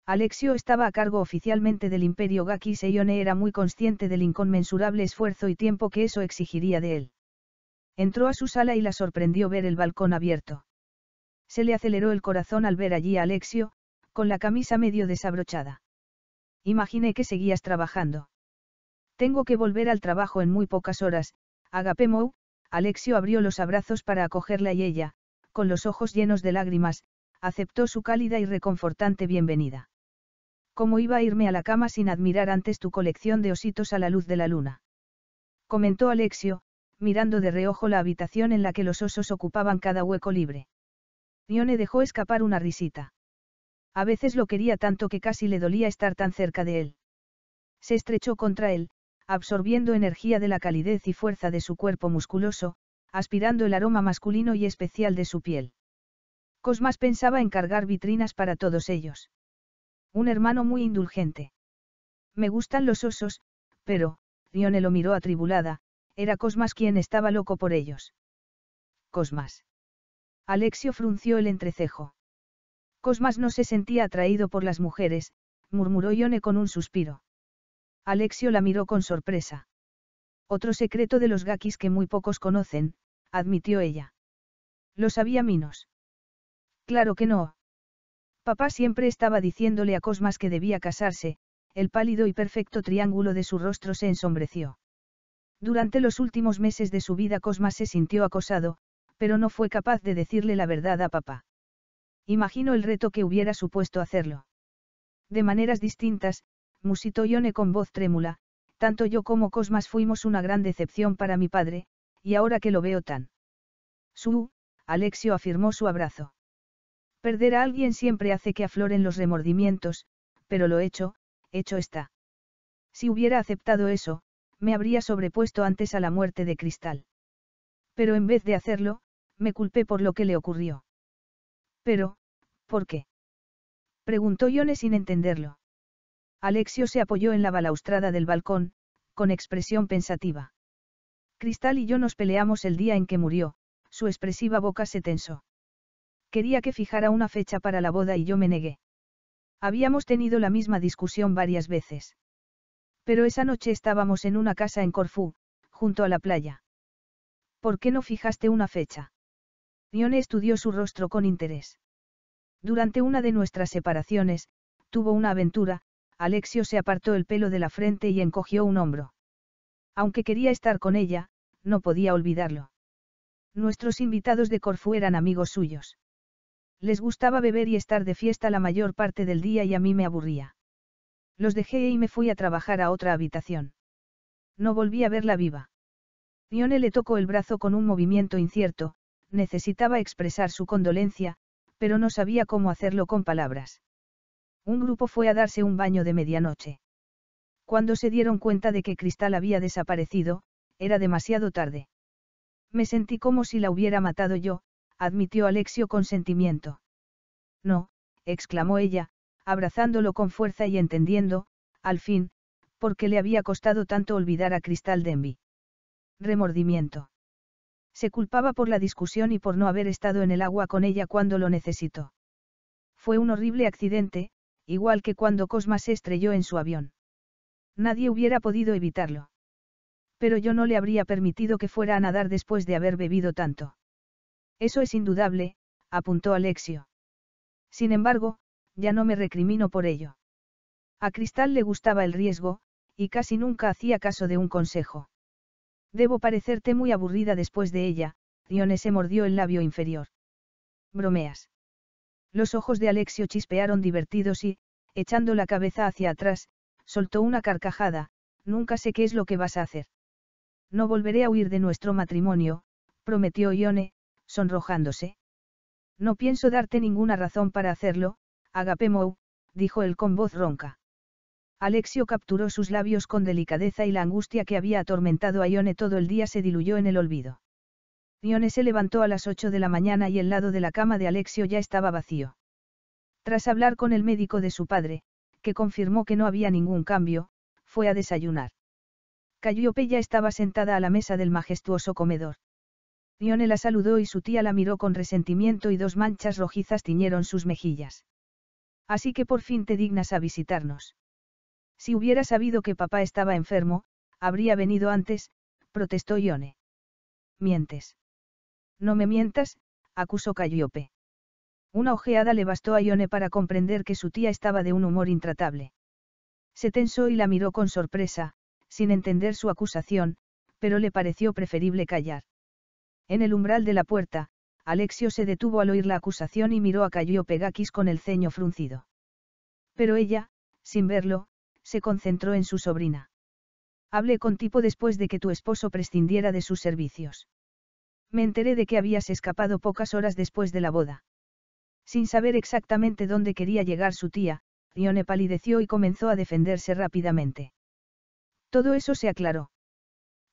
Alexio estaba a cargo oficialmente del imperio Gaki y Yone era muy consciente del inconmensurable esfuerzo y tiempo que eso exigiría de él. Entró a su sala y la sorprendió ver el balcón abierto. Se le aceleró el corazón al ver allí a Alexio, con la camisa medio desabrochada. Imaginé que seguías trabajando. Tengo que volver al trabajo en muy pocas horas, Agapemou. Alexio abrió los abrazos para acogerla y ella, con los ojos llenos de lágrimas, aceptó su cálida y reconfortante bienvenida. ¿Cómo iba a irme a la cama sin admirar antes tu colección de ositos a la luz de la luna? comentó Alexio, mirando de reojo la habitación en la que los osos ocupaban cada hueco libre. Dione dejó escapar una risita. A veces lo quería tanto que casi le dolía estar tan cerca de él. Se estrechó contra él, absorbiendo energía de la calidez y fuerza de su cuerpo musculoso, aspirando el aroma masculino y especial de su piel. Cosmas pensaba en cargar vitrinas para todos ellos. Un hermano muy indulgente. Me gustan los osos, pero, Rione lo miró atribulada, era Cosmas quien estaba loco por ellos. Cosmas. Alexio frunció el entrecejo. Cosmas no se sentía atraído por las mujeres, murmuró Ione con un suspiro. Alexio la miró con sorpresa. Otro secreto de los gakis que muy pocos conocen, admitió ella. ¿Lo sabía Minos? Claro que no. Papá siempre estaba diciéndole a Cosmas que debía casarse, el pálido y perfecto triángulo de su rostro se ensombreció. Durante los últimos meses de su vida Cosmas se sintió acosado, pero no fue capaz de decirle la verdad a papá. Imagino el reto que hubiera supuesto hacerlo. De maneras distintas, musitó Yone con voz trémula, tanto yo como Cosmas fuimos una gran decepción para mi padre, y ahora que lo veo tan. Su, Alexio afirmó su abrazo. Perder a alguien siempre hace que afloren los remordimientos, pero lo hecho, hecho está. Si hubiera aceptado eso, me habría sobrepuesto antes a la muerte de Cristal. Pero en vez de hacerlo, me culpé por lo que le ocurrió. Pero, ¿por qué? Preguntó Yone sin entenderlo. Alexio se apoyó en la balaustrada del balcón, con expresión pensativa. Cristal y yo nos peleamos el día en que murió, su expresiva boca se tensó. Quería que fijara una fecha para la boda y yo me negué. Habíamos tenido la misma discusión varias veces. Pero esa noche estábamos en una casa en Corfú, junto a la playa. ¿Por qué no fijaste una fecha? Ione estudió su rostro con interés. Durante una de nuestras separaciones, tuvo una aventura, Alexio se apartó el pelo de la frente y encogió un hombro. Aunque quería estar con ella, no podía olvidarlo. Nuestros invitados de Corfu eran amigos suyos. Les gustaba beber y estar de fiesta la mayor parte del día y a mí me aburría. Los dejé y me fui a trabajar a otra habitación. No volví a verla viva. Rione le tocó el brazo con un movimiento incierto, necesitaba expresar su condolencia, pero no sabía cómo hacerlo con palabras. Un grupo fue a darse un baño de medianoche. Cuando se dieron cuenta de que Cristal había desaparecido, era demasiado tarde. Me sentí como si la hubiera matado yo, admitió Alexio con sentimiento. No, exclamó ella, abrazándolo con fuerza y entendiendo, al fin, por qué le había costado tanto olvidar a Cristal Denby. Remordimiento. Se culpaba por la discusión y por no haber estado en el agua con ella cuando lo necesitó. Fue un horrible accidente, igual que cuando Cosma se estrelló en su avión. Nadie hubiera podido evitarlo. Pero yo no le habría permitido que fuera a nadar después de haber bebido tanto. Eso es indudable, apuntó Alexio. Sin embargo, ya no me recrimino por ello. A Cristal le gustaba el riesgo, y casi nunca hacía caso de un consejo. Debo parecerte muy aburrida después de ella, Dione se mordió el labio inferior. Bromeas. Los ojos de Alexio chispearon divertidos y, echando la cabeza hacia atrás, soltó una carcajada, nunca sé qué es lo que vas a hacer. No volveré a huir de nuestro matrimonio, prometió Ione, sonrojándose. No pienso darte ninguna razón para hacerlo, Agapemou», dijo él con voz ronca. Alexio capturó sus labios con delicadeza y la angustia que había atormentado a Ione todo el día se diluyó en el olvido. Ione se levantó a las 8 de la mañana y el lado de la cama de Alexio ya estaba vacío. Tras hablar con el médico de su padre, que confirmó que no había ningún cambio, fue a desayunar. Calliope ya estaba sentada a la mesa del majestuoso comedor. Ione la saludó y su tía la miró con resentimiento y dos manchas rojizas tiñeron sus mejillas. Así que por fin te dignas a visitarnos. Si hubiera sabido que papá estaba enfermo, habría venido antes, protestó Ione. Mientes. No me mientas, acusó Calliope. Una ojeada le bastó a Ione para comprender que su tía estaba de un humor intratable. Se tensó y la miró con sorpresa, sin entender su acusación, pero le pareció preferible callar. En el umbral de la puerta, Alexio se detuvo al oír la acusación y miró a Calliope Gakis con el ceño fruncido. Pero ella, sin verlo, se concentró en su sobrina. Hablé con tipo después de que tu esposo prescindiera de sus servicios me enteré de que habías escapado pocas horas después de la boda. Sin saber exactamente dónde quería llegar su tía, Ione palideció y comenzó a defenderse rápidamente. Todo eso se aclaró.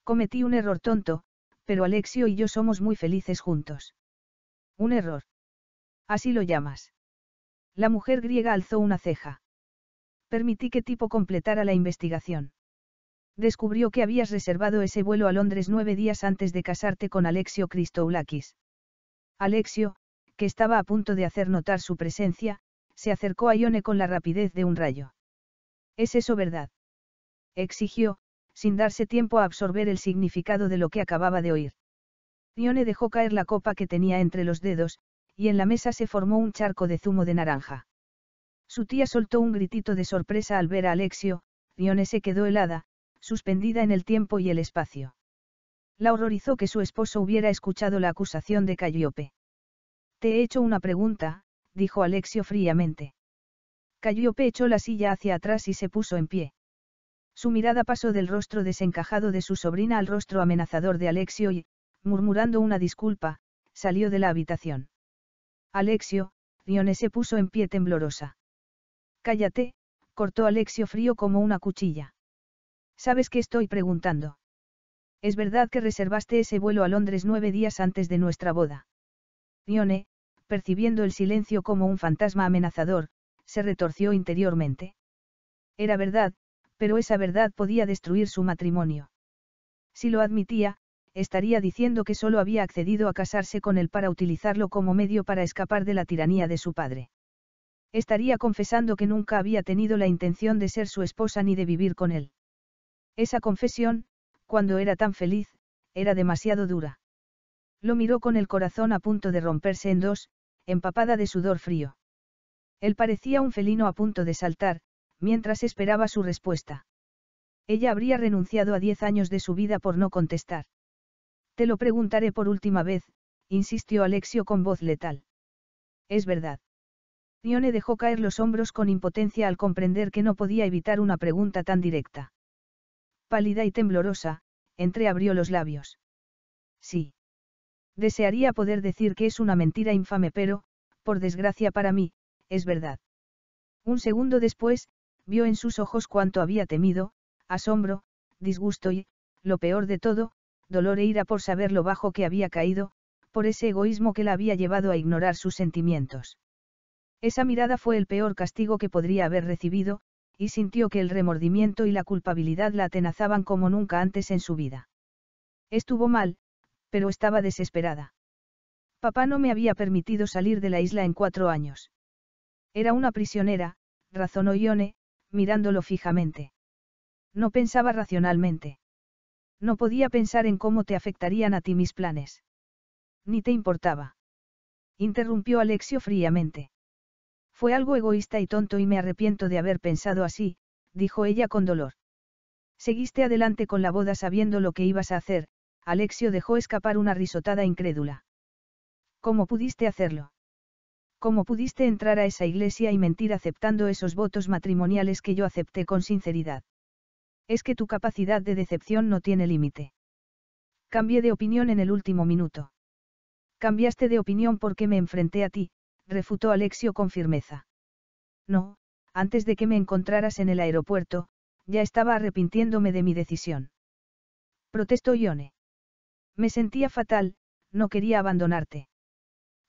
Cometí un error tonto, pero Alexio y yo somos muy felices juntos. Un error. Así lo llamas. La mujer griega alzó una ceja. Permití que tipo completara la investigación descubrió que habías reservado ese vuelo a Londres nueve días antes de casarte con Alexio Christoulakis. Alexio, que estaba a punto de hacer notar su presencia, se acercó a Ione con la rapidez de un rayo. ¿Es eso verdad? exigió, sin darse tiempo a absorber el significado de lo que acababa de oír. Ione dejó caer la copa que tenía entre los dedos, y en la mesa se formó un charco de zumo de naranja. Su tía soltó un gritito de sorpresa al ver a Alexio, Ione se quedó helada, suspendida en el tiempo y el espacio. La horrorizó que su esposo hubiera escuchado la acusación de Calliope. Te he hecho una pregunta, dijo Alexio fríamente. Calliope echó la silla hacia atrás y se puso en pie. Su mirada pasó del rostro desencajado de su sobrina al rostro amenazador de Alexio y, murmurando una disculpa, salió de la habitación. Alexio, Dionese se puso en pie temblorosa. Cállate, cortó Alexio frío como una cuchilla. ¿Sabes qué estoy preguntando? Es verdad que reservaste ese vuelo a Londres nueve días antes de nuestra boda. Nione, percibiendo el silencio como un fantasma amenazador, se retorció interiormente. Era verdad, pero esa verdad podía destruir su matrimonio. Si lo admitía, estaría diciendo que solo había accedido a casarse con él para utilizarlo como medio para escapar de la tiranía de su padre. Estaría confesando que nunca había tenido la intención de ser su esposa ni de vivir con él. Esa confesión, cuando era tan feliz, era demasiado dura. Lo miró con el corazón a punto de romperse en dos, empapada de sudor frío. Él parecía un felino a punto de saltar, mientras esperaba su respuesta. Ella habría renunciado a diez años de su vida por no contestar. Te lo preguntaré por última vez, insistió Alexio con voz letal. Es verdad. Ione dejó caer los hombros con impotencia al comprender que no podía evitar una pregunta tan directa pálida y temblorosa, entreabrió los labios. Sí. Desearía poder decir que es una mentira infame, pero, por desgracia para mí, es verdad. Un segundo después, vio en sus ojos cuanto había temido, asombro, disgusto y, lo peor de todo, dolor e ira por saber lo bajo que había caído, por ese egoísmo que la había llevado a ignorar sus sentimientos. Esa mirada fue el peor castigo que podría haber recibido, y sintió que el remordimiento y la culpabilidad la atenazaban como nunca antes en su vida. Estuvo mal, pero estaba desesperada. Papá no me había permitido salir de la isla en cuatro años. Era una prisionera, razonó Ione, mirándolo fijamente. No pensaba racionalmente. No podía pensar en cómo te afectarían a ti mis planes. Ni te importaba. Interrumpió Alexio fríamente. Fue algo egoísta y tonto y me arrepiento de haber pensado así, dijo ella con dolor. Seguiste adelante con la boda sabiendo lo que ibas a hacer, Alexio dejó escapar una risotada incrédula. ¿Cómo pudiste hacerlo? ¿Cómo pudiste entrar a esa iglesia y mentir aceptando esos votos matrimoniales que yo acepté con sinceridad? Es que tu capacidad de decepción no tiene límite. Cambié de opinión en el último minuto. Cambiaste de opinión porque me enfrenté a ti, refutó Alexio con firmeza. No, antes de que me encontraras en el aeropuerto, ya estaba arrepintiéndome de mi decisión. Protestó Ione. Me sentía fatal, no quería abandonarte.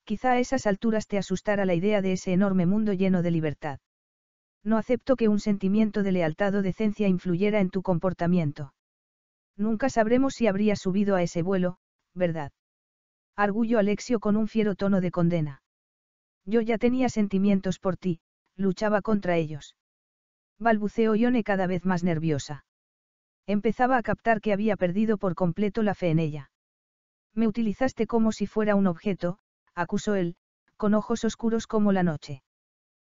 Quizá a esas alturas te asustara la idea de ese enorme mundo lleno de libertad. No acepto que un sentimiento de lealtad o decencia influyera en tu comportamiento. Nunca sabremos si habría subido a ese vuelo, ¿verdad? Arguyó Alexio con un fiero tono de condena. Yo ya tenía sentimientos por ti, luchaba contra ellos. Balbuceó Yone cada vez más nerviosa. Empezaba a captar que había perdido por completo la fe en ella. Me utilizaste como si fuera un objeto, acusó él, con ojos oscuros como la noche.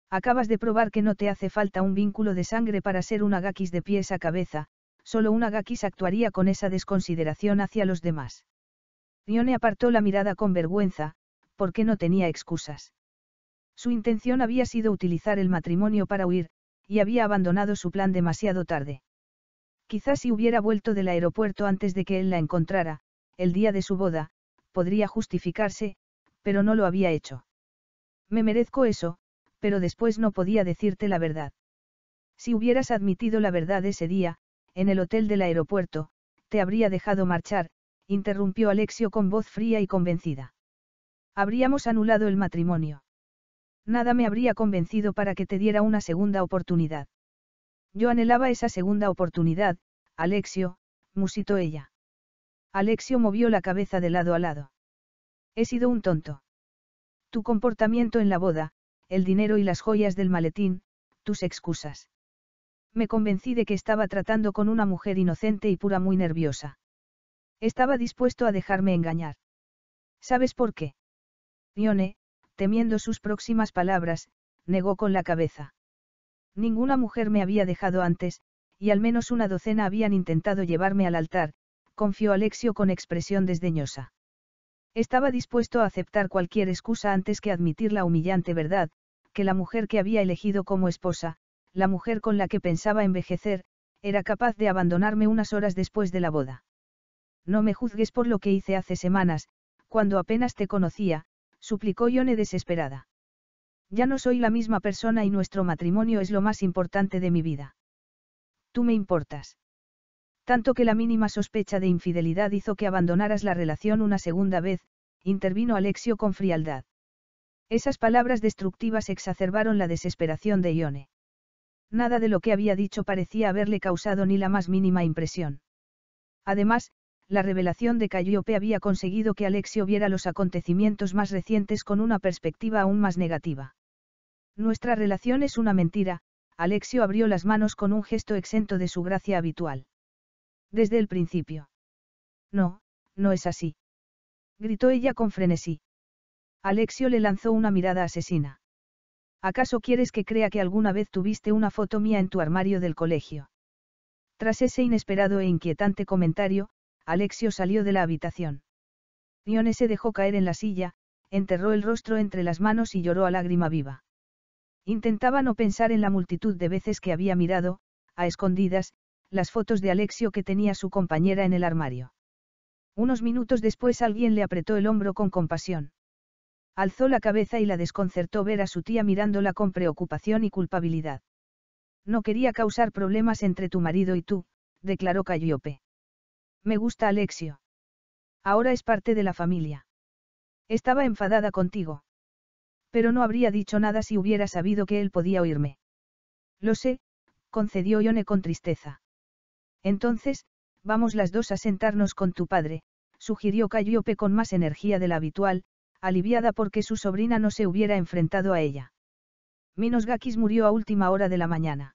Acabas de probar que no te hace falta un vínculo de sangre para ser un agakis de pies a cabeza, solo un agakis actuaría con esa desconsideración hacia los demás. Yone apartó la mirada con vergüenza, porque no tenía excusas. Su intención había sido utilizar el matrimonio para huir, y había abandonado su plan demasiado tarde. Quizás si hubiera vuelto del aeropuerto antes de que él la encontrara, el día de su boda, podría justificarse, pero no lo había hecho. Me merezco eso, pero después no podía decirte la verdad. Si hubieras admitido la verdad ese día, en el hotel del aeropuerto, te habría dejado marchar, interrumpió Alexio con voz fría y convencida. Habríamos anulado el matrimonio. Nada me habría convencido para que te diera una segunda oportunidad. Yo anhelaba esa segunda oportunidad, Alexio, musitó ella. Alexio movió la cabeza de lado a lado. He sido un tonto. Tu comportamiento en la boda, el dinero y las joyas del maletín, tus excusas. Me convencí de que estaba tratando con una mujer inocente y pura muy nerviosa. Estaba dispuesto a dejarme engañar. ¿Sabes por qué? Ione, temiendo sus próximas palabras, negó con la cabeza. Ninguna mujer me había dejado antes, y al menos una docena habían intentado llevarme al altar, confió Alexio con expresión desdeñosa. Estaba dispuesto a aceptar cualquier excusa antes que admitir la humillante verdad, que la mujer que había elegido como esposa, la mujer con la que pensaba envejecer, era capaz de abandonarme unas horas después de la boda. No me juzgues por lo que hice hace semanas, cuando apenas te conocía, suplicó Ione desesperada. Ya no soy la misma persona y nuestro matrimonio es lo más importante de mi vida. Tú me importas. Tanto que la mínima sospecha de infidelidad hizo que abandonaras la relación una segunda vez, intervino Alexio con frialdad. Esas palabras destructivas exacerbaron la desesperación de Ione. Nada de lo que había dicho parecía haberle causado ni la más mínima impresión. Además, la revelación de Calliope había conseguido que Alexio viera los acontecimientos más recientes con una perspectiva aún más negativa. Nuestra relación es una mentira, Alexio abrió las manos con un gesto exento de su gracia habitual. Desde el principio. No, no es así. Gritó ella con frenesí. Alexio le lanzó una mirada asesina. ¿Acaso quieres que crea que alguna vez tuviste una foto mía en tu armario del colegio? Tras ese inesperado e inquietante comentario, Alexio salió de la habitación. Ione se dejó caer en la silla, enterró el rostro entre las manos y lloró a lágrima viva. Intentaba no pensar en la multitud de veces que había mirado, a escondidas, las fotos de Alexio que tenía su compañera en el armario. Unos minutos después alguien le apretó el hombro con compasión. Alzó la cabeza y la desconcertó ver a su tía mirándola con preocupación y culpabilidad. No quería causar problemas entre tu marido y tú, declaró Calliope. Me gusta Alexio. Ahora es parte de la familia. Estaba enfadada contigo. Pero no habría dicho nada si hubiera sabido que él podía oírme. Lo sé, concedió Yone con tristeza. Entonces, vamos las dos a sentarnos con tu padre, sugirió Calliope con más energía de la habitual, aliviada porque su sobrina no se hubiera enfrentado a ella. Minos Gakis murió a última hora de la mañana.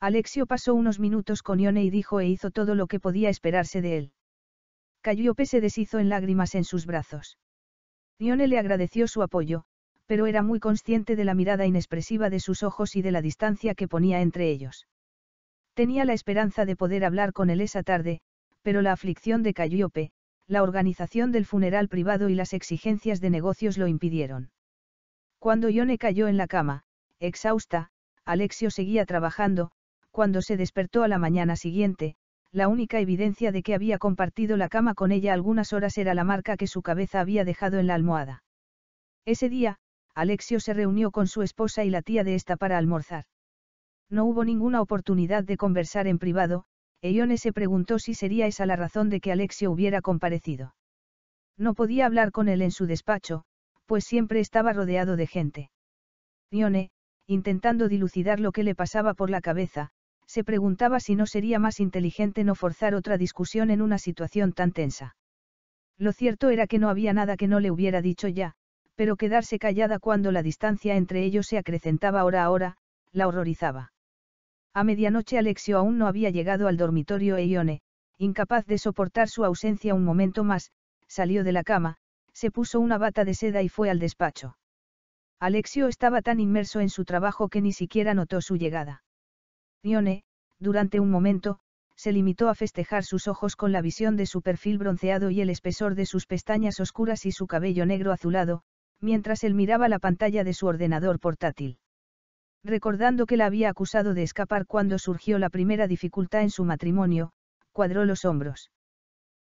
Alexio pasó unos minutos con Ione y dijo e hizo todo lo que podía esperarse de él. Calliope se deshizo en lágrimas en sus brazos. Ione le agradeció su apoyo, pero era muy consciente de la mirada inexpresiva de sus ojos y de la distancia que ponía entre ellos. Tenía la esperanza de poder hablar con él esa tarde, pero la aflicción de Calliope, la organización del funeral privado y las exigencias de negocios lo impidieron. Cuando Ione cayó en la cama, exhausta, Alexio seguía trabajando, cuando se despertó a la mañana siguiente, la única evidencia de que había compartido la cama con ella algunas horas era la marca que su cabeza había dejado en la almohada. Ese día, Alexio se reunió con su esposa y la tía de esta para almorzar. No hubo ninguna oportunidad de conversar en privado, e Ione se preguntó si sería esa la razón de que Alexio hubiera comparecido. No podía hablar con él en su despacho, pues siempre estaba rodeado de gente. Ione, intentando dilucidar lo que le pasaba por la cabeza, se preguntaba si no sería más inteligente no forzar otra discusión en una situación tan tensa. Lo cierto era que no había nada que no le hubiera dicho ya, pero quedarse callada cuando la distancia entre ellos se acrecentaba hora a hora, la horrorizaba. A medianoche Alexio aún no había llegado al dormitorio e Ione, incapaz de soportar su ausencia un momento más, salió de la cama, se puso una bata de seda y fue al despacho. Alexio estaba tan inmerso en su trabajo que ni siquiera notó su llegada. Nione, durante un momento, se limitó a festejar sus ojos con la visión de su perfil bronceado y el espesor de sus pestañas oscuras y su cabello negro azulado, mientras él miraba la pantalla de su ordenador portátil. Recordando que la había acusado de escapar cuando surgió la primera dificultad en su matrimonio, cuadró los hombros.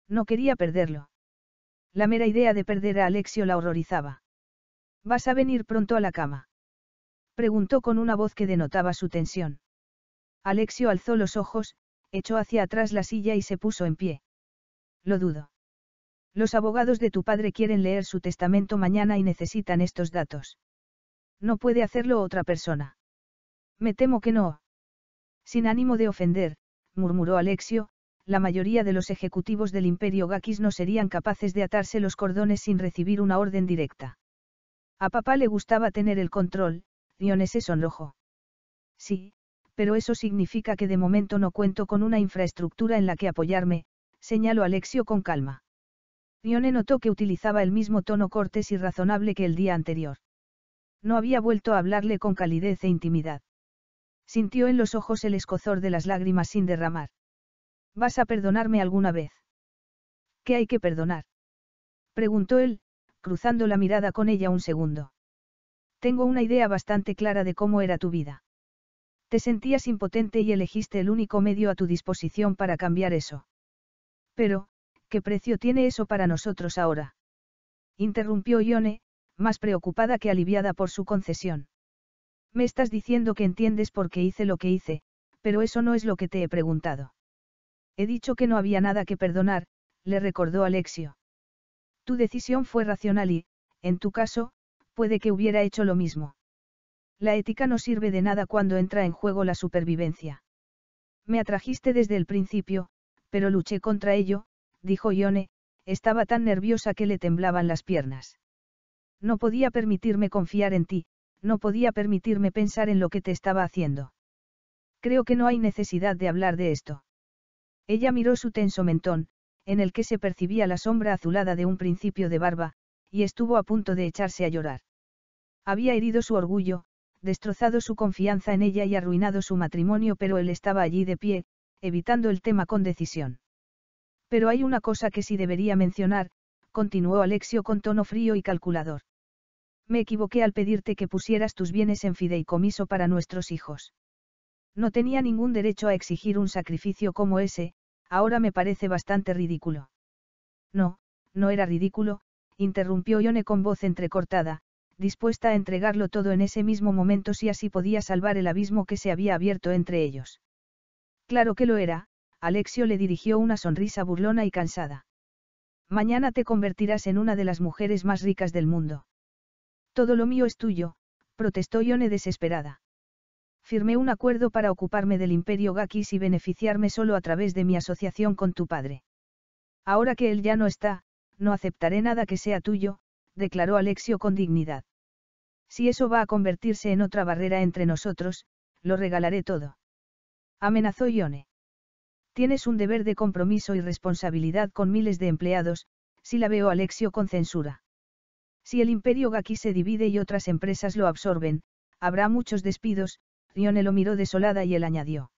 No quería perderlo. La mera idea de perder a Alexio la horrorizaba. ¿Vas a venir pronto a la cama? Preguntó con una voz que denotaba su tensión. Alexio alzó los ojos, echó hacia atrás la silla y se puso en pie. Lo dudo. Los abogados de tu padre quieren leer su testamento mañana y necesitan estos datos. No puede hacerlo otra persona. Me temo que no. Sin ánimo de ofender, murmuró Alexio, la mayoría de los ejecutivos del imperio Gakis no serían capaces de atarse los cordones sin recibir una orden directa. A papá le gustaba tener el control, Dionese se sonrojó. Sí, pero eso significa que de momento no cuento con una infraestructura en la que apoyarme, señaló Alexio con calma. Rione notó que utilizaba el mismo tono cortés y razonable que el día anterior. No había vuelto a hablarle con calidez e intimidad. Sintió en los ojos el escozor de las lágrimas sin derramar. ¿Vas a perdonarme alguna vez? ¿Qué hay que perdonar? Preguntó él, cruzando la mirada con ella un segundo. Tengo una idea bastante clara de cómo era tu vida. Te sentías impotente y elegiste el único medio a tu disposición para cambiar eso. Pero, ¿qué precio tiene eso para nosotros ahora? Interrumpió Ione, más preocupada que aliviada por su concesión. Me estás diciendo que entiendes por qué hice lo que hice, pero eso no es lo que te he preguntado. He dicho que no había nada que perdonar, le recordó Alexio. Tu decisión fue racional y, en tu caso, puede que hubiera hecho lo mismo. La ética no sirve de nada cuando entra en juego la supervivencia. Me atrajiste desde el principio, pero luché contra ello, dijo Ione, estaba tan nerviosa que le temblaban las piernas. No podía permitirme confiar en ti, no podía permitirme pensar en lo que te estaba haciendo. Creo que no hay necesidad de hablar de esto. Ella miró su tenso mentón, en el que se percibía la sombra azulada de un principio de barba, y estuvo a punto de echarse a llorar. Había herido su orgullo, destrozado su confianza en ella y arruinado su matrimonio, pero él estaba allí de pie, evitando el tema con decisión. Pero hay una cosa que sí debería mencionar, continuó Alexio con tono frío y calculador. Me equivoqué al pedirte que pusieras tus bienes en fideicomiso para nuestros hijos. No tenía ningún derecho a exigir un sacrificio como ese, ahora me parece bastante ridículo. No, no era ridículo, interrumpió Yone con voz entrecortada, dispuesta a entregarlo todo en ese mismo momento si así podía salvar el abismo que se había abierto entre ellos. Claro que lo era, Alexio le dirigió una sonrisa burlona y cansada. Mañana te convertirás en una de las mujeres más ricas del mundo. Todo lo mío es tuyo, protestó yone desesperada. Firmé un acuerdo para ocuparme del imperio Gakis y beneficiarme solo a través de mi asociación con tu padre. Ahora que él ya no está, no aceptaré nada que sea tuyo, declaró Alexio con dignidad. Si eso va a convertirse en otra barrera entre nosotros, lo regalaré todo. Amenazó Ione. Tienes un deber de compromiso y responsabilidad con miles de empleados, si la veo Alexio con censura. Si el imperio Gaki se divide y otras empresas lo absorben, habrá muchos despidos, Ione lo miró desolada y él añadió.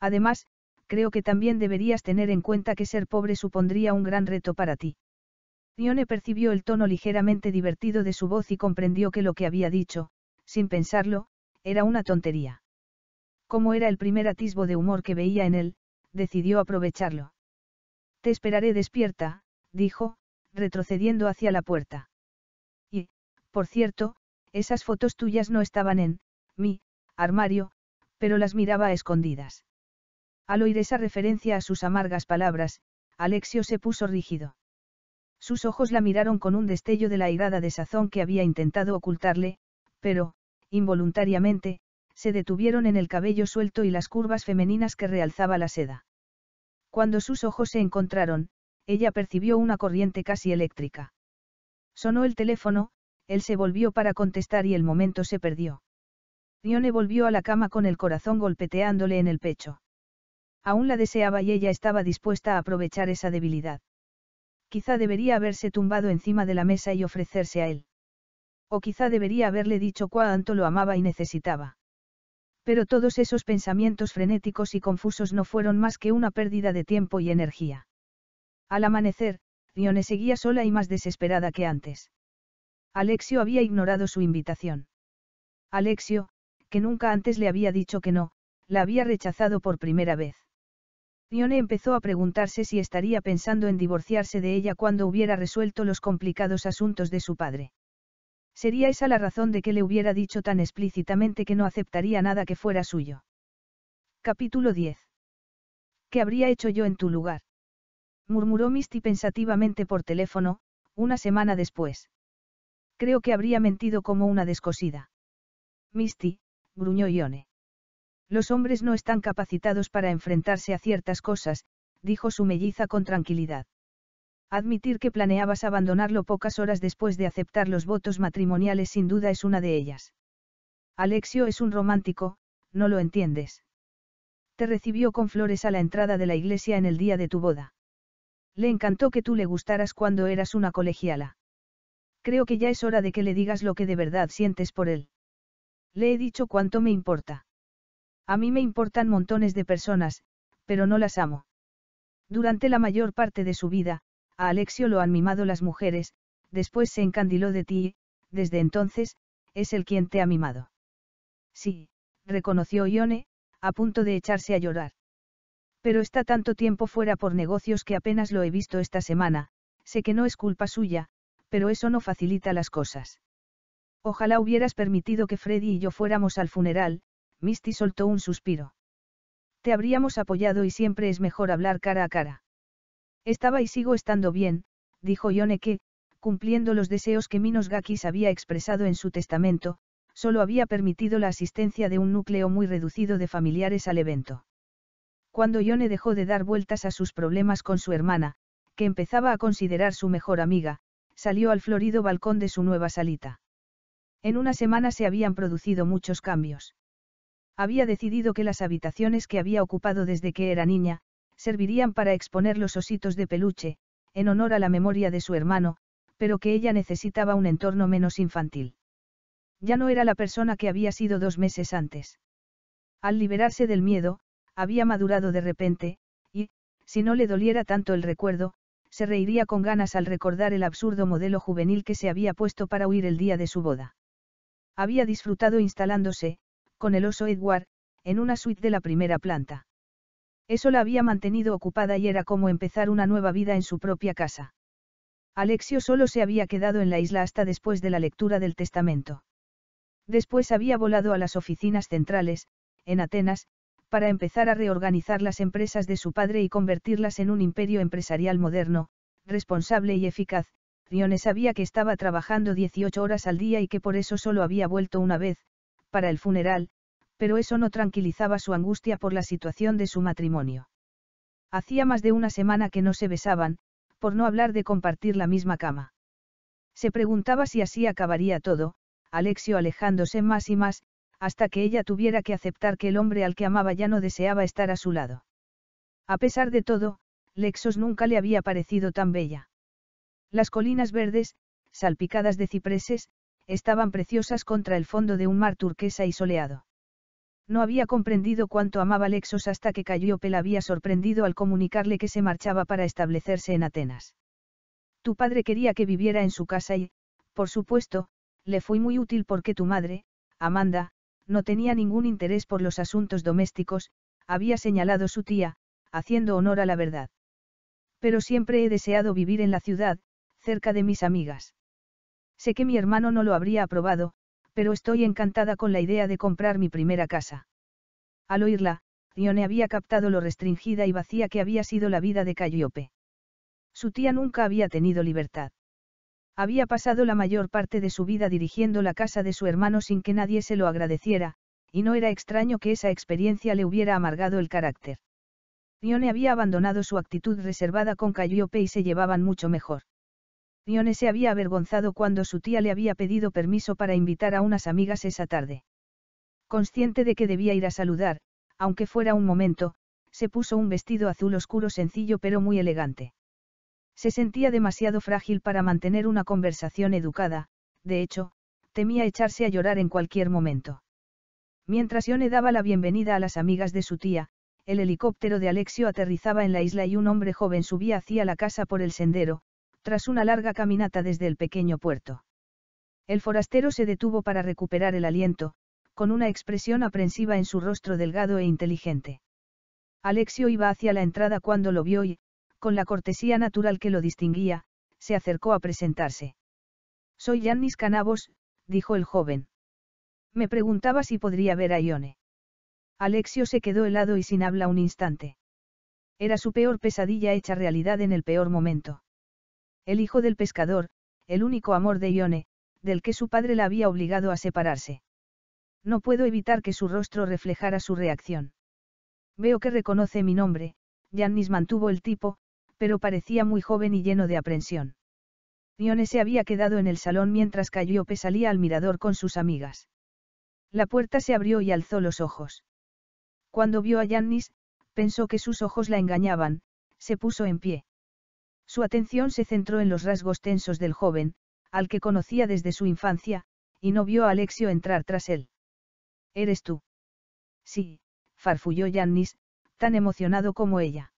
Además, creo que también deberías tener en cuenta que ser pobre supondría un gran reto para ti. Nione percibió el tono ligeramente divertido de su voz y comprendió que lo que había dicho, sin pensarlo, era una tontería. Como era el primer atisbo de humor que veía en él, decidió aprovecharlo. Te esperaré despierta, dijo, retrocediendo hacia la puerta. Y, por cierto, esas fotos tuyas no estaban en, mi, armario, pero las miraba a escondidas. Al oír esa referencia a sus amargas palabras, Alexio se puso rígido. Sus ojos la miraron con un destello de la airada desazón que había intentado ocultarle, pero, involuntariamente, se detuvieron en el cabello suelto y las curvas femeninas que realzaba la seda. Cuando sus ojos se encontraron, ella percibió una corriente casi eléctrica. Sonó el teléfono, él se volvió para contestar y el momento se perdió. Rione volvió a la cama con el corazón golpeteándole en el pecho. Aún la deseaba y ella estaba dispuesta a aprovechar esa debilidad. Quizá debería haberse tumbado encima de la mesa y ofrecerse a él. O quizá debería haberle dicho cuánto lo amaba y necesitaba. Pero todos esos pensamientos frenéticos y confusos no fueron más que una pérdida de tiempo y energía. Al amanecer, Rione seguía sola y más desesperada que antes. Alexio había ignorado su invitación. Alexio, que nunca antes le había dicho que no, la había rechazado por primera vez. Ione empezó a preguntarse si estaría pensando en divorciarse de ella cuando hubiera resuelto los complicados asuntos de su padre. Sería esa la razón de que le hubiera dicho tan explícitamente que no aceptaría nada que fuera suyo. Capítulo 10. ¿Qué habría hecho yo en tu lugar? murmuró Misty pensativamente por teléfono, una semana después. Creo que habría mentido como una descosida. Misty, gruñó Ione. Los hombres no están capacitados para enfrentarse a ciertas cosas, dijo su melliza con tranquilidad. Admitir que planeabas abandonarlo pocas horas después de aceptar los votos matrimoniales sin duda es una de ellas. Alexio es un romántico, no lo entiendes. Te recibió con flores a la entrada de la iglesia en el día de tu boda. Le encantó que tú le gustaras cuando eras una colegiala. Creo que ya es hora de que le digas lo que de verdad sientes por él. Le he dicho cuánto me importa. A mí me importan montones de personas, pero no las amo. Durante la mayor parte de su vida, a Alexio lo han mimado las mujeres, después se encandiló de ti desde entonces, es el quien te ha mimado. Sí, reconoció Ione, a punto de echarse a llorar. Pero está tanto tiempo fuera por negocios que apenas lo he visto esta semana, sé que no es culpa suya, pero eso no facilita las cosas. Ojalá hubieras permitido que Freddy y yo fuéramos al funeral, Misty soltó un suspiro. Te habríamos apoyado y siempre es mejor hablar cara a cara. Estaba y sigo estando bien, dijo Yone que, cumpliendo los deseos que Minos Gakis había expresado en su testamento, solo había permitido la asistencia de un núcleo muy reducido de familiares al evento. Cuando Yone dejó de dar vueltas a sus problemas con su hermana, que empezaba a considerar su mejor amiga, salió al florido balcón de su nueva salita. En una semana se habían producido muchos cambios. Había decidido que las habitaciones que había ocupado desde que era niña, servirían para exponer los ositos de peluche, en honor a la memoria de su hermano, pero que ella necesitaba un entorno menos infantil. Ya no era la persona que había sido dos meses antes. Al liberarse del miedo, había madurado de repente, y, si no le doliera tanto el recuerdo, se reiría con ganas al recordar el absurdo modelo juvenil que se había puesto para huir el día de su boda. Había disfrutado instalándose, con el oso Edward, en una suite de la primera planta. Eso la había mantenido ocupada y era como empezar una nueva vida en su propia casa. Alexio solo se había quedado en la isla hasta después de la lectura del testamento. Después había volado a las oficinas centrales, en Atenas, para empezar a reorganizar las empresas de su padre y convertirlas en un imperio empresarial moderno, responsable y eficaz, Rione sabía que estaba trabajando 18 horas al día y que por eso solo había vuelto una vez, para el funeral, pero eso no tranquilizaba su angustia por la situación de su matrimonio. Hacía más de una semana que no se besaban, por no hablar de compartir la misma cama. Se preguntaba si así acabaría todo, Alexio alejándose más y más, hasta que ella tuviera que aceptar que el hombre al que amaba ya no deseaba estar a su lado. A pesar de todo, Lexos nunca le había parecido tan bella. Las colinas verdes, salpicadas de cipreses, estaban preciosas contra el fondo de un mar turquesa y soleado. No había comprendido cuánto amaba Lexos hasta que Calliope la había sorprendido al comunicarle que se marchaba para establecerse en Atenas. Tu padre quería que viviera en su casa y, por supuesto, le fui muy útil porque tu madre, Amanda, no tenía ningún interés por los asuntos domésticos, había señalado su tía, haciendo honor a la verdad. Pero siempre he deseado vivir en la ciudad, cerca de mis amigas. Sé que mi hermano no lo habría aprobado, pero estoy encantada con la idea de comprar mi primera casa. Al oírla, Rione había captado lo restringida y vacía que había sido la vida de Calliope. Su tía nunca había tenido libertad. Había pasado la mayor parte de su vida dirigiendo la casa de su hermano sin que nadie se lo agradeciera, y no era extraño que esa experiencia le hubiera amargado el carácter. Rione había abandonado su actitud reservada con Calliope y se llevaban mucho mejor. Dione se había avergonzado cuando su tía le había pedido permiso para invitar a unas amigas esa tarde. Consciente de que debía ir a saludar, aunque fuera un momento, se puso un vestido azul oscuro sencillo pero muy elegante. Se sentía demasiado frágil para mantener una conversación educada, de hecho, temía echarse a llorar en cualquier momento. Mientras Yone daba la bienvenida a las amigas de su tía, el helicóptero de Alexio aterrizaba en la isla y un hombre joven subía hacia la casa por el sendero, tras una larga caminata desde el pequeño puerto. El forastero se detuvo para recuperar el aliento, con una expresión aprensiva en su rostro delgado e inteligente. Alexio iba hacia la entrada cuando lo vio y, con la cortesía natural que lo distinguía, se acercó a presentarse. Soy Yannis Canavos, dijo el joven. Me preguntaba si podría ver a Ione. Alexio se quedó helado y sin habla un instante. Era su peor pesadilla hecha realidad en el peor momento. El hijo del pescador, el único amor de Ione, del que su padre la había obligado a separarse. No puedo evitar que su rostro reflejara su reacción. Veo que reconoce mi nombre, Yannis mantuvo el tipo, pero parecía muy joven y lleno de aprensión. Ione se había quedado en el salón mientras Calliope salía al mirador con sus amigas. La puerta se abrió y alzó los ojos. Cuando vio a Yannis, pensó que sus ojos la engañaban, se puso en pie. Su atención se centró en los rasgos tensos del joven, al que conocía desde su infancia, y no vio a Alexio entrar tras él. ¿Eres tú? Sí, farfulló Yannis, tan emocionado como ella.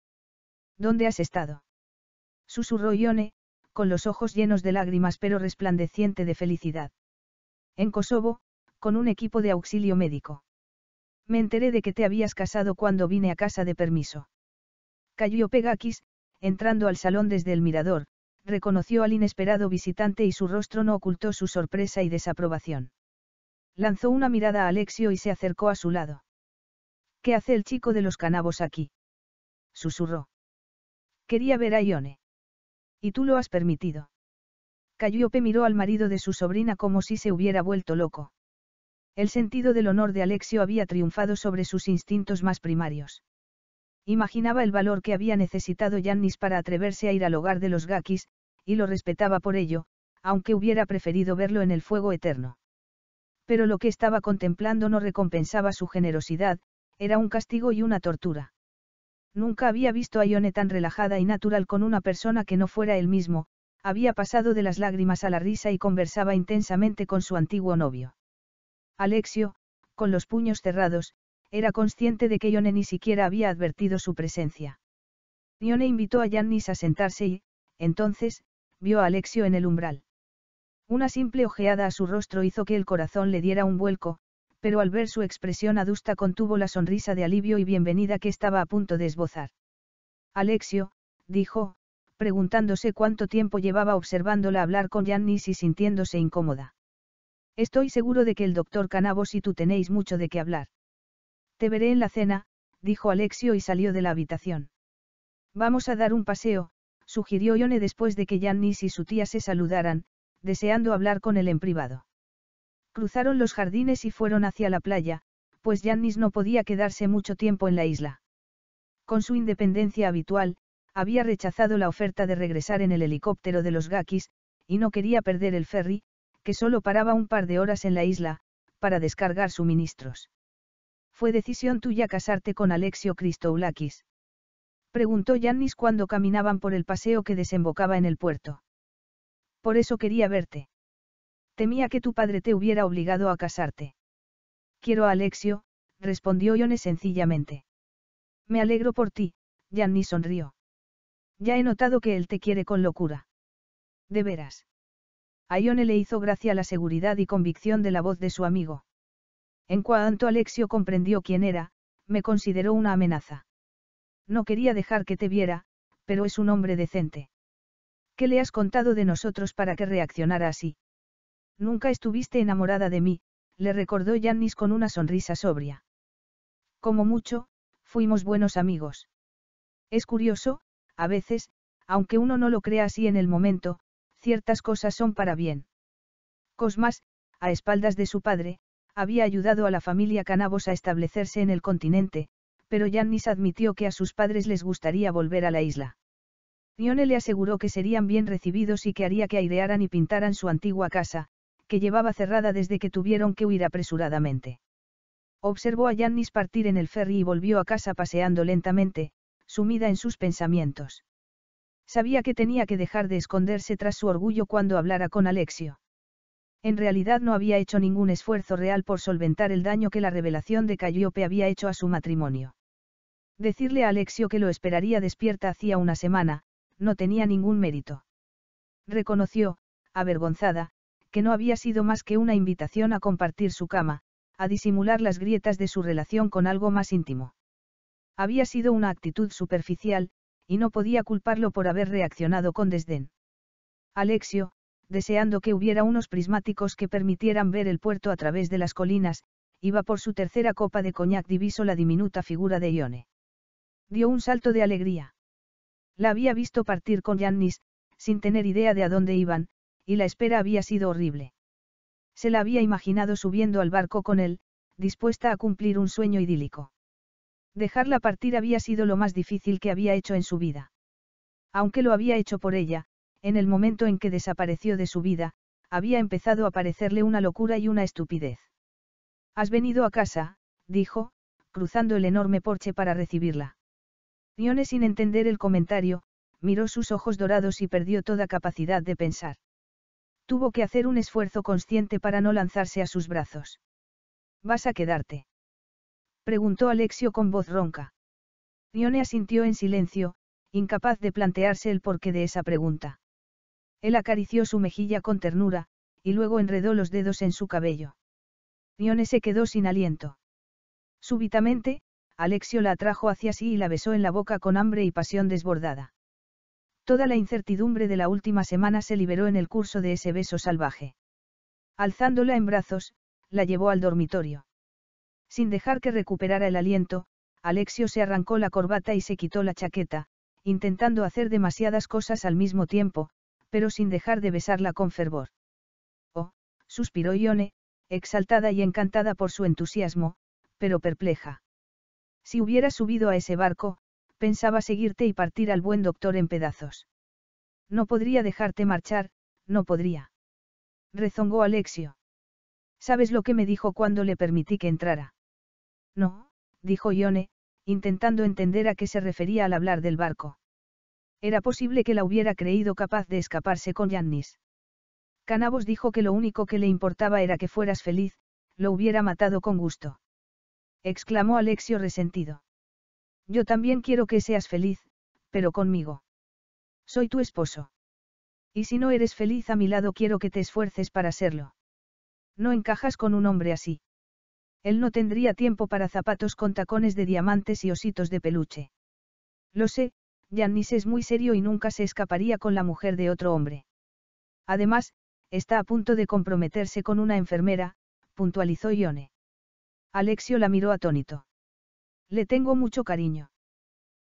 ¿Dónde has estado? Susurró Ione, con los ojos llenos de lágrimas pero resplandeciente de felicidad. En Kosovo, con un equipo de auxilio médico. Me enteré de que te habías casado cuando vine a casa de permiso. Cayó Pegakis, entrando al salón desde el mirador, reconoció al inesperado visitante y su rostro no ocultó su sorpresa y desaprobación. Lanzó una mirada a Alexio y se acercó a su lado. ¿Qué hace el chico de los canabos aquí? Susurró. Quería ver a Ione. Y tú lo has permitido. Cayope miró al marido de su sobrina como si se hubiera vuelto loco. El sentido del honor de Alexio había triunfado sobre sus instintos más primarios. Imaginaba el valor que había necesitado Yannis para atreverse a ir al hogar de los Gakis, y lo respetaba por ello, aunque hubiera preferido verlo en el fuego eterno. Pero lo que estaba contemplando no recompensaba su generosidad, era un castigo y una tortura. Nunca había visto a Ione tan relajada y natural con una persona que no fuera él mismo, había pasado de las lágrimas a la risa y conversaba intensamente con su antiguo novio. Alexio, con los puños cerrados, era consciente de que Yone ni siquiera había advertido su presencia. Yone invitó a Yannis a sentarse y, entonces, vio a Alexio en el umbral. Una simple ojeada a su rostro hizo que el corazón le diera un vuelco, pero al ver su expresión adusta contuvo la sonrisa de alivio y bienvenida que estaba a punto de esbozar. Alexio, dijo, preguntándose cuánto tiempo llevaba observándola hablar con Yannis y sintiéndose incómoda. Estoy seguro de que el doctor Canabos y tú tenéis mucho de qué hablar veré en la cena, dijo Alexio y salió de la habitación. Vamos a dar un paseo, sugirió Ione después de que Yannis y su tía se saludaran, deseando hablar con él en privado. Cruzaron los jardines y fueron hacia la playa, pues Yannis no podía quedarse mucho tiempo en la isla. Con su independencia habitual, había rechazado la oferta de regresar en el helicóptero de los Gakis, y no quería perder el ferry, que solo paraba un par de horas en la isla, para descargar suministros. Fue decisión tuya casarte con Alexio Christoulakis. Preguntó Yannis cuando caminaban por el paseo que desembocaba en el puerto. Por eso quería verte. Temía que tu padre te hubiera obligado a casarte. Quiero a Alexio, respondió Ione sencillamente. Me alegro por ti, Yannis sonrió. Ya he notado que él te quiere con locura. De veras. A Ione le hizo gracia la seguridad y convicción de la voz de su amigo. En cuanto Alexio comprendió quién era, me consideró una amenaza. No quería dejar que te viera, pero es un hombre decente. ¿Qué le has contado de nosotros para que reaccionara así? Nunca estuviste enamorada de mí, le recordó Yannis con una sonrisa sobria. Como mucho, fuimos buenos amigos. Es curioso, a veces, aunque uno no lo crea así en el momento, ciertas cosas son para bien. Cosmas, a espaldas de su padre, había ayudado a la familia Canabos a establecerse en el continente, pero Yannis admitió que a sus padres les gustaría volver a la isla. Ione le aseguró que serían bien recibidos y que haría que airearan y pintaran su antigua casa, que llevaba cerrada desde que tuvieron que huir apresuradamente. Observó a Yannis partir en el ferry y volvió a casa paseando lentamente, sumida en sus pensamientos. Sabía que tenía que dejar de esconderse tras su orgullo cuando hablara con Alexio. En realidad no había hecho ningún esfuerzo real por solventar el daño que la revelación de Calliope había hecho a su matrimonio. Decirle a Alexio que lo esperaría despierta hacía una semana, no tenía ningún mérito. Reconoció, avergonzada, que no había sido más que una invitación a compartir su cama, a disimular las grietas de su relación con algo más íntimo. Había sido una actitud superficial, y no podía culparlo por haber reaccionado con desdén. Alexio, deseando que hubiera unos prismáticos que permitieran ver el puerto a través de las colinas, iba por su tercera copa de coñac diviso la diminuta figura de Ione. Dio un salto de alegría. La había visto partir con Yannis, sin tener idea de a dónde iban, y la espera había sido horrible. Se la había imaginado subiendo al barco con él, dispuesta a cumplir un sueño idílico. Dejarla partir había sido lo más difícil que había hecho en su vida. Aunque lo había hecho por ella, en el momento en que desapareció de su vida, había empezado a parecerle una locura y una estupidez. Has venido a casa, dijo, cruzando el enorme porche para recibirla. Ione sin entender el comentario, miró sus ojos dorados y perdió toda capacidad de pensar. Tuvo que hacer un esfuerzo consciente para no lanzarse a sus brazos. ¿Vas a quedarte? Preguntó Alexio con voz ronca. Rione asintió en silencio, incapaz de plantearse el porqué de esa pregunta. Él acarició su mejilla con ternura, y luego enredó los dedos en su cabello. Ione se quedó sin aliento. Súbitamente, Alexio la atrajo hacia sí y la besó en la boca con hambre y pasión desbordada. Toda la incertidumbre de la última semana se liberó en el curso de ese beso salvaje. Alzándola en brazos, la llevó al dormitorio. Sin dejar que recuperara el aliento, Alexio se arrancó la corbata y se quitó la chaqueta, intentando hacer demasiadas cosas al mismo tiempo, pero sin dejar de besarla con fervor. Oh, suspiró Ione, exaltada y encantada por su entusiasmo, pero perpleja. Si hubiera subido a ese barco, pensaba seguirte y partir al buen doctor en pedazos. No podría dejarte marchar, no podría. Rezongó Alexio. ¿Sabes lo que me dijo cuando le permití que entrara? No, dijo Ione, intentando entender a qué se refería al hablar del barco. Era posible que la hubiera creído capaz de escaparse con Yannis. Canabos dijo que lo único que le importaba era que fueras feliz, lo hubiera matado con gusto. Exclamó Alexio resentido. Yo también quiero que seas feliz, pero conmigo. Soy tu esposo. Y si no eres feliz a mi lado quiero que te esfuerces para serlo. No encajas con un hombre así. Él no tendría tiempo para zapatos con tacones de diamantes y ositos de peluche. Lo sé, Yannis es muy serio y nunca se escaparía con la mujer de otro hombre. Además, está a punto de comprometerse con una enfermera, puntualizó Ione. Alexio la miró atónito. Le tengo mucho cariño.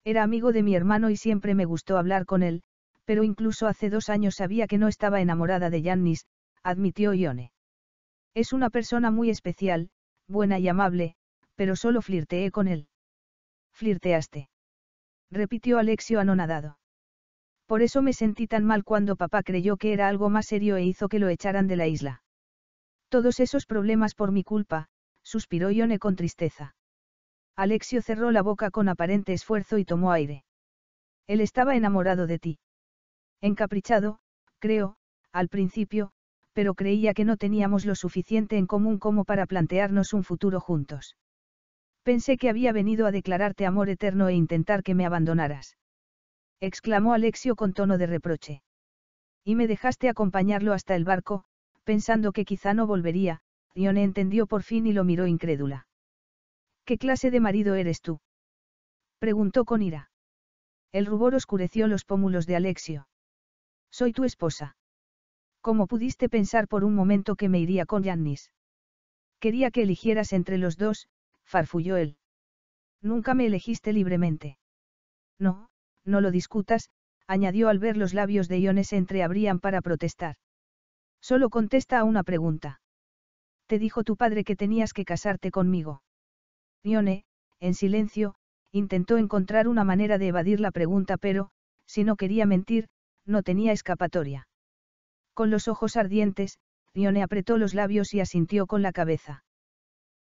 Era amigo de mi hermano y siempre me gustó hablar con él, pero incluso hace dos años sabía que no estaba enamorada de Yannis, admitió Ione. Es una persona muy especial, buena y amable, pero solo flirteé con él. Flirteaste repitió Alexio anonadado. Por eso me sentí tan mal cuando papá creyó que era algo más serio e hizo que lo echaran de la isla. Todos esos problemas por mi culpa, suspiró Ione con tristeza. Alexio cerró la boca con aparente esfuerzo y tomó aire. Él estaba enamorado de ti. Encaprichado, creo, al principio, pero creía que no teníamos lo suficiente en común como para plantearnos un futuro juntos. Pensé que había venido a declararte amor eterno e intentar que me abandonaras. Exclamó Alexio con tono de reproche. Y me dejaste acompañarlo hasta el barco, pensando que quizá no volvería, Ione entendió por fin y lo miró incrédula. ¿Qué clase de marido eres tú? Preguntó con ira. El rubor oscureció los pómulos de Alexio. Soy tu esposa. ¿Cómo pudiste pensar por un momento que me iría con Yannis? Quería que eligieras entre los dos, farfulló él. Nunca me elegiste libremente. No, no lo discutas, añadió al ver los labios de Ione se entreabrían para protestar. Solo contesta a una pregunta. Te dijo tu padre que tenías que casarte conmigo. Ione, en silencio, intentó encontrar una manera de evadir la pregunta pero, si no quería mentir, no tenía escapatoria. Con los ojos ardientes, Ione apretó los labios y asintió con la cabeza.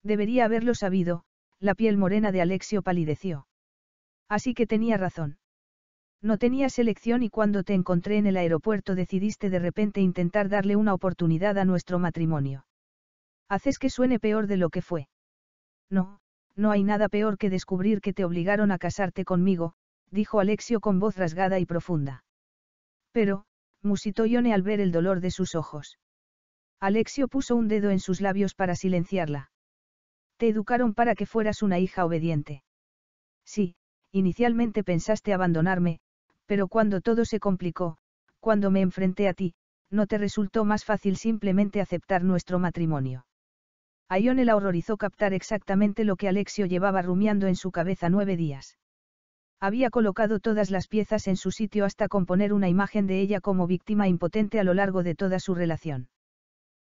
Debería haberlo sabido, la piel morena de Alexio palideció. Así que tenía razón. No tenías elección y cuando te encontré en el aeropuerto decidiste de repente intentar darle una oportunidad a nuestro matrimonio. Haces que suene peor de lo que fue. No, no hay nada peor que descubrir que te obligaron a casarte conmigo, dijo Alexio con voz rasgada y profunda. Pero, musitó Yone al ver el dolor de sus ojos. Alexio puso un dedo en sus labios para silenciarla. Te educaron para que fueras una hija obediente. Sí, inicialmente pensaste abandonarme, pero cuando todo se complicó, cuando me enfrenté a ti, no te resultó más fácil simplemente aceptar nuestro matrimonio. A la horrorizó captar exactamente lo que Alexio llevaba rumiando en su cabeza nueve días. Había colocado todas las piezas en su sitio hasta componer una imagen de ella como víctima impotente a lo largo de toda su relación.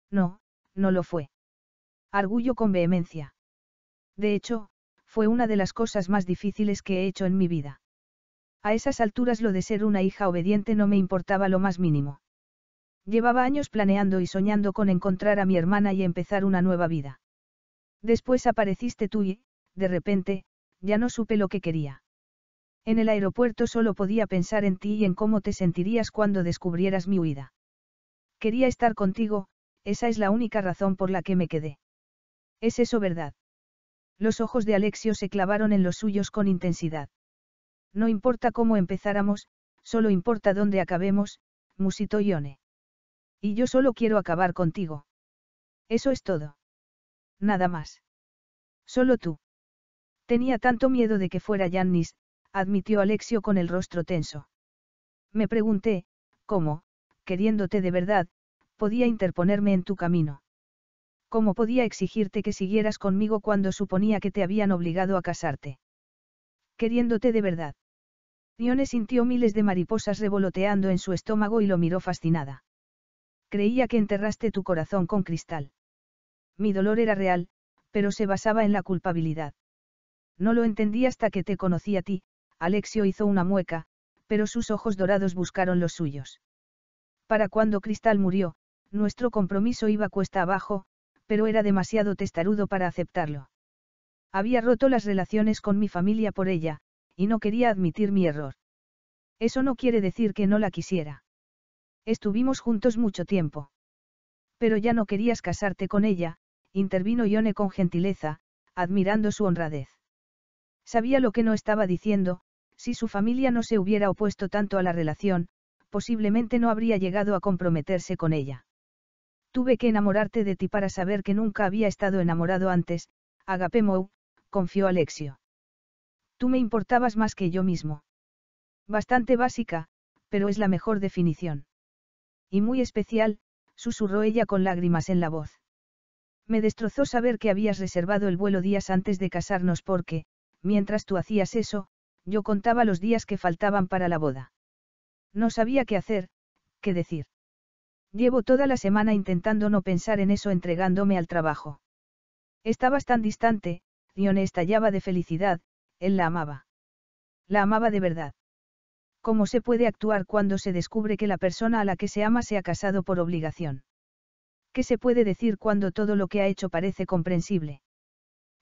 No, no lo fue. Arguyó con vehemencia. De hecho, fue una de las cosas más difíciles que he hecho en mi vida. A esas alturas lo de ser una hija obediente no me importaba lo más mínimo. Llevaba años planeando y soñando con encontrar a mi hermana y empezar una nueva vida. Después apareciste tú y, de repente, ya no supe lo que quería. En el aeropuerto solo podía pensar en ti y en cómo te sentirías cuando descubrieras mi huida. Quería estar contigo, esa es la única razón por la que me quedé. ¿Es eso verdad? Los ojos de Alexio se clavaron en los suyos con intensidad. No importa cómo empezáramos, solo importa dónde acabemos, musitó Ione. Y yo solo quiero acabar contigo. Eso es todo. Nada más. Solo tú. Tenía tanto miedo de que fuera Yannis, admitió Alexio con el rostro tenso. Me pregunté, ¿cómo, queriéndote de verdad, podía interponerme en tu camino? ¿Cómo podía exigirte que siguieras conmigo cuando suponía que te habían obligado a casarte? Queriéndote de verdad. Dione sintió miles de mariposas revoloteando en su estómago y lo miró fascinada. Creía que enterraste tu corazón con cristal. Mi dolor era real, pero se basaba en la culpabilidad. No lo entendí hasta que te conocí a ti, Alexio hizo una mueca, pero sus ojos dorados buscaron los suyos. Para cuando Cristal murió, nuestro compromiso iba cuesta abajo, pero era demasiado testarudo para aceptarlo. Había roto las relaciones con mi familia por ella, y no quería admitir mi error. Eso no quiere decir que no la quisiera. Estuvimos juntos mucho tiempo. Pero ya no querías casarte con ella, intervino Yone con gentileza, admirando su honradez. Sabía lo que no estaba diciendo, si su familia no se hubiera opuesto tanto a la relación, posiblemente no habría llegado a comprometerse con ella. Tuve que enamorarte de ti para saber que nunca había estado enamorado antes, Agapemou, confió Alexio. Tú me importabas más que yo mismo. Bastante básica, pero es la mejor definición. Y muy especial, susurró ella con lágrimas en la voz. Me destrozó saber que habías reservado el vuelo días antes de casarnos porque, mientras tú hacías eso, yo contaba los días que faltaban para la boda. No sabía qué hacer, qué decir. Llevo toda la semana intentando no pensar en eso entregándome al trabajo. Estabas tan distante, Dione estallaba de felicidad, él la amaba. La amaba de verdad. ¿Cómo se puede actuar cuando se descubre que la persona a la que se ama se ha casado por obligación? ¿Qué se puede decir cuando todo lo que ha hecho parece comprensible?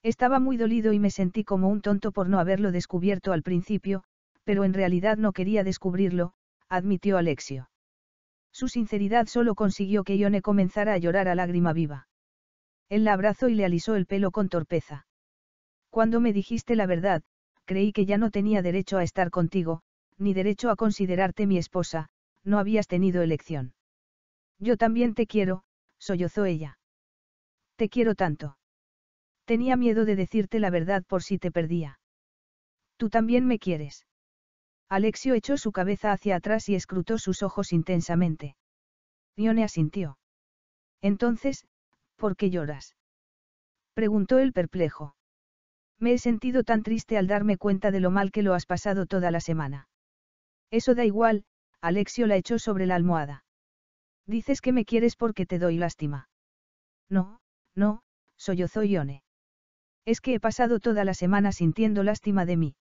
Estaba muy dolido y me sentí como un tonto por no haberlo descubierto al principio, pero en realidad no quería descubrirlo, admitió Alexio. Su sinceridad solo consiguió que Ione comenzara a llorar a lágrima viva. Él la abrazó y le alisó el pelo con torpeza. Cuando me dijiste la verdad, creí que ya no tenía derecho a estar contigo, ni derecho a considerarte mi esposa, no habías tenido elección. Yo también te quiero, sollozó ella. Te quiero tanto. Tenía miedo de decirte la verdad por si te perdía. Tú también me quieres. Alexio echó su cabeza hacia atrás y escrutó sus ojos intensamente. Yone asintió. Entonces, ¿por qué lloras? preguntó el perplejo. Me he sentido tan triste al darme cuenta de lo mal que lo has pasado toda la semana. Eso da igual, Alexio la echó sobre la almohada. Dices que me quieres porque te doy lástima. No, no, sollozó Ione. Es que he pasado toda la semana sintiendo lástima de mí.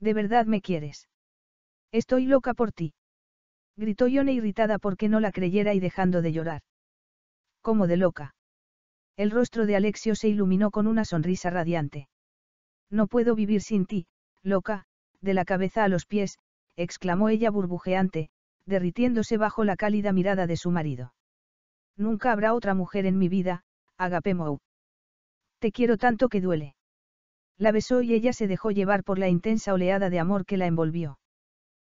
¿De verdad me quieres? Estoy loca por ti. Gritó Yone irritada porque no la creyera y dejando de llorar. ¿Cómo de loca? El rostro de Alexio se iluminó con una sonrisa radiante. No puedo vivir sin ti, loca, de la cabeza a los pies, exclamó ella burbujeante, derritiéndose bajo la cálida mirada de su marido. Nunca habrá otra mujer en mi vida, Agape Mou. Te quiero tanto que duele. La besó y ella se dejó llevar por la intensa oleada de amor que la envolvió.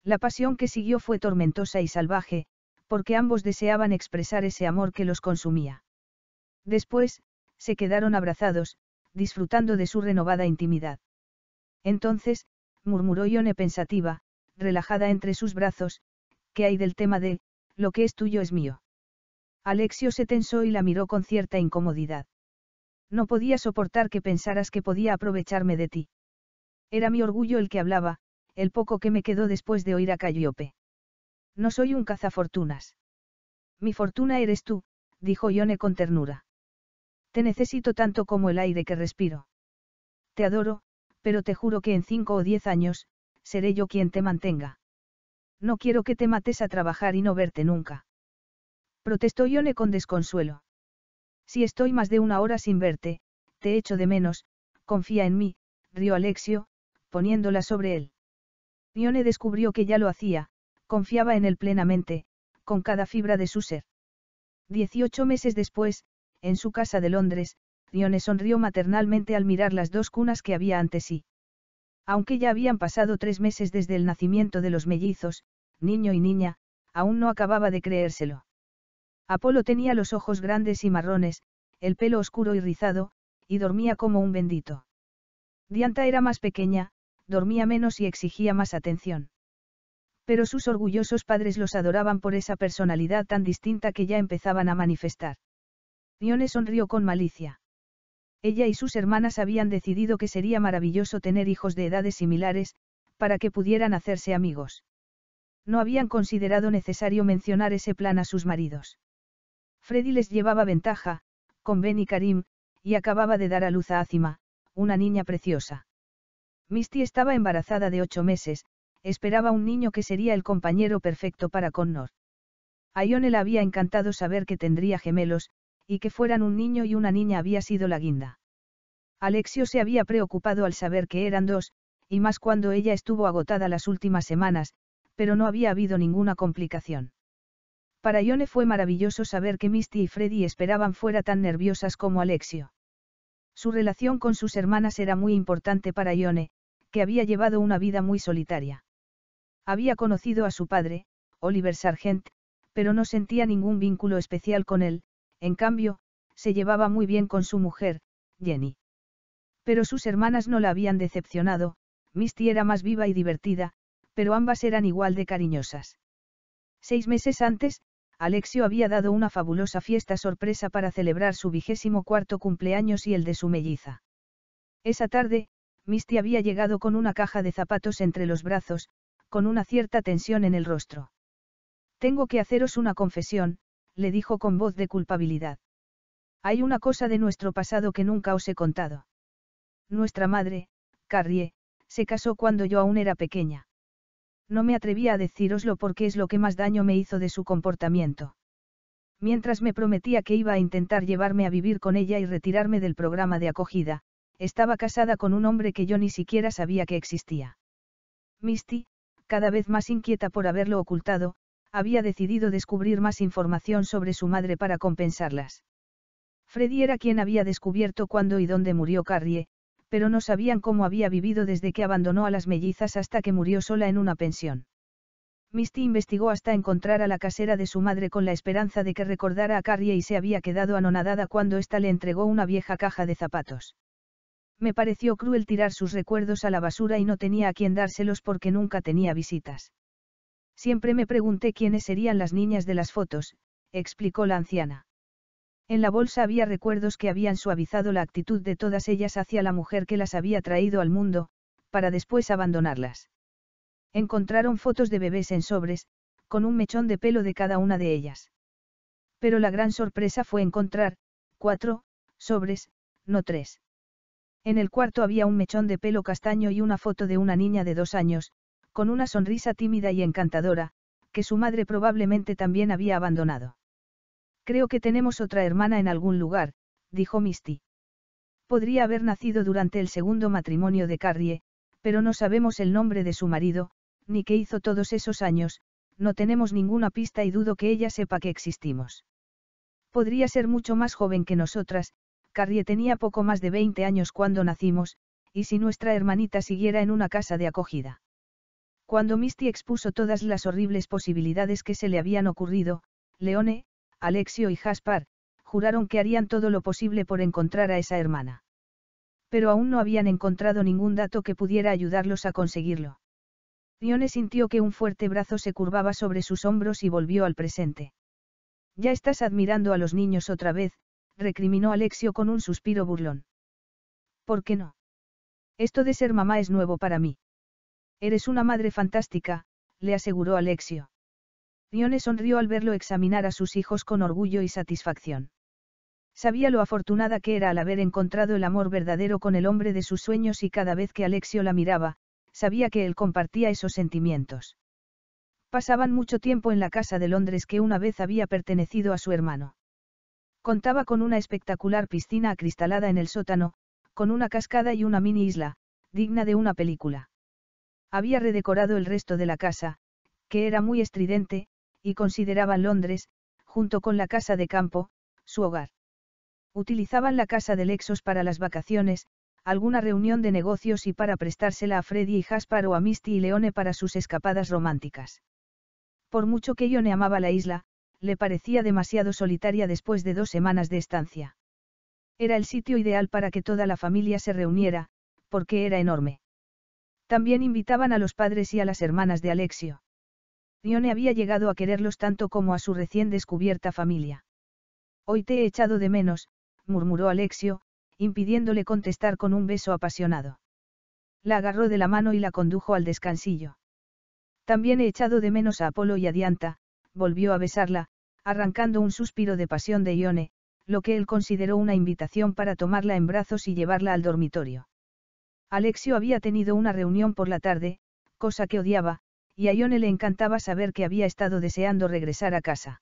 La pasión que siguió fue tormentosa y salvaje, porque ambos deseaban expresar ese amor que los consumía. Después, se quedaron abrazados, disfrutando de su renovada intimidad. Entonces, murmuró Ione pensativa, relajada entre sus brazos, ¿qué hay del tema de, lo que es tuyo es mío? Alexio se tensó y la miró con cierta incomodidad. No podía soportar que pensaras que podía aprovecharme de ti. Era mi orgullo el que hablaba, el poco que me quedó después de oír a Calliope. No soy un cazafortunas. Mi fortuna eres tú, dijo Yone con ternura. Te necesito tanto como el aire que respiro. Te adoro, pero te juro que en cinco o diez años, seré yo quien te mantenga. No quiero que te mates a trabajar y no verte nunca. Protestó Ione con desconsuelo. Si estoy más de una hora sin verte, te echo de menos, confía en mí, rió Alexio, poniéndola sobre él. Rione descubrió que ya lo hacía, confiaba en él plenamente, con cada fibra de su ser. Dieciocho meses después, en su casa de Londres, Rione sonrió maternalmente al mirar las dos cunas que había ante sí. Aunque ya habían pasado tres meses desde el nacimiento de los mellizos, niño y niña, aún no acababa de creérselo. Apolo tenía los ojos grandes y marrones, el pelo oscuro y rizado, y dormía como un bendito. Dianta era más pequeña, dormía menos y exigía más atención. Pero sus orgullosos padres los adoraban por esa personalidad tan distinta que ya empezaban a manifestar. Dione sonrió con malicia. Ella y sus hermanas habían decidido que sería maravilloso tener hijos de edades similares, para que pudieran hacerse amigos. No habían considerado necesario mencionar ese plan a sus maridos. Freddy les llevaba ventaja, con Ben y Karim, y acababa de dar a luz a Azima, una niña preciosa. Misty estaba embarazada de ocho meses, esperaba un niño que sería el compañero perfecto para Connor. A Ione le había encantado saber que tendría gemelos, y que fueran un niño y una niña había sido la guinda. Alexio se había preocupado al saber que eran dos, y más cuando ella estuvo agotada las últimas semanas, pero no había habido ninguna complicación. Para Ione fue maravilloso saber que Misty y Freddy esperaban fuera tan nerviosas como Alexio. Su relación con sus hermanas era muy importante para Ione, que había llevado una vida muy solitaria. Había conocido a su padre, Oliver Sargent, pero no sentía ningún vínculo especial con él, en cambio, se llevaba muy bien con su mujer, Jenny. Pero sus hermanas no la habían decepcionado, Misty era más viva y divertida, pero ambas eran igual de cariñosas. Seis meses antes, Alexio había dado una fabulosa fiesta sorpresa para celebrar su vigésimo cuarto cumpleaños y el de su melliza. Esa tarde, Misty había llegado con una caja de zapatos entre los brazos, con una cierta tensión en el rostro. Tengo que haceros una confesión, le dijo con voz de culpabilidad. Hay una cosa de nuestro pasado que nunca os he contado. Nuestra madre, Carrie, se casó cuando yo aún era pequeña. No me atrevía a decíroslo porque es lo que más daño me hizo de su comportamiento. Mientras me prometía que iba a intentar llevarme a vivir con ella y retirarme del programa de acogida, estaba casada con un hombre que yo ni siquiera sabía que existía. Misty, cada vez más inquieta por haberlo ocultado, había decidido descubrir más información sobre su madre para compensarlas. Freddy era quien había descubierto cuándo y dónde murió Carrie, pero no sabían cómo había vivido desde que abandonó a las mellizas hasta que murió sola en una pensión. Misty investigó hasta encontrar a la casera de su madre con la esperanza de que recordara a Carrie y se había quedado anonadada cuando ésta le entregó una vieja caja de zapatos. Me pareció cruel tirar sus recuerdos a la basura y no tenía a quien dárselos porque nunca tenía visitas. Siempre me pregunté quiénes serían las niñas de las fotos, explicó la anciana. En la bolsa había recuerdos que habían suavizado la actitud de todas ellas hacia la mujer que las había traído al mundo, para después abandonarlas. Encontraron fotos de bebés en sobres, con un mechón de pelo de cada una de ellas. Pero la gran sorpresa fue encontrar, cuatro, sobres, no tres. En el cuarto había un mechón de pelo castaño y una foto de una niña de dos años, con una sonrisa tímida y encantadora, que su madre probablemente también había abandonado. Creo que tenemos otra hermana en algún lugar, dijo Misty. Podría haber nacido durante el segundo matrimonio de Carrie, pero no sabemos el nombre de su marido, ni qué hizo todos esos años, no tenemos ninguna pista y dudo que ella sepa que existimos. Podría ser mucho más joven que nosotras, Carrie tenía poco más de 20 años cuando nacimos, y si nuestra hermanita siguiera en una casa de acogida. Cuando Misty expuso todas las horribles posibilidades que se le habían ocurrido, Leone, Alexio y Jaspar, juraron que harían todo lo posible por encontrar a esa hermana. Pero aún no habían encontrado ningún dato que pudiera ayudarlos a conseguirlo. Leone sintió que un fuerte brazo se curvaba sobre sus hombros y volvió al presente. Ya estás admirando a los niños otra vez, recriminó Alexio con un suspiro burlón. ¿Por qué no? Esto de ser mamá es nuevo para mí. Eres una madre fantástica, le aseguró Alexio. Nione sonrió al verlo examinar a sus hijos con orgullo y satisfacción. Sabía lo afortunada que era al haber encontrado el amor verdadero con el hombre de sus sueños y cada vez que Alexio la miraba, sabía que él compartía esos sentimientos. Pasaban mucho tiempo en la casa de Londres que una vez había pertenecido a su hermano. Contaba con una espectacular piscina acristalada en el sótano, con una cascada y una mini isla, digna de una película. Había redecorado el resto de la casa, que era muy estridente, y consideraban Londres, junto con la casa de campo, su hogar. Utilizaban la casa de Lexos para las vacaciones, alguna reunión de negocios y para prestársela a Freddy y Jaspar o a Misty y Leone para sus escapadas románticas. Por mucho que Ione amaba la isla, le parecía demasiado solitaria después de dos semanas de estancia. Era el sitio ideal para que toda la familia se reuniera, porque era enorme. También invitaban a los padres y a las hermanas de Alexio. Dione había llegado a quererlos tanto como a su recién descubierta familia. Hoy te he echado de menos, murmuró Alexio, impidiéndole contestar con un beso apasionado. La agarró de la mano y la condujo al descansillo. También he echado de menos a Apolo y a Dianta, volvió a besarla, arrancando un suspiro de pasión de Ione, lo que él consideró una invitación para tomarla en brazos y llevarla al dormitorio. Alexio había tenido una reunión por la tarde, cosa que odiaba, y a Ione le encantaba saber que había estado deseando regresar a casa.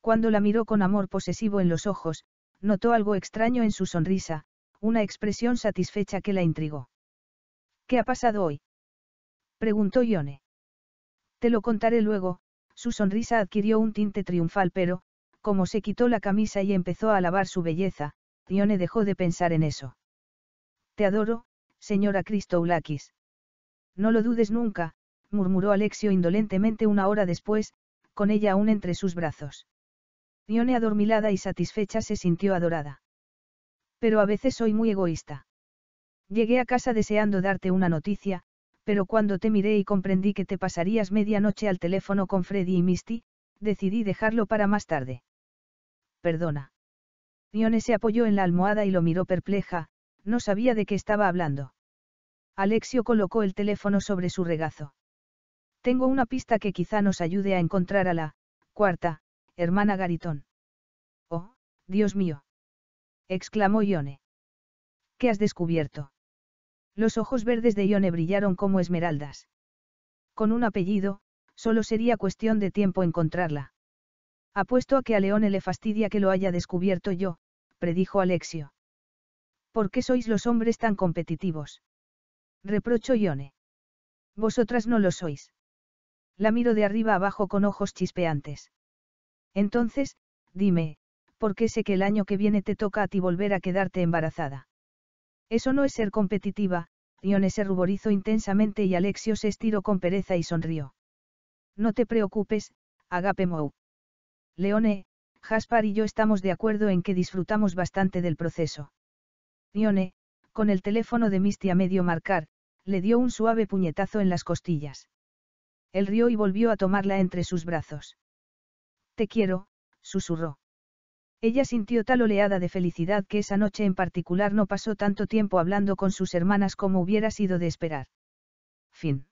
Cuando la miró con amor posesivo en los ojos, notó algo extraño en su sonrisa, una expresión satisfecha que la intrigó. ¿Qué ha pasado hoy? preguntó Ione. Te lo contaré luego, su sonrisa adquirió un tinte triunfal pero, como se quitó la camisa y empezó a alabar su belleza, Dione dejó de pensar en eso. Te adoro, señora Cristoulakis. No lo dudes nunca, murmuró Alexio indolentemente una hora después, con ella aún entre sus brazos. Dione adormilada y satisfecha se sintió adorada. Pero a veces soy muy egoísta. Llegué a casa deseando darte una noticia, pero cuando te miré y comprendí que te pasarías medianoche al teléfono con Freddy y Misty, decidí dejarlo para más tarde. Perdona. Ione se apoyó en la almohada y lo miró perpleja, no sabía de qué estaba hablando. Alexio colocó el teléfono sobre su regazo. Tengo una pista que quizá nos ayude a encontrar a la, cuarta, hermana Garitón. Oh, Dios mío. exclamó Ione. ¿Qué has descubierto? Los ojos verdes de Ione brillaron como esmeraldas. Con un apellido, solo sería cuestión de tiempo encontrarla. Apuesto a que a Leone le fastidia que lo haya descubierto yo, predijo Alexio. ¿Por qué sois los hombres tan competitivos? Reprocho Ione. Vosotras no lo sois. La miro de arriba abajo con ojos chispeantes. Entonces, dime, ¿por qué sé que el año que viene te toca a ti volver a quedarte embarazada? Eso no es ser competitiva, Ione se ruborizó intensamente y Alexio se estiró con pereza y sonrió. No te preocupes, Agape Mou. Leone, Jaspar y yo estamos de acuerdo en que disfrutamos bastante del proceso. Ione, con el teléfono de Misty a medio marcar, le dio un suave puñetazo en las costillas. Él rió y volvió a tomarla entre sus brazos. Te quiero, susurró. Ella sintió tal oleada de felicidad que esa noche en particular no pasó tanto tiempo hablando con sus hermanas como hubiera sido de esperar. Fin.